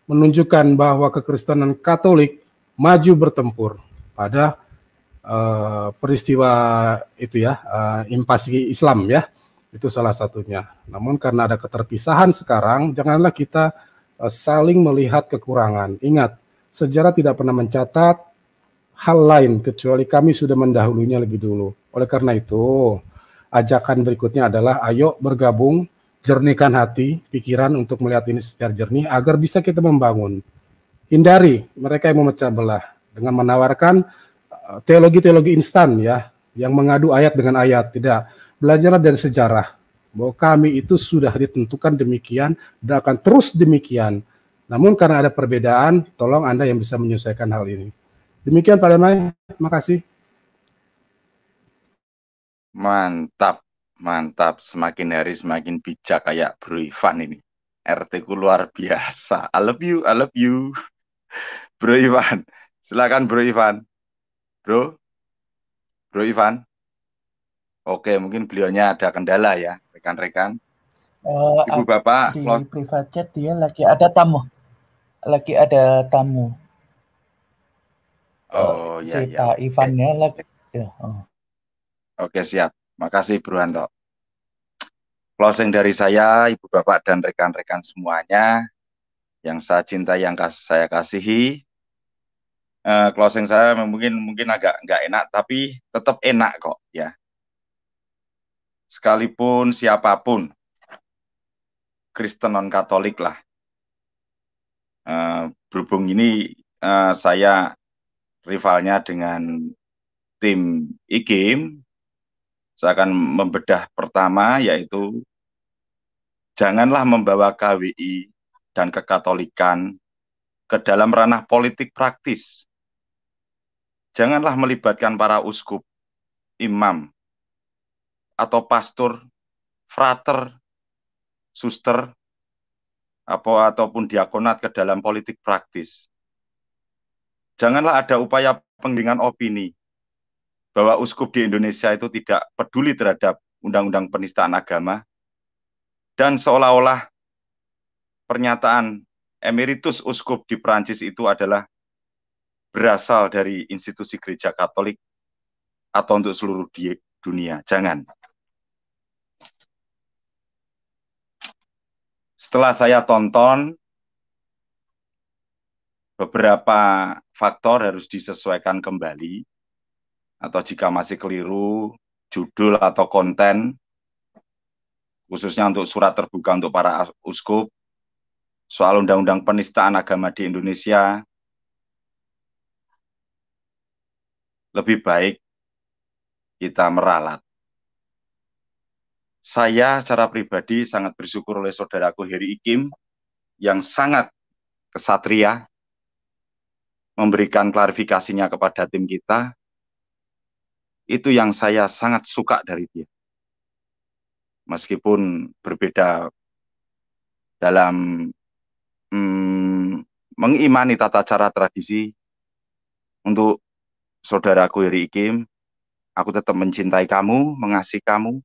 menunjukkan bahwa kekristenan Katolik maju bertempur pada uh, peristiwa itu ya, uh, invasi Islam ya. Itu salah satunya. Namun karena ada keterpisahan sekarang, janganlah kita uh, saling melihat kekurangan. Ingat, sejarah tidak pernah mencatat hal lain kecuali kami sudah mendahulunya lebih dulu. Oleh karena itu, ajakan berikutnya adalah ayo bergabung jernihkan hati, pikiran untuk melihat ini secara jernih agar bisa kita membangun. Hindari mereka yang memecah belah dengan menawarkan eh, teologi-teologi instan ya yang mengadu ayat dengan ayat. Tidak. Belajarlah dari sejarah bahwa kami itu sudah ditentukan demikian dan akan terus demikian. Namun karena ada perbedaan, tolong Anda yang bisa menyelesaikan hal ini. Demikian Pak Damai, terima kasih. Mantap, mantap. Semakin hari semakin bijak kayak Bro Ivan ini. RT ku luar biasa. I love you, I love you. Bro Ivan, silakan Bro Ivan. Bro, Bro Ivan. Oke, mungkin beliaunya ada kendala ya, rekan-rekan. Uh, Ibu Bapak, di kalau... private chat dia lagi ada tamu. Lagi ada tamu. Oh, eh, iya, si ya, Pak ya. lagi. Ya, oh. Oke siap. Makasih Bro Anto. Closing dari saya, Ibu Bapak dan rekan-rekan semuanya yang saya cinta, yang kas saya kasihi. Uh, closing saya mungkin mungkin agak nggak enak, tapi tetap enak kok ya. Sekalipun siapapun, Kristen non Katolik lah. Uh, berhubung ini uh, saya rivalnya dengan tim IGIM, saya akan membedah pertama yaitu janganlah membawa KWI dan kekatolikan ke dalam ranah politik praktis. Janganlah melibatkan para uskup, imam, atau pastor, frater, suster, apa ataupun diakonat ke dalam politik praktis. Janganlah ada upaya penggiringan opini bahwa uskup di Indonesia itu tidak peduli terhadap undang-undang penistaan agama dan seolah-olah pernyataan emeritus uskup di Prancis itu adalah berasal dari institusi gereja Katolik atau untuk seluruh dunia. Jangan. Setelah saya tonton beberapa faktor harus disesuaikan kembali atau jika masih keliru judul atau konten khususnya untuk surat terbuka untuk para uskup soal undang-undang penistaan agama di Indonesia lebih baik kita meralat. Saya secara pribadi sangat bersyukur oleh saudaraku Heri Ikim yang sangat kesatria memberikan klarifikasinya kepada tim kita itu yang saya sangat suka dari dia. Meskipun berbeda dalam hmm, mengimani tata cara tradisi untuk saudaraku Heri Ikim, aku tetap mencintai kamu, mengasihi kamu.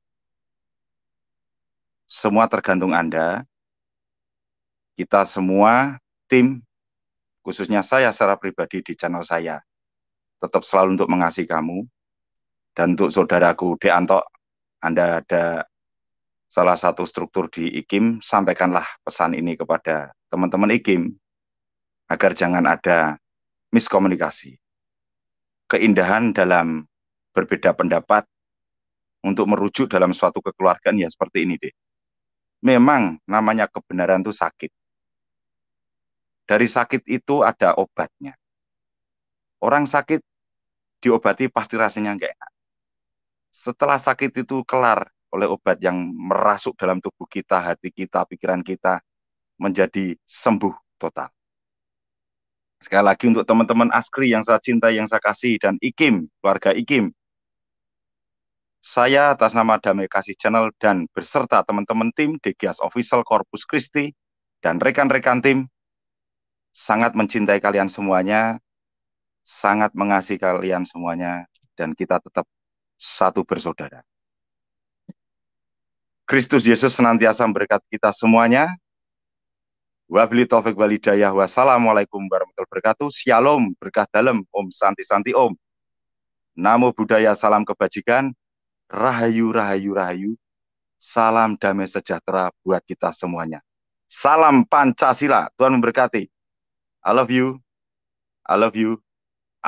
Semua tergantung Anda. Kita semua tim, khususnya saya secara pribadi di channel saya, tetap selalu untuk mengasihi kamu. Dan untuk saudaraku Anto, Anda ada salah satu struktur di IKIM, sampaikanlah pesan ini kepada teman-teman IKIM agar jangan ada miskomunikasi. Keindahan dalam berbeda pendapat untuk merujuk dalam suatu kekeluargaan ya seperti ini deh. Memang namanya kebenaran itu sakit. Dari sakit itu ada obatnya. Orang sakit diobati pasti rasanya enggak enak setelah sakit itu kelar oleh obat yang merasuk dalam tubuh kita, hati kita, pikiran kita menjadi sembuh total. Sekali lagi untuk teman-teman Askri yang saya cintai, yang saya kasih dan Ikim, keluarga Ikim. Saya atas nama Damai Kasih Channel dan berserta teman-teman tim DGAS Official Corpus Christi dan rekan-rekan tim sangat mencintai kalian semuanya, sangat mengasihi kalian semuanya dan kita tetap satu bersaudara. Kristus Yesus senantiasa memberkati kita semuanya. Wabili taufik walidayah. Wassalamualaikum warahmatullahi wabarakatuh. Shalom, berkah dalam. Om Santi Santi Om. Namo Budaya salam kebajikan. Rahayu, rahayu, rahayu. Salam damai sejahtera buat kita semuanya. Salam Pancasila. Tuhan memberkati. I love you. I love you.